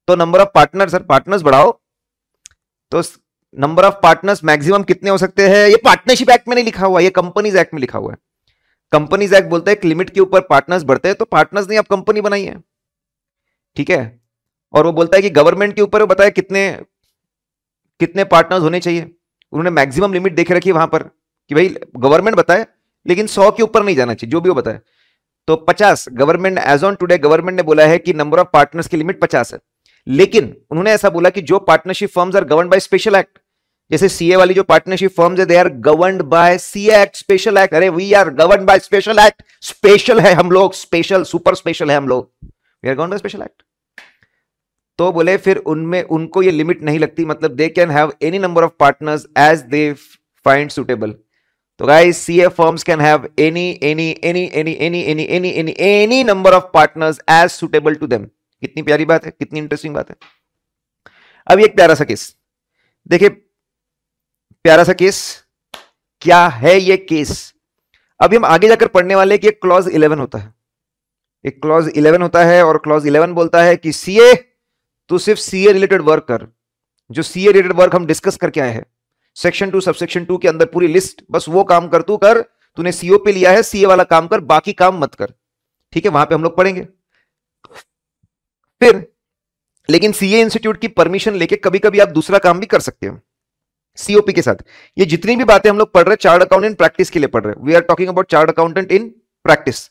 तो number of partner sir partners बढ़ाओ तो नंबर ऑफ पार्टनर्स मैक्सिमम कितने हो सकते हैं ये पार्टनरशिप एक्ट में नहीं लिखा हुआ ये कंपनीज एक्ट में लिखा हुआ है कंपनीज एक्ट बोलता है लिमिट के ऊपर पार्टनर्स बढ़ते हैं तो पार्टनर्स नहीं आप कंपनी बनाई है ठीक है और वो बोलता है कि गवर्नमेंट के ऊपर बताया कितने कितने पार्टनर्स होने चाहिए उन्होंने मैक्सिमम लिमिट देख रखी है वहां पर कि भाई गवर्नमेंट बताए लेकिन सौ के ऊपर नहीं जाना चाहिए जो भी वो बताए तो पचास government as on today government ने बोला है कि नंबर ऑफ पार्टनर्स की लिमिट पचास है लेकिन उन्होंने ऐसा बोला कि जो partnership firms are govern by special act जैसे सीए वाली जो पार्टनरशिप फर्म्स है they are govern by CA act special act अरे we are govern by special act special है हम लोग स्पेशल सुपर स्पेशल है हम लोग we are govern by special act तो बोले फिर उनमें उनको ये लिमिट नहीं लगती मतलब they can have any number of partners as they find suitable तो guys CA firms can have any any any any any any any any any number of partners as suitable to them कितनी प्यारी बात है कितनी interesting बात है अब एक प्यारा सा केस देखिए प्यारा सा केस क्या है ये केस अभी हम आगे जाकर पढ़ने वाले कि एक क्लॉज 11 होता है एक क्लॉज 11 होता है और क्लॉज 11 बोलता है कि सीए तो सिर्फ सीए रिलेटेड वर्क कर जो सी ए रिलेटेड वर्क हम डिस्कस करके आए हैं सेक्शन टू सबसेक्शन टू के अंदर पूरी लिस्ट बस वो काम कर तू कर तूने सीओ पे लिया है सीए वाला काम कर बाकी काम मत कर ठीक है वहां पे हम लोग पढ़ेंगे फिर लेकिन सीए इंस्टीट्यूट की परमिशन लेके कभी कभी आप दूसरा काम भी कर सकते हो सीओपी के साथ ये जितनी भी बातें हम लोग पढ़ रहे हैं चार्ट अकाउंटेंट प्रैक्टिस के लिए पढ़ रहे we are talking about chartered accountant in practice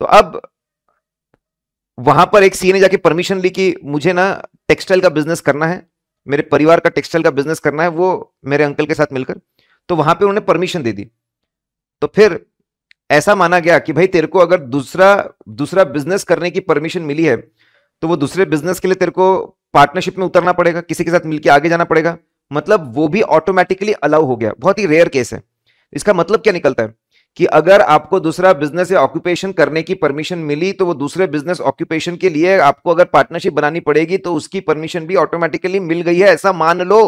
तो अब वहां पर एक सीए ने जाके परमिशन ली कि मुझे ना टेक्सटाइल का बिजनेस करना है मेरे परिवार का टेक्सटाइल का बिजनेस करना है वो मेरे अंकल के साथ मिलकर तो वहां पर उन्होंने परमिशन दे दी तो फिर ऐसा माना गया कि भाई तेरे को अगर दूसरा दूसरा बिजनेस करने की परमिशन मिली है तो वो दूसरे बिजनेस के लिए तेरे को पार्टनरशिप में उतरना पड़ेगा किसी के साथ मिलकर आगे जाना पड़ेगा मतलब वो भी ऑटोमेटिकली अलाउ हो गया बहुत ही रेयर केस है इसका मतलब क्या निकलता है कि अगर आपको दूसरा बिजनेस या ऑक्यूपेशन करने की परमिशन मिली तो वो दूसरे बिजनेस ऑक्यूपेशन के लिए आपको अगर पार्टनरशिप बनानी पड़ेगी तो उसकी परमिशन भी ऑटोमेटिकली मिल गई है ऐसा मान लो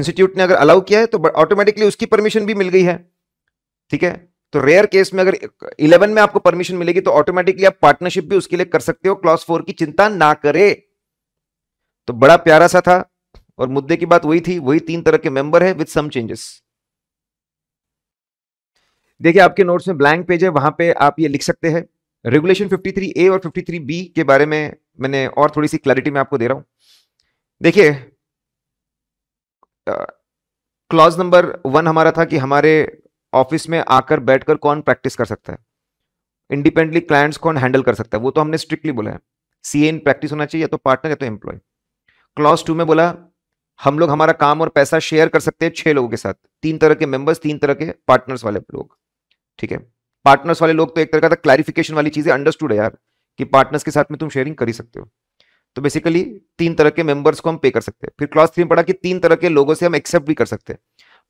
इंस्टीट्यूट ने अगर अलाउ किया है तो ऑटोमेटिकली उसकी परमिशन भी मिल गई है ठीक है तो रेयर केस में अगर 11 में आपको परमिशन मिलेगी तो ऑटोमेटिकली आप पार्टनरशिप भी उसके लिए कर सकते हो क्लॉस फोर की चिंता ना करे तो बड़ा प्यारा सा था और मुद्दे की बात वही थी वही तीन तरह के मेंबर है विद सम चेंजेस देखिए आपके नोट्स में ब्लैंक पेज है वहां पे आप ये लिख सकते हैं रेगुलेशन ए और बी के बारे में मैंने और थोड़ी सी क्लैरिटी में आपको दे रहा हूं देखिए क्लॉज नंबर वन हमारा था कि हमारे ऑफिस में आकर बैठकर कौन प्रैक्टिस कर सकता है इंडिपेंडेंटली क्लाइंट्स कौन हैंडल कर सकता है वो तो हमने स्ट्रिक्टली बोला है सी एन प्रैक्टिस होना चाहिए या तो पार्टनर या तो एम्प्लॉय क्लॉज टू में बोला हम लोग हमारा काम और पैसा शेयर कर सकते हैं छह लोगों के साथ तीन तरह के मेंबर्स तीन तरह के पार्टनर्स वाले लोग ठीक है पार्टनर्स वाले लोग तो एक तरह का क्लैरिफिकेशन वाली चीजें अंडरस्टूड है यार कि पार्टनर्स के साथ में तुम शेयरिंग कर ही सकते हो तो बेसिकली तीन तरह के मेंबर्स को हम पे कर सकते हैं फिर क्लास थ्री में पढ़ा कि तीन तरह के लोगों से हम एक्सेप्ट भी कर सकते हैं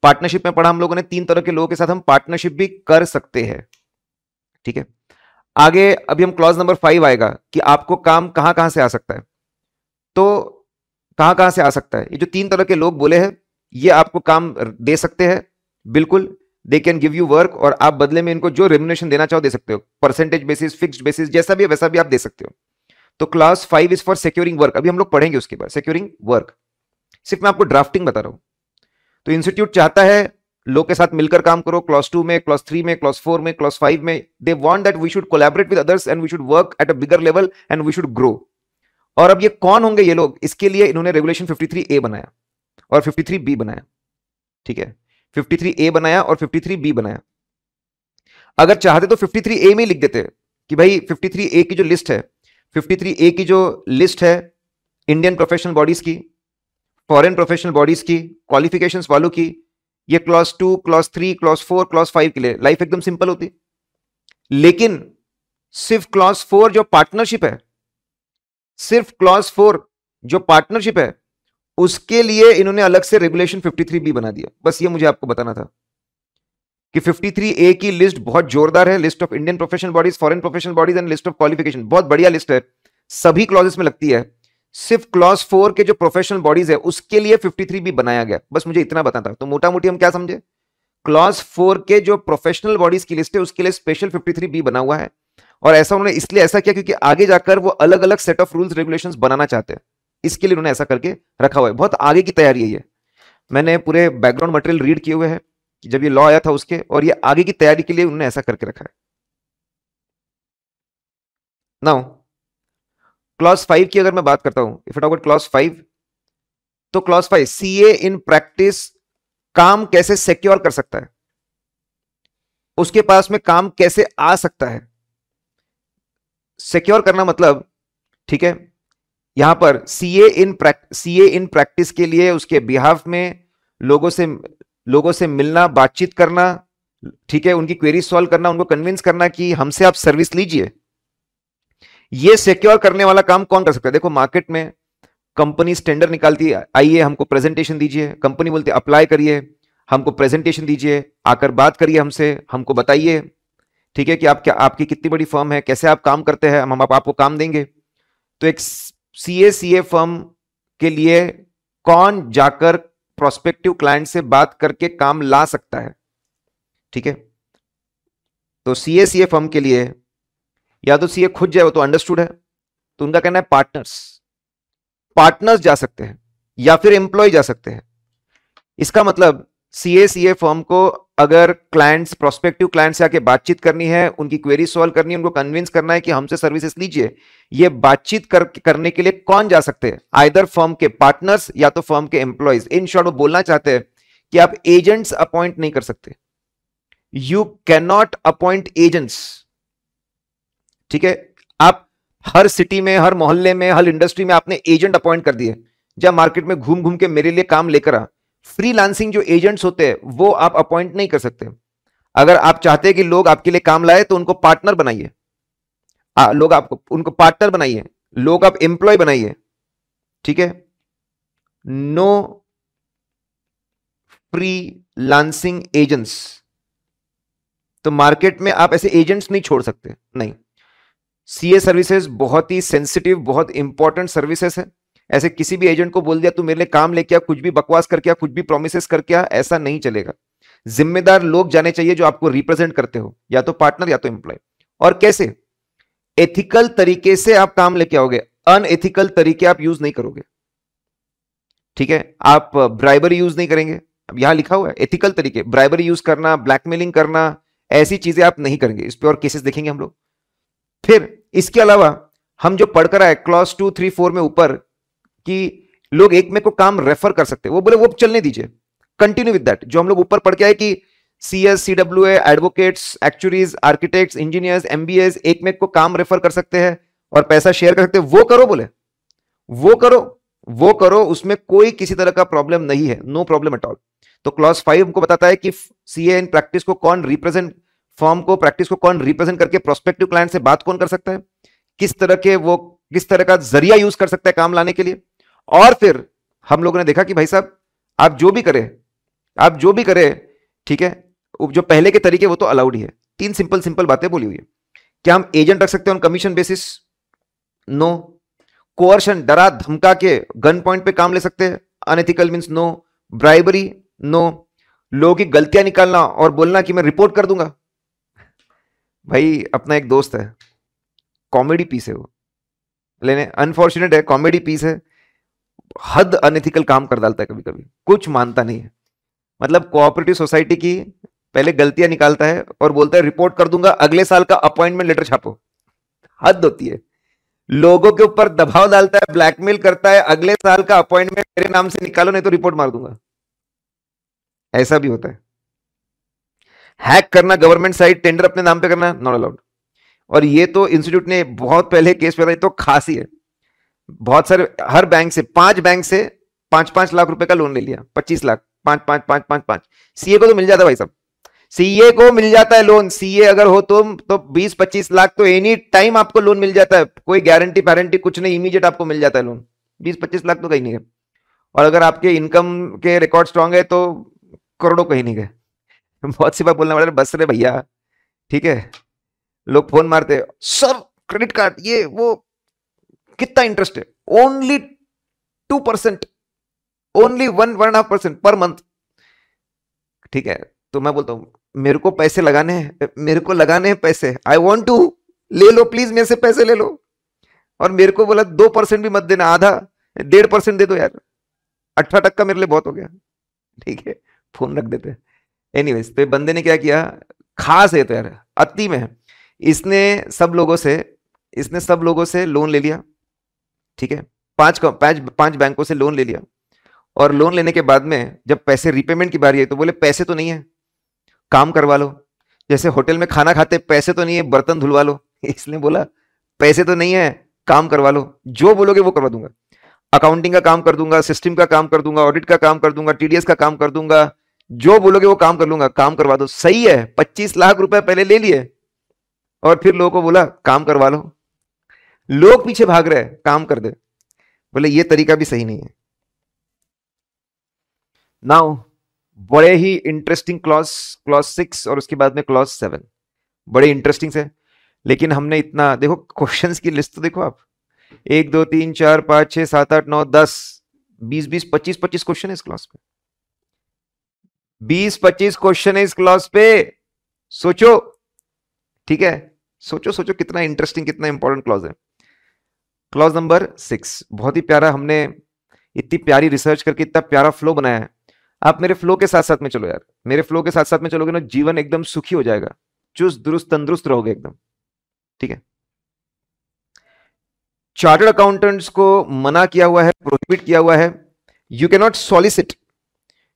पार्टनरशिप में पढ़ा हम लोगों ने तीन तरह के लोगों के साथ हम पार्टनरशिप भी कर सकते हैं ठीक है आगे अभी हम क्लॉज नंबर फाइव आएगा कि आपको काम कहां कहां से आ सकता है तो कहां कहां से आ सकता है ये जो तीन तरह के लोग बोले हैं ये आपको काम दे सकते हैं बिल्कुल they can give you work और आप बदले में इनको जो रेमुनेशन देना चाहो दे सकते हो परसेंटेज बेसिस फिक्स बेसिस जैसा भी वैसा भी आप दे सकते हो तो class five is for securing work अभी हम लोग पढ़ेंगे उसके बाद सिक्योरिंग वर्क सिर्फ मैं आपको ड्राफ्टिंग बता रहा हूँ तो इंस्टीट्यूट चाहता है लोग के साथ मिलकर काम करो क्लास टू में क्लास थ्री में क्लास फोर में क्लास फाइव में they want that we should collaborate with others and we should work at a bigger level and we should grow और अब ये कौन होंगे ये लोग इसके लिए इन्होंने रेगुलेशन थ्री ए बनाया और थ्री बी बनाया ठीक है 53 ए बनाया और 53 बी बनाया अगर चाहते तो 53 ए में लिख देते कि भाई 53 ए की जो लिस्ट है 53 ए की जो लिस्ट है इंडियन प्रोफेशनल बॉडीज की फॉरेन प्रोफेशनल बॉडीज की क्वालिफिकेशन वालों की ये class two class three class four class five के लिए लाइफ एकदम सिंपल होती लेकिन सिर्फ क्लास फोर जो पार्टनरशिप है सिर्फ क्लास फोर जो पार्टनरशिप है उसके लिए इन्होंने अलग से रेगुलेशन 53 बी बना दिया बस ये मुझे आपको बताना था कि 53 ए की लिस्ट बहुत जोरदार है list of Indian professional bodies foreign professional bodies and list of qualification बहुत बढ़िया लिस्ट है सभी क्लॉजेस में लगती है सिर्फ क्लॉज फोर के जो प्रोफेशनल बॉडीज है उसके लिए थ्री बी बनाया गया बस मुझे इतना था तो मोटा मोटी हम क्या समझे क्लॉज फोर के जो प्रोफेशनल बॉडीज की लिस्ट है उसके लिए स्पेशल थ्री बी बना हुआ है और ऐसा उन्होंने इसलिए ऐसा किया क्योंकि आगे जाकर वो अलग अलग सेट ऑफ रूल्स रेगुलेशन बनाना चाहते हैं इसके लिए उन्होंने ऐसा करके रखा हुआ है बहुत आगे की तैयारी है ये मैंने पूरे बैकग्राउंड मटेरियल रीड किए हुए हैं जब ये लॉ आया था उसके और ये आगे की तैयारी के लिए उन्होंने ऐसा करके रखा है नाउ क्लॉज फाइव की अगर मैं बात करता हूं इफ अबाउट क्लॉज फाइव तो clause five C A in practice काम कैसे सिक्योर कर सकता है उसके पास में काम कैसे आ सकता है सिक्योर करना मतलब ठीक है यहां पर सी A in CA in practice के लिए उसके बिहाफ में लोगों से लोगों से मिलना बातचीत करना ठीक है उनकी क्वेरी सॉल्व करना उनको कन्विंस करना कि हमसे आप सर्विस लीजिए ये सिक्योर करने वाला काम कौन कर सकता है देखो मार्केट में कंपनी स्टैंडर्ड निकालती है आइए हमको प्रेजेंटेशन दीजिए कंपनी बोलती अप्लाई करिए हमको प्रेजेंटेशन दीजिए आकर बात करिए हमसे हमको बताइए ठीक है कि आप क्या आपकी कितनी बड़ी फर्म है कैसे आप काम करते हैं हम आप, आपको काम देंगे तो एक सी सी ए ए फर्म के लिए कौन जाकर प्रोस्पेक्टिव क्लाइंट से बात करके काम ला सकता है ठीक है तो सी ए सी ए फर्म के लिए या तो सी ए खुद जाए वो तो अंडरस्टूड है तो उनका कहना है पार्टनर्स पार्टनर्स जा सकते हैं या फिर एम्प्लॉय जा सकते हैं इसका मतलब सी ए सी ए फॉर्म को अगर क्लाइंट्स प्रोस्पेक्टिव क्लाइंट से आके बातचीत करनी है उनकी क्वेरी सॉल्व करनी है उनको कन्विंस करना है कि हमसे सर्विसेज लीजिए ये बातचीत कर, करने के लिए कौन जा सकते हैं आइदर फर्म के पार्टनर्स या तो फर्म के एम्प्लॉयज इन शॉर्ट वो बोलना चाहते हैं कि आप एजेंट्स अपॉइंट नहीं कर सकते you can not appoint agents ठीक है आप हर सिटी में हर मोहल्ले में हर इंडस्ट्री में आपने एजेंट अपॉइंट कर दिए जब मार्केट में घूम घूम के मेरे लिए काम लेकर आ फ्रीलांसिंग जो एजेंट्स होते हैं वो आप अपॉइंट नहीं कर सकते अगर आप चाहते हैं कि लोग आपके लिए काम लाए तो उनको पार्टनर बनाइए लोग आपको उनको पार्टनर बनाइए लोग आप एम्प्लॉय बनाइए ठीक है नो फ्री लांसिंग एजेंट्स तो मार्केट में आप ऐसे एजेंट्स नहीं छोड़ सकते नहीं सीए सर्विसेज बहुत ही सेंसिटिव बहुत इंपॉर्टेंट सर्विसेज है ऐसे किसी भी एजेंट को बोल दिया तू मेरे लिए काम लेके आ कुछ भी बकवास करके आ कुछ भी प्रोमिस करके आ ऐसा नहीं चलेगा जिम्मेदार लोग जाने चाहिए जो आपको रिप्रेजेंट करते हो या तो पार्टनर या तो एम्प्लॉय और कैसे एथिकल तरीके से आप काम लेके आओगे अनएथिकल तरीके आप यूज नहीं करोगे ठीक है आप ब्राइबरी यूज नहीं करेंगे अब यहां लिखा हुआ है एथिकल तरीके ब्राइबरी यूज करना ब्लैकमेलिंग करना ऐसी चीजें आप नहीं करेंगे इस पर और केसेस देखेंगे हम लोग फिर इसके अलावा हम जो पढ़कर आए क्लॉस टू थ्री फोर में ऊपर कि लोग एक में को काम रेफर कर सकते हैं वो बोले वो चलने दीजिए कंटिन्यू विद दैट जो हम लोग ऊपर पढ़ के आए कि C S C W advocates actuaries architect engineers MBS एक में को काम रेफर कर सकते हैं और पैसा शेयर कर सकते वो करो बोले वो करो वो करो उसमें कोई किसी तरह का प्रॉब्लम नहीं है नो प्रॉब्लम एट ऑल तो क्लॉज फाइव हमको बताता है कि सी इन प्रैक्टिस को कौन रिप्रेजेंट फॉर्म को प्रैक्टिस को कौन रिप्रेजेंट करके प्रोस्पेक्टिव क्लाइंट से बात कौन कर सकता है किस तरह के वो किस तरह का जरिया यूज कर सकता है काम लाने के लिए और फिर हम लोगों ने देखा कि भाई साहब आप जो भी करें आप जो भी करें ठीक है जो पहले के तरीके वो तो अलाउड ही है तीन सिंपल सिंपल बातें बोली हुई है क्या हम एजेंट रख सकते हैं on commission basis no coercion डरा धमका के गन पॉइंट पे काम ले सकते हैं unethical means no bribery no लोगों की गलतियां निकालना और बोलना कि मैं रिपोर्ट कर दूंगा भाई अपना एक दोस्त है कॉमेडी पीस है वो लेने अनफॉर्चुनेट है कॉमेडी पीस है हद अनथिकल काम कर डालता है कभी कभी कुछ मानता नहीं है मतलब कोऑपरेटिव सोसाइटी की पहले गलतियां निकालता है और बोलता है रिपोर्ट कर दूंगा अगले साल का अपॉइंटमेंट लेटर छापो हद होती है लोगों के ऊपर दबाव डालता है ब्लैकमेल करता है अगले साल का अपॉइंटमेंट मेरे नाम से निकालो नहीं तो रिपोर्ट मार दूंगा ऐसा भी होता है हैक करना गवर्नमेंट साइड टेंडर अपने नाम पे करना नॉट अलाउड और ये तो इंस्टीट्यूट ने बहुत पहले केस पे तो खास ही है बहुत सारे हर बैंक से पांच बैंक से पांच पांच लाख रुपए का लोन ले लिया पच्चीस लाख पांच पांच पांच पांच पांच सीए को तो मिल जाता भाई साहब सीए को मिल जाता है लोन सीए अगर हो तुम तो, तो बीस पच्चीस लाख तो एनी टाइम आपको लोन मिल जाता है कोई गारंटी वारंटी कुछ नहीं इमीडिएट आपको मिल जाता है लोन बीस पच्चीस लाख तो कहीं नहीं है और अगर आपके इनकम के रिकॉर्ड स्ट्रांग है तो करोड़ों कहीं नहीं गए बहुत सी बात बोलना पड़ा बस रे भैया ठीक है लोग फोन मारते सर क्रेडिट कार्ड ये वो कितना इंटरेस्ट है only two percent only one one and half percent per month ठीक है तो मैं बोलता हूं मेरे को पैसे लगाने हैं मेरे को लगाने हैं पैसे आई वॉन्ट टू ले लो प्लीज मेरे से पैसे ले लो और मेरे को बोला दो परसेंट भी मत देना आधा डेढ़ परसेंट दे दो यार अठारह टक्का मेरे लिए बहुत हो गया ठीक है फोन रख देते एनी एनीवेज तो बंदे ने क्या किया खास है तो यार अति में इसने सब लोगों से इसने सब लोगों से लोन ले लिया ठीक है पांच पांच पांच बैंकों से लोन ले लिया और लोन लेने के बाद में जब पैसे रिपेमेंट की बारी आई तो बोले पैसे तो नहीं है काम करवा लो जैसे होटल में खाना खाते पैसे तो नहीं है बर्तन धुलवा लो इसने बोला पैसे तो नहीं है काम करवा लो जो बोलोगे वो करवा दूंगा अकाउंटिंग का काम कर दूंगा सिस्टम का काम कर दूंगा ऑडिट का काम कर दूंगा टीडीएस का काम कर दूंगा जो बोलोगे वो काम कर लूंगा काम करवा दो सही है पच्चीस लाख रुपए पहले ले लिए और फिर लोगों को बोला काम करवा लो लोग पीछे भाग रहे हैं काम कर दे बोले ये तरीका भी सही नहीं है नाउ बड़े ही इंटरेस्टिंग क्लॉज क्लॉज सिक्स और उसके बाद में क्लॉज सेवन बड़े इंटरेस्टिंग से लेकिन हमने इतना देखो क्वेश्चंस की लिस्ट तो देखो आप एक दो तीन चार पांच छह सात आठ नौ दस बीस बीस पच्चीस पच्चीस क्वेश्चन है इस क्लास पे बीस पच्चीस क्वेश्चन है इस क्लास पे सोचो ठीक है सोचो सोचो कितना इंटरेस्टिंग कितना इंपॉर्टेंट क्लॉज है क्लॉज नंबर सिक्स बहुत ही प्यारा हमने इतनी प्यारी रिसर्च करके इतना प्यारा फ्लो बनाया है आप मेरे फ्लो के साथ साथ में चलो यार मेरे फ्लो के साथ साथ में चलोगे ना जीवन एकदम सुखी हो जाएगा चुस्त दुरुस्त तंदुरुस्त रहोगे एकदम ठीक है चार्टर्ड अकाउंटेंट्स को मना किया हुआ है प्रोहिबिट किया हुआ है you can not solicit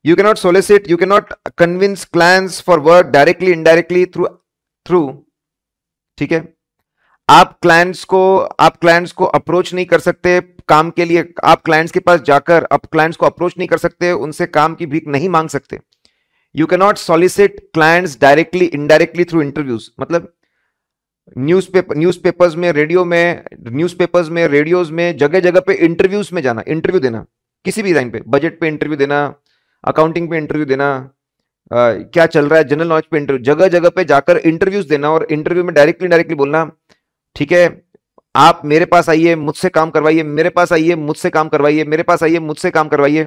you can not solicit you can not convince clients for work directly indirectly through through ठीक है आप क्लाइंट्स को आप क्लाइंट्स को अप्रोच नहीं कर सकते काम के लिए आप क्लाइंट्स के पास जाकर आप क्लाइंट्स को अप्रोच नहीं कर सकते उनसे काम की भीख नहीं मांग सकते you can not solicit clients directly indirectly through interviews मतलब न्यूज पेपर्स में रेडियो में पेपर्स में रेडियोज में जगह जगह पे इंटरव्यूज में जाना इंटरव्यू देना किसी भी लाइन पे बजट पे इंटरव्यू देना अकाउंटिंग पे इंटरव्यू देना आ, क्या चल रहा है जनरल नॉलेज पे इंटरव्यू जगह जगह पे जाकर इंटरव्यूज देना और इंटरव्यू में डायरेक्टली डायरेक्टली बोलना ठीक है आप मेरे पास आइए मुझसे काम करवाइए मेरे पास आइए मुझसे काम करवाइए मेरे पास आइए मुझसे काम करवाइए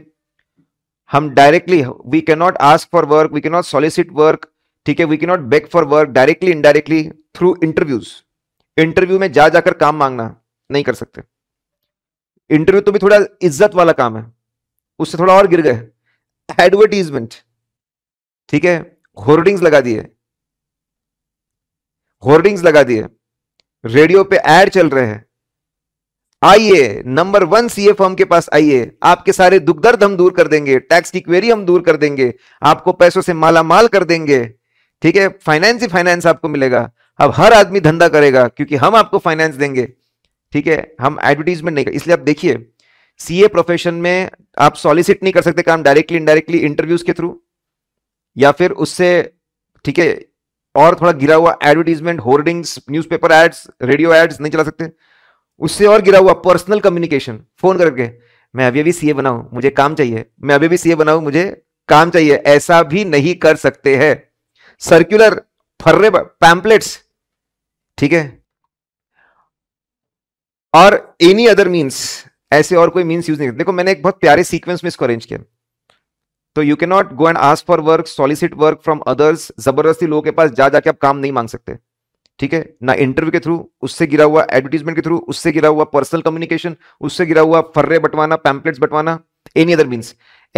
हम directly we can not ask for work we can not solicit work ठीक है we can not beg for work directly indirectly through interviews interview में जा जाकर काम मांगना नहीं कर सकते इंटरव्यू तो भी थोड़ा इज्जत वाला काम है उससे थोड़ा और गिर गए एडवर्टीजमेंट ठीक है होर्डिंग्स लगा दिए होर्डिंग्स लगा दिए रेडियो पे एड चल रहे हैं आइए नंबर वन सीए फर्म के पास आइए आपके सारे दुख दर्द हम दूर कर देंगे टैक्स की क्वेरी हम दूर कर देंगे आपको पैसों से माला माल कर देंगे ठीक है फाइनेंस ही फाइनेंस आपको मिलेगा अब हर आदमी धंधा करेगा क्योंकि हम आपको फाइनेंस देंगे ठीक है हम एडवर्टीजमेंट नहीं कर इसलिए आप देखिए सीए प्रोफेशन में आप सॉलिसिट नहीं कर सकते काम डायरेक्टली इनडायरेक्टली इंटरव्यूज के थ्रू या फिर उससे ठीक है और थोड़ा गिरा हुआ advertisement hoardings paper ads radio ads नहीं चला सकते उससे और गिरा हुआ पर्सनल कम्युनिकेशन फोन करके मैं अभी अभी सीए बनाऊ मुझे काम चाहिए मैं अभी भी सीए बनाऊ मुझे काम चाहिए ऐसा भी नहीं कर सकते हैं सर्क्यूलर फर्रे पैम्पलेट्स ठीक है और एनी अदर मीन्स ऐसे और कोई मीन्स यूज नहीं करते देखो मैंने एक बहुत प्यारे सीक्वेंस में इसको अरेंज किया तो you can not go and ask for work solicit work from others जबरदस्ती लोगों के पास जा जाके आप काम नहीं मांग सकते ठीक है ना इंटरव्यू के थ्रू उससे गिरा हुआ एडवर्टीजमेंट के थ्रू उससे गिरा हुआ पर्सनल कम्युनिकेशन उससे गिरा हुआ फर्रे बटवाना पैम्पलेट्स बटवाना एनी अदर मीन्स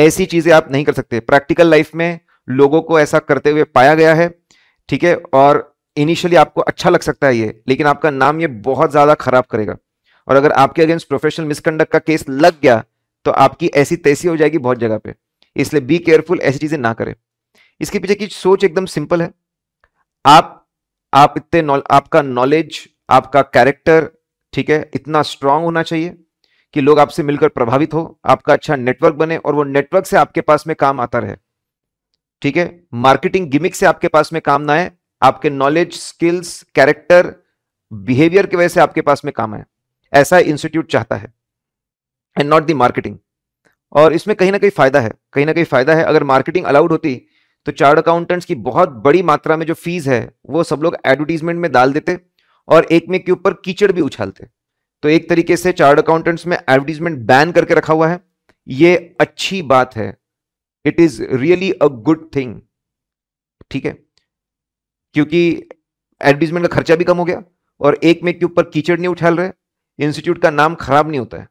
ऐसी चीजें आप नहीं कर सकते प्रैक्टिकल लाइफ में लोगों को ऐसा करते हुए पाया गया है ठीक है और इनिशियली आपको अच्छा लग सकता है ये लेकिन आपका नाम ये बहुत ज्यादा खराब करेगा और अगर आपके अगेंस्ट प्रोफेशनल मिसकंडक्ट का केस लग गया तो आपकी ऐसी तैसी हो जाएगी बहुत जगह पे इसलिए बी केयरफुल ऐसी चीजें ना करें इसके पीछे की सोच एकदम सिंपल है आप आप इतने नौ, आपका नॉलेज आपका कैरेक्टर ठीक है इतना स्ट्रांग होना चाहिए कि लोग आपसे मिलकर प्रभावित हो आपका अच्छा नेटवर्क बने और वो नेटवर्क से आपके पास में काम आता रहे ठीक है मार्केटिंग गिमिक से आपके पास में काम ना आए आपके नॉलेज स्किल्स कैरेक्टर बिहेवियर की वजह से आपके पास में काम आए ऐसा इंस्टीट्यूट चाहता है एंड नॉट दी मार्केटिंग और इसमें कहीं ना कहीं फायदा है कहीं ना कहीं फायदा है अगर मार्केटिंग अलाउड होती तो चार्ट अकाउंटेंट्स की बहुत बड़ी मात्रा में जो फीस है वो सब लोग एडवर्टीजमेंट में डाल देते और एक में के ऊपर कीचड़ भी उछालते तो एक तरीके से चार्ट अकाउंटेंट्स में एडवर्टीजमेंट बैन करके रखा हुआ है ये अच्छी बात है it is really a good thing ठीक है क्योंकि एडवर्टीजमेंट का खर्चा भी कम हो गया और एक में के ऊपर कीचड़ नहीं उछाल रहे इंस्टीट्यूट का नाम खराब नहीं होता है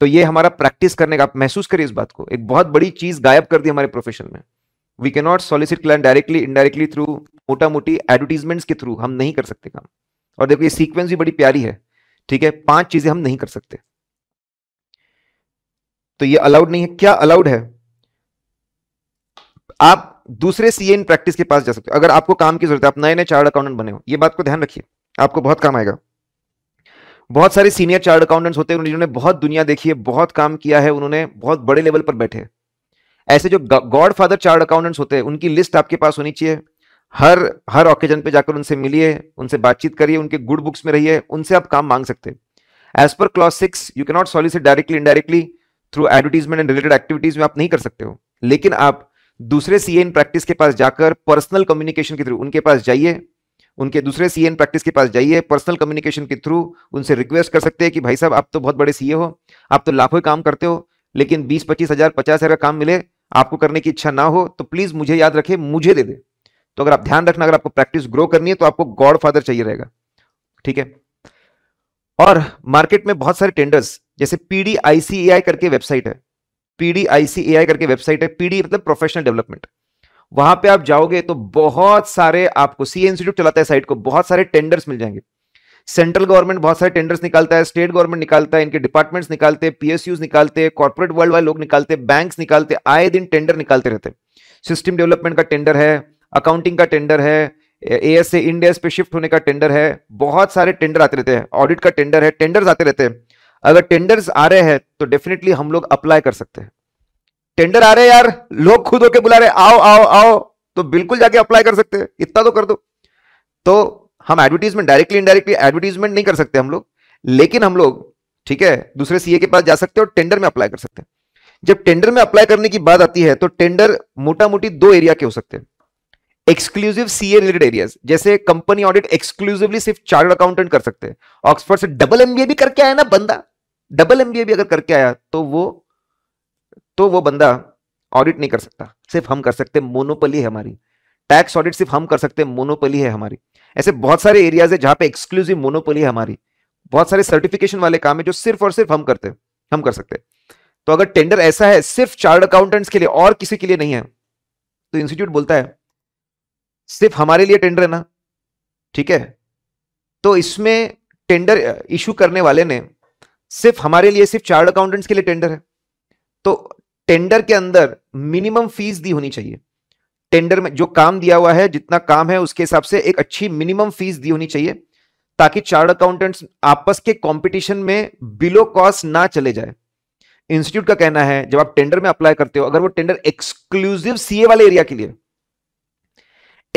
तो ये हमारा प्रैक्टिस करने का आप महसूस करिए इस बात को एक बहुत बड़ी चीज गायब कर दी हमारे प्रोफेशन में we can not solicit client directly indirectly through मोटा मोटी एडवर्टीजमेंट्स के थ्रू हम नहीं कर सकते काम और देखो ये सीक्वेंस भी बड़ी प्यारी है ठीक है पांच चीजें हम नहीं कर सकते तो ये अलाउड नहीं है क्या अलाउड है आप दूसरे सीए इन प्रैक्टिस के पास जा सकते हो अगर आपको काम की जरूरत है आप नए नए चार्ट अकाउंटेंट बने हो ये बात को ध्यान रखिए आपको बहुत काम आएगा बहुत सारे सीनियर चार्ट अकाउंटेंट्स होते हैं जिन्होंने बहुत दुनिया देखी है बहुत काम किया है उन्होंने बहुत बड़े लेवल पर बैठे ऐसे जो गॉड फादर चार्ट अकाउंटेंट्स होते हैं उनकी लिस्ट आपके पास होनी चाहिए हर हर ऑकेजन पे जाकर उनसे मिलिए उनसे बातचीत करिए उनके गुड बुक्स में रहिए उनसे आप काम मांग सकते हैं as per clause six you cannot solicit directly indirectly through advertisement and related activities में आप नहीं कर सकते हो लेकिन आप दूसरे सी एन प्रैक्टिस के पास जाकर पर्सनल कम्युनिकेशन के थ्रू उनके पास जाइए उनके दूसरे सी प्रैक्टिस के पास जाइए पर्सनल कम्युनिकेशन के थ्रू उनसे रिक्वेस्ट कर सकते हैं कि भाई साहब आप तो बहुत बड़े सी e हो आप तो लाखों काम करते हो लेकिन बीस पच्चीस हजार पचास हजार का काम मिले आपको करने की इच्छा ना हो तो प्लीज मुझे याद रखे मुझे दे दे तो अगर आप ध्यान रखना अगर आपको प्रैक्टिस ग्रो करनी है तो आपको गॉड फादर चाहिए रहेगा ठीक है और मार्केट में बहुत सारे टेंडर्स जैसे पीडीआईसीआई करके वेबसाइट है पीडीआईसीआई करके वेबसाइट है पीडी मतलब प्रोफेशनल डेवलपमेंट वहां पे आप जाओगे तो बहुत सारे आपको सी इंस्टीट्यूट चलाता है साइट को बहुत सारे टेंडर्स मिल जाएंगे सेंट्रल गवर्नमेंट बहुत सारे टेंडर्स निकालता है स्टेट गवर्नमेंट निकालता है इनके डिपार्टमेंट्स निकालते हैं पीएसयू निकालते हैं कॉर्पोरेट वर्ल्ड वाले लोग निकालते हैं बैंक निकालते आए दिन टेंडर निकालते रहते हैं सिस्टम डेवलपमेंट का टेंडर है अकाउंटिंग का टेंडर है ए एस से इंडिया पे शिफ्ट होने का टेंडर है बहुत सारे टेंडर आते रहते हैं ऑडिट का टेंडर है टेंडर्स आते रहते हैं अगर टेंडर्स आ रहे हैं तो डेफिनेटली हम लोग अप्लाई कर सकते हैं टेंडर आ रहे यार लोग खुद होके बुला रहे आओ आओ आओ तो बिल्कुल जाके अप्लाई कर सकते हैं इतना तो कर दो तो हम एडवर्टीजमेंट डायरेक्टली इनडायरेक्टली एडवर्टीजमेंट नहीं कर सकते हम लोग लेकिन हम लोग ठीक है दूसरे सीए के पास जा सकते हैं और टेंडर में अप्लाई कर सकते हैं जब टेंडर में अप्लाई करने की बात आती है तो टेंडर मोटा मोटी दो एरिया के हो सकते हैं एक्सक्लूसिव सीए रिलेटेड एरियाज जैसे कंपनी ऑडिट एक्सक्लूसिवली सिर्फ चार्टर्ड अकाउंटेंट कर सकते हैं ऑक्सफोर्ड से डबल एमबीए भी करके आया ना बंदा डबल एमबीए भी अगर करके आया तो वो तो वो बंदा ऑडिट नहीं कर सकता सिर्फ हम कर सकते मोनोपली है हमारी टैक्स ऑडिट सिर्फ हम कर सकते हैं मोनोपली है हमारी ऐसे बहुत सारे एरियाज है जहां पे एक्सक्लूसिव मोनोपली है हमारी बहुत सारे सर्टिफिकेशन वाले काम है जो सिर्फ और सिर्फ हम करते हैं हम कर सकते हैं तो अगर टेंडर ऐसा है सिर्फ चार्ट अकाउंटेंट्स के लिए और किसी के लिए नहीं है तो इंस्टीट्यूट बोलता है सिर्फ हमारे लिए टेंडर है ना ठीक है तो इसमें टेंडर इशू uh, करने वाले ने सिर्फ हमारे लिए सिर्फ चार्ट अकाउंटेंट्स के लिए टेंडर है तो टेंडर के अंदर मिनिमम फीस दी होनी चाहिए टेंडर में जो काम दिया हुआ है जितना काम है उसके हिसाब से एक अच्छी मिनिमम फीस दी होनी चाहिए ताकि चार्ट अकाउंटेंट्स आपस के कंपटीशन में बिलो कॉस्ट ना चले जाए इंस्टीट्यूट का कहना है जब आप टेंडर में अप्लाई करते हो अगर वो टेंडर एक्सक्लूसिव सीए वाले एरिया के लिए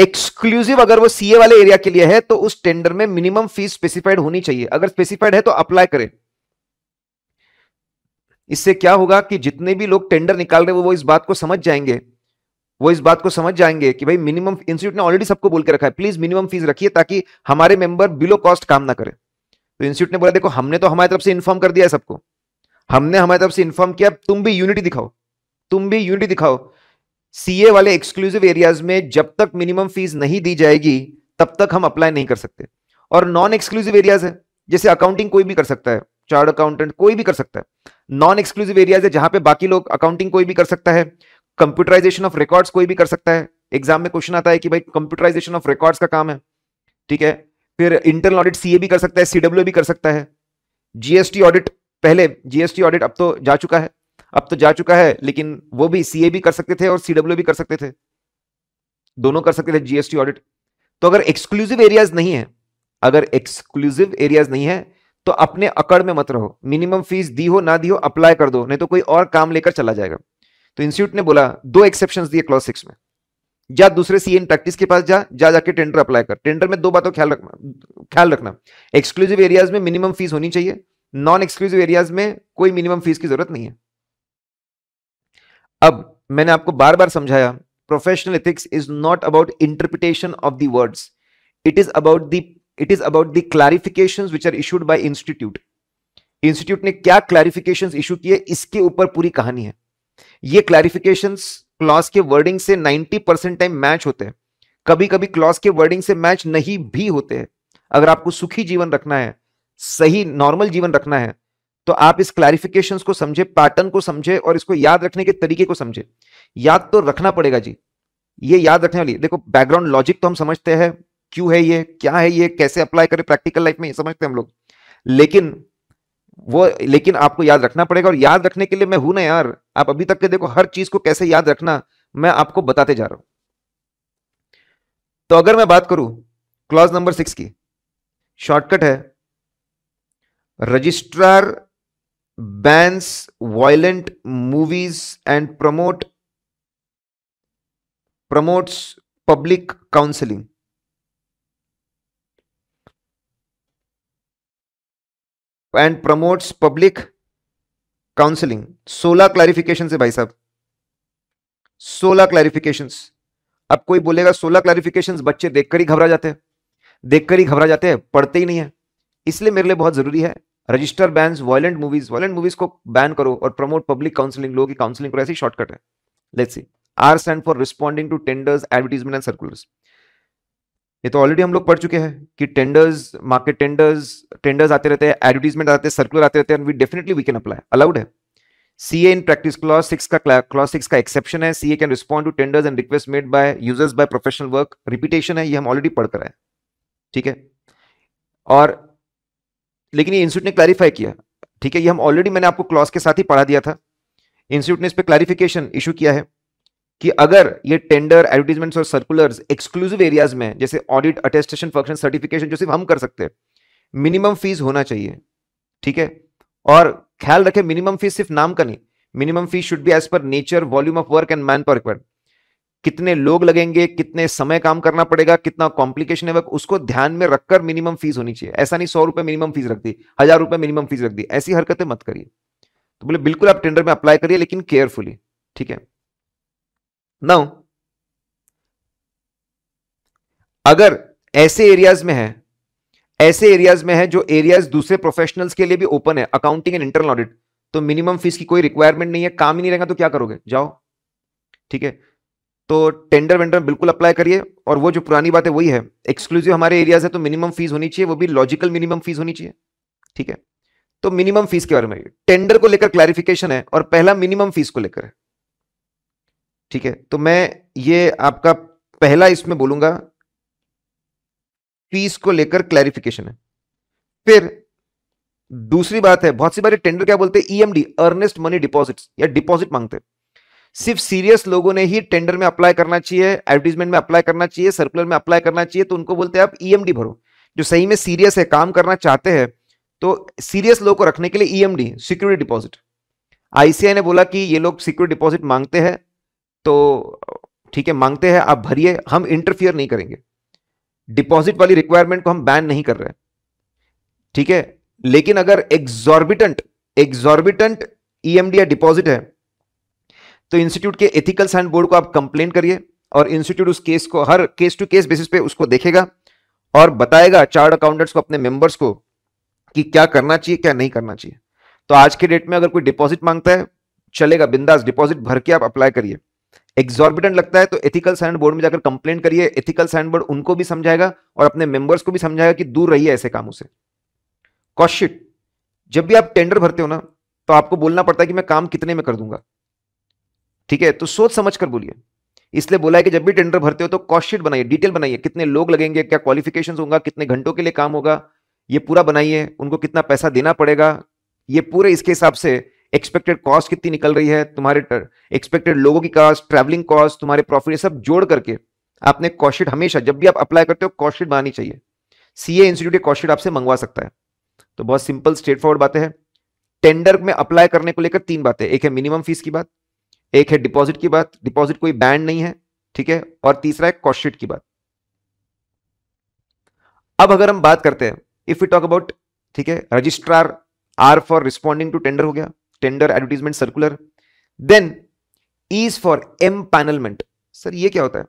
एक्सक्लूसिव अगर वो सीए वाले एरिया के लिए है तो उस टेंडर में मिनिमम फीस स्पेसिफाइड होनी चाहिए अगर स्पेसिफाइड है तो अप्लाई करें इससे क्या होगा कि जितने भी लोग टेंडर निकाल रहे हैं वो इस बात को समझ जाएंगे वो इस बात को समझ जाएंगे कि भाई मिनिमम इंस्टीट्यूट ने ऑलरेडी सबको बोल के रखा है प्लीज मिनिमम फीस रखिए ताकि हमारे मेंबर बिलो कॉस्ट काम ना करें तो इंस्टीट्यूट ने बोला देखो हमने तो हमारी तरफ से इन्फॉर्म कर दिया है सबको हमने हमारी तरफ से इन्फॉर्म किया तुम भी यूनिटी दिखाओ तुम भी यूनिटी दिखाओ सीए वाले एक्सक्लूसिव एरियाज में जब तक मिनिमम फीस नहीं दी जाएगी तब तक हम अप्लाई नहीं कर सकते और नॉन एक्सक्लूसिव एरियाज है जैसे अकाउंटिंग कोई भी कर सकता है चार्ट अकाउंटेंट कोई भी कर सकता है नॉन एक्सक्लूसिव एरियाज है जहां पे बाकी लोग अकाउंटिंग कोई भी कर सकता है कंप्यूटराइजेशन ऑफ रिकॉर्ड्स कोई भी कर सकता है एग्जाम में क्वेश्चन आता है कि भाई कंप्यूटराइजेशन ऑफ रिकॉर्ड्स का काम है ठीक है फिर इंटरनल ऑडिट सीए भी कर सकता है सीडब्ल्यू भी कर सकता है जीएसटी ऑडिट पहले जीएसटी ऑडिट अब तो जा चुका है अब तो जा चुका है लेकिन वो भी सीए भी कर सकते थे और सीडब्ल्यू भी कर सकते थे दोनों कर सकते थे जीएसटी ऑडिट तो अगर एक्सक्लूसिव एरियाज नहीं है अगर एक्सक्लूसिव एरियाज नहीं है तो अपने अकड़ में मत रहो मिनिमम फीस दी हो ना दी हो अप्लाई कर दो नहीं तो कोई और काम लेकर चला जाएगा तो इंस्टीट्यूट ने बोला दो एक्सेप्शन दिए क्लॉज सिक्स में जा दूसरे सी एन प्रैक्टिस के पास जा जा जाके टेंडर अप्लाई कर टेंडर में दो बातों ख्याल रखना ख्याल रखना एक्सक्लूसिव एरियाज में मिनिमम फीस होनी चाहिए नॉन एक्सक्लूसिव एरियाज में कोई मिनिमम फीस की जरूरत नहीं है अब मैंने आपको बार बार समझाया professional ethics is not about interpretation of the words it is about the it is about the clarifications which are issued by institute institute ने क्या क्लैरिफिकेशंस इशू किए इसके ऊपर पूरी कहानी है ये क्लैरिफिकेशंस क्लॉज के वर्डिंग से 90 परसेंट टाइम मैच होते हैं कभी कभी क्लॉज के वर्डिंग से मैच नहीं भी होते हैं अगर आपको सुखी जीवन रखना है सही नॉर्मल जीवन रखना है तो आप इस क्लैरिफिकेशन को समझे पैटर्न को समझे और इसको याद रखने के तरीके को समझे याद तो रखना पड़ेगा जी ये याद रखने वाली देखो बैकग्राउंड लॉजिक तो हम समझते हैं क्यों है ये क्या है ये कैसे अप्लाई करें प्रैक्टिकल लाइफ में ये समझते हम लोग लेकिन वो लेकिन आपको याद रखना पड़ेगा और याद रखने के लिए मैं हूं ना यार आप अभी तक के देखो हर चीज को कैसे याद रखना मैं आपको बताते जा रहा हूं तो अगर मैं बात करूं क्लॉज नंबर सिक्स की शॉर्टकट है registrar bans violent movies and promote promotes public counselling and promotes public counselling सोलह क्लैरिफिकेशन है भाई साहब सोलह क्लैरिफिकेशन अब कोई बोलेगा सोलह क्लैरिफिकेशन बच्चे देखकर ही घबरा जाते हैं देखकर ही घबरा जाते हैं पढ़ते ही नहीं है इसलिए मेरे लिए बहुत जरूरी है register ban violent movies violent movies को बैन करो और प्रमोट पब्लिक काउंसिलिंग लोगों की काउंसिलिंग करो ऐसी शॉर्टकट है let's see are send for responding to tenders advertisement and circulars ये तो ऑलरेडी हम लोग पढ़ चुके हैं कि टेंडर्स मार्केट टेंडर्स टेंडर्स आते रहते हैं एडवर्टीजमेंट आते हैं सर्कुलर आते रहते हैं we definitely we can apply allowed है C A in practice clause six का क्लॉज सिक्स का एक्सेप्शन है C A can respond to tenders and request made by users by professional work repetition है ये हम ऑलरेडी पढ़ कर आए ठीक है और लेकिन ये इंस्टीट्यूट ने क्लैरिफाई किया ठीक है ये हम ऑलरेडी मैंने आपको क्लॉज के साथ ही पढ़ा दिया था इंस्टीट्यूट ने इस पर क्लैरिफिकेशन इशू किया है कि अगर ये टेंडर एडवर्टीजमेंट्स और सर्कुलर्स एक्सक्लूसिव एरियाज में जैसे ऑडिट अटेस्टेशन फंक्शन सर्टिफिकेशन जो सिर्फ हम कर सकते हैं मिनिमम फीस होना चाहिए ठीक है और ख्याल रखे मिनिमम फीस सिर्फ नाम का नहीं minimum fees should be as per nature volume of work and man पर कितने लोग लगेंगे कितने समय काम करना पड़ेगा कितना कॉम्प्लिकेशन है वर्क उसको ध्यान में रखकर मिनिमम फीस होनी चाहिए ऐसा नहीं सौ रुपए मिनिमम फीस रख दी हजार रुपए मिनिमम फीस रख दी ऐसी हरकतें मत करिए तो बोले बिल्कुल आप टेंडर में अप्लाई करिए लेकिन केयरफुली ठीक है नाउ अगर ऐसे एरियाज में है ऐसे एरियाज में है जो एरियाज दूसरे प्रोफेशनल्स के लिए भी ओपन है अकाउंटिंग एंड इंटरनल ऑडिट तो मिनिमम फीस की कोई रिक्वायरमेंट नहीं है काम ही नहीं रहेगा तो क्या करोगे जाओ ठीक है तो टेंडर वेंडर बिल्कुल अप्लाई करिए और वो जो पुरानी बात है वही है एक्सक्लूसिव हमारे एरियाज है तो मिनिमम फीस होनी चाहिए वो भी लॉजिकल मिनिमम फीस होनी चाहिए ठीक है तो मिनिमम फीस के बारे में टेंडर को लेकर क्लैरिफिकेशन है और पहला मिनिमम फीस को लेकर है ठीक है तो मैं ये आपका पहला इसमें बोलूंगा फीस को लेकर क्लैरिफिकेशन है फिर दूसरी बात है बहुत सी बार टेंडर क्या बोलते हैं ईएमडी अर्नेस्ट मनी डिपॉजिट्स या डिपॉजिट मांगते हैं सिर्फ सीरियस लोगों ने ही टेंडर में अप्लाई करना चाहिए एडवर्टीजमेंट में अप्लाई करना चाहिए सर्कुलर में अप्लाई करना चाहिए तो उनको बोलते हैं आप ईएमडी e भरो जो सही में सीरियस है काम करना चाहते हैं तो सीरियस लोग को रखने के लिए ईएमडी सिक्योरिटी डिपॉजिट आईसीआई ने बोला कि ये लोग सिक्योरिटी डिपॉजिट मांगते हैं तो ठीक है मांगते हैं आप भरिए हम इंटरफियर नहीं करेंगे डिपॉजिट वाली रिक्वायरमेंट को हम बैन नहीं कर रहे ठीक है लेकिन अगर एग्जॉर्बिटेंट एग्जॉर्बिटेंट ईएमडी या डिपॉजिट है तो इंस्टीट्यूट के एथिकल साइन बोर्ड को आप कंप्लेन करिए और इंस्टीट्यूट उस केस को हर केस टू केस बेसिस पे उसको देखेगा और बताएगा चार्ट अकाउंटेंट्स को अपने मेंबर्स को कि क्या करना चाहिए क्या नहीं करना चाहिए तो आज के डेट में अगर कोई डिपॉजिट मांगता है चलेगा बिंदास डिपॉजिट भर के आप अप्लाई करिए एग्जॉर्बिटेंट लगता है तो एथिकल साइन बोर्ड में जाकर कंप्लेन करिए एथिकल साइन बोर्ड उनको भी समझाएगा और अपने मेंबर्स को भी समझाएगा कि दूर रहिए ऐसे कामों से कॉशिट जब भी आप टेंडर भरते हो ना तो आपको बोलना पड़ता है कि मैं काम कितने में कर दूंगा ठीक है तो सोच समझ कर बोलिए इसलिए बोला है कि जब भी टेंडर भरते हो तो कॉस्टशीट बनाइए डिटेल बनाइए कितने लोग लगेंगे क्या क्वालिफिकेशन होगा कितने घंटों के लिए काम होगा ये पूरा बनाइए उनको कितना पैसा देना पड़ेगा ये पूरे इसके हिसाब से एक्सपेक्टेड कॉस्ट कितनी निकल रही है तुम्हारे एक्सपेक्टेड लोगों की कॉस्ट ट्रैवलिंग कॉस्ट तुम्हारे प्रॉफिट सब जोड़ करके आपने कॉस्टशीट हमेशा जब भी आप अप्लाई करते हो कॉस्टशीट बनानी चाहिए सी ए इंस्टीट्यूट कॉस्टशीट आपसे मंगवा सकता है तो बहुत सिंपल स्ट्रेट फॉरवर्ड बातें हैं टेंडर में अप्लाई करने को लेकर तीन बातें एक है मिनिमम फीस की बात एक है डिपॉजिट की बात डिपॉजिट कोई बैंड नहीं है ठीक है और तीसरा है कॉस्टशीट की बात अब अगर हम बात करते हैं इफ यू टॉक अबाउट ठीक है registrar are for responding to tender हो गया tender advertisement circular then is for empanelment sir ये क्या होता है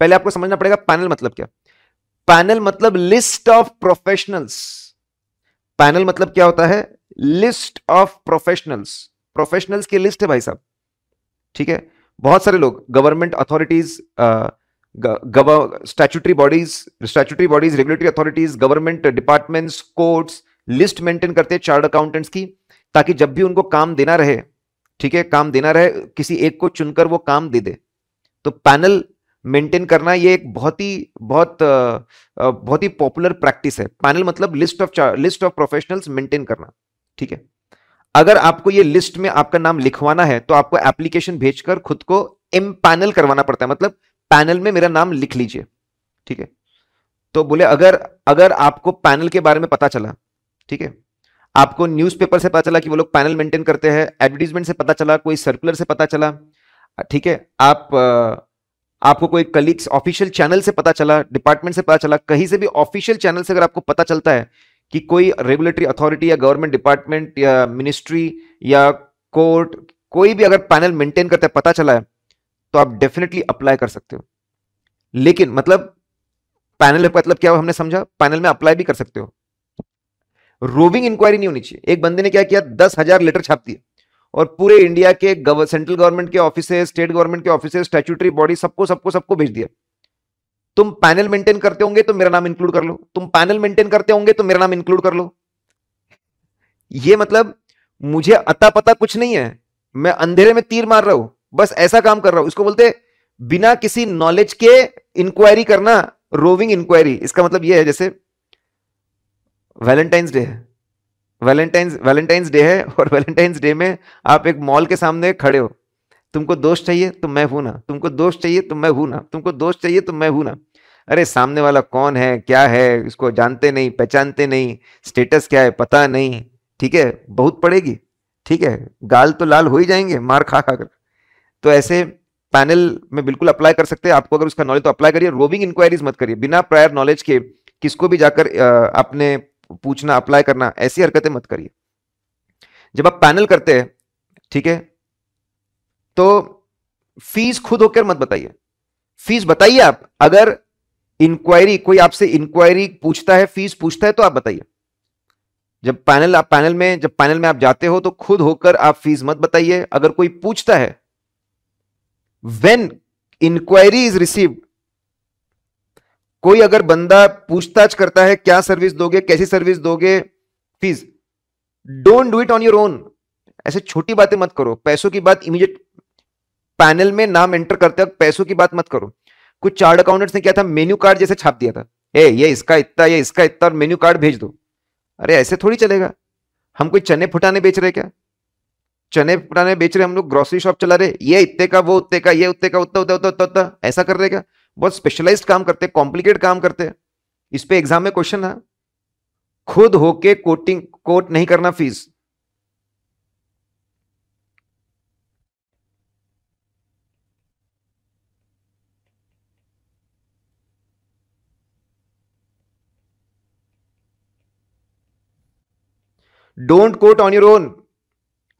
पहले आपको समझना पड़ेगा पैनल मतलब क्या पैनल मतलब लिस्ट ऑफ प्रोफेशनल्स पैनल मतलब क्या होता है लिस्ट ऑफ प्रोफेशनल्स प्रोफेशनल्स की लिस्ट है भाई साहब ठीक है बहुत सारे लोग government authorities statutory bodies statutory bodies regulatory authorities government departments courts list maintain करते हैं चार्ट अकाउंटेंट्स की ताकि जब भी उनको काम देना रहे ठीक है काम देना रहे किसी एक को चुनकर वो काम दे दे तो पैनल मेंटेन करना ये एक बहुत ही बहुत बहुत ही पॉपुलर प्रैक्टिस है पैनल मतलब list of list of professionals maintain करना ठीक है अगर आपको ये लिस्ट में आपका नाम लिखवाना है तो आपको एप्लीकेशन भेजकर खुद को एम पैनल करवाना पड़ता है मतलब पैनल में मेरा नाम लिख लीजिए ठीक है तो बोले अगर अगर आपको पैनल के बारे में पता चला ठीक है आपको न्यूज़पेपर से पता चला कि वो लोग पैनल मेंटेन करते हैं एडवर्टीजमेंट से पता चला कोई सर्कुलर से पता चला ठीक है आप आपको कोई कलीग्स ऑफिशियल चैनल से पता चला डिपार्टमेंट से पता चला कहीं से भी ऑफिशियल चैनल से अगर आपको पता चलता है कि कोई रेगुलेटरी अथॉरिटी या गवर्नमेंट डिपार्टमेंट या मिनिस्ट्री या कोर्ट कोई भी अगर पैनल मेंटेन करते पता चला है तो आप डेफिनेटली अप्लाई कर सकते हो लेकिन मतलब पैनल का मतलब क्या हमने समझा पैनल में अप्लाई भी कर सकते हो रोविंग इंक्वायरी नहीं होनी चाहिए एक बंदे ने क्या किया दस हजार लेटर छाप दिए और पूरे इंडिया के गव, सेंट्रल गवर्नमेंट के ऑफिस स्टेट गवर्नमेंट के ऑफिस स्टेचुटरी बॉडी सबको सबको सबको भेज दिया तुम पैनल मेंटेन करते होंगे तो मेरा नाम इंक्लूड कर लो तुम पैनल मेंटेन करते होंगे तो मेरा नाम इंक्लूड कर लो ये मतलब मुझे अता पता कुछ नहीं है मैं अंधेरे में तीर मार रहा हूं बस ऐसा काम कर रहा हूं इसको बोलते बिना किसी नॉलेज के इंक्वायरी करना रोविंग इंक्वायरी इसका मतलब यह है जैसे वैलेंटाइंस डे है वैलेंटाइंस वैलेंटाइंस डे है और वैलेंटाइंस डे में आप एक मॉल के सामने खड़े हो तुमको दोस्त चाहिए तो मैं हूं ना तुमको दोस्त चाहिए तो मैं हूं ना तुमको दोस्त चाहिए तो मैं हूं ना अरे सामने वाला कौन है क्या है इसको जानते नहीं पहचानते नहीं स्टेटस क्या है पता नहीं ठीक है बहुत पड़ेगी ठीक है गाल तो लाल हो ही जाएंगे मार खा खा कर तो ऐसे पैनल में बिल्कुल अप्लाई कर सकते हैं आपको अगर उसका नॉलेज तो अप्लाई करिए रोविंग इंक्वायरीज मत करिए बिना प्रायर नॉलेज के किसको भी जाकर अपने पूछना अप्लाई करना ऐसी हरकतें मत करिए जब आप पैनल करते हैं ठीक है तो फीस खुद होकर मत बताइए फीस बताइए आप अगर इंक्वायरी कोई आपसे इंक्वायरी पूछता है फीस पूछता है तो आप बताइए जब पैनल आप पैनल में जब पैनल में आप जाते हो तो खुद होकर आप फीस मत बताइए अगर कोई पूछता है वेन इंक्वायरी इज रिसीव्ड कोई अगर बंदा पूछताछ करता है क्या सर्विस दोगे कैसी सर्विस दोगे please don't do it on your own ऐसे छोटी बातें मत करो पैसों की बात इमीडिएट पैनल में नाम एंटर करते वक्त पैसों की बात मत करो कुछ चार्ट अकाउंटेंट्स ने क्या था मेन्यू कार्ड जैसे छाप दिया था ए ये इसका इतना ये इसका इतना और मेन्यू कार्ड भेज दो अरे ऐसे थोड़ी चलेगा हम कोई चने फुटाने बेच रहे क्या चने फुटाने बेच रहे हम लोग ग्रोसरी शॉप चला रहे ये इतने का वो उतने का ये उतने का उतना उतना उतना उतना ऐसा कर रहे क्या बहुत स्पेशलाइज्ड काम करते कॉम्प्लिकेट काम करते इस पे एग्जाम में क्वेश्चन है खुद होके कोटिंग कोट नहीं करना fees don't quote on your own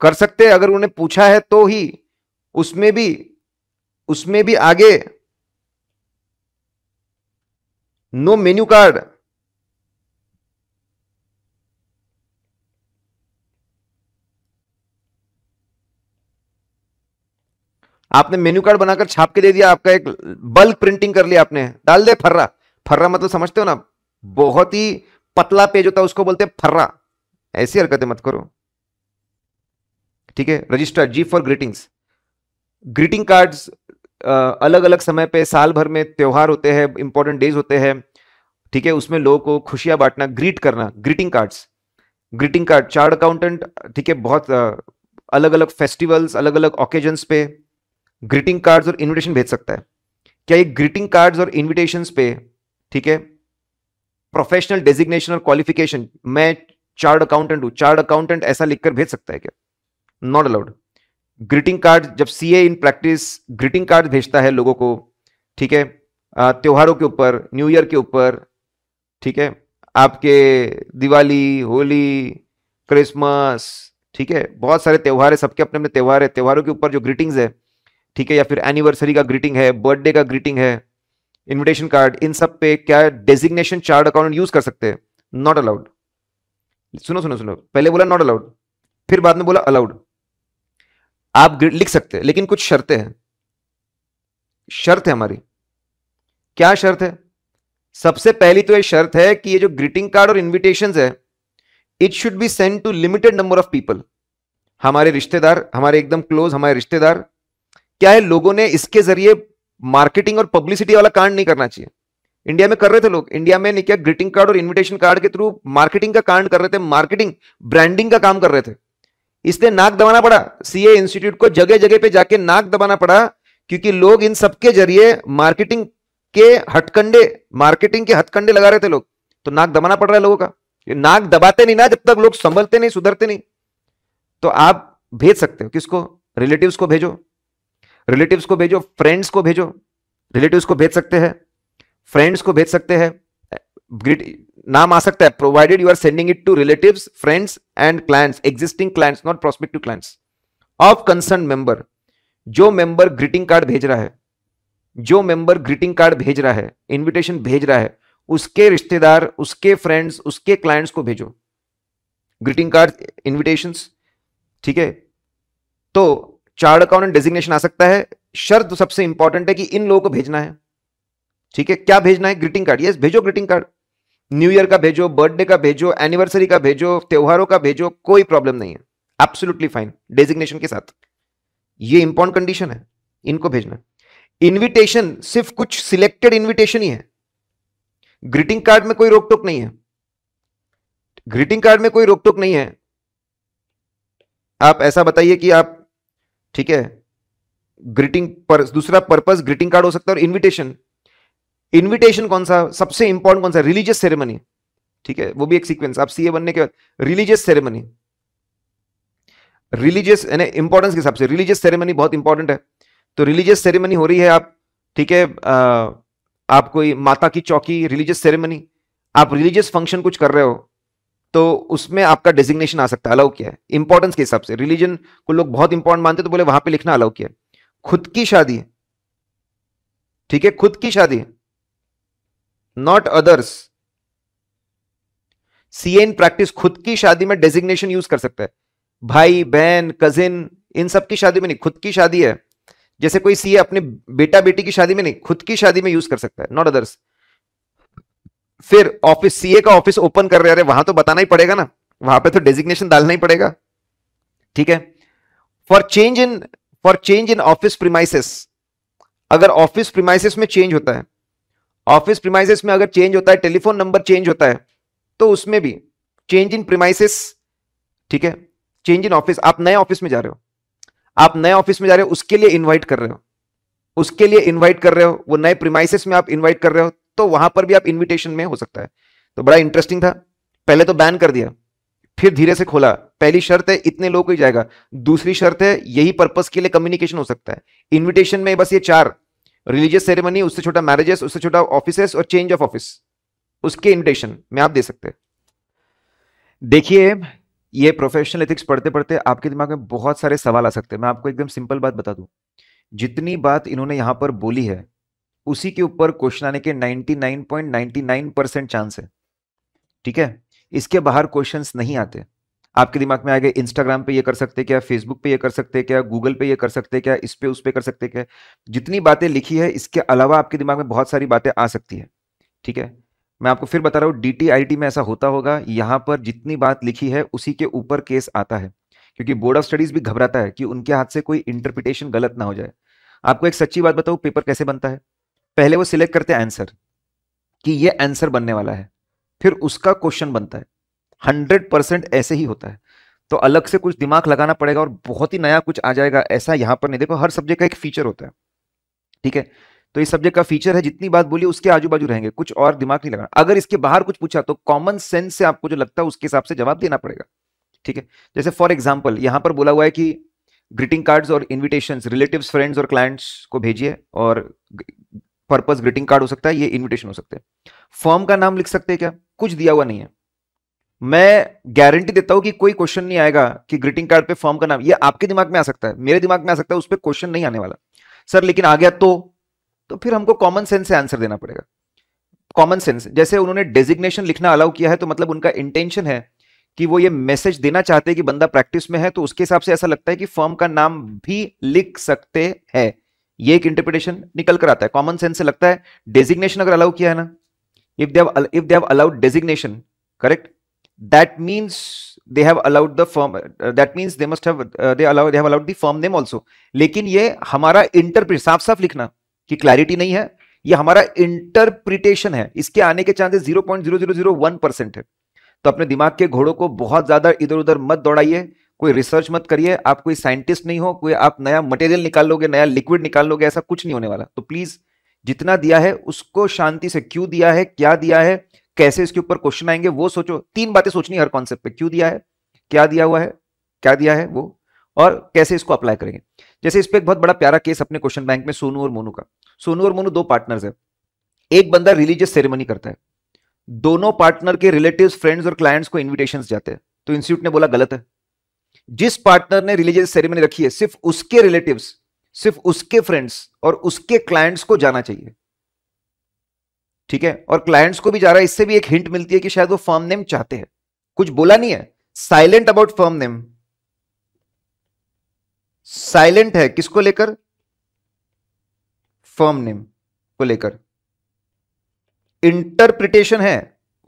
कर सकते अगर उन्हें पूछा है तो ही उसमें भी उसमें भी आगे नो मेन्यू कार्ड आपने मेन्यू कार्ड बनाकर छाप के दे दिया आपका एक बल्क प्रिंटिंग कर लिया आपने डाल दे फर्रा फर्रा मतलब समझते हो ना बहुत ही पतला पेज होता है उसको बोलते हैं फर्रा ऐसी हरकतें मत करो ठीक है register G for greetings greeting cards अलग अलग समय पे साल भर में त्यौहार होते हैं इंपॉर्टेंट डेज होते हैं ठीक है उसमें लोगों को खुशियां बांटना ग्रीट करना greeting cards greeting card chart accountant ठीक है बहुत अलग अलग फेस्टिवल्स अलग अलग ओकेजन्स पे ग्रीटिंग कार्ड्स और इन्विटेशन भेज सकता है क्या ये ग्रीटिंग कार्ड्स और इन्विटेशन पे ठीक है प्रोफेशनल डेजिग्नेशन और क्वालिफिकेशन मैं चार्ट अकाउंटेंट हूँ चार्ट अकाउंटेंट ऐसा लिखकर भेज सकता है क्या नॉट अलाउड ग्रीटिंग कार्ड जब C A in practice greeting card भेजता है लोगों को ठीक है त्योहारों के ऊपर न्यू ईयर के ऊपर ठीक है आपके दिवाली होली क्रिसमस ठीक है बहुत सारे त्यौहार है सबके अपने अपने त्यौहार है त्यौहारों के ऊपर जो ग्रीटिंग्स है ठीक है या फिर एनिवर्सरी का ग्रीटिंग है बर्थडे का ग्रीटिंग है इनविटेशन कार्ड इन सब पे क्या डेजिग्नेशन चार्ट अकाउंट यूज कर सकते हैं नॉट अलाउड सुनो सुनो सुनो पहले बोला नॉट अलाउड फिर बाद में बोला अलाउड आप लिख सकते हैं लेकिन कुछ शर्तें हैं शर्त है हमारी क्या शर्त है सबसे पहली तो ये शर्त है कि ये जो ग्रीटिंग कार्ड और इन्विटेशन है it should be send to limited number of people हमारे रिश्तेदार हमारे एकदम क्लोज हमारे रिश्तेदार क्या है लोगों ने इसके जरिए मार्केटिंग और पब्लिसिटी वाला कांड नहीं करना चाहिए इंडिया में कर रहे थे लोग इंडिया में नहीं क्या ग्रीटिंग कार्ड और इन्विटेशन कार्ड के थ्रू मार्केटिंग का कांड कर रहे थे मार्केटिंग ब्रांडिंग का काम कर रहे थे इसने नाक दबाना पड़ा सीए इंस्टीट्यूट को जगह जगह पे जाके नाक दबाना पड़ा क्योंकि लोग इन सबके जरिए मार्केटिंग के हटकंडे मार्केटिंग के हथकंडे लगा रहे थे लोग तो नाक दबाना पड़ रहा है लोगों का ये नाक दबाते नहीं ना जब तक लोग संभलते नहीं सुधरते नहीं तो आप भेज सकते हो किसको रिलेटिव्स को भेजो रिलेटिव्स को भेजो फ्रेंड्स को भेजो रिलेटिव्स को भेज सकते हैं फ्रेंड्स को भेज सकते हैं ग्रिट नाम आ सकता है provided you are sending it to relative friends and clients existing clients not prospective clients of concern member जो मेंबर ग्रीटिंग कार्ड भेज रहा है जो मेंबर ग्रीटिंग कार्ड भेज रहा है इनविटेशन भेज रहा है उसके रिश्तेदार उसके फ्रेंड्स उसके क्लाइंट्स को भेजो ग्रीटिंग कार्ड इन्विटेशन ठीक है तो चार्ड अकाउंट डेजिग्नेशन आ सकता है शर्त सबसे इंपॉर्टेंट है कि इन लोगों को भेजना है ठीक है क्या भेजना है ग्रीटिंग कार्ड यस भेजो ग्रीटिंग कार्ड न्यू ईयर का भेजो बर्थडे का भेजो एनिवर्सरी का भेजो त्योहारों का भेजो कोई प्रॉब्लम नहीं है एब्सोल्युटली फाइन डेजिग्नेशन के साथ ये इंपॉर्टेंट कंडीशन है इनको भेजना इनविटेशन सिर्फ कुछ सिलेक्टेड इनविटेशन ही है ग्रीटिंग कार्ड में कोई रोक टोक नहीं है ग्रीटिंग कार्ड में कोई रोक टोक नहीं है आप ऐसा बताइए कि आप ठीक है ग्रीटिंग पर दूसरा पर्पस ग्रीटिंग कार्ड हो सकता है और इनविटेशन इन्विटेशन कौन सा सबसे इंपॉर्टेंट कौन सा रिलीजियस सेरेमनी ठीक है वो भी एक सीक्वेंस आप सीए बनने के बाद रिलीजियस सेरेमनी रिलीजियस यानी इंपॉर्टेंस के हिसाब से रिलीजियस सेरेमनी बहुत इंपॉर्टेंट है तो रिलीजियस सेरेमनी हो रही है आप ठीक है आप कोई माता की चौकी रिलीजियस सेरेमनी आप रिलीजियस फंक्शन कुछ कर रहे हो तो उसमें आपका डेजिग्नेशन आ सकता है अलाउ किया है इंपॉर्टेंस के हिसाब से रिलीजन को लोग बहुत इंपॉर्टेंट मानते तो बोले वहां पे लिखना अलाउ किया खुद की शादी ठीक है खुद की शादी not others C in practice खुद की शादी में डेजिग्नेशन यूज कर सकता है भाई बहन कजिन इन सब की शादी में नहीं खुद की शादी है जैसे कोई सीए अपने बेटा बेटी की शादी में नहीं खुद की शादी में यूज कर सकता है नॉट अदर्स फिर ऑफिस सीए का ऑफिस ओपन कर रहे अरे वहां तो बताना ही पड़ेगा ना वहां पे तो डेजिग्नेशन डालना ही पड़ेगा ठीक है for change in for change in office premises अगर ऑफिस प्रिमाइसिस में चेंज होता है ऑफिस प्रिमाइसिस में अगर चेंज होता है टेलीफोन नंबर चेंज होता है तो उसमें भी चेंज इन प्रिमाइसिस ठीक है चेंज इन ऑफिस आप नए ऑफिस में जा रहे हो आप नए ऑफिस में जा रहे हो उसके लिए इन्वाइट कर रहे हो उसके लिए इन्वाइट कर रहे हो वो नए प्रीमाइसिस में आप इन्वाइट कर रहे हो तो वहां पर भी आप इन्विटेशन में हो सकता है तो बड़ा इंटरेस्टिंग था पहले तो बैन कर दिया फिर धीरे से खोला पहली शर्त है इतने लोग को ही जाएगा दूसरी शर्त है यही पर्पस के लिए कम्युनिकेशन हो सकता है इन्विटेशन में बस ये चार रिलीजियस सेरेमनी उससे छोटा मैरिजेस उससे छोटा ऑफिस और चेंज ऑफ ऑफिस उसके इन्विटेशन में आप दे सकते देखिए ये प्रोफेशनल एथिक्स पढ़ते पढ़ते आपके दिमाग में बहुत सारे सवाल आ सकते हैं मैं आपको एकदम सिंपल बात बता दूं जितनी बात इन्होंने यहां पर बोली है उसी के ऊपर क्वेश्चन आने के 99.99 परसेंट .99 चांस है ठीक है इसके बाहर क्वेश्चंस नहीं आते आपके दिमाग में आएगा इंस्टाग्राम पे ये कर सकते क्या फेसबुक पे ये कर सकते क्या गूगल पे ये कर सकते क्या इस पे उस पे कर सकते क्या जितनी बातें लिखी है इसके अलावा आपके दिमाग में बहुत सारी बातें आ सकती है ठीक है मैं आपको फिर बता रहा हूँ डी में ऐसा होता होगा यहाँ पर जितनी बात लिखी है उसी के ऊपर केस आता है क्योंकि बोर्ड ऑफ स्टडीज भी घबराता है कि उनके हाथ से कोई इंटरप्रिटेशन गलत ना हो जाए आपको एक सच्ची बात बताऊँ पेपर कैसे बनता है पहले वो सिलेक्ट करते हैं आंसर कि ये आंसर बनने वाला है फिर उसका क्वेश्चन बनता है हंड्रेड परसेंट ऐसे ही होता है तो अलग से कुछ दिमाग लगाना पड़ेगा और बहुत ही नया कुछ आ जाएगा ऐसा यहां पर नहीं देखो हर सब्जेक्ट का एक फीचर होता है ठीक है तो इस सब्जेक्ट का फीचर है जितनी बात बोली उसके आजू बाजू रहेंगे कुछ और दिमाग नहीं लगाना अगर इसके बाहर कुछ पूछा तो कॉमन सेंस से आपको जो लगता है उसके हिसाब से जवाब देना पड़ेगा ठीक है जैसे फॉर एग्जाम्पल यहां पर बोला हुआ है कि ग्रीटिंग कार्ड्स और इन्विटेशन रिलेटिव फ्रेंड्स और क्लाइंट्स को भेजिए और पर्पज ग्रीटिंग कार्ड हो सकता है ये इन्विटेशन हो सकता है फॉर्म का नाम लिख सकते हैं क्या कुछ दिया हुआ नहीं है मैं गारंटी देता हूं कि कोई क्वेश्चन नहीं आएगा कि ग्रीटिंग कार्ड पे फॉर्म का नाम ये आपके दिमाग में आ सकता है मेरे दिमाग में आ सकता है उस पर क्वेश्चन नहीं आने वाला सर लेकिन आ गया तो तो फिर हमको कॉमन सेंस से आंसर देना पड़ेगा कॉमन सेंस जैसे उन्होंने डेजिग्नेशन लिखना अलाउ किया है तो मतलब उनका इंटेंशन है कि वो ये मैसेज देना चाहते हैं कि बंदा प्रैक्टिस में है तो उसके हिसाब से ऐसा लगता है कि फॉर्म का नाम भी लिख सकते हैं ये एक इंटरप्रिटेशन निकल कर आता है कॉमन सेंस से लगता है डेजिग्नेशन अगर अलाउ किया है ना if they've if they've allowed designation correct that means they have allowed the firm uh, that means they must have uh, they allow they have allowed the firm name also लेकिन ये हमारा interpret साफ साफ लिखना कि clarity नहीं है ये हमारा इंटरप्रिटेशन है इसके आने के chances zero point zero zero zero one percent है तो अपने दिमाग के घोड़ों को बहुत ज्यादा इधर उधर मत दौड़ाइए कोई रिसर्च मत करिए आप कोई साइंटिस्ट नहीं हो कोई आप नया मटेरियल निकाल लोगे नया लिक्विड निकाल लोगे ऐसा कुछ नहीं होने वाला तो प्लीज जितना दिया है उसको शांति से क्यों दिया है क्या दिया है कैसे इसके ऊपर क्वेश्चन आएंगे वो सोचो तीन बातें सोचनी हर कॉन्सेप्ट पे क्यों दिया है क्या दिया हुआ है क्या दिया है वो और कैसे इसको अप्लाई करेंगे जैसे इस पर एक बहुत बड़ा प्यारा केस अपने क्वेश्चन बैंक में सोनू और मोनू का सोनू और मोनू दो पार्टनर है एक बंदा रिलीजियस सेरेमनी करता है दोनों पार्टनर के रिलेटिव फ्रेंड्स और क्लाइंट्स को इन्विटेशन जाते हैं तो इंस्टीट्यूट ने बोला गलत है जिस पार्टनर ने रिलीजियस सेरेमनी रखी है सिर्फ उसके रिलेटिव सिर्फ उसके फ्रेंड्स और उसके क्लाइंट्स को जाना चाहिए ठीक है और क्लाइंट्स को भी जा रहा है इससे भी एक हिंट मिलती है कि शायद वो फर्म नेम चाहते हैं कुछ बोला नहीं है silent about firm name silent है किसको लेकर फर्म नेम को लेकर इंटरप्रिटेशन है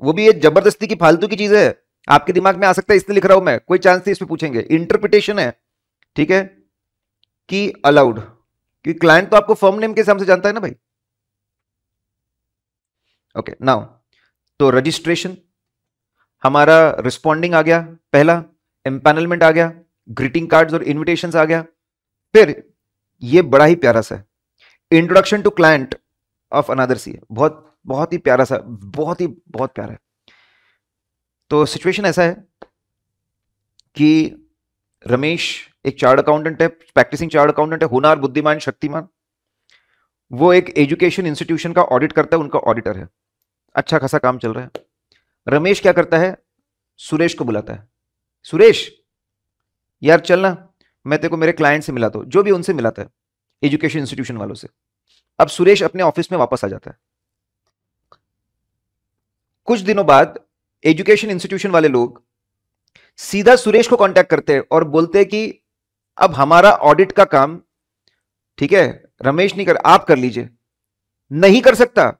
वो भी ये जबरदस्ती की फालतू की चीज है आपके दिमाग में आ सकता है इसलिए लिख रहा हूं मैं कोई चांस नहीं इसमें पूछेंगे इंटरप्रिटेशन है ठीक है कि अलाउड क्योंकि क्लाइंट तो आपको फर्म नेम के हिसाब से जानता है ना भाई ओके नाउ तो रजिस्ट्रेशन हमारा रिस्पॉन्डिंग आ गया पहला एम्पैनलमेंट आ गया ग्रीटिंग कार्ड्स और इनविटेशंस आ गया फिर ये बड़ा ही प्यारा सा है introduction to client of another C बहुत बहुत ही प्यारा सा बहुत ही बहुत प्यारा है तो सिचुएशन ऐसा है कि रमेश एक चार्ट अकाउंटेंट है प्रैक्टिसिंग चार्ट अकाउंटेंट है हुनार बुद्धिमान शक्तिमान वो एक एजुकेशन इंस्टीट्यूशन का ऑडिट करता है उनका ऑडिटर है अच्छा खासा काम चल रहा है रमेश क्या करता है सुरेश को बुलाता है सुरेश यार चलना मैं तेरे को मेरे क्लाइंट से मिला दो जो भी उनसे मिलाता है एजुकेशन इंस्टीट्यूशन वालों से अब सुरेश अपने ऑफिस में वापस आ जाता है कुछ दिनों बाद एजुकेशन इंस्टीट्यूशन वाले लोग सीधा सुरेश को कांटेक्ट करते हैं और बोलते हैं कि अब हमारा ऑडिट का काम ठीक है रमेश नहीं कर आप कर लीजिए नहीं कर सकता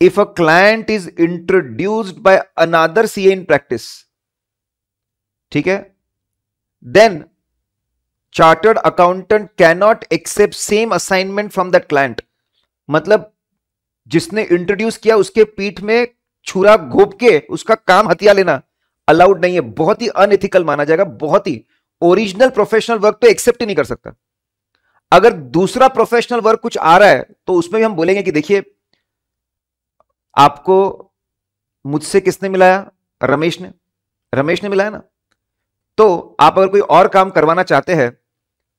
if a client is introduced by another CA in practice, ठीक है then chartered accountant cannot accept same assignment from that client. मतलब जिसने इंट्रोड्यूस किया उसके पीठ में छुरा घोप के उसका काम हथिया लेना अलाउड नहीं है बहुत ही अनएथिकल माना जाएगा बहुत ही ओरिजिनल प्रोफेशनल वर्क तो एक्सेप्ट ही नहीं कर सकता अगर दूसरा प्रोफेशनल वर्क कुछ आ रहा है तो उसमें भी हम बोलेंगे कि देखिए आपको मुझसे किसने मिलाया रमेश ने रमेश ने मिलाया ना तो आप अगर कोई और काम करवाना चाहते हैं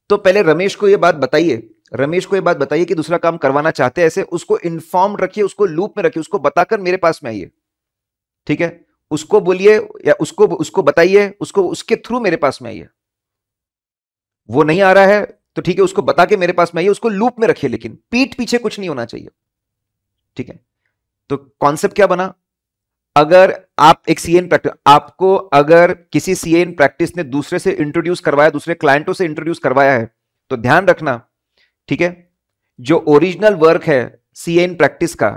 तो पहले रमेश को यह बात बताइए रमेश को यह बात बताइए कि दूसरा काम करवाना चाहते हैं ऐसे उसको इन्फॉर्म रखिए उसको लूप में रखिए उसको बताकर मेरे पास में आइए ठीक है उसको बोलिए या उसको उसको बताइए उसको उसके थ्रू मेरे पास में आइए वो नहीं आ रहा है तो ठीक है उसको बता के मेरे पास में आइए उसको लूप में रखिए लेकिन पीठ पीछे कुछ नहीं होना चाहिए ठीक है तो कॉन्सेप्ट क्या बना अगर आप एक सीएन प्रैक्टिस आपको अगर किसी सीएन प्रैक्टिस ने दूसरे से इंट्रोड्यूस करवाया दूसरे क्लाइंटों से इंट्रोड्यूस करवाया है तो ध्यान रखना ठीक है जो ओरिजिनल वर्क है सीएन प्रैक्टिस का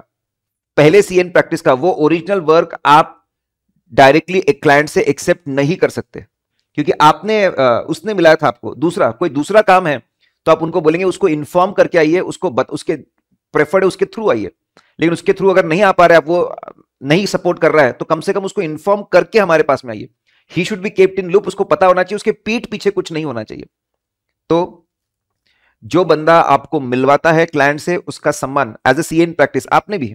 पहले सीएन प्रैक्टिस का वो ओरिजिनल वर्क आप डायरेक्टली एक क्लाइंट से एक्सेप्ट नहीं कर सकते क्योंकि आपने उसने मिलाया था आपको दूसरा कोई दूसरा काम है तो आप उनको बोलेंगे उसको इन्फॉर्म करके आइए उसको बत, उसके प्रेफर्ड उसके थ्रू आइए लेकिन उसके थ्रू अगर नहीं आ पा रहे आप वो नहीं सपोर्ट कर रहा है तो कम से कम उसको इन्फॉर्म करके हमारे पास में आइए ही should be kept in loop उसको पता होना चाहिए उसके पीठ पीछे कुछ नहीं होना चाहिए तो जो बंदा आपको मिलवाता है क्लाइंट से उसका सम्मान as a C in practice आपने भी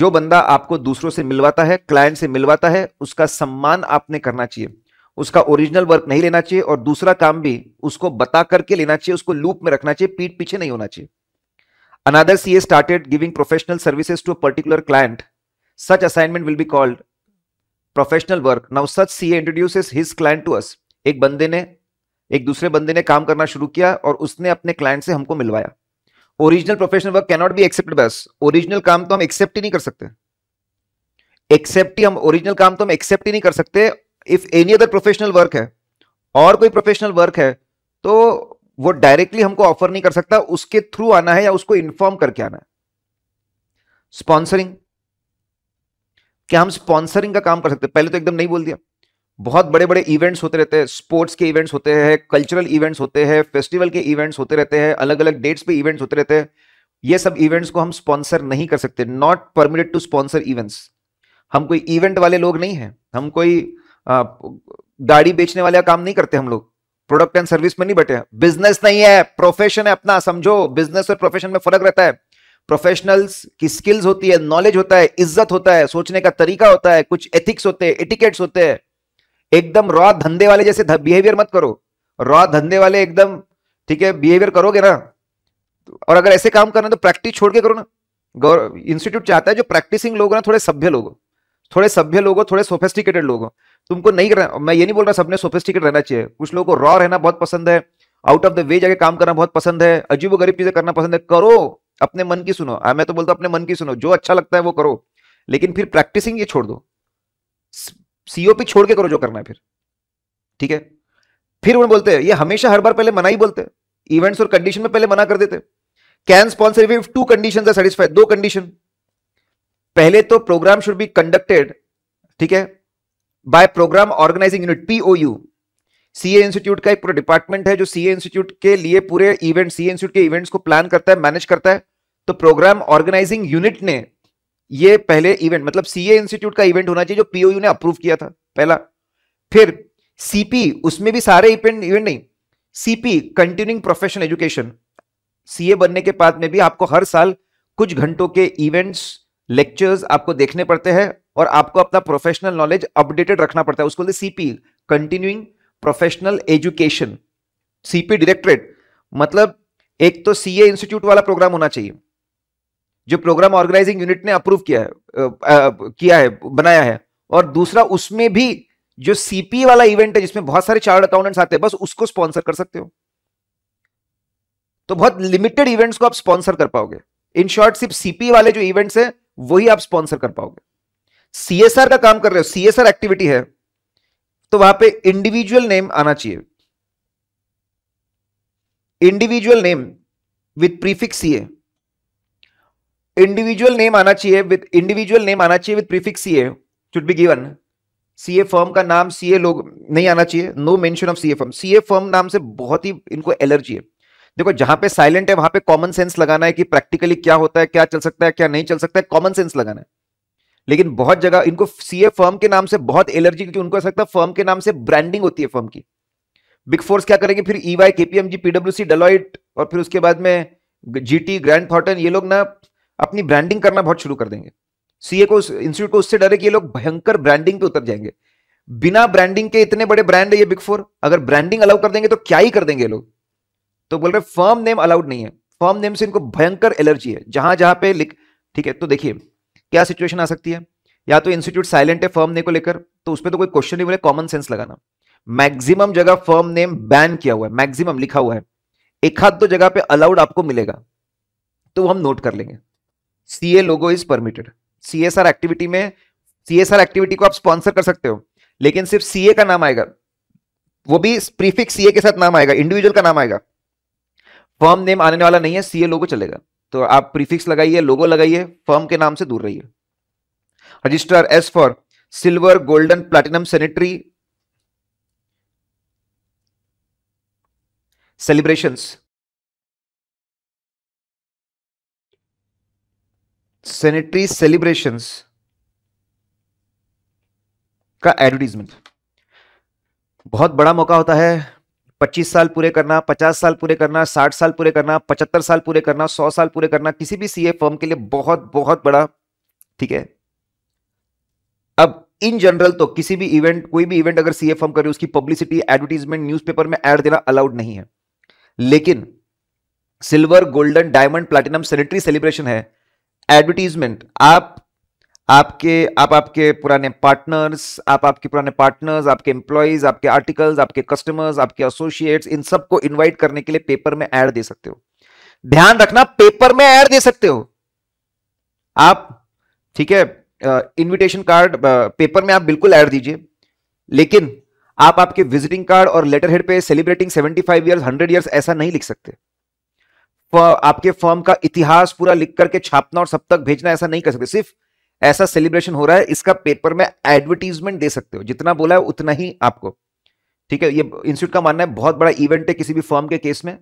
जो बंदा आपको दूसरों से मिलवाता है क्लाइंट से मिलवाता है उसका सम्मान आपने करना चाहिए उसका ओरिजिनल वर्क नहीं लेना चाहिए और दूसरा काम भी उसको बता करके लेना चाहिए उसको लूप में रखना चाहिए पीठ पीछे नहीं होना चाहिए Another CA started giving professional services to a particular client. Such assignment will be called professional work. Now such CA introduces his client to us. एक बंदे ने एक दूसरे बंदे ने काम करना शुरू किया और उसने अपने क्लाइंट से हमको मिलवाया original professional work cannot be accept बस ओरिजिनल काम तो हम एक्सेप्ट ही नहीं कर सकते एक्सेप्ट ही हम ओरिजिनल काम तो हम एक्सेप्ट ही नहीं कर सकते if any other professional work है और कोई प्रोफेशनल वर्क है तो वो डायरेक्टली हमको ऑफर नहीं कर सकता उसके थ्रू आना है या उसको इन्फॉर्म करके आना है स्पॉन्सरिंग क्या हम स्पॉन्सरिंग का काम कर सकते पहले तो एकदम नहीं बोल दिया बहुत बड़े बड़े इवेंट्स होते रहते हैं स्पोर्ट्स के इवेंट्स होते हैं कल्चरल इवेंट्स होते हैं फेस्टिवल के इवेंट्स होते रहते हैं अलग अलग डेट्स पे इवेंट्स होते रहते हैं ये सब इवेंट्स को हम स्पॉन्सर नहीं कर सकते not permitted to sponsor events हम कोई इवेंट वाले लोग नहीं हैं हम कोई गाड़ी बेचने वाले का काम नहीं करते हम लोग प्रोडक्ट एंड सर्विस में नहीं बैठे बिजनेस नहीं है प्रोफेशन है अपना समझो बिजनेस और प्रोफेशन में फर्क रहता है प्रोफेशनल्स की स्किल्स होती है नॉलेज होता है इज्जत होता है सोचने का तरीका होता है कुछ एथिक्स होते हैं एटिकेट्स होते हैं एकदम रॉ धंधे वाले जैसे बिहेवियर मत करो रॉ धंधे वाले एकदम ठीक है बिहेवियर करोगे ना तो और अगर ऐसे काम करना तो प्रैक्टिस छोड़ के करो ना इंस्टीट्यूट चाहता है जो प्रैक्टिसिंग लोग ना थोड़े सभ्य लोग थोड़े सभ्य लोग थोड़े सोफेस्टिकेटेड लोग तुमको नहीं करना मैं ये नहीं बोल रहा सबने सोफिस्टिकेट रहना चाहिए कुछ लोगों को रॉ रहना बहुत पसंद है आउट ऑफ द वे जाके काम करना बहुत पसंद है अजीब गरीब चीजें करना पसंद है करो अपने मन की सुनो हाँ, मैं तो बोलता हूँ अपने मन की सुनो जो अच्छा लगता है वो करो लेकिन फिर प्रैक्टिसिंग ये छोड़ दो सीओपी छोड़ के करो जो करना है फिर ठीक है फिर उन्हें बोलते हैं ये हमेशा हर बार पहले मना ही बोलते हैं इवेंट्स और कंडीशन में पहले मना कर देते can sponsor if two condition are satisfied दो कंडीशन पहले तो प्रोग्राम शुड बी कंडक्टेड ठीक है by program organising unit POU CA institute का एक पूरा डिपार्टमेंट है जो सीए इंस्टीट्यूट के लिए पूरे इवेंट सीए इंस्टीट्यूट के इवेंट्स को प्लान करता है मैनेज करता है तो प्रोग्राम ऑर्गेनाइजिंग यूनिट ने ये पहले इवेंट मतलब सीए इंस्टीट्यूट का इवेंट होना चाहिए जो पीओयू ने अप्रूव किया था पहला फिर सीपी उसमें भी सारे इवेंट इवेंट नहीं CP continuing professional education CA बनने के बाद में भी आपको हर साल कुछ घंटों के इवेंट्स लेक्चर्स आपको देखने पड़ते हैं और आपको अपना प्रोफेशनल नॉलेज अपडेटेड रखना पड़ता है उसको बोलते CP continuing professional education CP directorate मतलब एक तो सीए इंस्टीट्यूट वाला प्रोग्राम होना चाहिए जो प्रोग्राम ऑर्गेनाइजिंग यूनिट ने अप्रूव किया है आ, आ, किया है बनाया है और दूसरा उसमें भी जो सीपी वाला इवेंट है जिसमें बहुत सारे चार्ट अकाउंटेंट्स आते हैं बस उसको स्पॉन्सर कर सकते हो तो बहुत लिमिटेड इवेंट्स को आप स्पॉन्सर कर पाओगे इन शॉर्ट सिर्फ सीपी वाले जो इवेंट्स है वही आप स्पॉन्सर कर पाओगे सीएसआर का काम कर रहे हो सीएसआर एक्टिविटी है तो वहां पे इंडिविजुअल नेम आना चाहिए individual name with prefix CA individual name आना चाहिए विथ इंडिविजुअल नेम आना चाहिए with prefix CA should be given CA firm का नाम सीए लोग नहीं आना चाहिए no mention of CA firm CA firm नाम से बहुत ही इनको एलर्जी है देखो जहां पे साइलेंट है वहां पे कॉमन सेंस लगाना है कि प्रैक्टिकली क्या होता है क्या चल सकता है क्या नहीं चल सकता है कॉमन सेंस लगाना है लेकिन बहुत जगह इनको सीए फर्म के नाम से बहुत एलर्जी क्योंकि उनको ऐसा लगता है फर्म के नाम से ब्रांडिंग होती है फर्म की बिग फोर्स क्या करेंगे फिर ईवाई केपीएमजी पीडब्ल्यूसी डलॉइट और फिर उसके बाद में जीटी ग्रैंड फॉर्टन ये लोग ना अपनी ब्रांडिंग करना बहुत शुरू कर देंगे सीए को इंस्टीट्यूट को उससे डरे कि ये लोग भयंकर ब्रांडिंग पे उतर जाएंगे बिना ब्रांडिंग के इतने बड़े ब्रांड है ये बिग फोर अगर ब्रांडिंग अलाउ कर देंगे तो क्या ही कर देंगे लोग तो बोल रहे फर्म नेम अलाउड नहीं है फर्म नेम से इनको भयंकर एलर्जी है जहां जहां पे लिख ठीक है तो देखिए क्या सिचुएशन आ सकती है या तो इंस्टीट्यूट साइलेंट है फर्म नेम को लेकर तो उस पर तो कोई क्वेश्चन नहीं बोले कॉमन सेंस लगाना मैक्सिमम जगह फर्म नेम बैन किया हुआ है मैक्सिमम लिखा हुआ है एक हाथ दो जगह पे अलाउड आपको मिलेगा तो हम नोट कर लेंगे CA logo is permitted CSR activity में सीएसआर एक्टिविटी को आप स्पॉन्सर कर सकते हो लेकिन सिर्फ सीए का नाम आएगा वो भी प्रीफिक्स सीए के साथ नाम आएगा इंडिविजुअल का नाम आएगा फर्म नेम आने वाला नहीं है सीए लोगो चलेगा तो आप प्रीफिक्स लगाइए लोगो लगाइए फर्म के नाम से दूर रहिए register S for silver golden platinum centenary celebration centenary celebration का एडवर्टीजमेंट बहुत बड़ा मौका होता है पच्चीस साल पूरे करना पचास साल पूरे करना साठ साल पूरे करना पचहत्तर साल पूरे करना सौ साल पूरे करना किसी भी सीए फर्म के लिए बहुत बहुत बड़ा ठीक है अब इन जनरल तो किसी भी इवेंट कोई भी इवेंट अगर सीए फर्म करे उसकी पब्लिसिटी एडवर्टीजमेंट न्यूज़पेपर में एड देना अलाउड नहीं है लेकिन silver golden diamond platinum centenary celebration है एडवर्टीजमेंट आप आपके आप आपके पुराने पार्टनर्स आप आपके पुराने पार्टनर्स आपके एम्प्लॉयज आपके आर्टिकल्स आपके कस्टमर्स आपके एसोसिएट्स इन सबको इनवाइट करने के लिए पेपर में ऐड दे सकते हो ध्यान रखना पेपर में ऐड दे सकते हो आप ठीक है इनविटेशन कार्ड पेपर में आप बिल्कुल ऐड दीजिए लेकिन आप आपके विजिटिंग कार्ड और लेटर हेड पे सेलिब्रेटिंग 75 इयर्स हंड्रेड ईयर्स ऐसा नहीं लिख सकते आपके फर्म का इतिहास पूरा लिख करके छापना और सब तक भेजना ऐसा नहीं कर सकते सिर्फ ऐसा सेलिब्रेशन हो रहा है इसका पेपर में एडवर्टीजमेंट दे सकते हो जितना बोला है उतना ही आपको ठीक है ये इंस्टीट्यूट का मानना है बहुत बड़ा इवेंट है किसी भी फर्म के केस में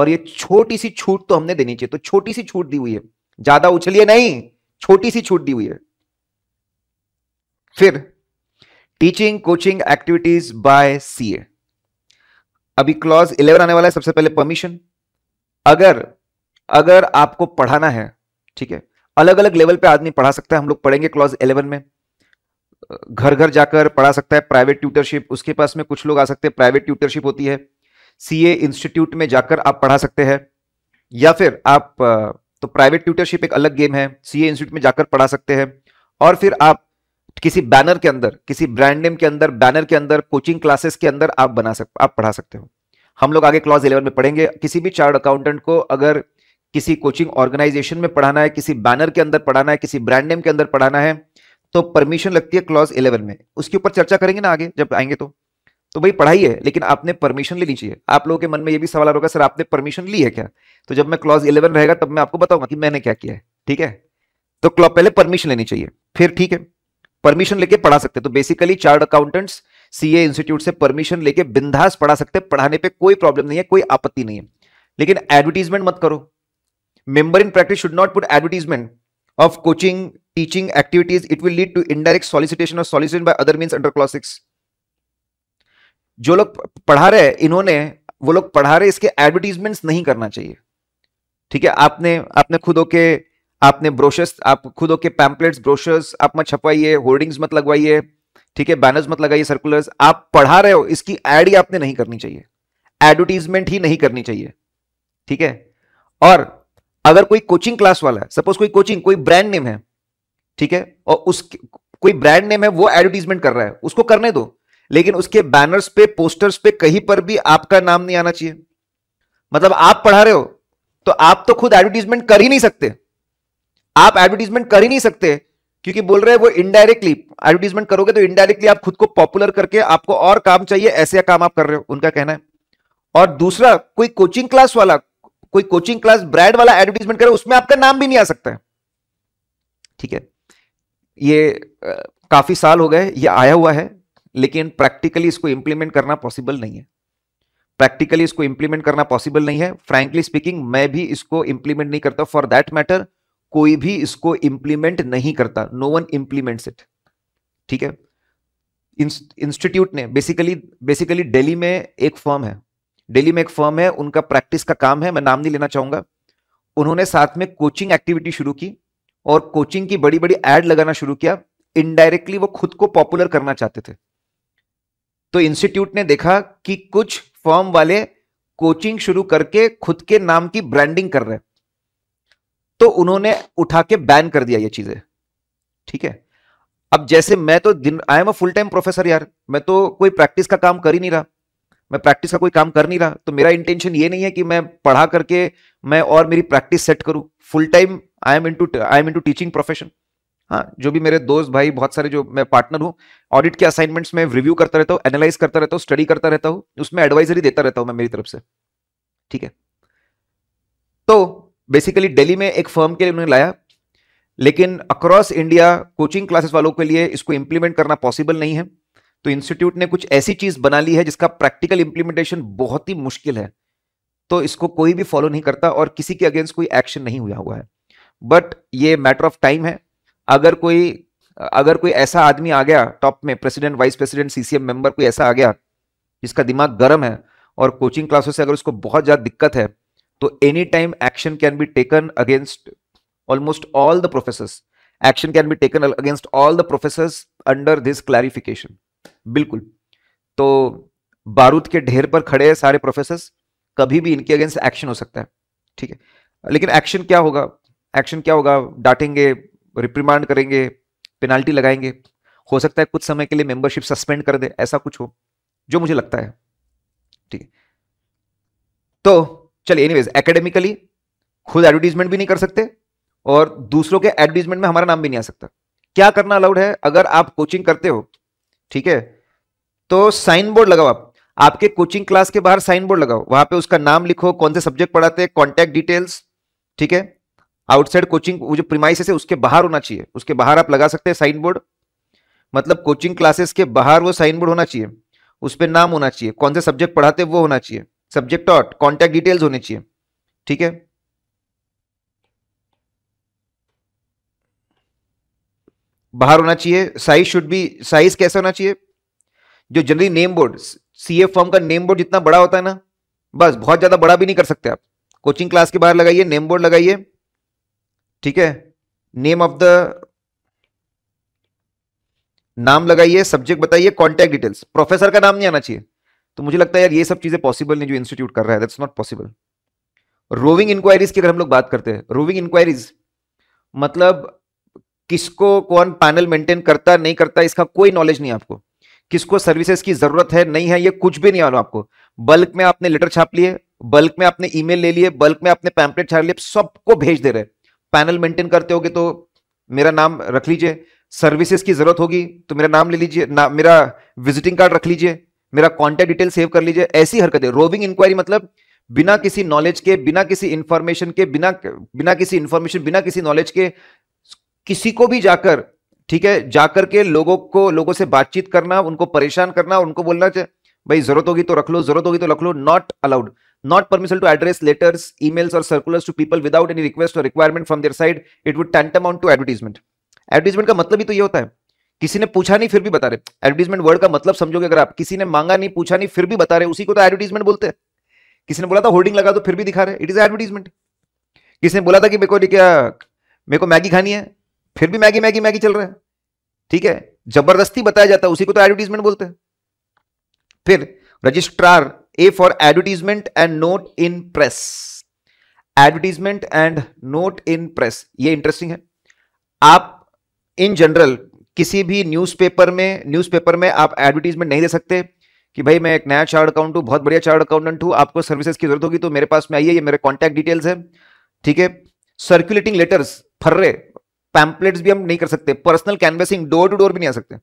और ये छोटी सी छूट तो हमने देनी चाहिए तो छोटी सी छूट दी हुई है ज्यादा उछलिए नहीं छोटी सी छूट दी हुई है फिर teaching coaching activities by CA अभी क्लॉज इलेवन आने वाला है सबसे पहले परमिशन अगर अगर आपको पढ़ाना है ठीक है अलग अलग लेवल पे आदमी पढ़ा सकता है हम लोग पढ़ेंगे क्लॉज इलेवन में घर घर जाकर पढ़ा सकता है प्राइवेट ट्यूटरशिप उसके पास में कुछ लोग आ सकते हैं प्राइवेट ट्यूटरशिप होती है सी इंस्टीट्यूट में जाकर आप पढ़ा सकते हैं या फिर आप तो प्राइवेट ट्यूटरशिप एक अलग गेम है सी इंस्टीट्यूट में जाकर पढ़ा सकते हैं और फिर आप किसी बैनर के अंदर किसी ब्रांड नेम के अंदर बैनर के अंदर कोचिंग क्लासेस के अंदर आप बना सक आप पढ़ा सकते हो हम लोग आगे क्लॉज इलेवन में पढ़ेंगे किसी भी चार्ट अकाउंटेंट को अगर किसी कोचिंग ऑर्गेनाइजेशन में पढ़ाना है किसी बैनर के अंदर पढ़ाना है किसी ब्रांड नेम के अंदर पढ़ाना है तो परमिशन लगती है क्लॉज इलेवन में उसके ऊपर चर्चा करेंगे ना आगे जब आएंगे तो तो भाई पढ़ाई है लेकिन आपने परमिशन लेनी चाहिए आप लोगों के मन में ये भी सवाल होगा सर आपने परमिशन ली है क्या तो जब मैं क्लॉज इलेवन रहेगा तब मैं आपको बताऊंगा कि मैंने क्या किया है ठीक है तो क्लॉज पहले परमिशन लेनी चाहिए फिर ठीक है परमिशन लेके पढ़ा सकते तो basically chart accountants CA institute से परमिशन लेके बिंदास पढ़ा सकते पढ़ाने पर कोई प्रॉब्लम नहीं है कोई आपत्ति नहीं है लेकिन एडवर्टीजमेंट मत करो member in practice should not put advertisement of coaching, teaching activities. It will lead to indirect solicitation or solicitation by other means under clause जो लोग पढ़ा रहे हैं इन्होंने वो लोग पढ़ा रहे इसके एडवर्टीजमेंट्स नहीं करना चाहिए ठीक है आपने आपने खुद आपने ब्रोशर्स आप खुद के पैम्पलेट्स ब्रोशर्स आप मत छपवाइए होर्डिंग्स मत लगवाइए ठीक है बैनर्स मत लगाइए सर्कुलर्स आप पढ़ा रहे हो इसकी एड ही आपने नहीं करनी चाहिए एडवर्टीजमेंट ही नहीं करनी चाहिए ठीक है और अगर कोई कोचिंग क्लास वाला है सपोज कोई कोचिंग कोई ब्रांड नेम है ठीक है और उस कोई ब्रांड नेम है वो एडवर्टीजमेंट कर रहा है उसको करने दो लेकिन उसके बैनर्स पे पोस्टर्स पे कहीं पर भी आपका नाम नहीं आना चाहिए मतलब आप पढ़ा रहे हो तो आप तो खुद एडवर्टीजमेंट कर ही नहीं सकते आप एडवर्टीजमेंट कर ही नहीं सकते क्योंकि बोल रहे हैं वो इनडायरेक्टली एडवर्टीजमेंट करोगे तो इनडायरेक्टली आप खुद को पॉपुलर करके आपको और काम चाहिए ऐसे काम आप कर रहे हो उनका कहना है और दूसरा कोई कोचिंग क्लास वाला कोई कोचिंग क्लास ब्रैड वाला एडवर्टीजमेंट करे उसमें आपका नाम भी नहीं आ सकता है ठीक है ये आ, काफी साल हो गए ये आया हुआ है लेकिन प्रैक्टिकली इसको इंप्लीमेंट करना पॉसिबल नहीं है प्रैक्टिकली इसको इंप्लीमेंट करना पॉसिबल नहीं है फ्रेंकली स्पीकिंग मैं भी इसको इंप्लीमेंट नहीं करता फॉर दैट मैटर कोई भी इसको इंप्लीमेंट नहीं करता नो वन इम्प्लीमेंट्स इट ठीक है इंस्टीट्यूट ने बेसिकली बेसिकली दिल्ली में एक फॉर्म है दिल्ली में एक फर्म है उनका प्रैक्टिस का काम है मैं नाम नहीं लेना चाहूंगा उन्होंने साथ में कोचिंग एक्टिविटी शुरू की और कोचिंग की बड़ी बड़ी एड लगाना शुरू किया इनडायरेक्टली वो खुद को पॉपुलर करना चाहते थे तो इंस्टीट्यूट ने देखा कि कुछ फर्म वाले कोचिंग शुरू करके खुद के नाम की ब्रांडिंग कर रहे हैं तो उन्होंने उठा के बैन कर दिया ये चीजें ठीक है अब जैसे मैं तो दिन I am a full time professor यार मैं तो कोई प्रैक्टिस का काम कर ही नहीं रहा मैं प्रैक्टिस का कोई काम कर नहीं रहा तो मेरा इंटेंशन ये नहीं है कि मैं पढ़ा करके मैं और मेरी प्रैक्टिस सेट करूँ full time I am into I am into teaching profession हाँ जो भी मेरे दोस्त भाई बहुत सारे जो मैं पार्टनर हूँ ऑडिट के असाइनमेंट्स में रिव्यू करता रहता हूँ एनालाइज करता रहता हूँ स्टडी करता रहता हूँ उसमें एडवाइजरी देता रहता हूँ मैं मेरी तरफ से ठीक है तो बेसिकली दिल्ली में एक फर्म के लिए उन्होंने लाया लेकिन अक्रॉस इंडिया कोचिंग क्लासेस वालों के लिए इसको इंप्लीमेंट करना पॉसिबल नहीं है तो इंस्टीट्यूट ने कुछ ऐसी चीज बना ली है जिसका प्रैक्टिकल इंप्लीमेंटेशन बहुत ही मुश्किल है तो इसको कोई भी फॉलो नहीं करता और किसी के अगेंस्ट कोई एक्शन नहीं हुआ हुआ है बट ये मैटर ऑफ टाइम है अगर कोई अगर कोई ऐसा आदमी आ गया टॉप में president vice president CCM member कोई ऐसा आ गया जिसका दिमाग गर्म है और कोचिंग क्लासेस से अगर उसको बहुत ज़्यादा दिक्कत है तो any time action can be taken against almost all the professors action can be taken against all the professors under this clarification बिल्कुल तो बारूद के ढेर पर खड़े हैं सारे प्रोफेसर कभी भी इनके अगेंस्ट एक्शन हो सकता है ठीक है लेकिन एक्शन क्या होगा एक्शन क्या होगा डांटेंगे रिप्रीमांड करेंगे पेनाल्टी लगाएंगे हो सकता है कुछ समय के लिए मेंबरशिप सस्पेंड कर दे ऐसा कुछ हो जो मुझे लगता है ठीक है तो चलिए एनीवेज एकेडमिकली खुद एडवर्टीजमेंट भी नहीं कर सकते और दूसरों के एडवर्टीजमेंट में हमारा नाम भी नहीं आ सकता क्या करना अलाउड है अगर आप कोचिंग करते हो ठीक है तो साइन बोर्ड लगाओ आप आपके कोचिंग क्लास के बाहर साइन बोर्ड लगाओ वहां पे उसका नाम लिखो कौन से सब्जेक्ट पढ़ाते हैं कॉन्टैक्ट डिटेल्स ठीक है आउटसाइड कोचिंग जो प्रिमाइसेस है उसके बाहर होना चाहिए उसके बाहर आप लगा सकते हैं साइन बोर्ड मतलब कोचिंग क्लासेस के बाहर वो साइन बोर्ड होना चाहिए उस पर नाम होना चाहिए कौन से सब्जेक्ट पढ़ाते वो होना चाहिए सब्जेक्ट और कॉन्टैक्ट डिटेल्स होने चाहिए ठीक है बाहर होना चाहिए साइज शुड बी साइज कैसे होना चाहिए जो generally name board C F firm का नेम बोर्ड जितना बड़ा होता है ना बस बहुत ज्यादा बड़ा भी नहीं कर सकते आप कोचिंग क्लास के बाहर लगाइए नेम बोर्ड लगाइए ठीक है नेम ऑफ द नाम लगाइए सब्जेक्ट बताइए कॉन्टैक्ट डिटेल्स प्रोफेसर का नाम नहीं आना चाहिए तो मुझे लगता है यार ये सब चीजें पॉसिबल नहीं जो इंस्टीट्यूट कर रहा है that's not possible roving inquiries की अगर हम लोग बात करते हैं रोविंग इंक्वायरीज मतलब किसको कौन पैनल मेंटेन करता नहीं करता इसका कोई नॉलेज नहीं आपको किसको सर्विसेज की जरूरत है नहीं है ये कुछ भी नहीं आना आपको बल्क में आपने लेटर छाप लिए बल्क में आपने ईमेल ले लिए बल्क में आपने पैम्पलेट छाप लिए सबको भेज दे रहे पैनल मेंटेन करते होगे तो मेरा नाम रख लीजिए सर्विसेज की जरूरत होगी तो मेरा नाम ले लीजिए ना मेरा विजिटिंग कार्ड रख लीजिए मेरा कॉन्टैक्ट डिटेल सेव कर लीजिए ऐसी हरकतें रोविंग इंक्वायरी मतलब बिना किसी नॉलेज के बिना किसी इंफॉर्मेशन के बिना बिना किसी इंफॉर्मेशन बिना किसी नॉलेज के किसी को भी जाकर ठीक है जाकर के लोगों को लोगों से बातचीत करना उनको परेशान करना उनको बोलना चाहिए भाई जरूरत होगी तो रख लो जरूरत होगी तो रख लो not allowed not permission to address letters letters, और or to people without without request और requirement from their side it would tantamount to advertisement. Advertisement का मतलब ही तो ये होता है किसी ने पूछा नहीं फिर भी बता रहे एडवर्टीजमेंट वर्ड का मतलब समझोगे अगर आप किसी ने मांगा नहीं पूछा नहीं फिर भी बता रहे उसी को तो एडवर्टीजमेंट बोलते हैं किसी ने बोला था होर्डिंग लगा तो फिर भी दिखा रहे इट इज एडवर्टीजमेंट किसी ने बोला था कि मेरे को क्या मेरे को मैगी खानी है फिर भी मैगी मैगी मैगी चल रहा है ठीक है जबरदस्ती बताया जाता है उसी को तो एडवर्टीजमेंट बोलते हैं फिर registrar A for advertisement and note in press advertisement and note in press ये इंटरेस्टिंग है आप इन जनरल किसी भी न्यूज़पेपर में न्यूज़पेपर में आप एडवर्टीजमेंट नहीं दे सकते कि भाई मैं एक नया चार्ट अकाउंट हूँ बहुत बढ़िया चार्ट अकाउंटेंट हूँ आपको सर्विसेज की जरूरत होगी तो मेरे पास में आइए ये मेरे कॉन्टैक्ट डिटेल्स है ठीक है सर्कुलेटिंग लेटर्स फर्रे पैम्पलेट्स भी हम नहीं कर सकते personal canvassing door to door भी नहीं आ सकते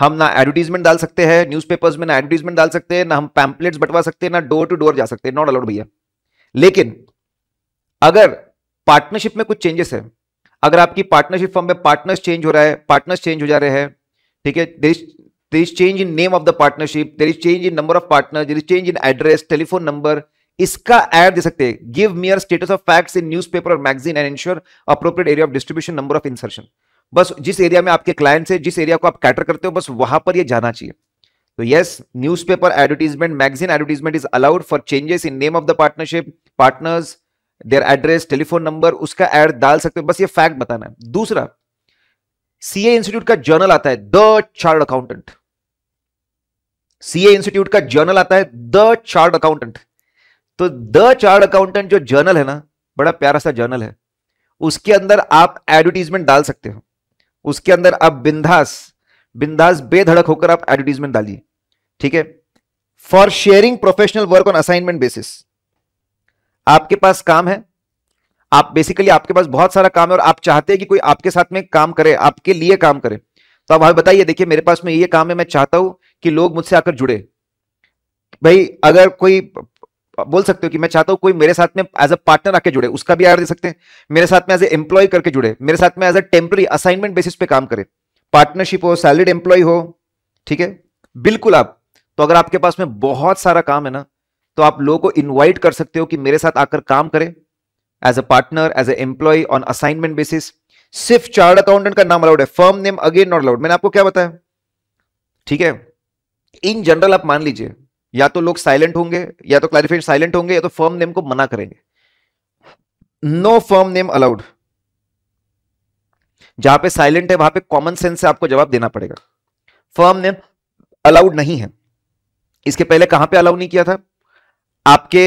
हम ना एडवर्टीजमेंट डाल सकते हैं न्यूज़पेपर्स में ना एडवर्टीजमेंट डाल सकते हैं ना हम पैम्पलेट्स बटवा सकते हैं ना डोर टू डोर जा सकते हैं नॉट अलाउड भैया लेकिन अगर पार्टनरशिप में कुछ चेंजेस है अगर आपकी पार्टनरशिप फॉर्म में पार्टनर्स चेंज हो रहा है पार्टनर्स चेंज हो जा रहे हैं ठीक है there is there is change in name of the partnership there is change in number of partner there is change in address telephone number इसका एड दे सकते हैं give mere status of facts in newspaper और magazine and ensure appropriate area of distribution number of insertion बस जिस area में आपके clients है जिस एरिया को आप कैटर करते हो बस वहां पर ये जाना चाहिए तो yes newspaper advertisement magazine advertisement is allowed for changes in name of the partnership partners their address telephone number उसका एड डाल सकते हो बस ये फैक्ट बताना है दूसरा सीए इंस्टीट्यूट का जर्नल आता है the chartered accountant CA institute का जर्नल आता है द चार्ट अकाउंटेंट तो द चार्ट अकाउंटेंट जो जर्नल है ना बड़ा प्यारा सा जर्नल है उसके अंदर आप एडवर्टीजमेंट डाल सकते हो उसके अंदर आप बिंदास बिंदास बेधड़क होकर आप एडवर्टीजमेंट डालिए ठीक है for sharing professional work on assignment basis आपके पास काम है आप बेसिकली आपके पास बहुत सारा काम है और आप चाहते हैं कि कोई आपके साथ में काम करे आपके लिए काम करे तो आप बताइए देखिए मेरे पास में ये काम है मैं चाहता हूं कि लोग मुझसे आकर जुड़े भाई अगर कोई बोल सकते हो कि मैं चाहता हूं कोई मेरे साथ में एज अ पार्टनर आके जुड़े उसका भी आर दे सकते हैं मेरे साथ में एज ए एम्प्लॉय करके जुड़े मेरे साथ में as a temporary assignment basis पे काम करे पार्टनरशिप हो सैलरीड एम्प्लॉय हो ठीक है बिल्कुल आप तो अगर आपके पास में बहुत सारा काम है ना तो आप लोगों को इन्वाइट कर सकते हो कि मेरे साथ आकर काम करें as a partner as a employee on assignment basis सिर्फ चार्ट अकाउंटेंट का नाम अलाउड है firm name again not allowed मैंने आपको क्या बताया ठीक है इन जनरल आप मान लीजिए या तो लोग साइलेंट होंगे या तो क्लैरिफाइड साइलेंट होंगे या तो फर्म नेम को मना करेंगे नो फर्म नेम अलाउड जहां पे साइलेंट है वहां पे कॉमन सेंस से आपको जवाब देना पड़ेगा फर्म नेम अलाउड नहीं है इसके पहले कहां पे अलाउ नहीं किया था आपके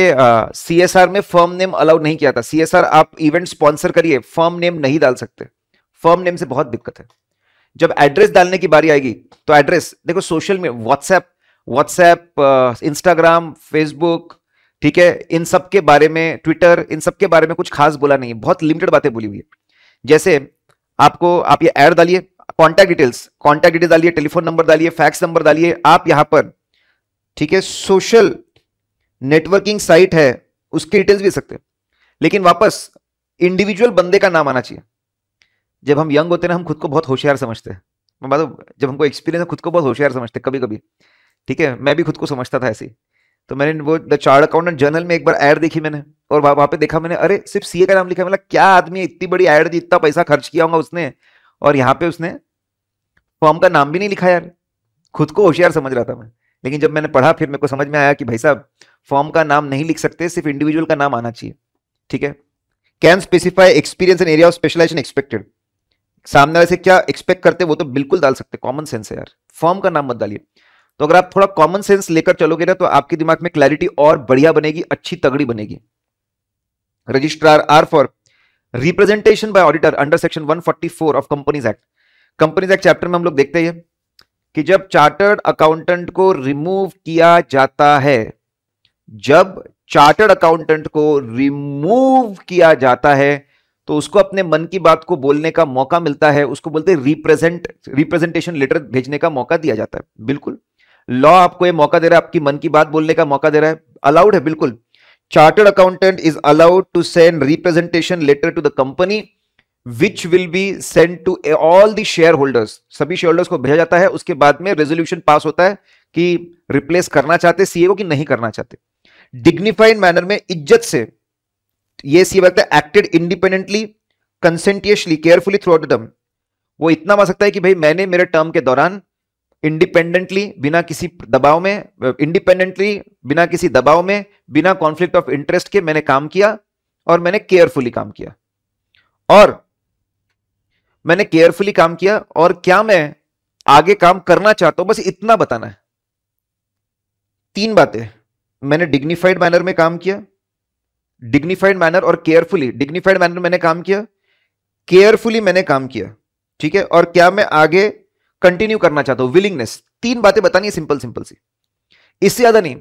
सी uh, में फर्म नेम अलाउड नहीं किया था सी आप इवेंट स्पॉन्सर करिए फर्म नेम नहीं डाल सकते फर्म नेम से बहुत दिक्कत है जब एड्रेस डालने की बारी आएगी तो एड्रेस देखो सोशल में व्हाट्सएप व्हाट्सएप इंस्टाग्राम फेसबुक ठीक है इन सब के बारे में ट्विटर इन सब के बारे में कुछ खास बोला नहीं है बहुत लिमिटेड बातें बोली हुई है जैसे आपको आप ये ऐड डालिए कॉन्टैक्ट डिटेल्स कॉन्टैक्ट डिटेल्स डालिए टेलीफोन नंबर डालिए फैक्स नंबर डालिए आप यहाँ पर ठीक है सोशल नेटवर्किंग साइट है उसकी डिटेल्स भी सकते हैं लेकिन वापस इंडिविजुअल बंदे का नाम आना चाहिए जब हम यंग होते हैं ना हम खुद को बहुत होशियार समझते हैं मैं बात जब हमको एक्सपीरियंस है खुद को बहुत होशियार समझते हैं कभी कभी ठीक है मैं भी खुद को समझता था ऐसे तो मैंने वो द चार्ट अकाउंटेंट जर्नल में एक बार ऐड देखी मैंने और वहां वहां पे देखा मैंने अरे सिर्फ सीए का नाम लिखा मतलब क्या आदमी इतनी बड़ी ऐड दी इतना पैसा खर्च किया होगा उसने और यहाँ पे उसने फॉर्म का नाम भी नहीं लिखा यार खुद को होशियार समझ रहा था मैं लेकिन जब मैंने पढ़ा फिर मेरे को समझ में आया कि भाई साहब फॉर्म का नाम नहीं लिख सकते सिर्फ इंडिविजुअल का नाम आना चाहिए ठीक है can specify experience in area of specialisation expected सामने वाले से क्या एक्सपेक्ट करते वो तो बिल्कुल डाल सकते कॉमन सेंस है यार फॉर्म का नाम मत डालिए तो अगर आप थोड़ा कॉमन सेंस लेकर चलोगे ना तो आपके दिमाग में क्लैरिटी और बढ़िया बनेगी अच्छी तगड़ी बनेगी registrar are for representation by auditor under section 144 of companies act companies act chapter में हम लोग देखते हैं कि जब चार्टर्ड अकाउंटेंट को रिमूव किया जाता है जब चार्टर्ड अकाउंटेंट को रिमूव किया जाता है तो उसको अपने मन की बात को बोलने का मौका मिलता है उसको बोलते रिप्रेजेंट रिप्रेजेंटेशन लेटर भेजने का मौका दिया जाता है बिल्कुल लॉ आपको ये मौका दे रहा है आपकी मन की बात बोलने का मौका दे रहा है अलाउड है बिल्कुल chartered accountant is allowed to send representation letter to the company which will be send to all the share holders सभी शेयर होल्डर्स को भेजा जाता है उसके बाद में रेजोल्यूशन पास होता है कि रिप्लेस करना चाहते सीए को कि नहीं करना चाहते डिग्निफाइड मैनर में इज्जत से ये सीए लगता है acted independently conscientiously carefully throughout दम वो इतना मान सकता है कि भाई मैंने मेरे टर्म के दौरान इंडिपेंडेंटली बिना किसी दबाव में इंडिपेंडेंटली बिना किसी दबाव में बिना कॉन्फ्लिक्ट ऑफ इंटरेस्ट के मैंने काम किया और मैंने केयरफुली काम किया और मैंने केयरफुली काम किया और क्या मैं आगे काम करना चाहता हूं बस इतना बताना है तीन बातें मैंने डिग्निफाइड मैनर में काम किया डिग्निफाइड मैनर और केयरफुली डिग्निफाइड मैनर मैंने काम किया केयरफुली मैंने काम किया ठीक है और क्या मैं आगे कंटिन्यू करना चाहता हूं विलिंगनेस तीन बातें बतानी है सिंपल सिंपल सी इससे ज्यादा नहीं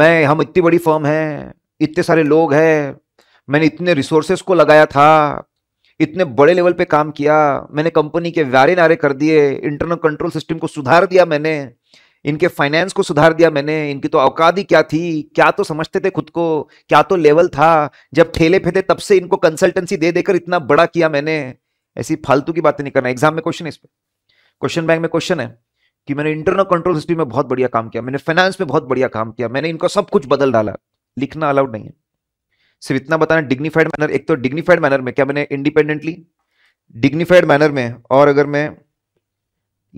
मैं हम इतनी बड़ी फर्म है इतने सारे लोग हैं मैंने इतने रिसोर्सेस को लगाया था इतने बड़े लेवल पे काम किया मैंने कंपनी के व्यारे नारे कर दिए इंटरनल कंट्रोल सिस्टम को सुधार दिया मैंने इनके फाइनेंस को सुधार दिया मैंने इनकी तो औकात ही क्या थी क्या तो समझते थे खुद को क्या तो लेवल था जब ठेले फेंते तब से इनको कंसल्टेंसी दे देकर इतना बड़ा किया मैंने ऐसी फालतू की बातें नहीं करना एग्जाम में क्वेश्चन इस पर क्वेश्चन बैंक में क्वेश्चन है कि मैंने इंटरनल कंट्रोल सिस्टम में बहुत बढ़िया काम किया मैंने फाइनेंस में बहुत बढ़िया काम किया मैंने इनका सब कुछ बदल डाला लिखना अलाउड नहीं है सिर्फ इतना बताना डिग्निफाइड मैनर एक तो डिग्निफाइड मैनर में क्या मैंने इंडिपेंडेंटली डिग्निफाइड मैनर में और अगर मैं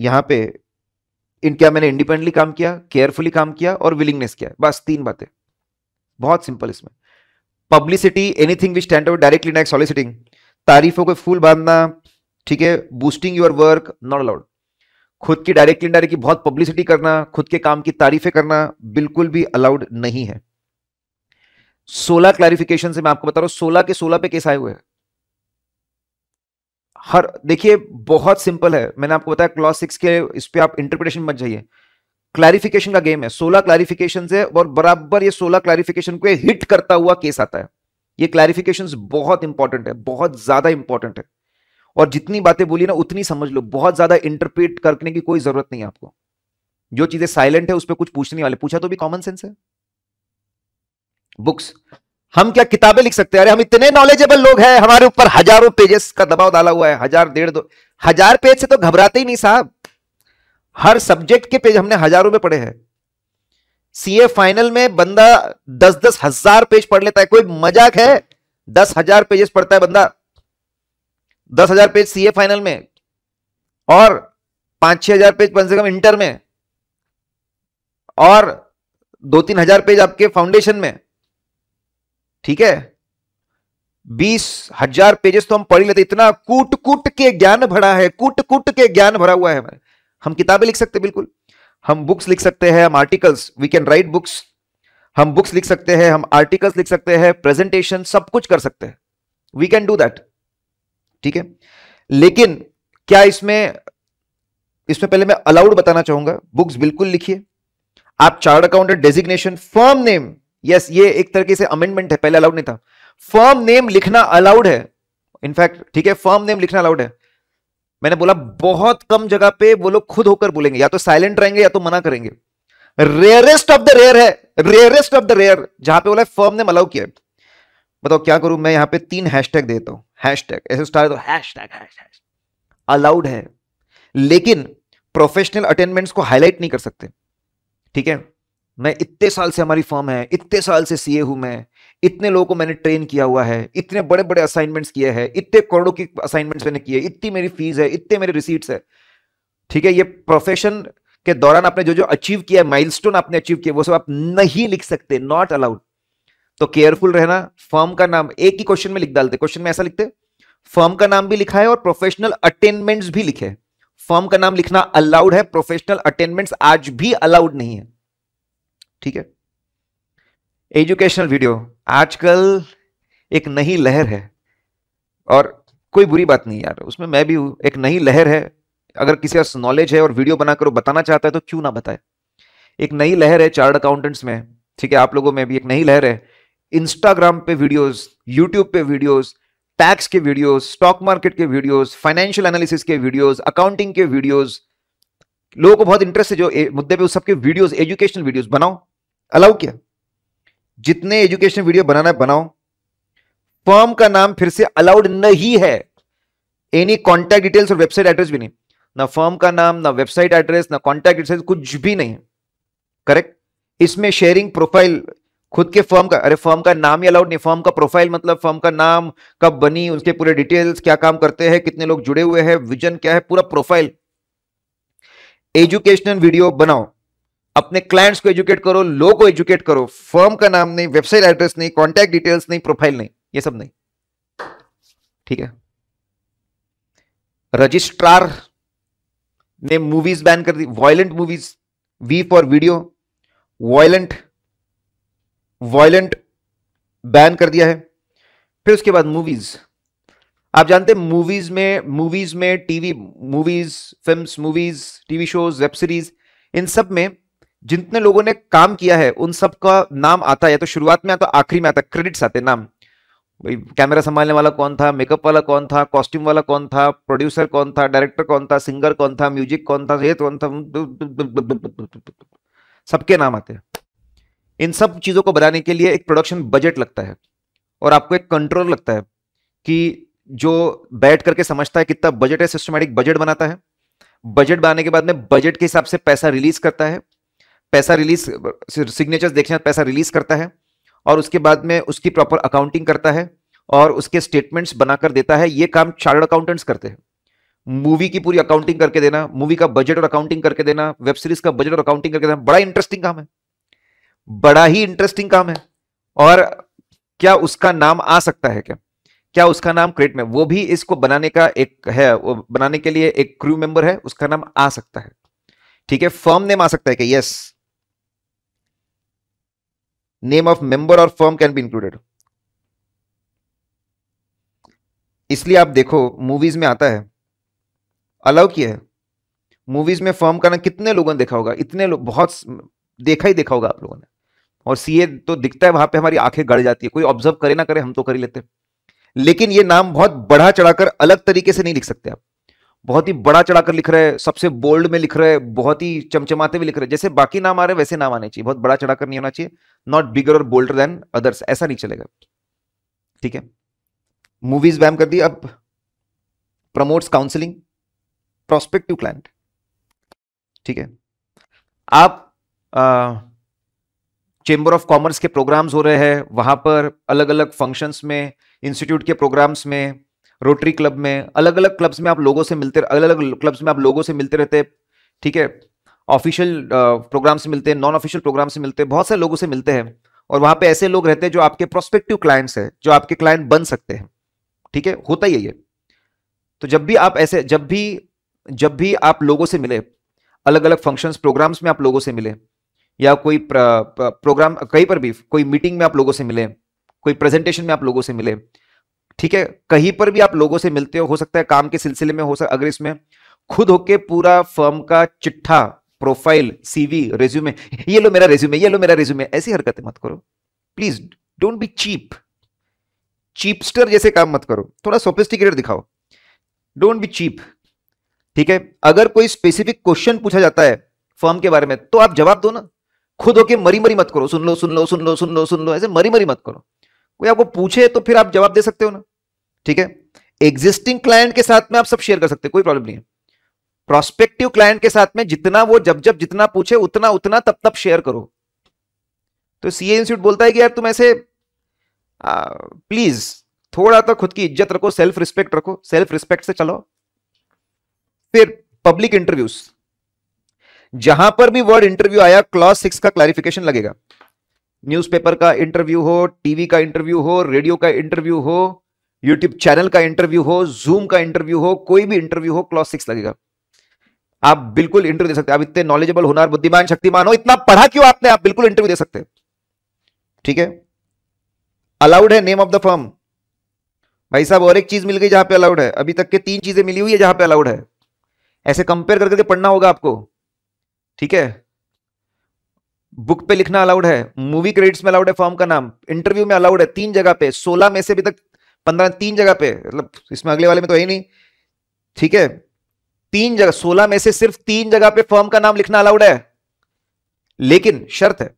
यहां पे इन क्या मैंने इंडिपेंडेंटली काम किया केयरफुली काम किया और विलिंगनेस किया बस तीन बातें बहुत सिंपल इसमें publicity anything which stand directly नाइक सॉलिसिटिंग तारीफों को फूल बांधना ठीक है boosting your work not allowed खुद की डायरेक्ट इनडायरेक्टली की बहुत पब्लिसिटी करना खुद के काम की तारीफें करना बिल्कुल भी अलाउड नहीं है सोलह क्लैरिफिकेशन से मैं आपको बता रहा हूं सोलह के सोलह पे केस आए हुए हर देखिए बहुत सिंपल है मैंने आपको बताया क्लॉस सिक्स के इस पर आप इंटरप्रिटेशन मत जाइए क्लैरिफिकेशन का गेम है सोलह क्लैरिफिकेशन है और बराबर ये सोलह क्लैरिफिकेशन को हिट करता हुआ केस आता है ये क्लैरिफिकेशन बहुत इंपॉर्टेंट है बहुत ज्यादा इंपॉर्टेंट है और जितनी बातें बोली ना उतनी समझ लो बहुत ज्यादा इंटरप्रेट करने की कोई जरूरत नहीं आपको जो चीजें साइलेंट है उस पर कुछ पूछने वाले पूछा तो भी कॉमन सेंस है बुक्स हम क्या किताबें लिख सकते हैं अरे हम इतने नॉलेजेबल लोग हैं हमारे ऊपर हजारों पेजेस का दबाव डाला हुआ है हजार डेढ़ दो हजार पेज से तो घबराते ही नहीं साहब हर सब्जेक्ट के पेज हमने हजारों में पढ़े हैं सीए फाइनल में बंदा दस दस हजार पेज पढ़ लेता है कोई मजाक है दस हजार पेजेस पढ़ता है बंदा दस हजार पेज सीए फाइनल में और पांच छह हजार पेज कम से कम इंटर में और दो तीन हजार पेज आपके फाउंडेशन में ठीक है बीस हजार पेजेस तो हम पढ़ लेते इतना कूट कूट के ज्ञान भरा है कूट कूट के ज्ञान भरा हुआ है हम किताबें लिख सकते बिल्कुल हम बुक्स लिख सकते हैं हम articles we can write books हम बुक्स लिख सकते हैं हम आर्टिकल्स लिख सकते हैं प्रेजेंटेशन सब कुछ कर सकते हैं वी कैन डू दैट ठीक है लेकिन क्या इसमें इसमें पहले मैं अलाउड बताना चाहूंगा बुक्स बिल्कुल लिखिए आप chartered accountant designation firm name yes ये एक तरीके से अमेंडमेंट है पहले अलाउड नहीं था फर्म नेम लिखना अलाउड है इनफैक्ट ठीक है फर्म नेम लिखना अलाउड है मैंने बोला बहुत कम जगह पे वो लोग खुद होकर बोलेंगे या तो साइलेंट रहेंगे या तो मना करेंगे रेयरेस्ट ऑफ द रेयर है रेयरेस्ट ऑफ द रेयर जहां पे बोला फर्म नेम अलाउ किया बताओ क्या करूं मैं यहां पे तीन हैशटैग देता हूं हैशटैग ऐसे स्टार तो हैशटैग हैशटैग अलाउड है लेकिन प्रोफेशनल अटेंडमेंट्स को हाईलाइट नहीं कर सकते ठीक है मैं इतने साल से हमारी फॉर्म है इतने साल से सीए हूं मैं इतने लोगों को मैंने ट्रेन किया हुआ है इतने बड़े बड़े असाइनमेंट्स किए हैं इतने करोड़ों की असाइनमेंट्स मैंने किए इतनी मेरी फीस है इतने मेरे रिसीट्स है ठीक है ये प्रोफेशन के दौरान आपने जो जो अचीव किया है माइलस्टोन आपने अचीव किया वो सब आप नहीं लिख सकते नॉट अलाउड तो केयरफुल रहना फर्म का नाम एक ही क्वेश्चन में लिख डालते क्वेश्चन में ऐसा लिखते फर्म का नाम भी लिखा है और प्रोफेशनल अटेनमेंट्स भी लिखे फर्म का नाम लिखना अलाउड है प्रोफेशनल अटेनमेंट्स आज भी अलाउड नहीं है ठीक है एजुकेशनल वीडियो आजकल एक नई लहर है और कोई बुरी बात नहीं यार उसमें मैं भी हूं एक नई लहर है अगर किसी का नॉलेज है और वीडियो बनाकर बताना चाहता है तो क्यों ना बताए एक नई लहर है चार्ट अकाउंटेंट्स में ठीक है आप लोगों में भी एक नई लहर है इंस्टाग्राम पे वीडियोस यूट्यूब पे वीडियोस टैक्स के वीडियोस स्टॉक मार्केट के वीडियोस फाइनेंशियल एनालिसिस के वीडियोस अकाउंटिंग के वीडियोस लोगों को बहुत इंटरेस्ट है जो मुद्दे पे उस सबके वीडियोस एजुकेशनल वीडियोस बनाओ अलाउ किया जितने एजुकेशनल वीडियो बनाना है बनाओ फर्म का नाम फिर से अलाउड नहीं है एनी कॉन्टैक्ट डिटेल्स और वेबसाइट एड्रेस भी नहीं ना फर्म का नाम ना वेबसाइट एड्रेस ना कॉन्टैक्ट डिटेल्स कुछ भी नहीं करेक्ट इसमें शेयरिंग प्रोफाइल खुद के फर्म का अरे फर्म का नाम ही अलाउड नहीं फर्म का प्रोफाइल मतलब फर्म का नाम कब बनी उसके पूरे डिटेल्स क्या काम करते हैं कितने लोग जुड़े हुए हैं विजन क्या है पूरा प्रोफाइल एजुकेशनल वीडियो बनाओ अपने क्लाइंट्स को एजुकेट करो लोग को एजुकेट करो फर्म का नाम नहीं वेबसाइट एड्रेस नहीं कॉन्टैक्ट डिटेल्स नहीं प्रोफाइल नहीं ये सब नहीं ठीक है रजिस्ट्रार ने मूवीज बैन कर दी violent movies V for video violent violent ban कर दिया है फिर उसके बाद मूवीज आप जानते हैं मूवीज में मूवीज में TV movies films movies TV shows web series इन सब में जितने लोगों ने काम किया है उन सब का नाम आता है या तो शुरुआत में आता तो आखिरी में आता क्रेडिट्स आते नाम भाई कैमरा संभालने वाला कौन था मेकअप वाला कौन था कॉस्ट्यूम वाला कौन था प्रोड्यूसर कौन था डायरेक्टर कौन था सिंगर कौन था म्यूजिक कौन था ये तो कौन था सबके नाम आते हैं इन सब चीज़ों को बनाने के लिए एक प्रोडक्शन बजट लगता है और आपको एक कंट्रोल लगता है कि जो बैठ करके समझता है कितना बजट है सिस्टमेटिक बजट बनाता है बजट बनाने के बाद में बजट के हिसाब से पैसा रिलीज करता है पैसा रिलीज सिग्नेचर्स देखने पैसा रिलीज करता है और उसके बाद में उसकी प्रॉपर अकाउंटिंग करता है और उसके स्टेटमेंट्स बनाकर देता है ये काम चार्टर्ड अकाउंटेंट्स करते हैं मूवी की पूरी अकाउंटिंग करके देना मूवी का बजट और अकाउंटिंग करके देना वेब सीरीज का बजट और अकाउंटिंग करके देना बड़ा इंटरेस्टिंग काम है बड़ा ही इंटरेस्टिंग काम है और क्या उसका नाम आ सकता है क्या क्या उसका नाम क्रेट में वो भी इसको बनाने का एक है वो बनाने के लिए एक क्रू मेंबर है उसका नाम आ सकता है ठीक है फर्म नेम आ सकता है कि यस नेम ऑफ मेंबर और फर्म कैन बी इंक्लूडेड इसलिए आप देखो मूवीज में आता है अलाउ किया है मूवीज में फर्म का नाम कितने लोगों ने देखा होगा इतने लोग बहुत देखा ही देखा होगा आप लोगों ने और सीए तो दिखता है वहां पे हमारी आंखें गड़ जाती है कोई ऑब्जर्व करे ना करे हम तो कर ही लेते लेकिन ये नाम बहुत बढ़ा चढ़ाकर अलग तरीके से नहीं लिख सकते आप बहुत ही बड़ा चढ़ाकर लिख रहे हैं सबसे बोल्ड में लिख रहे हैं बहुत ही चमचमाते हुए लिख रहे हैं जैसे बाकी नाम आ रहे वैसे नाम आने चाहिए बहुत बड़ा चढ़ाकर नहीं होना चाहिए नॉट बिगर और बोल्डर देन अदर्स ऐसा नहीं चलेगा ठीक है मूवीज बैम कर दी अब प्रमोट्स काउंसलिंग प्रोस्पेक्टिव क्लाइंट ठीक है आप आ, चेंबर ऑफ कॉमर्स के प्रोग्राम्स हो रहे हैं वहाँ पर अलग अलग फंक्शंस में इंस्टीट्यूट के प्रोग्राम्स में रोटरी क्लब में अलग अलग क्लब्स में आप लोगों से मिलते अलग अलग क्लब्स में आप लोगों से मिलते रहते ठीक है ऑफिशियल प्रोग्राम से मिलते हैं नॉन ऑफिशियल प्रोग्राम से मिलते हैं बहुत सारे लोगों से मिलते हैं और वहाँ पे ऐसे लोग रहते हैं जो आपके प्रोस्पेक्टिव क्लाइंट्स हैं जो आपके क्लाइंट बन सकते हैं ठीक है होता ही है ये तो जब भी आप ऐसे जब भी जब भी आप लोगों से मिले अलग अलग फंक्शंस प्रोग्राम्स में आप लोगों से मिले या कोई प्रोग्राम कहीं पर भी कोई मीटिंग में आप लोगों से मिले कोई प्रेजेंटेशन में आप लोगों से मिले ठीक है कहीं पर भी आप लोगों से मिलते हो हो सकता है काम के सिलसिले में हो सकता अगर इसमें खुद होके पूरा फर्म का चिट्ठा प्रोफाइल सीवी रेज्यूमे ये लो मेरा रेज्यूमे ये लो मेरा रेज्यूमे ऐसी हरकतें मत करो please don't be cheap cheapster जैसे काम मत करो थोड़ा सोफिस्टिकेटेड दिखाओ डोंट बी चीप ठीक है अगर कोई स्पेसिफिक क्वेश्चन पूछा जाता है फर्म के बारे में तो आप जवाब दो ना खुद होके मरी मरी मत करो सुन लो सुन लो सुन लो सुन लो सुन लो ऐसे मरी मरी मत करो कोई आपको पूछे तो फिर आप जवाब दे सकते हो ना ठीक है एग्जिस्टिंग क्लाइंट के साथ में आप सब शेयर कर सकते हो कोई प्रॉब्लम नहीं है प्रोस्पेक्टिव क्लाइंट के साथ में जितना वो जब जब जितना पूछे उतना उतना तब तब शेयर करो तो सीए इंस्टीट्यूट बोलता है कि यार तुम ऐसे प्लीज थोड़ा तो खुद की इज्जत रखो सेल्फ रिस्पेक्ट रखो सेल्फ रिस्पेक्ट से चलो फिर पब्लिक इंटरव्यूज जहां पर भी वर्ड इंटरव्यू आया क्लॉज सिक्स का क्लैरिफिकेशन लगेगा न्यूज़पेपर का इंटरव्यू हो टीवी का इंटरव्यू हो रेडियो का इंटरव्यू हो यूट्यूब चैनल का इंटरव्यू हो जूम का इंटरव्यू हो कोई भी इंटरव्यू हो क्लॉज सिक्स लगेगा आप बिल्कुल इंटरव्यू दे सकते आप इतने नॉलेजेबल होनार बुद्धिमान शक्तिमान हो इतना पढ़ा क्यों आपने आप बिल्कुल इंटरव्यू दे सकते ठीक है अलाउड है नेम ऑफ द फर्म भाई साहब और एक चीज मिल गई जहां पे अलाउड है अभी तक के तीन चीजें मिली हुई है जहां पे अलाउड है ऐसे कंपेयर करके तो पढ़ना होगा आपको ठीक है बुक पे लिखना अलाउड है मूवी क्रेडिट्स में अलाउड है फॉर्म का नाम इंटरव्यू में अलाउड है तीन जगह पे सोलह में से अभी तक पंद्रह तीन जगह पे मतलब इसमें अगले वाले में तो है ही नहीं ठीक है तीन जगह सोलह में से सिर्फ तीन जगह पे फॉर्म का नाम लिखना अलाउड है लेकिन शर्त है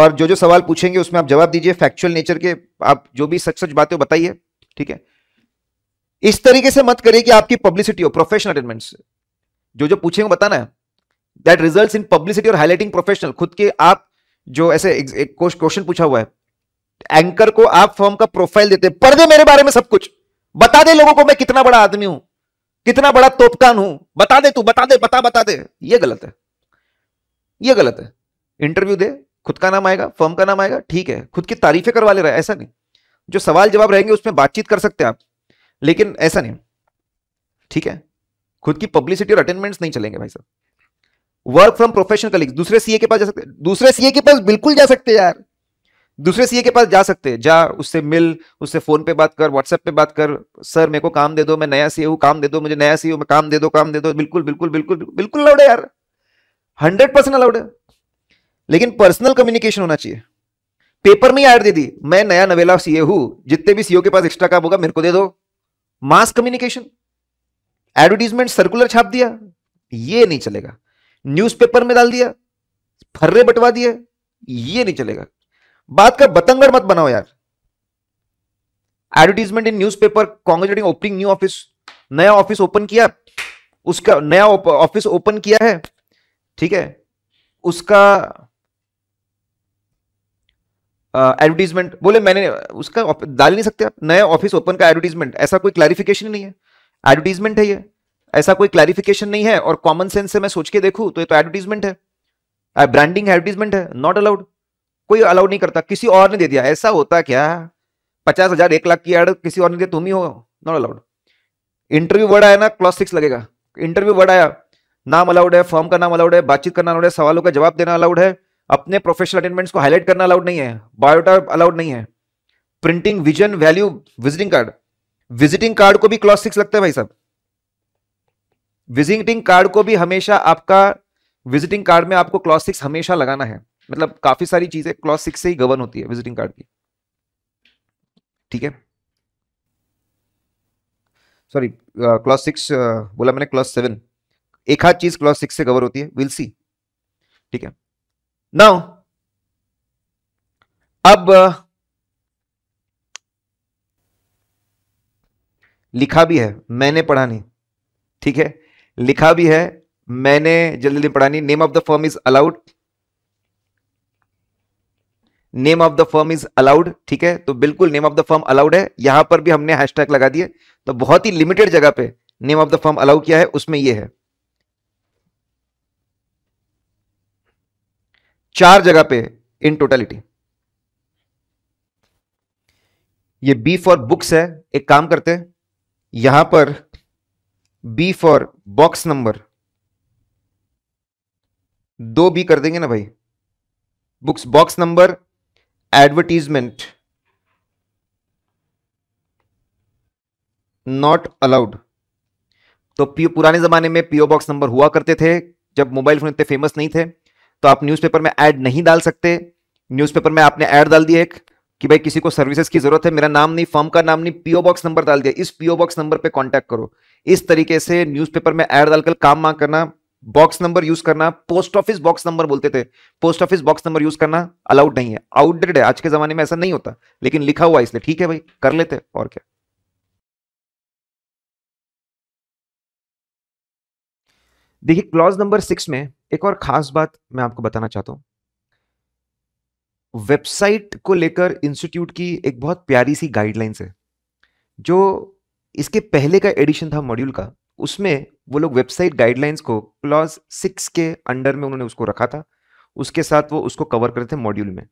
और जो जो सवाल पूछेंगे उसमें आप जवाब दीजिए फैक्चुअल नेचर के आप जो भी सच सच बातें बताइए ठीक है इस तरीके से मत करिए कि आपकी पब्लिसिटी हो प्रोफेशनल अटेनमेंट जो जो पूछेंगे बताना है दैट रिजल्ट इन पब्लिसिटी और हाईलाइटिंग प्रोफेशनल खुद के आप जो ऐसे एक क्वेश्चन पूछा हुआ है एंकर को आप फॉर्म का प्रोफाइल देते पढ़ दे मेरे बारे में सब कुछ बता दे लोगों को मैं कितना बड़ा आदमी हूं कितना बड़ा तोपकान हूं बता दे तू बता दे बता बता दे ये गलत है ये गलत है इंटरव्यू दे खुद का नाम आएगा फर्म का नाम आएगा ठीक है खुद की तारीफें करवा ले रहा है ऐसा नहीं जो सवाल जवाब रहेंगे उसमें बातचीत कर सकते हैं आप लेकिन ऐसा नहीं ठीक है खुद की पब्लिसिटी और अटेंडमेंट्स नहीं चलेंगे भाई साहब वर्क फ्रॉम प्रोफेशनल कलीग दूसरे सीए के पास जा सकते दूसरे सीए के पास बिल्कुल जा सकते यार दूसरे सीए के पास जा सकते जा उससे मिल उससे फोन पे बात कर व्हाट्सएप पे बात कर सर मेरे को काम दे दो मैं नया सीए हूँ काम दे दो मुझे नया सीए मैं काम दे दो काम दे दो बिल्कुल बिल्कुल बिल्कुल बिल्कुल अलाउड है यार हंड्रेड परसेंट अलाउड है लेकिन पर्सनल कम्युनिकेशन होना चाहिए पेपर में दे दी मैं नया नवेला सीए हूं जितने भी सीओ के पास एक्स्ट्रा काम होगा मेरे को दे दो मास कम्युनिकेशन एडवर्टीजमेंट सर्कुलर छाप दिया ये नहीं चलेगा न्यूज़पेपर में डाल दिया फर्रे बटवा दिए ये नहीं चलेगा बात का बतंगड़ मत बनाओ यार advertisement in newspaper congress opening new office नया ऑफिस ओपन किया उसका नया ऑफिस ओपन किया है ठीक है उसका एडवर्टीजमेंट बोले मैंने उसका डाल नहीं सकते आप नया ऑफिस ओपन का एडवर्टीजमेंट ऐसा कोई क्लैरिफिकेशन नहीं है एडवर्टीजमेंट है ये ऐसा कोई क्लैरिफिकेशन नहीं है और कॉमन सेंस से मैं सोच के देखू तो ये तो एडवर्टीजमेंट है ब्रांडिंग एडवर्टीजमेंट है नॉट अलाउड कोई अलाउड नहीं करता किसी और ने दे दिया ऐसा होता क्या पचास हजार एक लाख की एड किसी और ने दिया तुम ही हो नॉट अलाउड इंटरव्यू वर्ड आया ना क्लॉस सिक्स लगेगा इंटरव्यू वर्ड आया नाम अलाउड है फॉर्म का नाम अलाउड है बातचीत करना अलाउड है सवालों का जवाब देना अलाउड है अपने प्रोफेशनल अटेंडमेंट्स को हाईलाइट करना अलाउड नहीं है बायोटा अलाउड नहीं है printing vision value visiting card visiting card को भी क्लॉस सिक्स लगता है भाई साहब विजिटिंग कार्ड को भी हमेशा आपका विजिटिंग कार्ड में आपको क्लॉस सिक्स हमेशा लगाना है मतलब काफी सारी चीजें क्लॉस सिक्स से ही गवर्न होती है विजिटिंग कार्ड की ठीक है सॉरी क्लॉस सिक्स बोला मैंने क्लॉस सेवन एक हाथ चीज क्लॉस सिक्स से गवर होती है विल सी ठीक है नाउ अब uh, लिखा भी है मैंने पढ़ा नहीं ठीक है लिखा भी है मैंने जल्दी जल्दी पढ़ानी name of the firm is allowed name of the firm is allowed ठीक है तो बिल्कुल name of the firm allowed है यहां पर भी हमने हैशटैग लगा दिए तो बहुत ही लिमिटेड जगह पे name of the firm allow किया है उसमें यह है चार जगह पे इन टोटलिटी ये बी फॉर बुक्स है एक काम करते हैं यहां पर बी फॉर बॉक्स नंबर दो बी कर देंगे ना भाई books box number advertisement not allowed तो पुराने जमाने में पीओ बॉक्स नंबर हुआ करते थे जब मोबाइल फोन इतने फेमस नहीं थे तो आप न्यूज़पेपर में ऐड नहीं डाल सकते न्यूज़पेपर में आपने ऐड डाल दिया एक कि भाई किसी को सर्विसेज की जरूरत है मेरा नाम नहीं फर्म का नाम नहीं पीओ बॉक्स नंबर डाल दिया इस पीओ बॉक्स नंबर पे कांटेक्ट करो इस तरीके से न्यूज़पेपर में ऐड डालकर काम मांग करना बॉक्स नंबर यूज करना पोस्ट ऑफिस बॉक्स नंबर बोलते थे post office box number use करना अलाउड नहीं है आउटडेड है आज के जमाने में ऐसा नहीं होता लेकिन लिखा हुआ इसलिए ठीक है भाई कर लेते और क्या देखिए क्लॉज नंबर सिक्स में एक और खास बात मैं आपको बताना चाहता हूं वेबसाइट को लेकर इंस्टीट्यूट की एक बहुत प्यारी सी गाइडलाइंस है जो इसके पहले का एडिशन था मॉड्यूल का उसमें वो लोग वेबसाइट गाइडलाइंस को क्लॉज सिक्स के अंडर में उन्होंने उसको रखा था उसके साथ वो उसको कवर करते थे मॉड्यूल में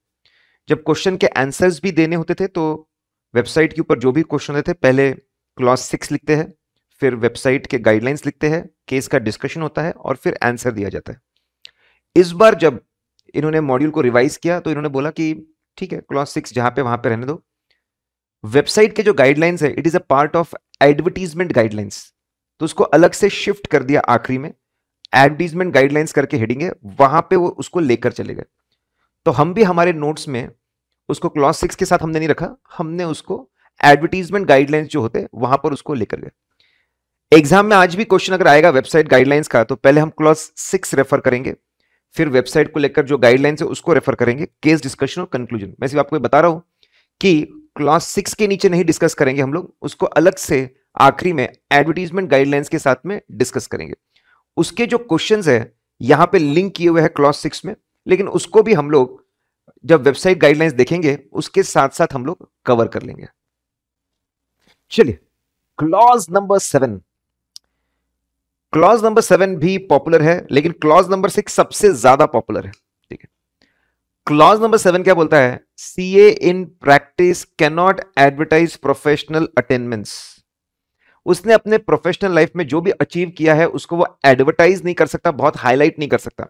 जब क्वेश्चन के आंसर्स भी देने होते थे तो वेबसाइट के ऊपर जो भी क्वेश्चन होते थे पहले क्लॉज सिक्स लिखते हैं फिर वेबसाइट के गाइडलाइंस लिखते हैं केस का डिस्कशन होता है और फिर आंसर दिया जाता है इस बार जब इन्होंने मॉड्यूल को रिवाइज किया तो इन्होंने बोला कि ठीक है क्लास सिक्स जहां पे वहां पे रहने दो वेबसाइट के जो गाइडलाइंस है it is a part of advertisement guidelines तो उसको अलग से शिफ्ट कर दिया आखिरी में एडवर्टीजमेंट गाइडलाइंस करके हेडिंग है वहां पे वो उसको लेकर चले गए तो हम भी हमारे नोट्स में उसको क्लास सिक्स के साथ हमने नहीं रखा हमने उसको एडवर्टीजमेंट गाइडलाइंस जो होते वहां पर उसको लेकर गए एग्जाम में आज भी क्वेश्चन अगर आएगा वेबसाइट गाइडलाइंस का तो पहले हम क्लास सिक्स रेफर करेंगे फिर वेबसाइट को लेकर जो गाइडलाइंस है उसको रेफर करेंगे केस डिस्कशन और कंक्लूजन मैं सिर्फ आपको बता रहा हूं कि क्लास सिक्स के नीचे नहीं डिस्कस करेंगे हम लोग उसको अलग से आखिरी में एडवर्टीजमेंट गाइडलाइंस के साथ में डिस्कस करेंगे उसके जो क्वेश्चन है यहाँ पे लिंक किए हुए हैं क्लास सिक्स में लेकिन उसको भी हम लोग जब वेबसाइट गाइडलाइंस देखेंगे उसके साथ साथ हम लोग कवर कर लेंगे चलिए clause number seven clause number seven भी पॉपुलर है लेकिन क्लॉज नंबर सिक्स सबसे ज्यादा पॉपुलर है ठीक है क्लॉज नंबर सेवन क्या बोलता है C A in practice cannot advertise professional attainments उसने अपने प्रोफेशनल लाइफ में जो भी अचीव किया है उसको वो एडवर्टाइज नहीं कर सकता बहुत हाईलाइट नहीं कर सकता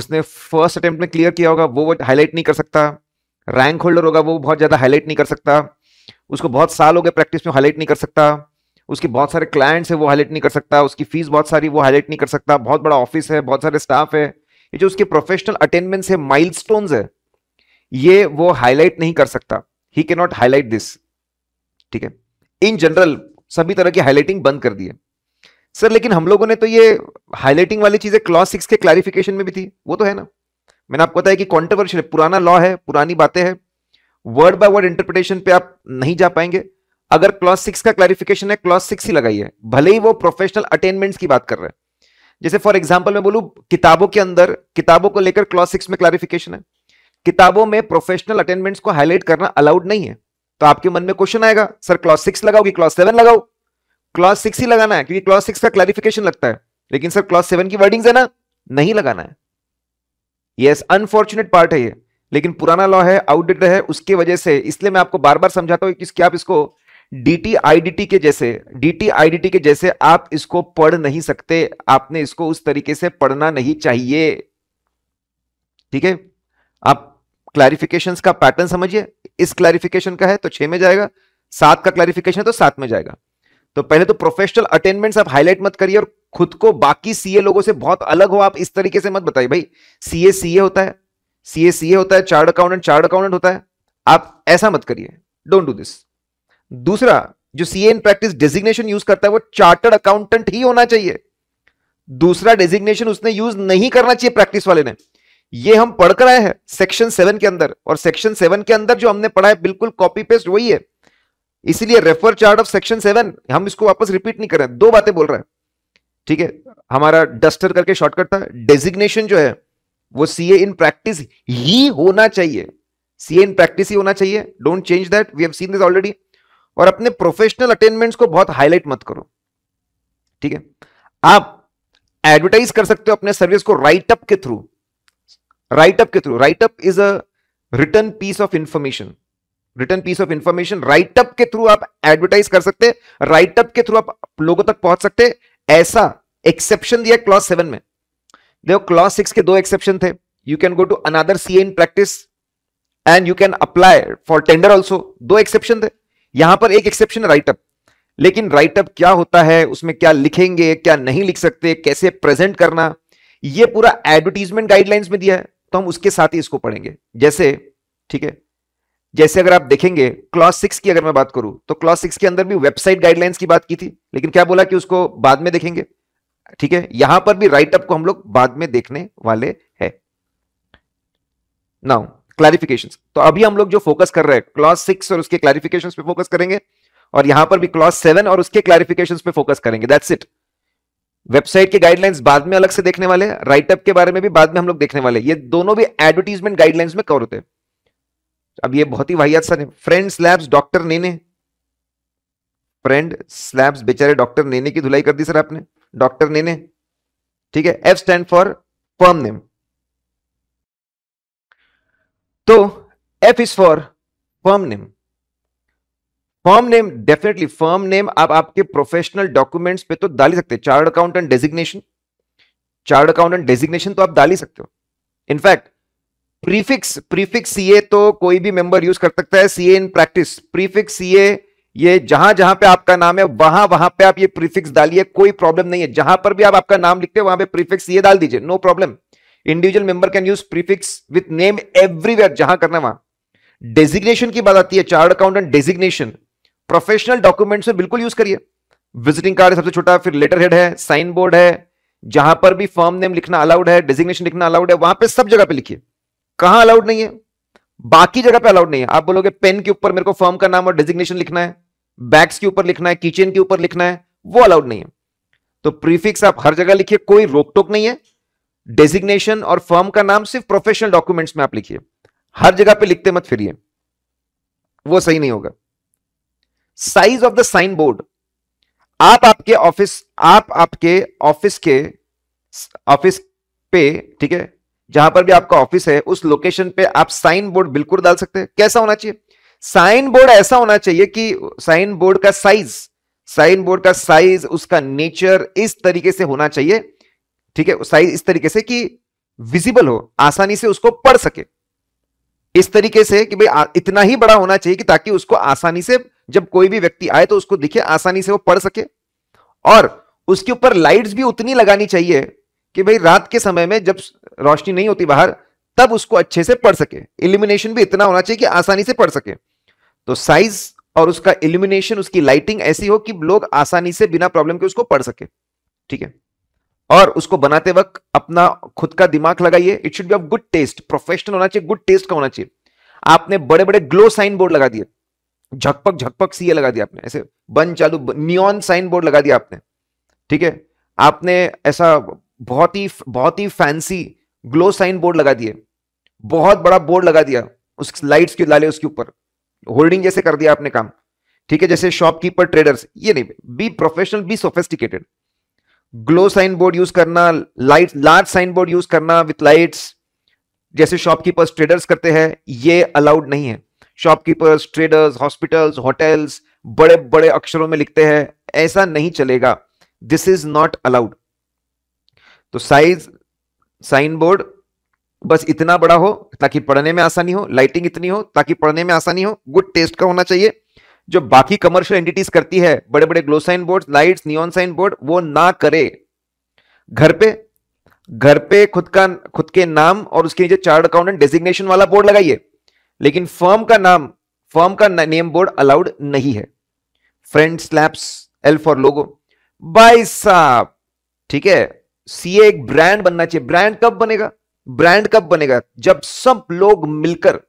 उसने फर्स्ट अटेम्प्ट में क्लियर किया होगा वो वो हाईलाइट नहीं कर सकता रैंक होल्डर होगा वो बहुत ज्यादा हाईलाइट नहीं कर सकता उसको बहुत साल हो गए प्रैक्टिस में हाईलाइट नहीं कर सकता उसके बहुत सारे क्लाइंट्स है वो हाईलाइट नहीं कर सकता उसकी फीस बहुत सारी वो हाईलाइट नहीं कर सकता बहुत बड़ा ऑफिस है बहुत सारे स्टाफ है ये जो उसके प्रोफेशनल अटेनमेंट्स है माइल है ये वो हाईलाइट नहीं कर सकता ही के नॉट हाईलाइट दिस ठीक है इन जनरल सभी तरह की हाईलाइटिंग बंद कर दी है सर लेकिन हम लोगों ने तो ये हाईलाइटिंग वाली चीजें क्लॉज सिक्स के क्लैरिफिकेशन में भी थी वो तो है ना मैंने आपको बताया कि कॉन्ट्रोवर्शियल पुराना लॉ है पुरानी बातें हैं वर्ड बाय वर्ड इंटरप्रिटेशन पे आप नहीं जा पाएंगे अगर क्लॉज सिक्स का क्लैरिफिकेशन है क्लॉज सिक्स ही लगाइए भले ही वो प्रोफेशनल अटेनमेंट की बात कर रहे हैं जैसे फॉर एग्जाम्पल मैं बोलूं किताबों के अंदर किताबों को लेकर क्लॉज सिक्स में क्लैरिफिकेशन है किताबों में प्रोफेशनल अटेनमेंट्स को हाईलाइट करना अलाउड नहीं है तो आपके मन में क्वेश्चन आएगा सर क्लॉज सिक्स लगाओ कि क्लॉज सेवन लगाओ क्लॉज सिक्स ही लगाना है क्योंकि क्लॉज सिक्स का क्लैरिफिकेशन लगता है लेकिन सर क्लॉज सेवन की वर्डिंग है ना नहीं लगाना है यस अनफॉर्चुनेट पार्ट है ये लेकिन पुराना लॉ है आउटडेटेड है उसकी वजह से इसलिए मैं आपको बार बार समझाता हूँ कि आप इसको डीटी आईडीटी के जैसे डीटी आईडीटी के जैसे आप इसको पढ़ नहीं सकते आपने इसको उस तरीके से पढ़ना नहीं चाहिए ठीक है आप क्लैरिफिकेशंस का पैटर्न समझिए इस क्लैरिफिकेशन का है तो छह में जाएगा सात का क्लैरिफिकेशन तो सात में जाएगा तो पहले तो प्रोफेशनल अटेंडमेंट आप हाईलाइट मत करिए और खुद को बाकी सीए लोगों से बहुत अलग हो आप इस तरीके से मत बताइए भाई सीए सीए होता है सीए सीए होता है चार्ट अकाउंटेंट चार्ट अकाउंटेंट होता है आप ऐसा मत करिए डोंट डू दिस दूसरा जो C in practice designation use करता है वो चार्टर्ड अकाउंटेंट ही होना चाहिए दूसरा डेजिग्नेशन उसने यूज नहीं करना चाहिए प्रैक्टिस वाले ने ये हम पढ़कर आए हैं सेक्शन सेवन के अंदर और सेक्शन सेवन के अंदर जो हमने पढ़ा है बिल्कुल कॉपी पेस्ट वही है इसलिए refer chart of section seven हम इसको वापस रिपीट नहीं कर रहे हैं दो बातें बोल रहे हैं ठीक है हमारा डस्टर करके शॉर्टकट था डेजिग्नेशन जो है वो सीए इन प्रैक्टिस ही होना चाहिए सीए इन प्रैक्टिस ही होना चाहिए don't change that we have seen this already और अपने प्रोफेशनल अटेनमेंट्स को बहुत हाईलाइट मत करो ठीक है आप एडवर्टाइज कर सकते हो अपने सर्विस को राइटअप के थ्रू राइटअप के through write up is a written piece of information written piece of information write up के थ्रू आप एडवर्टाइज कर सकते हैं के थ्रू आप लोगों तक पहुंच सकते हैं ऐसा एक्सेप्शन दिया क्लॉज सेवन में देखो क्लॉज सिक्स के दो एक्सेप्शन थे you can go to another C in practice and you can apply for tender also दो एक्सेप्शन थे यहां पर एक एक्सेप्शन राइटअप लेकिन राइटअप क्या होता है उसमें क्या लिखेंगे क्या नहीं लिख सकते कैसे प्रेजेंट करना यह पूरा एडवर्टीजमेंट गाइडलाइंस में दिया है तो हम उसके साथ ही इसको पढ़ेंगे जैसे ठीक है जैसे अगर आप देखेंगे क्लॉस सिक्स की अगर मैं बात करूं तो क्लॉस सिक्स के अंदर भी वेबसाइट गाइडलाइंस की बात की थी लेकिन क्या बोला कि उसको बाद में देखेंगे ठीक है यहां पर भी राइटअप को हम लोग बाद में देखने वाले हैं नाउ क्लैरिफिकेशन तो अभी हम लोग जो फोकस कर रहे हैं क्लॉज सिक्स और उसके क्लैरिफिकेशन पे फोकस करेंगे और यहां पर भी क्लॉज सेवन और उसके क्लैरिफिकेशन पे फोकस करेंगे दैट्स इट वेबसाइट के गाइडलाइंस बाद में अलग से देखने वाले राइटअप के बारे में भी बाद में हम लोग देखने वाले ये दोनों भी एडवर्टीजमेंट गाइडलाइंस में कवर होते हैं अब ये बहुत ही वाहियात sir friend slabs doctor Nene friend slabs बेचारे डॉक्टर नेने की धुलाई कर दी सर आपने डॉक्टर नेने ठीक है F stand for firm name तो F is for firm name firm name definitely firm name आप आपके प्रोफेशनल डॉक्यूमेंट्स पे तो डाल ही सकते हैं chart accountant designation chart accountant designation तो आप डाल ही सकते हो इनफैक्ट प्रीफिक्स प्रीफिक्स सीए तो कोई भी मेंबर यूज कर सकता है CA in practice prefix CA ये जहां जहां पे आपका नाम है वहां वहां पे आप ये प्रीफिक्स डालिए कोई प्रॉब्लम नहीं है जहां पर भी आप आपका नाम लिखते हैं वहां पे प्रीफिक्स ये डाल दीजिए no problem individual member can use prefix with name everywhere जहां करना वहां डेजिग्नेशन की बात आती है chart accountant designation professional documents में बिल्कुल यूज करिए विजिटिंग कार्ड सबसे छोटा फिर लेटर हेड है साइन बोर्ड है जहां पर भी फॉर्म नेम लिखना अलाउड है डेजिग्नेशन लिखना अलाउड है वहां पे सब जगह पे लिखिए कहां अलाउड नहीं है बाकी जगह पे अलाउड नहीं है आप बोलोगे पेन के ऊपर मेरे को फॉर्म का नाम और डेजिग्नेशन लिखना है बैग्स के ऊपर लिखना है किचन के ऊपर लिखना है वो अलाउड नहीं है तो प्रीफिक्स आप हर जगह लिखिए कोई रोक टोक नहीं है डेजिग्नेशन और फर्म का नाम सिर्फ प्रोफेशनल डॉक्यूमेंट्स में आप लिखिए हर जगह पे लिखते मत फिरिए वो सही नहीं होगा size of the sign board आप आपके ऑफिस आप आपके ऑफिस के ऑफिस पे ठीक है जहां पर भी आपका ऑफिस है उस लोकेशन पे आप साइन बोर्ड बिल्कुल डाल सकते हैं कैसा होना चाहिए साइन बोर्ड ऐसा होना चाहिए कि साइन बोर्ड का साइज साइन बोर्ड का साइज उसका नेचर इस तरीके से होना चाहिए ठीक है साइज इस तरीके से कि विजिबल हो आसानी से उसको पढ़ सके इस तरीके से कि भाई इतना ही बड़ा होना चाहिए कि ताकि उसको आसानी से जब कोई भी व्यक्ति आए तो उसको दिखे आसानी से वो पढ़ सके और उसके ऊपर लाइट्स भी उतनी लगानी चाहिए कि भाई रात के समय में जब रोशनी नहीं होती बाहर तब उसको अच्छे से पढ़ सके इल्यूमिनेशन भी इतना होना चाहिए कि आसानी से पढ़ सके तो साइज और उसका इल्यूमिनेशन उसकी लाइटिंग ऐसी हो कि लोग आसानी से बिना प्रॉब्लम के उसको पढ़ सके ठीक है और उसको बनाते वक्त अपना खुद का दिमाग लगाइए it should be of good taste professional होना चाहिए गुड टेस्ट का होना चाहिए आपने बड़े बड़े ग्लो साइन बोर्ड लगा दिए झकपक झकपक सीए लगा दिया आपने ऐसे बन चालू नियॉन साइन बोर्ड लगा दिया आपने ठीक है आपने ऐसा बहुत ही बहुत ही फैंसी ग्लो साइन बोर्ड लगा दिए बहुत बड़ा बोर्ड लगा दिया उस लाइट्स के लाले उसके ऊपर होल्डिंग जैसे कर दिया आपने काम ठीक है जैसे शॉपकीपर ट्रेडर्स ये नहीं be professional be sophisticated glow sign board use करना light large sign board use करना विथ लाइट्स जैसे शॉपकीपर्स ट्रेडर्स करते हैं ये अलाउड नहीं है शॉपकीपर्स ट्रेडर्स हॉस्पिटल्स होटल्स बड़े बड़े अक्षरों में लिखते हैं ऐसा नहीं चलेगा दिस इज नॉट अलाउड तो साइज साइन बोर्ड बस इतना बड़ा हो ताकि पढ़ने में आसानी हो लाइटिंग इतनी हो ताकि पढ़ने में आसानी हो गुड टेस्ट का होना चाहिए जो बाकी कमर्शियल एंटिटीज करती है बड़े बड़े glow sign board light neon sign board वो ना करे घर पे घर पे खुद का खुद के नाम और उसके नीचे चार्ट अकाउंटेंट डेजिग्नेशन वाला बोर्ड लगाइए लेकिन फर्म का नाम फर्म का नेम बोर्ड अलाउड नहीं है friend slaps L for logo बाई साहब ठीक है सीए एक ब्रांड बनना चाहिए ब्रांड कब बनेगा ब्रांड कब बनेगा जब सब लोग मिलकर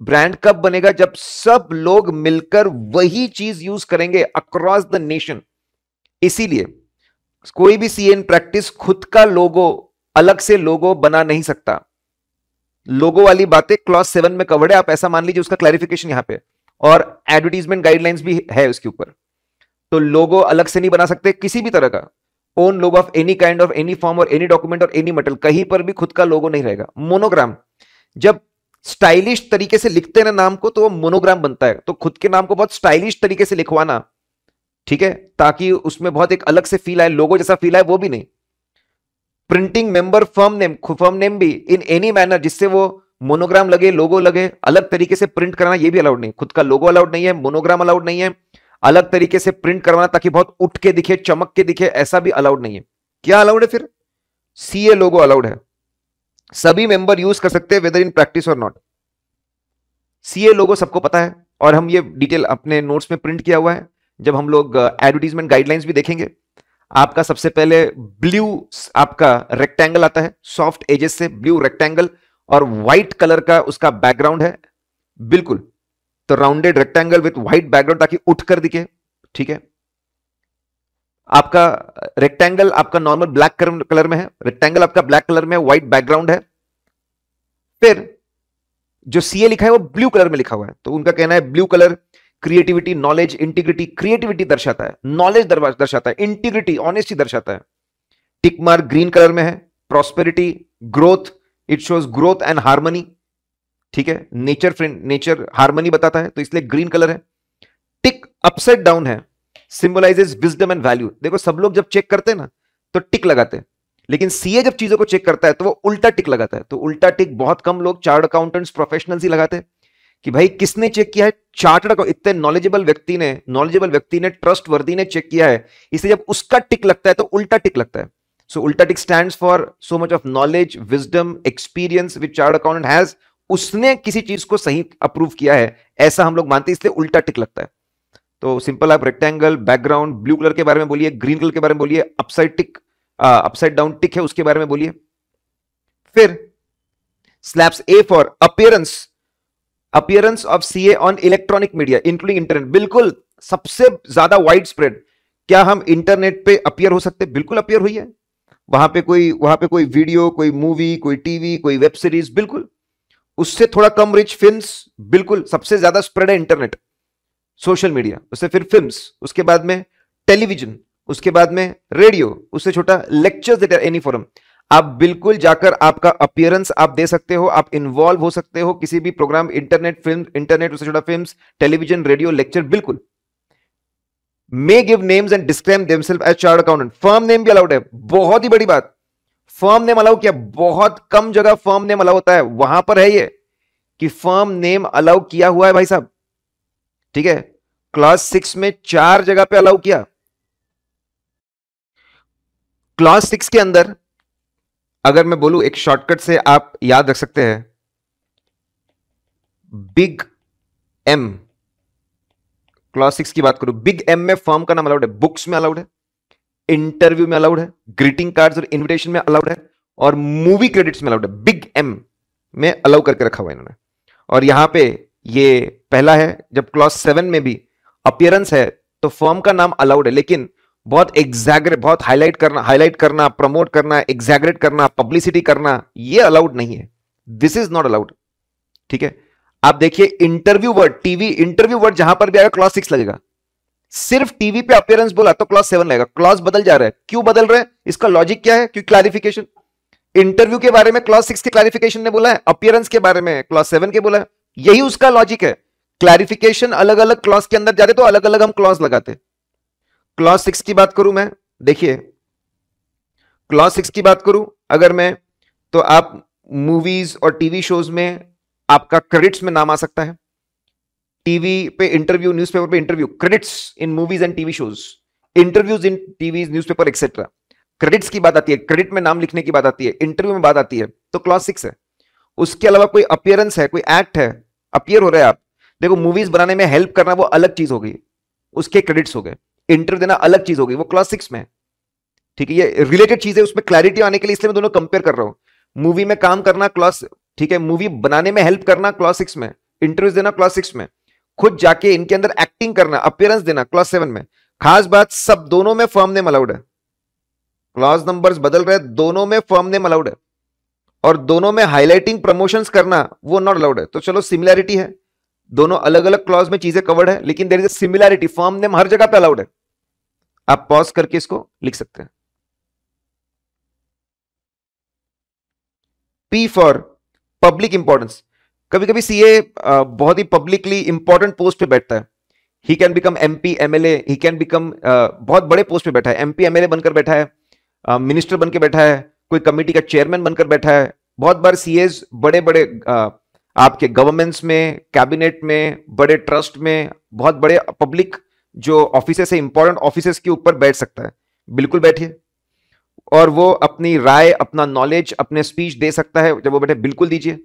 ब्रांड कब बनेगा जब सब लोग मिलकर वही चीज यूज करेंगे अक्रॉस द नेशन इसीलिए कोई भी सीएन प्रैक्टिस खुद का लोगो अलग से लोगो बना नहीं सकता लोगो वाली बातें क्लॉस सेवन में कवर्ड है आप ऐसा मान लीजिए उसका क्लैरिफिकेशन यहां पे और एडवर्टीजमेंट गाइडलाइंस भी है उसके ऊपर तो लोगो अलग से नहीं बना सकते किसी भी तरह का own logo of any kind of any form और एनी डॉक्यूमेंट और एनी मटल कहीं पर भी खुद का लोगो नहीं रहेगा मोनोग्राम जब स्टाइलिश तरीके से लिखते हैं ना नाम को तो वो मोनोग्राम बनता है तो खुद के नाम को बहुत स्टाइलिश तरीके से लिखवाना ठीक है ताकि उसमें बहुत एक अलग से फील आए लोगों जैसा फील आए वो भी नहीं printing member firm name firm name भी इन एनी मैनर जिससे वो मोनोग्राम लगे लोगो लगे अलग तरीके से प्रिंट कराना ये भी अलाउड नहीं खुद का लोगो अलाउड नहीं है मोनोग्राम अलाउड नहीं है अलग तरीके से प्रिंट करवाना ताकि बहुत उठ के दिखे चमक के दिखे ऐसा भी अलाउड नहीं है क्या अलाउड है फिर सीए लोगो अलाउड है सभी मेंबर यूज कर सकते हैं वेदर इन प्रैक्टिस और नॉट सीए लोगो सबको पता है और हम ये डिटेल अपने नोट्स में प्रिंट किया हुआ है जब हम लोग एडवर्टीजमेंट uh, गाइडलाइंस भी देखेंगे आपका सबसे पहले ब्लू आपका रेक्टेंगल आता है सॉफ्ट एजेस से ब्लू रेक्टेंगल और व्हाइट कलर का उसका बैकग्राउंड है बिल्कुल तो rounded rectangle with white background ताकि उठकर दिखे ठीक है आपका रेक्टेंगल आपका नॉर्मल ब्लैक कलर में है रेक्टेंगल आपका ब्लैक कलर में व्हाइट बैकग्राउंड है फिर जो सीए लिखा है वो ब्लू कलर में लिखा हुआ है तो उनका कहना है blue colour creativity knowledge integrity creativity दर्शाता है नॉलेज दर्शाता है इंटीग्रिटी ऑनेस्टी दर्शाता है टिक मार्क ग्रीन कलर में है prosperity growth it shows growth and harmony ठीक है नेचर फ्रेंड नेचर हार्मनी बताता है तो इसलिए ग्रीन कलर है टिक अपसेट डाउन है सिंबलाइजेज विजडम एंड वैल्यू देखो सब लोग जब चेक करते हैं ना तो टिक लगाते हैं लेकिन सीए जब चीजों को चेक करता है तो वो उल्टा टिक लगाता है तो उल्टा टिक बहुत कम लोग चार्ट अकाउंटेंट्स प्रोफेशनल्स ही लगाते हैं कि भाई किसने चेक किया है चार्ट को इतने नॉलेजेबल व्यक्ति ने नॉलेजेबल व्यक्ति ने ट्रस्ट वर्दी ने चेक किया है इसे जब उसका टिक लगता है तो उल्टा टिक लगता है सो so, उल्टा tick stand for so much of knowledge wisdom experience which chart accountant has उसने किसी चीज को सही अप्रूव किया है ऐसा हम लोग मानते हैं इसलिए उल्टा टिक लगता है तो सिंपल आप रेक्टेंगल बैकग्राउंड ब्लू कलर के बारे में बोलिए ग्रीन कलर के बारे में बोलिए upside tick upside down tick है उसके बारे में बोलिए फिर slabs A for appearance appearance of CA on electronic media including internet बिल्कुल सबसे ज्यादा वाइड स्प्रेड क्या हम इंटरनेट पे अपियर हो सकते बिल्कुल अपियर हुई है वहां पे कोई वहां पे कोई वीडियो कोई मूवी कोई टीवी कोई वेब सीरीज बिल्कुल उससे थोड़ा कम रिच फिल्म बिल्कुल सबसे ज्यादा स्प्रेड है इंटरनेट सोशल मीडिया उससे फिर फिल्म उसके बाद में टेलीविजन उसके बाद में रेडियो उससे छोटा लेक्चर्स एट एनी फोरम आप बिल्कुल जाकर आपका अपियरेंस आप दे सकते हो आप इन्वॉल्व हो सकते हो किसी भी प्रोग्राम इंटरनेट फिल्म इंटरनेट उससे छोटा फिल्म टेलीविजन रेडियो लेक्चर बिल्कुल may give names and themselves as chart accountant firm name भी अलाउड है बहुत ही बड़ी बात फर्म नेम अलाउ किया बहुत कम जगह फर्म नेम अलाउ होता है वहां पर है ये कि फर्म नेम अलाउ किया हुआ है भाई साहब ठीक है क्लास सिक्स में चार जगह पे अलाउ किया क्लास सिक्स के अंदर अगर मैं बोलू एक शॉर्टकट से आप याद रख सकते हैं बिग एम क्लास सिक्स की बात करूं बिग एम में फॉर्म का नाम अलाउड है बुक्स में अलाउड है इंटरव्यू में अलाउड है ग्रीटिंग कार्ड्स और इनविटेशन में अलाउड है और मूवी क्रेडिट्स में अलाउड है बिग एम में अलाउ करके रखा हुआ है इन्होंने और यहां पे ये पहला है जब क्लॉज सेवन में भी अपियरेंस है तो फर्म का नाम अलाउड है लेकिन बहुत एग्जैग्रेट बहुत हाईलाइट करना हाईलाइट करना प्रमोट करना एग्जैगरेट करना पब्लिसिटी करना ये अलाउड नहीं है दिस इज नॉट अलाउड ठीक है आप देखिए interview word TV interview word जहां पर भी आएगा क्लॉज सिक्स लगेगा सिर्फ टीवी पे अपियरेंस बोला तो क्लॉज सेवन लगेगा क्लॉज बदल जा रहा है क्यों बदल रहा है इसका लॉजिक क्या है क्यों क्लैरिफिकेशन इंटरव्यू के बारे में क्लॉज सिक्स के क्लैरिफिकेशन ने बोला है अपियरेंस के बारे में क्लॉज सेवन के बोला है यही उसका लॉजिक है क्लैरिफिकेशन अलग अलग क्लॉज के अंदर जाते तो अलग अलग हम क्लॉज लगाते क्लॉज सिक्स की बात करूं मैं देखिए क्लॉज सिक्स की बात करूं अगर मैं तो आप मूवीज और टीवी शोज में आपका क्रेडिट्स में नाम आ सकता है टीवी पे इंटरव्यू न्यूज़पेपर पे interview credits in movies and TV shows interviews in TV newspaper etcetera credits की बात आती है क्रेडिट में नाम लिखने की बात आती है इंटरव्यू में बात आती है तो क्लॉज सिक्स है उसके अलावा कोई अपियरेंस है कोई एक्ट है अपियर हो रहे हैं आप देखो मूवीज बनाने में हेल्प करना वो अलग चीज हो गई उसके क्रेडिट्स हो गए इंटरव्यू देना अलग चीज हो गई वो क्लास सिक्स में ठीक है ये रिलेटेड चीज है उसमें क्लैरिटी आने के लिए इसलिए मैं दोनों कंपेयर कर रहा हूँ मूवी में काम करना क्लास ठीक है मूवी बनाने में हेल्प करना क्लास सिक्स में इंटरव्यू देना क्लास सिक्स में खुद जाके इनके अंदर एक्टिंग करना अपियरेंस देना क्लास सेवन में खास बात सब दोनों में फर्म नेम अलाउड है क्लास नंबर्स बदल रहे दोनों में फर्म नेम अलाउड है और दोनों में हाईलाइटिंग प्रमोशंस करना वो नॉट अलाउड है तो चलो सिमिलैरिटी है दोनों अलग अलग क्लॉज में चीजें कवर्ड है लेकिन there is similarity form name हर जगह पे अलाउड है आप पॉज करके इसको लिख सकते हैं पी फॉर पब्लिक इंपॉर्टेंस कभी कभी सीए बहुत ही पब्लिकली इंपॉर्टेंट पोस्ट पे बैठता है he can become M P M L he can become बहुत बड़े पोस्ट पे बैठा है एमपी एमएलए बनकर बैठा है मिनिस्टर uh, बैठा है कोई कमेटी का चेयरमैन बनकर बैठा है बहुत बार सी बड़े बड़े आपके गवर्नमेंट्स में कैबिनेट में बड़े ट्रस्ट में बहुत बड़े पब्लिक जो ऑफिस है इंपॉर्टेंट ऑफिस के ऊपर बैठ सकता है बिल्कुल बैठिए और वो अपनी राय अपना नॉलेज अपने स्पीच दे सकता है जब वो बैठे बिल्कुल दीजिए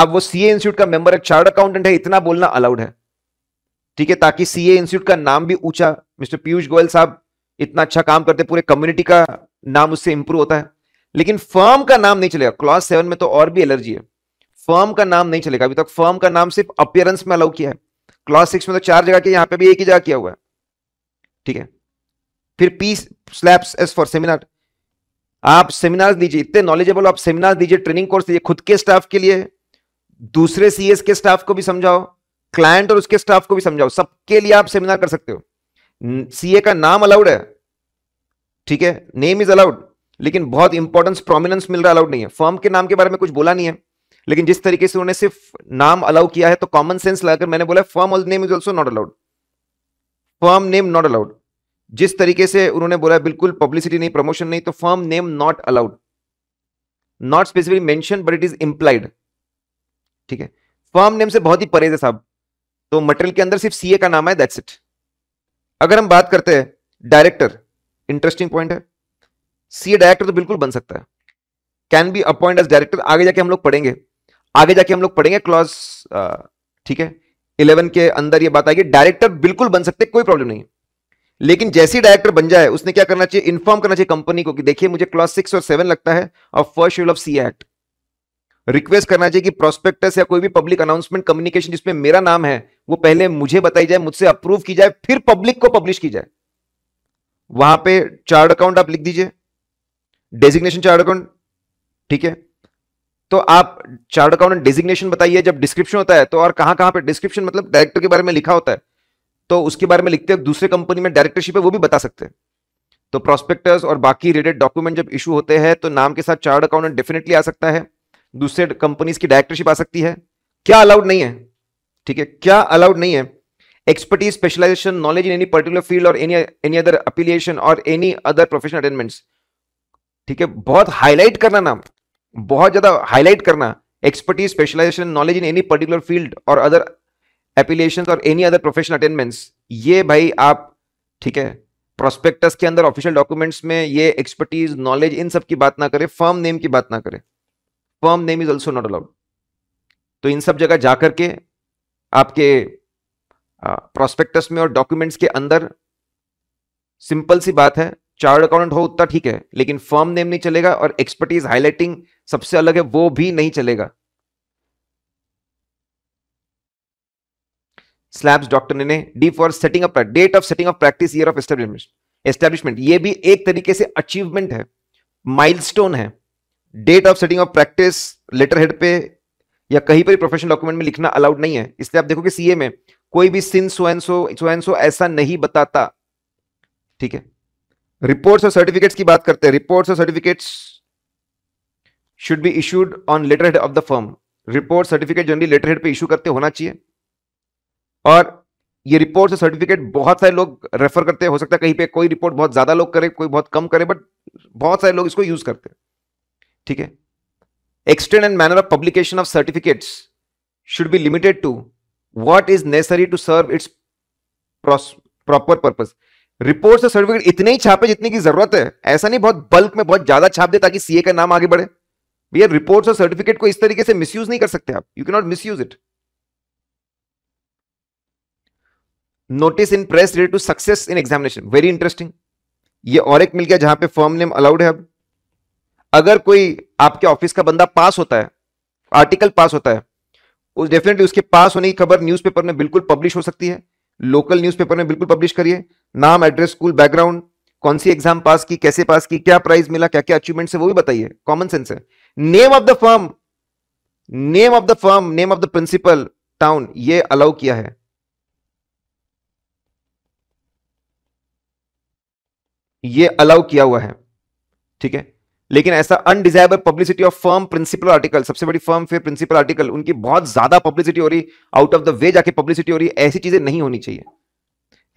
आप वो सीए इंस्टीट्यूट का मेंबर है चार्ट अकाउंटेंट है इतना बोलना अलाउड है ठीक है ताकि सीए इंस्टीट्यूट का नाम भी ऊंचा मिस्टर पीयूष गोयल साहब इतना अच्छा काम करते पूरे कम्युनिटी का नाम उससे इंप्रूव होता है लेकिन फर्म का नाम नहीं चलेगा क्लास सेवन में तो और भी एलर्जी है फर्म का नाम नहीं चलेगा अभी तक फर्म का नाम सिर्फ अपियरेंस में अलाउ किया है क्लास सिक्स में तो चार जगह के यहां पे भी एक ही जगह किया हुआ है ठीक है फिर P slabs S for seminar आप सेमिनार दीजिए इतने नॉलेजेबल आप सेमिनार दीजिए ट्रेनिंग कोर्स दीजिए खुद के स्टाफ के लिए दूसरे सीएस के स्टाफ को भी समझाओ क्लाइंट और उसके स्टाफ को भी समझाओ सबके लिए आप सेमिनार कर सकते हो सीए का नाम अलाउड है ठीक है नेम इज अलाउड लेकिन बहुत इंपॉर्टेंस प्रोमिनेंस मिल रहा अलाउड नहीं है फर्म के नाम के बारे में कुछ बोला नहीं है लेकिन जिस तरीके से उन्होंने सिर्फ नाम अलाउ किया है तो कॉमन सेंस लगाकर मैंने बोला फर्म और name is also not allowed firm name not allowed जिस तरीके से उन्होंने बोला बिल्कुल पब्लिसिटी नहीं प्रमोशन नहीं तो firm name not allowed not specific mention but it is implied ठीक है फर्म नेम से बहुत ही परहेज है साहब तो मटेरियल के अंदर सिर्फ सीए का नाम है दैट्स इट अगर हम बात करते हैं डायरेक्टर इंटरेस्टिंग पॉइंट है सी डायरेक्टर तो बिल्कुल बन सकता है can be appoint as director आगे जाके हम लोग पढ़ेंगे आगे जाके हम लोग पढ़ेंगे क्लॉज ठीक है इलेवन के अंदर ये बात आएगी डायरेक्टर बिल्कुल बन सकते कोई प्रॉब्लम नहीं लेकिन जैसे डायरेक्टर बन जाए उसने क्या करना चाहिए इन्फॉर्म करना चाहिए कंपनी को कि देखिए मुझे क्लास सिक्स और सेवन लगता है और first schedule of C act request करना चाहिए कि प्रोस्पेक्टस या कोई भी पब्लिक अनाउंसमेंट कम्युनिकेशन जिसमें मेरा नाम है वो पहले मुझे बताई जाए मुझसे अप्रूव की जाए फिर पब्लिक को पब्लिश की जाए वहां पे चार्ट अकाउंट आप लिख दीजिए डेजिग्नेशन चार्ट अकाउंट ठीक है तो आप चार्ट अकाउंट डेजिग्नेशन बताइए जब डिस्क्रिप्शन होता है तो और कहां कहां पे डिस्क्रिप्शन मतलब डायरेक्टर के बारे में लिखा होता है तो उसके बारे में लिखते हैं दूसरे कंपनी में डायरेक्टरशिप है वो भी बता सकते हैं तो प्रोस्पेक्टर्स और बाकी रिलेटेड डॉक्यूमेंट जब इशू होते हैं तो नाम के साथ चार्ट अकाउंटेंट डेफिनेटली आ सकता है दूसरे कंपनीज की डायरेक्टरशिप आ सकती है क्या अलाउड नहीं है ठीक है क्या अलाउड नहीं है expertise specialisation knowledge in any particular field और एनी एनी अदर अपीलिएशन और एनी अदर प्रोफेशनल अटेनमेंट्स ठीक है बहुत हाईलाइट करना ना बहुत ज्यादा हाईलाइट करना expertise specialisation knowledge in any particular field और अदर एपिलेशन और एनी अदर प्रोफेशनल अटेंडमेंट्स ये भाई आप ठीक है प्रोस्पेक्टस के अंदर ऑफिशियल डॉक्यूमेंट्स में ये एक्सपर्टीज नॉलेज इन सब की बात ना करें फर्म नेम की बात ना करें firm name is also not allowed तो इन सब जगह जाकर के आपके प्रोस्पेक्टस में और डॉक्यूमेंट्स के अंदर सिंपल सी बात है चार्ट अकाउंट हो उतना ठीक है लेकिन फर्म नेम नहीं चलेगा और एक्सपर्टीज हाईलाइटिंग सबसे अलग है वो भी नहीं चलेगा स्लैब्स डॉक्टर ने D for setting up date of setting of practice year of establishment establishment ये भी एक तरीके से अचीवमेंट है माइलस्टोन है date of setting of practice letter head पे या कहीं पर प्रोफेशनल डॉक्यूमेंट में लिखना अलाउड नहीं है इसलिए आप देखो कि सीए में कोई भी सो सोएनसो सो ऐसा नहीं बताता ठीक है रिपोर्ट्स और सर्टिफिकेट्स की बात करते हैं रिपोर्ट्स और certificates should be issued on letter head of the firm report certificate generally letter head पे इशू करते होना चाहिए और ये रिपोर्ट और सर्टिफिकेट बहुत सारे लोग रेफर करते हैं हो सकता है कहीं पे कोई रिपोर्ट बहुत ज्यादा लोग करे कोई बहुत कम करे बट बहुत सारे लोग इसको यूज करते हैं ठीक है extent and manner of publication of certificates should be limited to what is necessary to serve its proper purpose report और सर्टिफिकेट इतने ही छापे जितने की जरूरत है ऐसा नहीं बहुत बल्क में बहुत ज्यादा छाप दे ताकि सीए का नाम आगे बढ़े भैया रिपोर्ट्स और सर्टिफिकेट को इस तरीके से मिस नहीं कर सकते आप you can not misuse it notice in press related to success in examination very interesting ये और एक मिल गया जहां पे फर्म नेम अलाउड है अब अगर कोई आपके ऑफिस का बंदा पास होता है आर्टिकल पास होता है उस डेफिनेटली उसके पास होने की खबर न्यूज़पेपर में बिल्कुल पब्लिश हो सकती है लोकल न्यूज़पेपर में बिल्कुल पब्लिश करिए नाम एड्रेस स्कूल बैकग्राउंड कौन सी एग्जाम पास की कैसे पास की क्या प्राइज मिला क्या क्या अचीवमेंट है वो भी बताइए कॉमन सेंस है name of the firm name of the firm name of the principal town ये अलाउ किया है ये अलाउ किया हुआ है ठीक है लेकिन ऐसा undesirable publicity of firm principal article सबसे बड़ी फर्म फिर प्रिंसिपल आर्टिकल उनकी बहुत ज्यादा पब्लिसिटी हो रही आउट ऑफ द वे जाके पब्लिसिटी हो रही ऐसी चीजें नहीं होनी चाहिए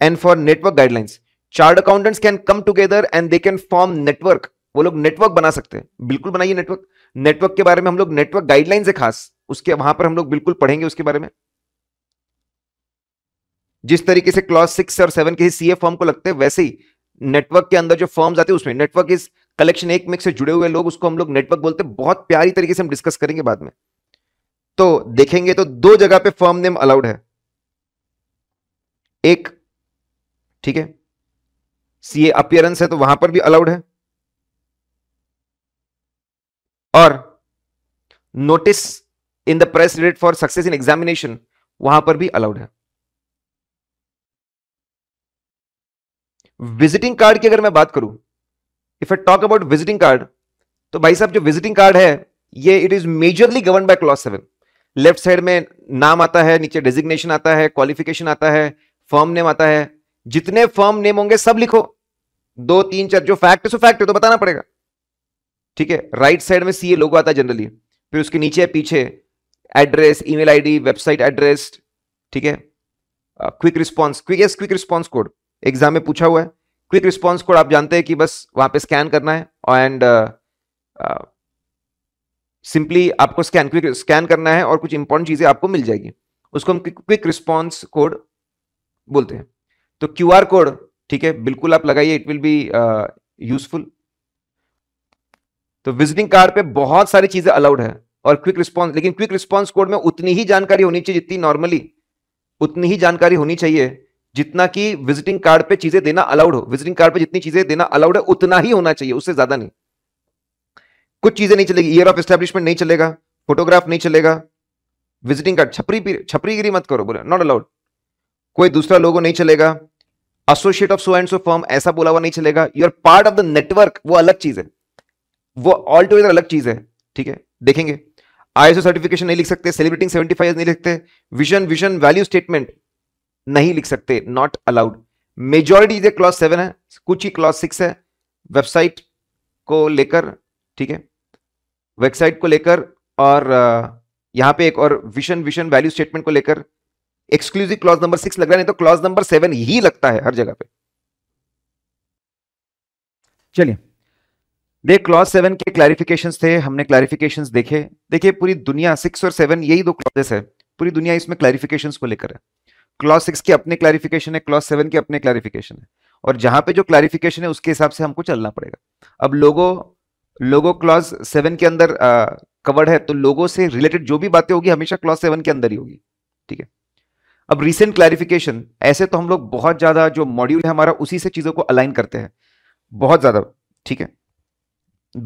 and for network guidelines chart accountants can come together and they can form network वो लोग नेटवर्क बना सकते हैं बिल्कुल बनाइए नेटवर्क नेटवर्क के बारे में हम लोग नेटवर्क गाइडलाइंस है खास उसके वहां पर हम लोग बिल्कुल पढ़ेंगे उसके बारे में जिस तरीके से क्लॉज सिक्स और सेवन के सीए फॉर्म को लगते हैं वैसे ही नेटवर्क के अंदर जो फॉर्म आते हैं उसमें नेटवर्क इज कलेक्शन एक मिक्स से जुड़े हुए लोग उसको हम लोग नेटवर्क बोलते हैं बहुत प्यारी तरीके से हम डिस्कस करेंगे बाद में तो देखेंगे तो दो जगह पे फॉर्म नेम अलाउड है एक ठीक है सीए अपियरेंस है तो वहां पर भी अलाउड है और notice in the press rate for success in examination वहां पर भी अलाउड है विजिटिंग कार्ड की अगर मैं बात करूं if I talk about visiting card तो भाई साहब जो विजिटिंग कार्ड है ये it is majorly govern by clause seven left side में नाम आता है नीचे डेजिग्नेशन आता है क्वालिफिकेशन आता है फॉर्म नेम आता है जितने फर्म नेम होंगे सब लिखो दो तीन चार जो फैक्ट है सो फैक्ट है तो बताना पड़ेगा ठीक है राइट साइड में सीए लोगो आता है जनरली फिर उसके नीचे पीछे address email ID website address ठीक है quick response quick S quick response code exam में पूछा हुआ है क्विक रिस्पॉन्स कोड आप जानते हैं कि बस वहां पे स्कैन करना है एंड सिंपली uh, uh, आपको स्कैन क्विक स्कैन करना है और कुछ इंपॉर्टेंट चीजें आपको मिल जाएगी उसको हम क्विक रिस्पॉन्स कोड बोलते हैं तो क्यू आर कोड ठीक है बिल्कुल आप लगाइए इट विल बी यूजफुल तो विजिटिंग कार्ड पे बहुत सारी चीजें अलाउड है और क्विक रिस्पॉन्स लेकिन क्विक रिस्पॉन्स कोड में उतनी ही जानकारी होनी चाहिए जितनी नॉर्मली उतनी ही जानकारी होनी चाहिए जितना कि विजिटिंग कार्ड पे चीजें देना अलाउड हो विजिटिंग कार्ड पे जितनी चीजें देना अलाउड है उतना ही होना चाहिए उससे ज्यादा नहीं कुछ चीजें नहीं चलेगी ईयर ऑफ एस्टेब्लिशमेंट नहीं चलेगा फोटोग्राफ नहीं चलेगा विजिटिंग कार्ड छपरी छपरीगिरी मत करो बोले नॉट अलाउड कोई दूसरा लोगो नहीं चलेगा associate of so and so firm ऐसा बोला हुआ नहीं चलेगा you are part of the network वो अलग चीज है वो ऑल टूगेदर अलग चीज है ठीक है देखेंगे आईएसओ सर्टिफिकेशन नहीं लिख सकते सेलिब्रेटिंग सेवेंटी फाइव नहीं लिखते विजन विजन वैल्यू स्टेटमेंट नहीं लिख सकते not allowed majority is a clause seven है कुछ ही क्लॉज सिक्स है वेबसाइट को लेकर ठीक है वेबसाइट को लेकर और uh, यहां पे एक और विशन विशन वैल्यू स्टेटमेंट को लेकर एक्सक्लूसिव क्लॉज नंबर सिक्स लग रहा नहीं तो क्लॉज नंबर सेवन ही लगता है हर जगह पे चलिए देख क्लॉज सेवन के क्लैरिफिकेशन थे हमने क्लैरिफिकेशन देखे देखिए पूरी दुनिया सिक्स और सेवन यही दो क्लॉजेस है पूरी दुनिया इसमें क्लैरिफिकेशन को लेकर है क्लॉज सिक्स के अपने क्लैरिफिकेशन है क्लॉज सेवन के अपने क्लैरिफिकेशन है और जहां पे जो क्लैरिफिकेशन है उसके हिसाब से हमको चलना पड़ेगा अब लोगो लोगो क्लॉज सेवन के अंदर कवर्ड है तो लोगों से रिलेटेड जो भी बातें होगी हमेशा क्लॉज सेवन के अंदर ही होगी ठीक है अब रिसेंट क्लैरिफिकेशन ऐसे तो हम लोग बहुत ज़्यादा जो मॉड्यूल है हमारा उसी से चीज़ों को अलाइन करते हैं बहुत ज़्यादा ठीक है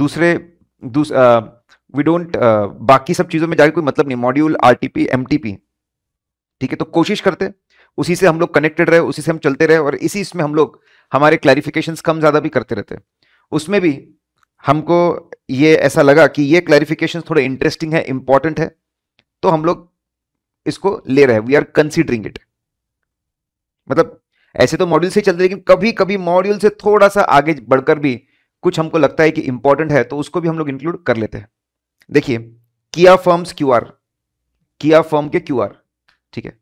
दूसरे दूस, आ, वी डोंट बाकी सब चीज़ों में जाकर कोई मतलब नहीं module R T M T P ठीक है तो कोशिश करते उसी से हम लोग कनेक्टेड रहे उसी से हम चलते रहे और इसी इसमें हम लोग हमारे क्लैरिफिकेशन कम ज़्यादा भी करते रहते उसमें भी हमको ये ऐसा लगा कि ये क्लैरिफिकेशन थोड़े इंटरेस्टिंग है इंपॉर्टेंट है तो हम लोग इसको ले रहे हैं वी आर कंसिडरिंग इट मतलब ऐसे तो मॉड्यूल से चलते लेकिन कभी कभी मॉड्यूल से थोड़ा सा आगे बढ़कर भी कुछ हमको लगता है कि इंपॉर्टेंट है तो उसको भी हम लोग इंक्लूड कर लेते हैं देखिए किया फर्म्स क्यू आर किया फर्म के क्यू आर ठीक है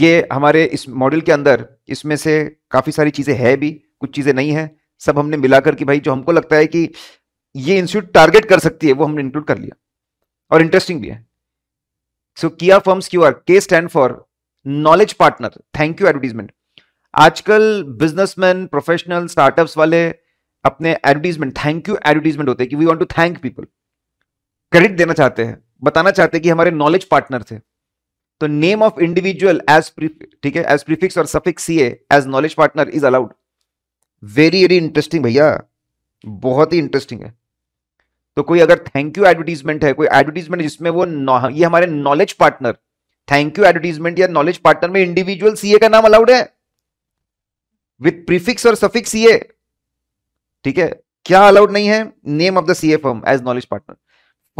ये हमारे इस मॉड्यूल के अंदर इसमें से काफ़ी सारी चीज़ें है भी कुछ चीज़ें नहीं है सब हमने मिलाकर कि भाई जो हमको लगता है कि ये इंस्टीट्यूट टारगेट कर सकती है वो हमने इंक्लूड कर लिया और इंटरेस्टिंग भी है सो किया फर्म्स क्यू आर के stand for knowledge partner thank you advertisement आजकल बिजनेसमैन प्रोफेशनल स्टार्टअप्स वाले अपने एडवर्टीजमेंट थैंक यू एडवर्टीजमेंट होते हैं कि we want to thank people credit देना चाहते हैं बताना चाहते हैं कि हमारे नॉलेज पार्टनर थे तो नेम ऑफ इंडिविजुअल एज ठीक है एज प्रीफिक्स और suffix C as knowledge partner is allowed very very interesting भैया बहुत ही इंटरेस्टिंग है तो कोई अगर थैंक यू एडवर्टीजमेंट है कोई एडवर्टीजमेंट जिसमें वो ये हमारे knowledge partner thank you advertisement या नॉलेज पार्टनर में इंडिविजुअल सीए का नाम अलाउड है विथ प्रीफिक्स और सफिक्स सीए ठीक है क्या अलाउड नहीं है name of the CA firm as knowledge partner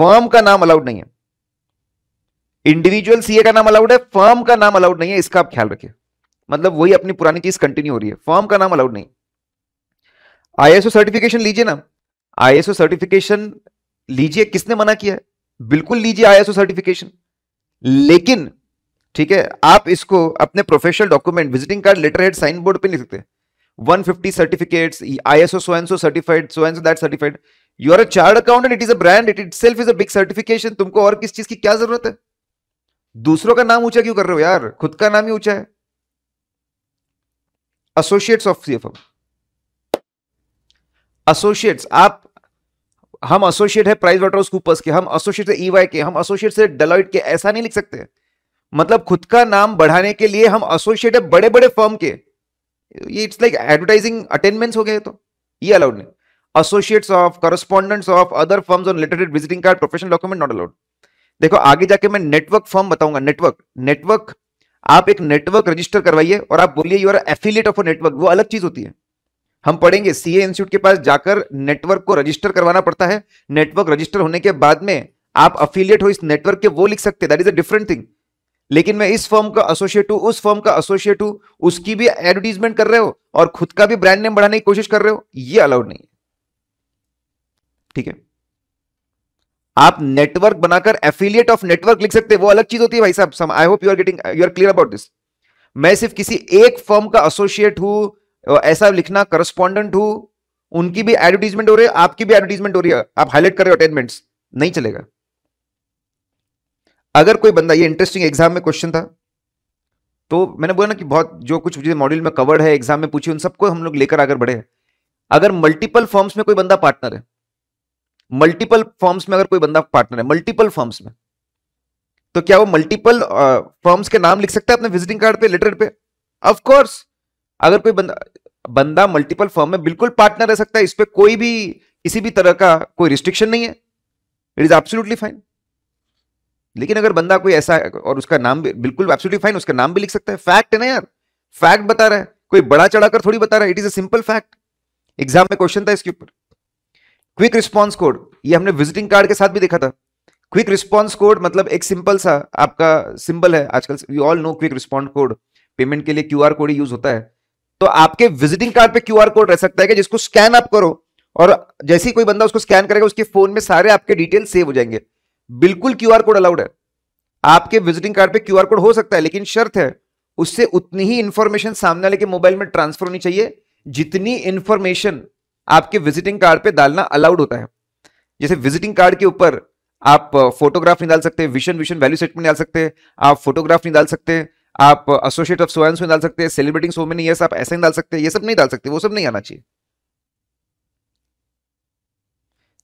firm का नाम अलाउड नहीं है इंडिविजुअल सीए का नाम अलाउड है फर्म का नाम अलाउड नहीं है इसका आप ख्याल रखिए मतलब वही अपनी पुरानी चीज कंटिन्यू हो रही है फर्म का नाम अलाउड नहीं आईएसओ सर्टिफिकेशन लीजिए ना आईएसओ सर्टिफिकेशन लीजिए किसने मना किया है बिल्कुल लीजिए आईएसओ सर्टिफिकेशन लेकिन ठीक है आप इसको अपने professional document visiting card letter head sign board पर लिख सकते हैं 150 certificates, ISO so and so certified, so and so that certified. You are a chartered accountant, it is a brand, it itself is तुमको और किस चीज की क्या जरूरत है दूसरों का नाम ऊंचा क्यों कर रहे हो यार खुद का नाम ही ऊंचा है एसोसिएट्स ऑफ सीएफएम एसोसिएट्स आप हम एसोसिएट है प्राइस वाटर कूपर्स के हम एसोसिएट है ईवाई के हम एसोसिएट से डेलॉइट के ऐसा नहीं लिख सकते मतलब खुद का नाम बढ़ाने के लिए हम एसोसिएट है बड़े बड़े फर्म के ये इट्स लाइक एडवर्टाइजिंग अटेंडमेंट हो गए तो ये अलाउड नहीं associates of correspondents of other firm on letter visiting card professional document not allowed देखो आगे जाके मैं नेटवर्क फर्म बताऊंगा नेटवर्क नेटवर्क आप एक नेटवर्क रजिस्टर करवाइए और आप बोलिए you are affiliate of a network वो अलग चीज होती है हम पढ़ेंगे सीए इंस्टीट्यूट के पास जाकर नेटवर्क को रजिस्टर करवाना पड़ता है नेटवर्क रजिस्टर होने के बाद में आप अफिलियट हो इस नेटवर्क के वो लिख सकते that is a different thing लेकिन मैं इस फॉर्म का एसोसिएट हूं उस फॉर्म का एसोसिएट हूं उसकी भी एडवर्टीजमेंट कर रहे हो और खुद का भी ब्रांड नेम बढ़ाने की कोशिश कर रहे हो ये अलाउड नहीं है ठीक है आप नेटवर्क बनाकर एफिलिएट ऑफ नेटवर्क लिख सकते हैं वो अलग चीज होती है भाई साहब I hope you are getting you are clear about this मैं सिर्फ किसी एक फॉर्म का एसोसिएट हूं ऐसा लिखना करस्पॉन्डेंट हो उनकी भी एडवर्टीजमेंट हो रही है आपकी भी एडवर्टीजमेंट हो रही है आप हाईलाइट कर रहे हो अटेनमेंट्स नहीं चलेगा अगर कोई बंदा ये इंटरेस्टिंग एग्जाम में क्वेश्चन था तो मैंने बोला ना कि बहुत जो कुछ मॉड्यूल में कवर्ड है एग्जाम में पूछी उन सबको हम लोग लेकर आगे बढ़े अगर मल्टीपल फॉर्म्स में कोई बंदा पार्टनर है मल्टीपल फॉर्म्स में अगर कोई बंदा पार्टनर है मल्टीपल फॉर्म्स में तो क्या वो मल्टीपल फॉर्म्स के नाम लिख सकता है अपने विजिटिंग कार्ड पे लेटर पे ऑफकोर्स अगर कोई बंदा बंदा मल्टीपल फर्म में बिल्कुल पार्टनर रह सकता है इस पर कोई भी किसी भी तरह का कोई रिस्ट्रिक्शन नहीं है इट इज एब्सोल्युटली फाइन लेकिन अगर बंदा कोई ऐसा और उसका नाम भी बिल्कुल एब्सोल्युटली फाइन उसका नाम भी लिख सकता है फैक्ट है ना यार फैक्ट बता रहा है कोई बड़ा चढ़ाकर थोड़ी बता रहा है it is a simple fact exam में क्वेश्चन था इसके ऊपर क्विक रिस्पॉन्स कोड ये हमने विजिटिंग कार्ड के साथ भी देखा था क्विक रिस्पॉन्स कोड मतलब एक सिंपल सा आपका सिंबल है आजकल we all know quick response code payment के लिए क्यूआर कोड यूज होता है तो आपके विजिटिंग कार्ड पे क्यूआर कोड रह सकता है कि जिसको स्कैन आप करो और जैसे ही कोई बंदा उसको स्कैन करेगा उसके फोन में सारे आपके डिटेल सेव हो जाएंगे बिल्कुल क्यूआर कोड अलाउड है आपके विजिटिंग कार्ड पे क्यूआर कोड हो सकता है लेकिन शर्त है उससे उतनी ही इंफॉर्मेशन सामने वाले के मोबाइल में ट्रांसफर होनी चाहिए जितनी इंफॉर्मेशन आपके विजिटिंग कार्ड पे डालना अलाउड होता है जैसे विजिटिंग कार्ड के ऊपर आप फोटोग्राफ नहीं डाल सकते विशन विशन वैल्यू सेटमेंट डाल सकते हैं आप फोटोग्राफ नहीं डाल सकते आप एसोसिएट ऑफ सोएंस में डाल सकते हैं सेलिब्रेटिंग सो मेनी ईयर्स आप ऐसे ही डाल सकते हैं ये सब नहीं डाल सकते वो सब नहीं आना चाहिए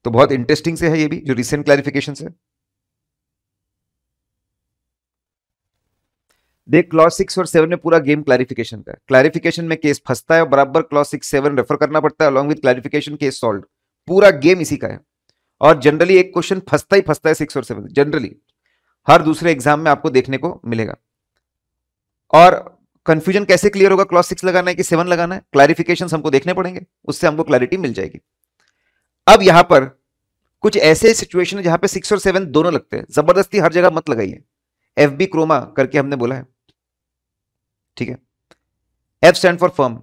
तो बहुत इंटरेस्टिंग से है ये भी जो रिसेंट क्लैरिफिकेशन है देख क्लॉज सिक्स और सेवन में पूरा गेम क्लैरिफिकेशन का क्लैरिफिकेशन में केस फंसता है बराबर क्लॉज सिक्स सेवन रेफर करना पड़ता है along with clarification case solve पूरा गेम इसी का है और जनरली एक क्वेश्चन फंसता ही फंसता है सिक्स और सेवन जनरली हर दूसरे एग्जाम में आपको देखने को मिलेगा और कंफ्यूजन कैसे क्लियर होगा क्लॉस सिक्स लगाना है कि सेवन लगाना है क्लैरिफिकेशन हमको देखने पड़ेंगे उससे हमको क्लैरिटी मिल जाएगी अब यहां पर कुछ ऐसे सिचुएशन है जहां पे सिक्स और सेवन दोनों लगते हैं जबरदस्ती हर जगह मत लगाइए एफ बी क्रोमा करके हमने बोला है ठीक है एफ स्टैंड फॉर फर्म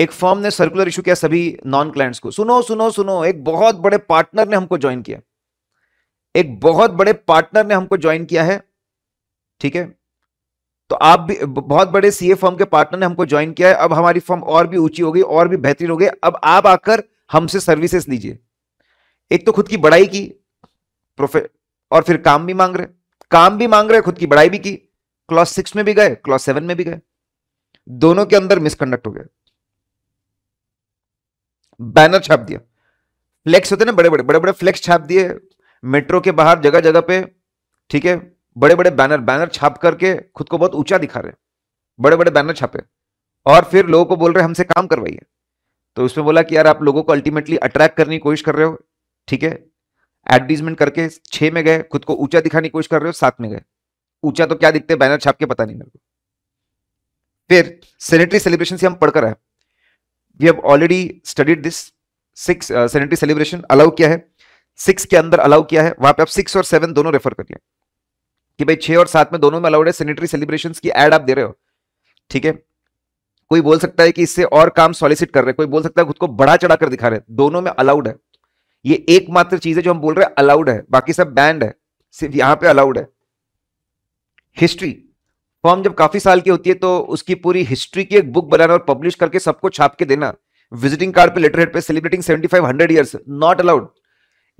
एक फर्म ने सर्कुलर इशू किया सभी नॉन क्लाइंट्स को सुनो सुनो सुनो एक बहुत बड़े पार्टनर ने हमको ज्वाइन किया एक बहुत बड़े पार्टनर ने हमको ज्वाइन किया है ठीक है तो आप भी बहुत बड़े सीए फॉर्म के पार्टनर ने हमको ज्वाइन किया है अब हमारी फॉर्म और भी ऊंची हो गई और भी बेहतरीन हो गई अब आप आकर हमसे सर्विसेज लीजिए एक तो खुद की बड़ाई की प्रोफे और फिर काम भी मांग रहे काम भी मांग रहे खुद की बड़ाई भी की क्लास सिक्स में भी गए क्लास सेवन में भी गए दोनों के अंदर मिसकंडक्ट हो गया बैनर छाप दिया फ्लेक्स होते ना बड़े बड़े बड़े बड़े फ्लेक्स छाप दिए मेट्रो के बाहर जगह जगह पे ठीक है बड़े बड़े बैनर बैनर छाप करके खुद को बहुत ऊंचा दिखा रहे बड़े बड़े बैनर छापे और फिर लोगों को बोल रहे हमसे काम करवाइए तो उसमें बोला कि यार आप लोगों को अल्टीमेटली अट्रैक्ट करने की कोशिश कर रहे हो ठीक है एडवर्टीजमेंट करके छह में गए खुद को ऊंचा दिखाने की कोशिश कर रहे हो सात में गए ऊंचा तो क्या दिखते बैनर छाप के पता नहीं मेरे को फिर सेनेटरी सेलिब्रेशन से हम पढ़कर आए we have already studied this six centenary celebration allow किया है सिक्स के अंदर अलाउ किया है वहां पे आप सिक्स और सेवन दोनों रेफर करिए कि भाई छे और सात में दोनों में अलाउड है सैनिटरी सेलिब्रेशन की एड आप दे रहे हो ठीक है कोई बोल सकता है कि इससे और काम सॉलिसिट कर रहे हैं कोई बोल सकता है खुद को बड़ा चढ़ा कर दिखा रहे हैं दोनों में अलाउड है ये एकमात्र चीज है जो हम बोल रहे हैं अलाउड है बाकी सब बैंड है सिर्फ यहां पे अलाउड है हिस्ट्री फॉर्म जब काफी साल की होती है तो उसकी पूरी हिस्ट्री की एक बुक बनाना और पब्लिश करके सबको छाप के देना विजिटिंग कार्ड पे लेटर हेड पे celebrating seventy five hundred not allowed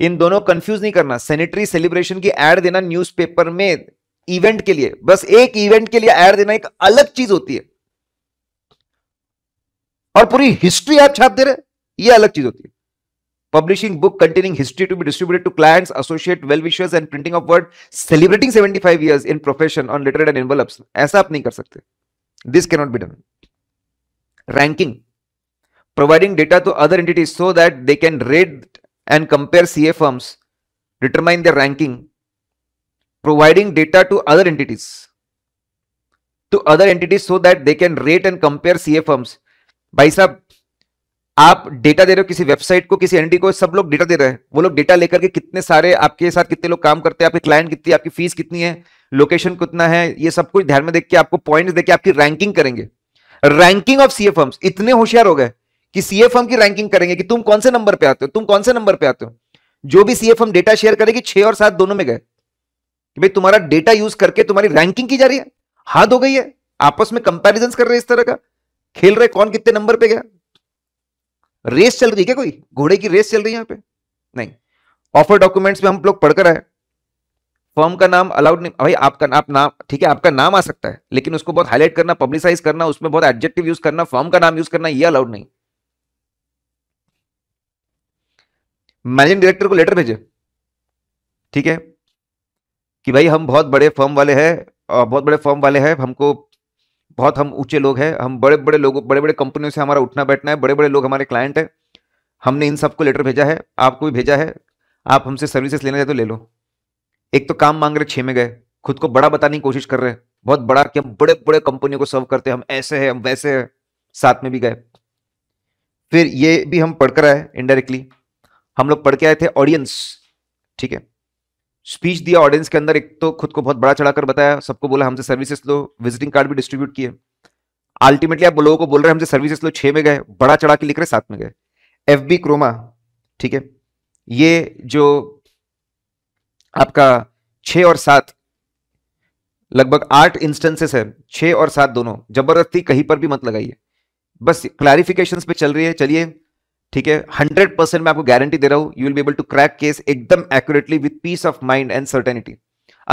इन दोनों कंफ्यूज नहीं करना सेनेटरी सेलिब्रेशन की एड देना न्यूज़पेपर में इवेंट के लिए बस एक इवेंट के लिए एड देना एक अलग चीज होती है और पूरी हिस्ट्री आप छाप दे रहे ये अलग चीज होती है publishing book containing history to be distributed to clients associate well wishers and printing of word celebrating 75 years in profession on literate and इनवल ऐसा आप नहीं कर सकते this not be done ranking providing data to other entities so that they can rate and compare CA firms, determine their ranking, providing data to other entities to other entities so that they can rate and compare CA firms. भाई साहब आप data दे रहे हो किसी website को किसी anti को सब लोग डेटा दे रहे हैं वो लोग डेटा लेकर के कितने सारे आपके साथ कितने लोग काम करते हैं आपके क्लाइंट कितनी आपकी फीस कितनी है लोकेशन कितना है ये सब कुछ ध्यान में देख के आपको पॉइंट्स देके आपकी रैंकिंग करेंगे रैंकिंग ऑफ सीए फर्म्स इतने होशियार हो गए कि सीएफ की रैंकिंग करेंगे कि तुम कौन से नंबर पे आते हो तुम कौन से नंबर पे आते हो जो भी सीएफ डेटा शेयर करेगी छह और सात दोनों में गए कि भाई तुम्हारा डेटा यूज करके तुम्हारी रैंकिंग की जा रही है हाथ हो गई है आपस में कंपेरिजन कर रहे इस तरह का खेल रहे कौन कितने नंबर पे गया रेस चल रही है क्या कोई घोड़े की रेस चल रही है यहाँ पे नहीं ऑफर डॉक्यूमेंट्स में हम लोग पढ़कर आए फॉर्म का नाम अलाउड नहीं भाई आपका आप नाम ठीक है आपका नाम आ सकता है लेकिन उसको बहुत हाईलाइट करना पब्लिसाइज करना उसमें बहुत एडजेक्टिव यूज करना फॉर्म का नाम यूज करना ये अलाउड नहीं मैनेजिंग डायरेक्टर को लेटर भेजे ठीक है कि भाई हम बहुत बड़े फर्म वाले हैं बहुत बड़े फर्म वाले हैं हमको बहुत हम ऊंचे लोग हैं हम बड़े बड़े लोगों बड़े बड़े कंपनियों से हमारा उठना बैठना है बड़े बड़े लोग हमारे क्लाइंट हैं हमने इन सबको लेटर भेजा है आपको भी भेजा है आप हमसे सर्विसेज लेना चाहते तो ले लो एक तो काम मांग रहे छः में गए खुद को बड़ा बताने की कोशिश कर रहे हैं बहुत बड़ा कि हम बड़े बड़े कंपनियों को सर्व करते हैं हम ऐसे हैं हम वैसे हैं साथ में भी गए फिर ये भी हम पढ़कर आए इनडायरेक्टली हम लोग पढ़ के आए थे ऑडियंस ठीक है स्पीच दिया ऑडियंस के अंदर एक तो खुद को बहुत बड़ा चढ़ाकर बताया सबको बोला हमसे सर्विसेज लो विजिटिंग कार्ड भी डिस्ट्रीब्यूट किए अल्टीमेटली आप लोगों को बोल रहे हैं हमसे सर्विसेज लो छः में गए बड़ा चढ़ा के लिख रहे सात में गए एफ बी क्रोमा ठीक है ये जो आपका छ और सात लगभग आठ इंस्टेंसेस है छे और सात दोनों जबरदस्ती कहीं पर भी मत लगाइए बस क्लैरिफिकेशन पे चल रही है चलिए ठीक है हंड्रेड परसेंट मैं आपको गारंटी दे रहा हूं you will be able to crack case एकदम accurately with peace of mind and certainty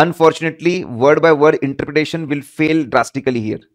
unfortunately word by word interpretation will fail drastically here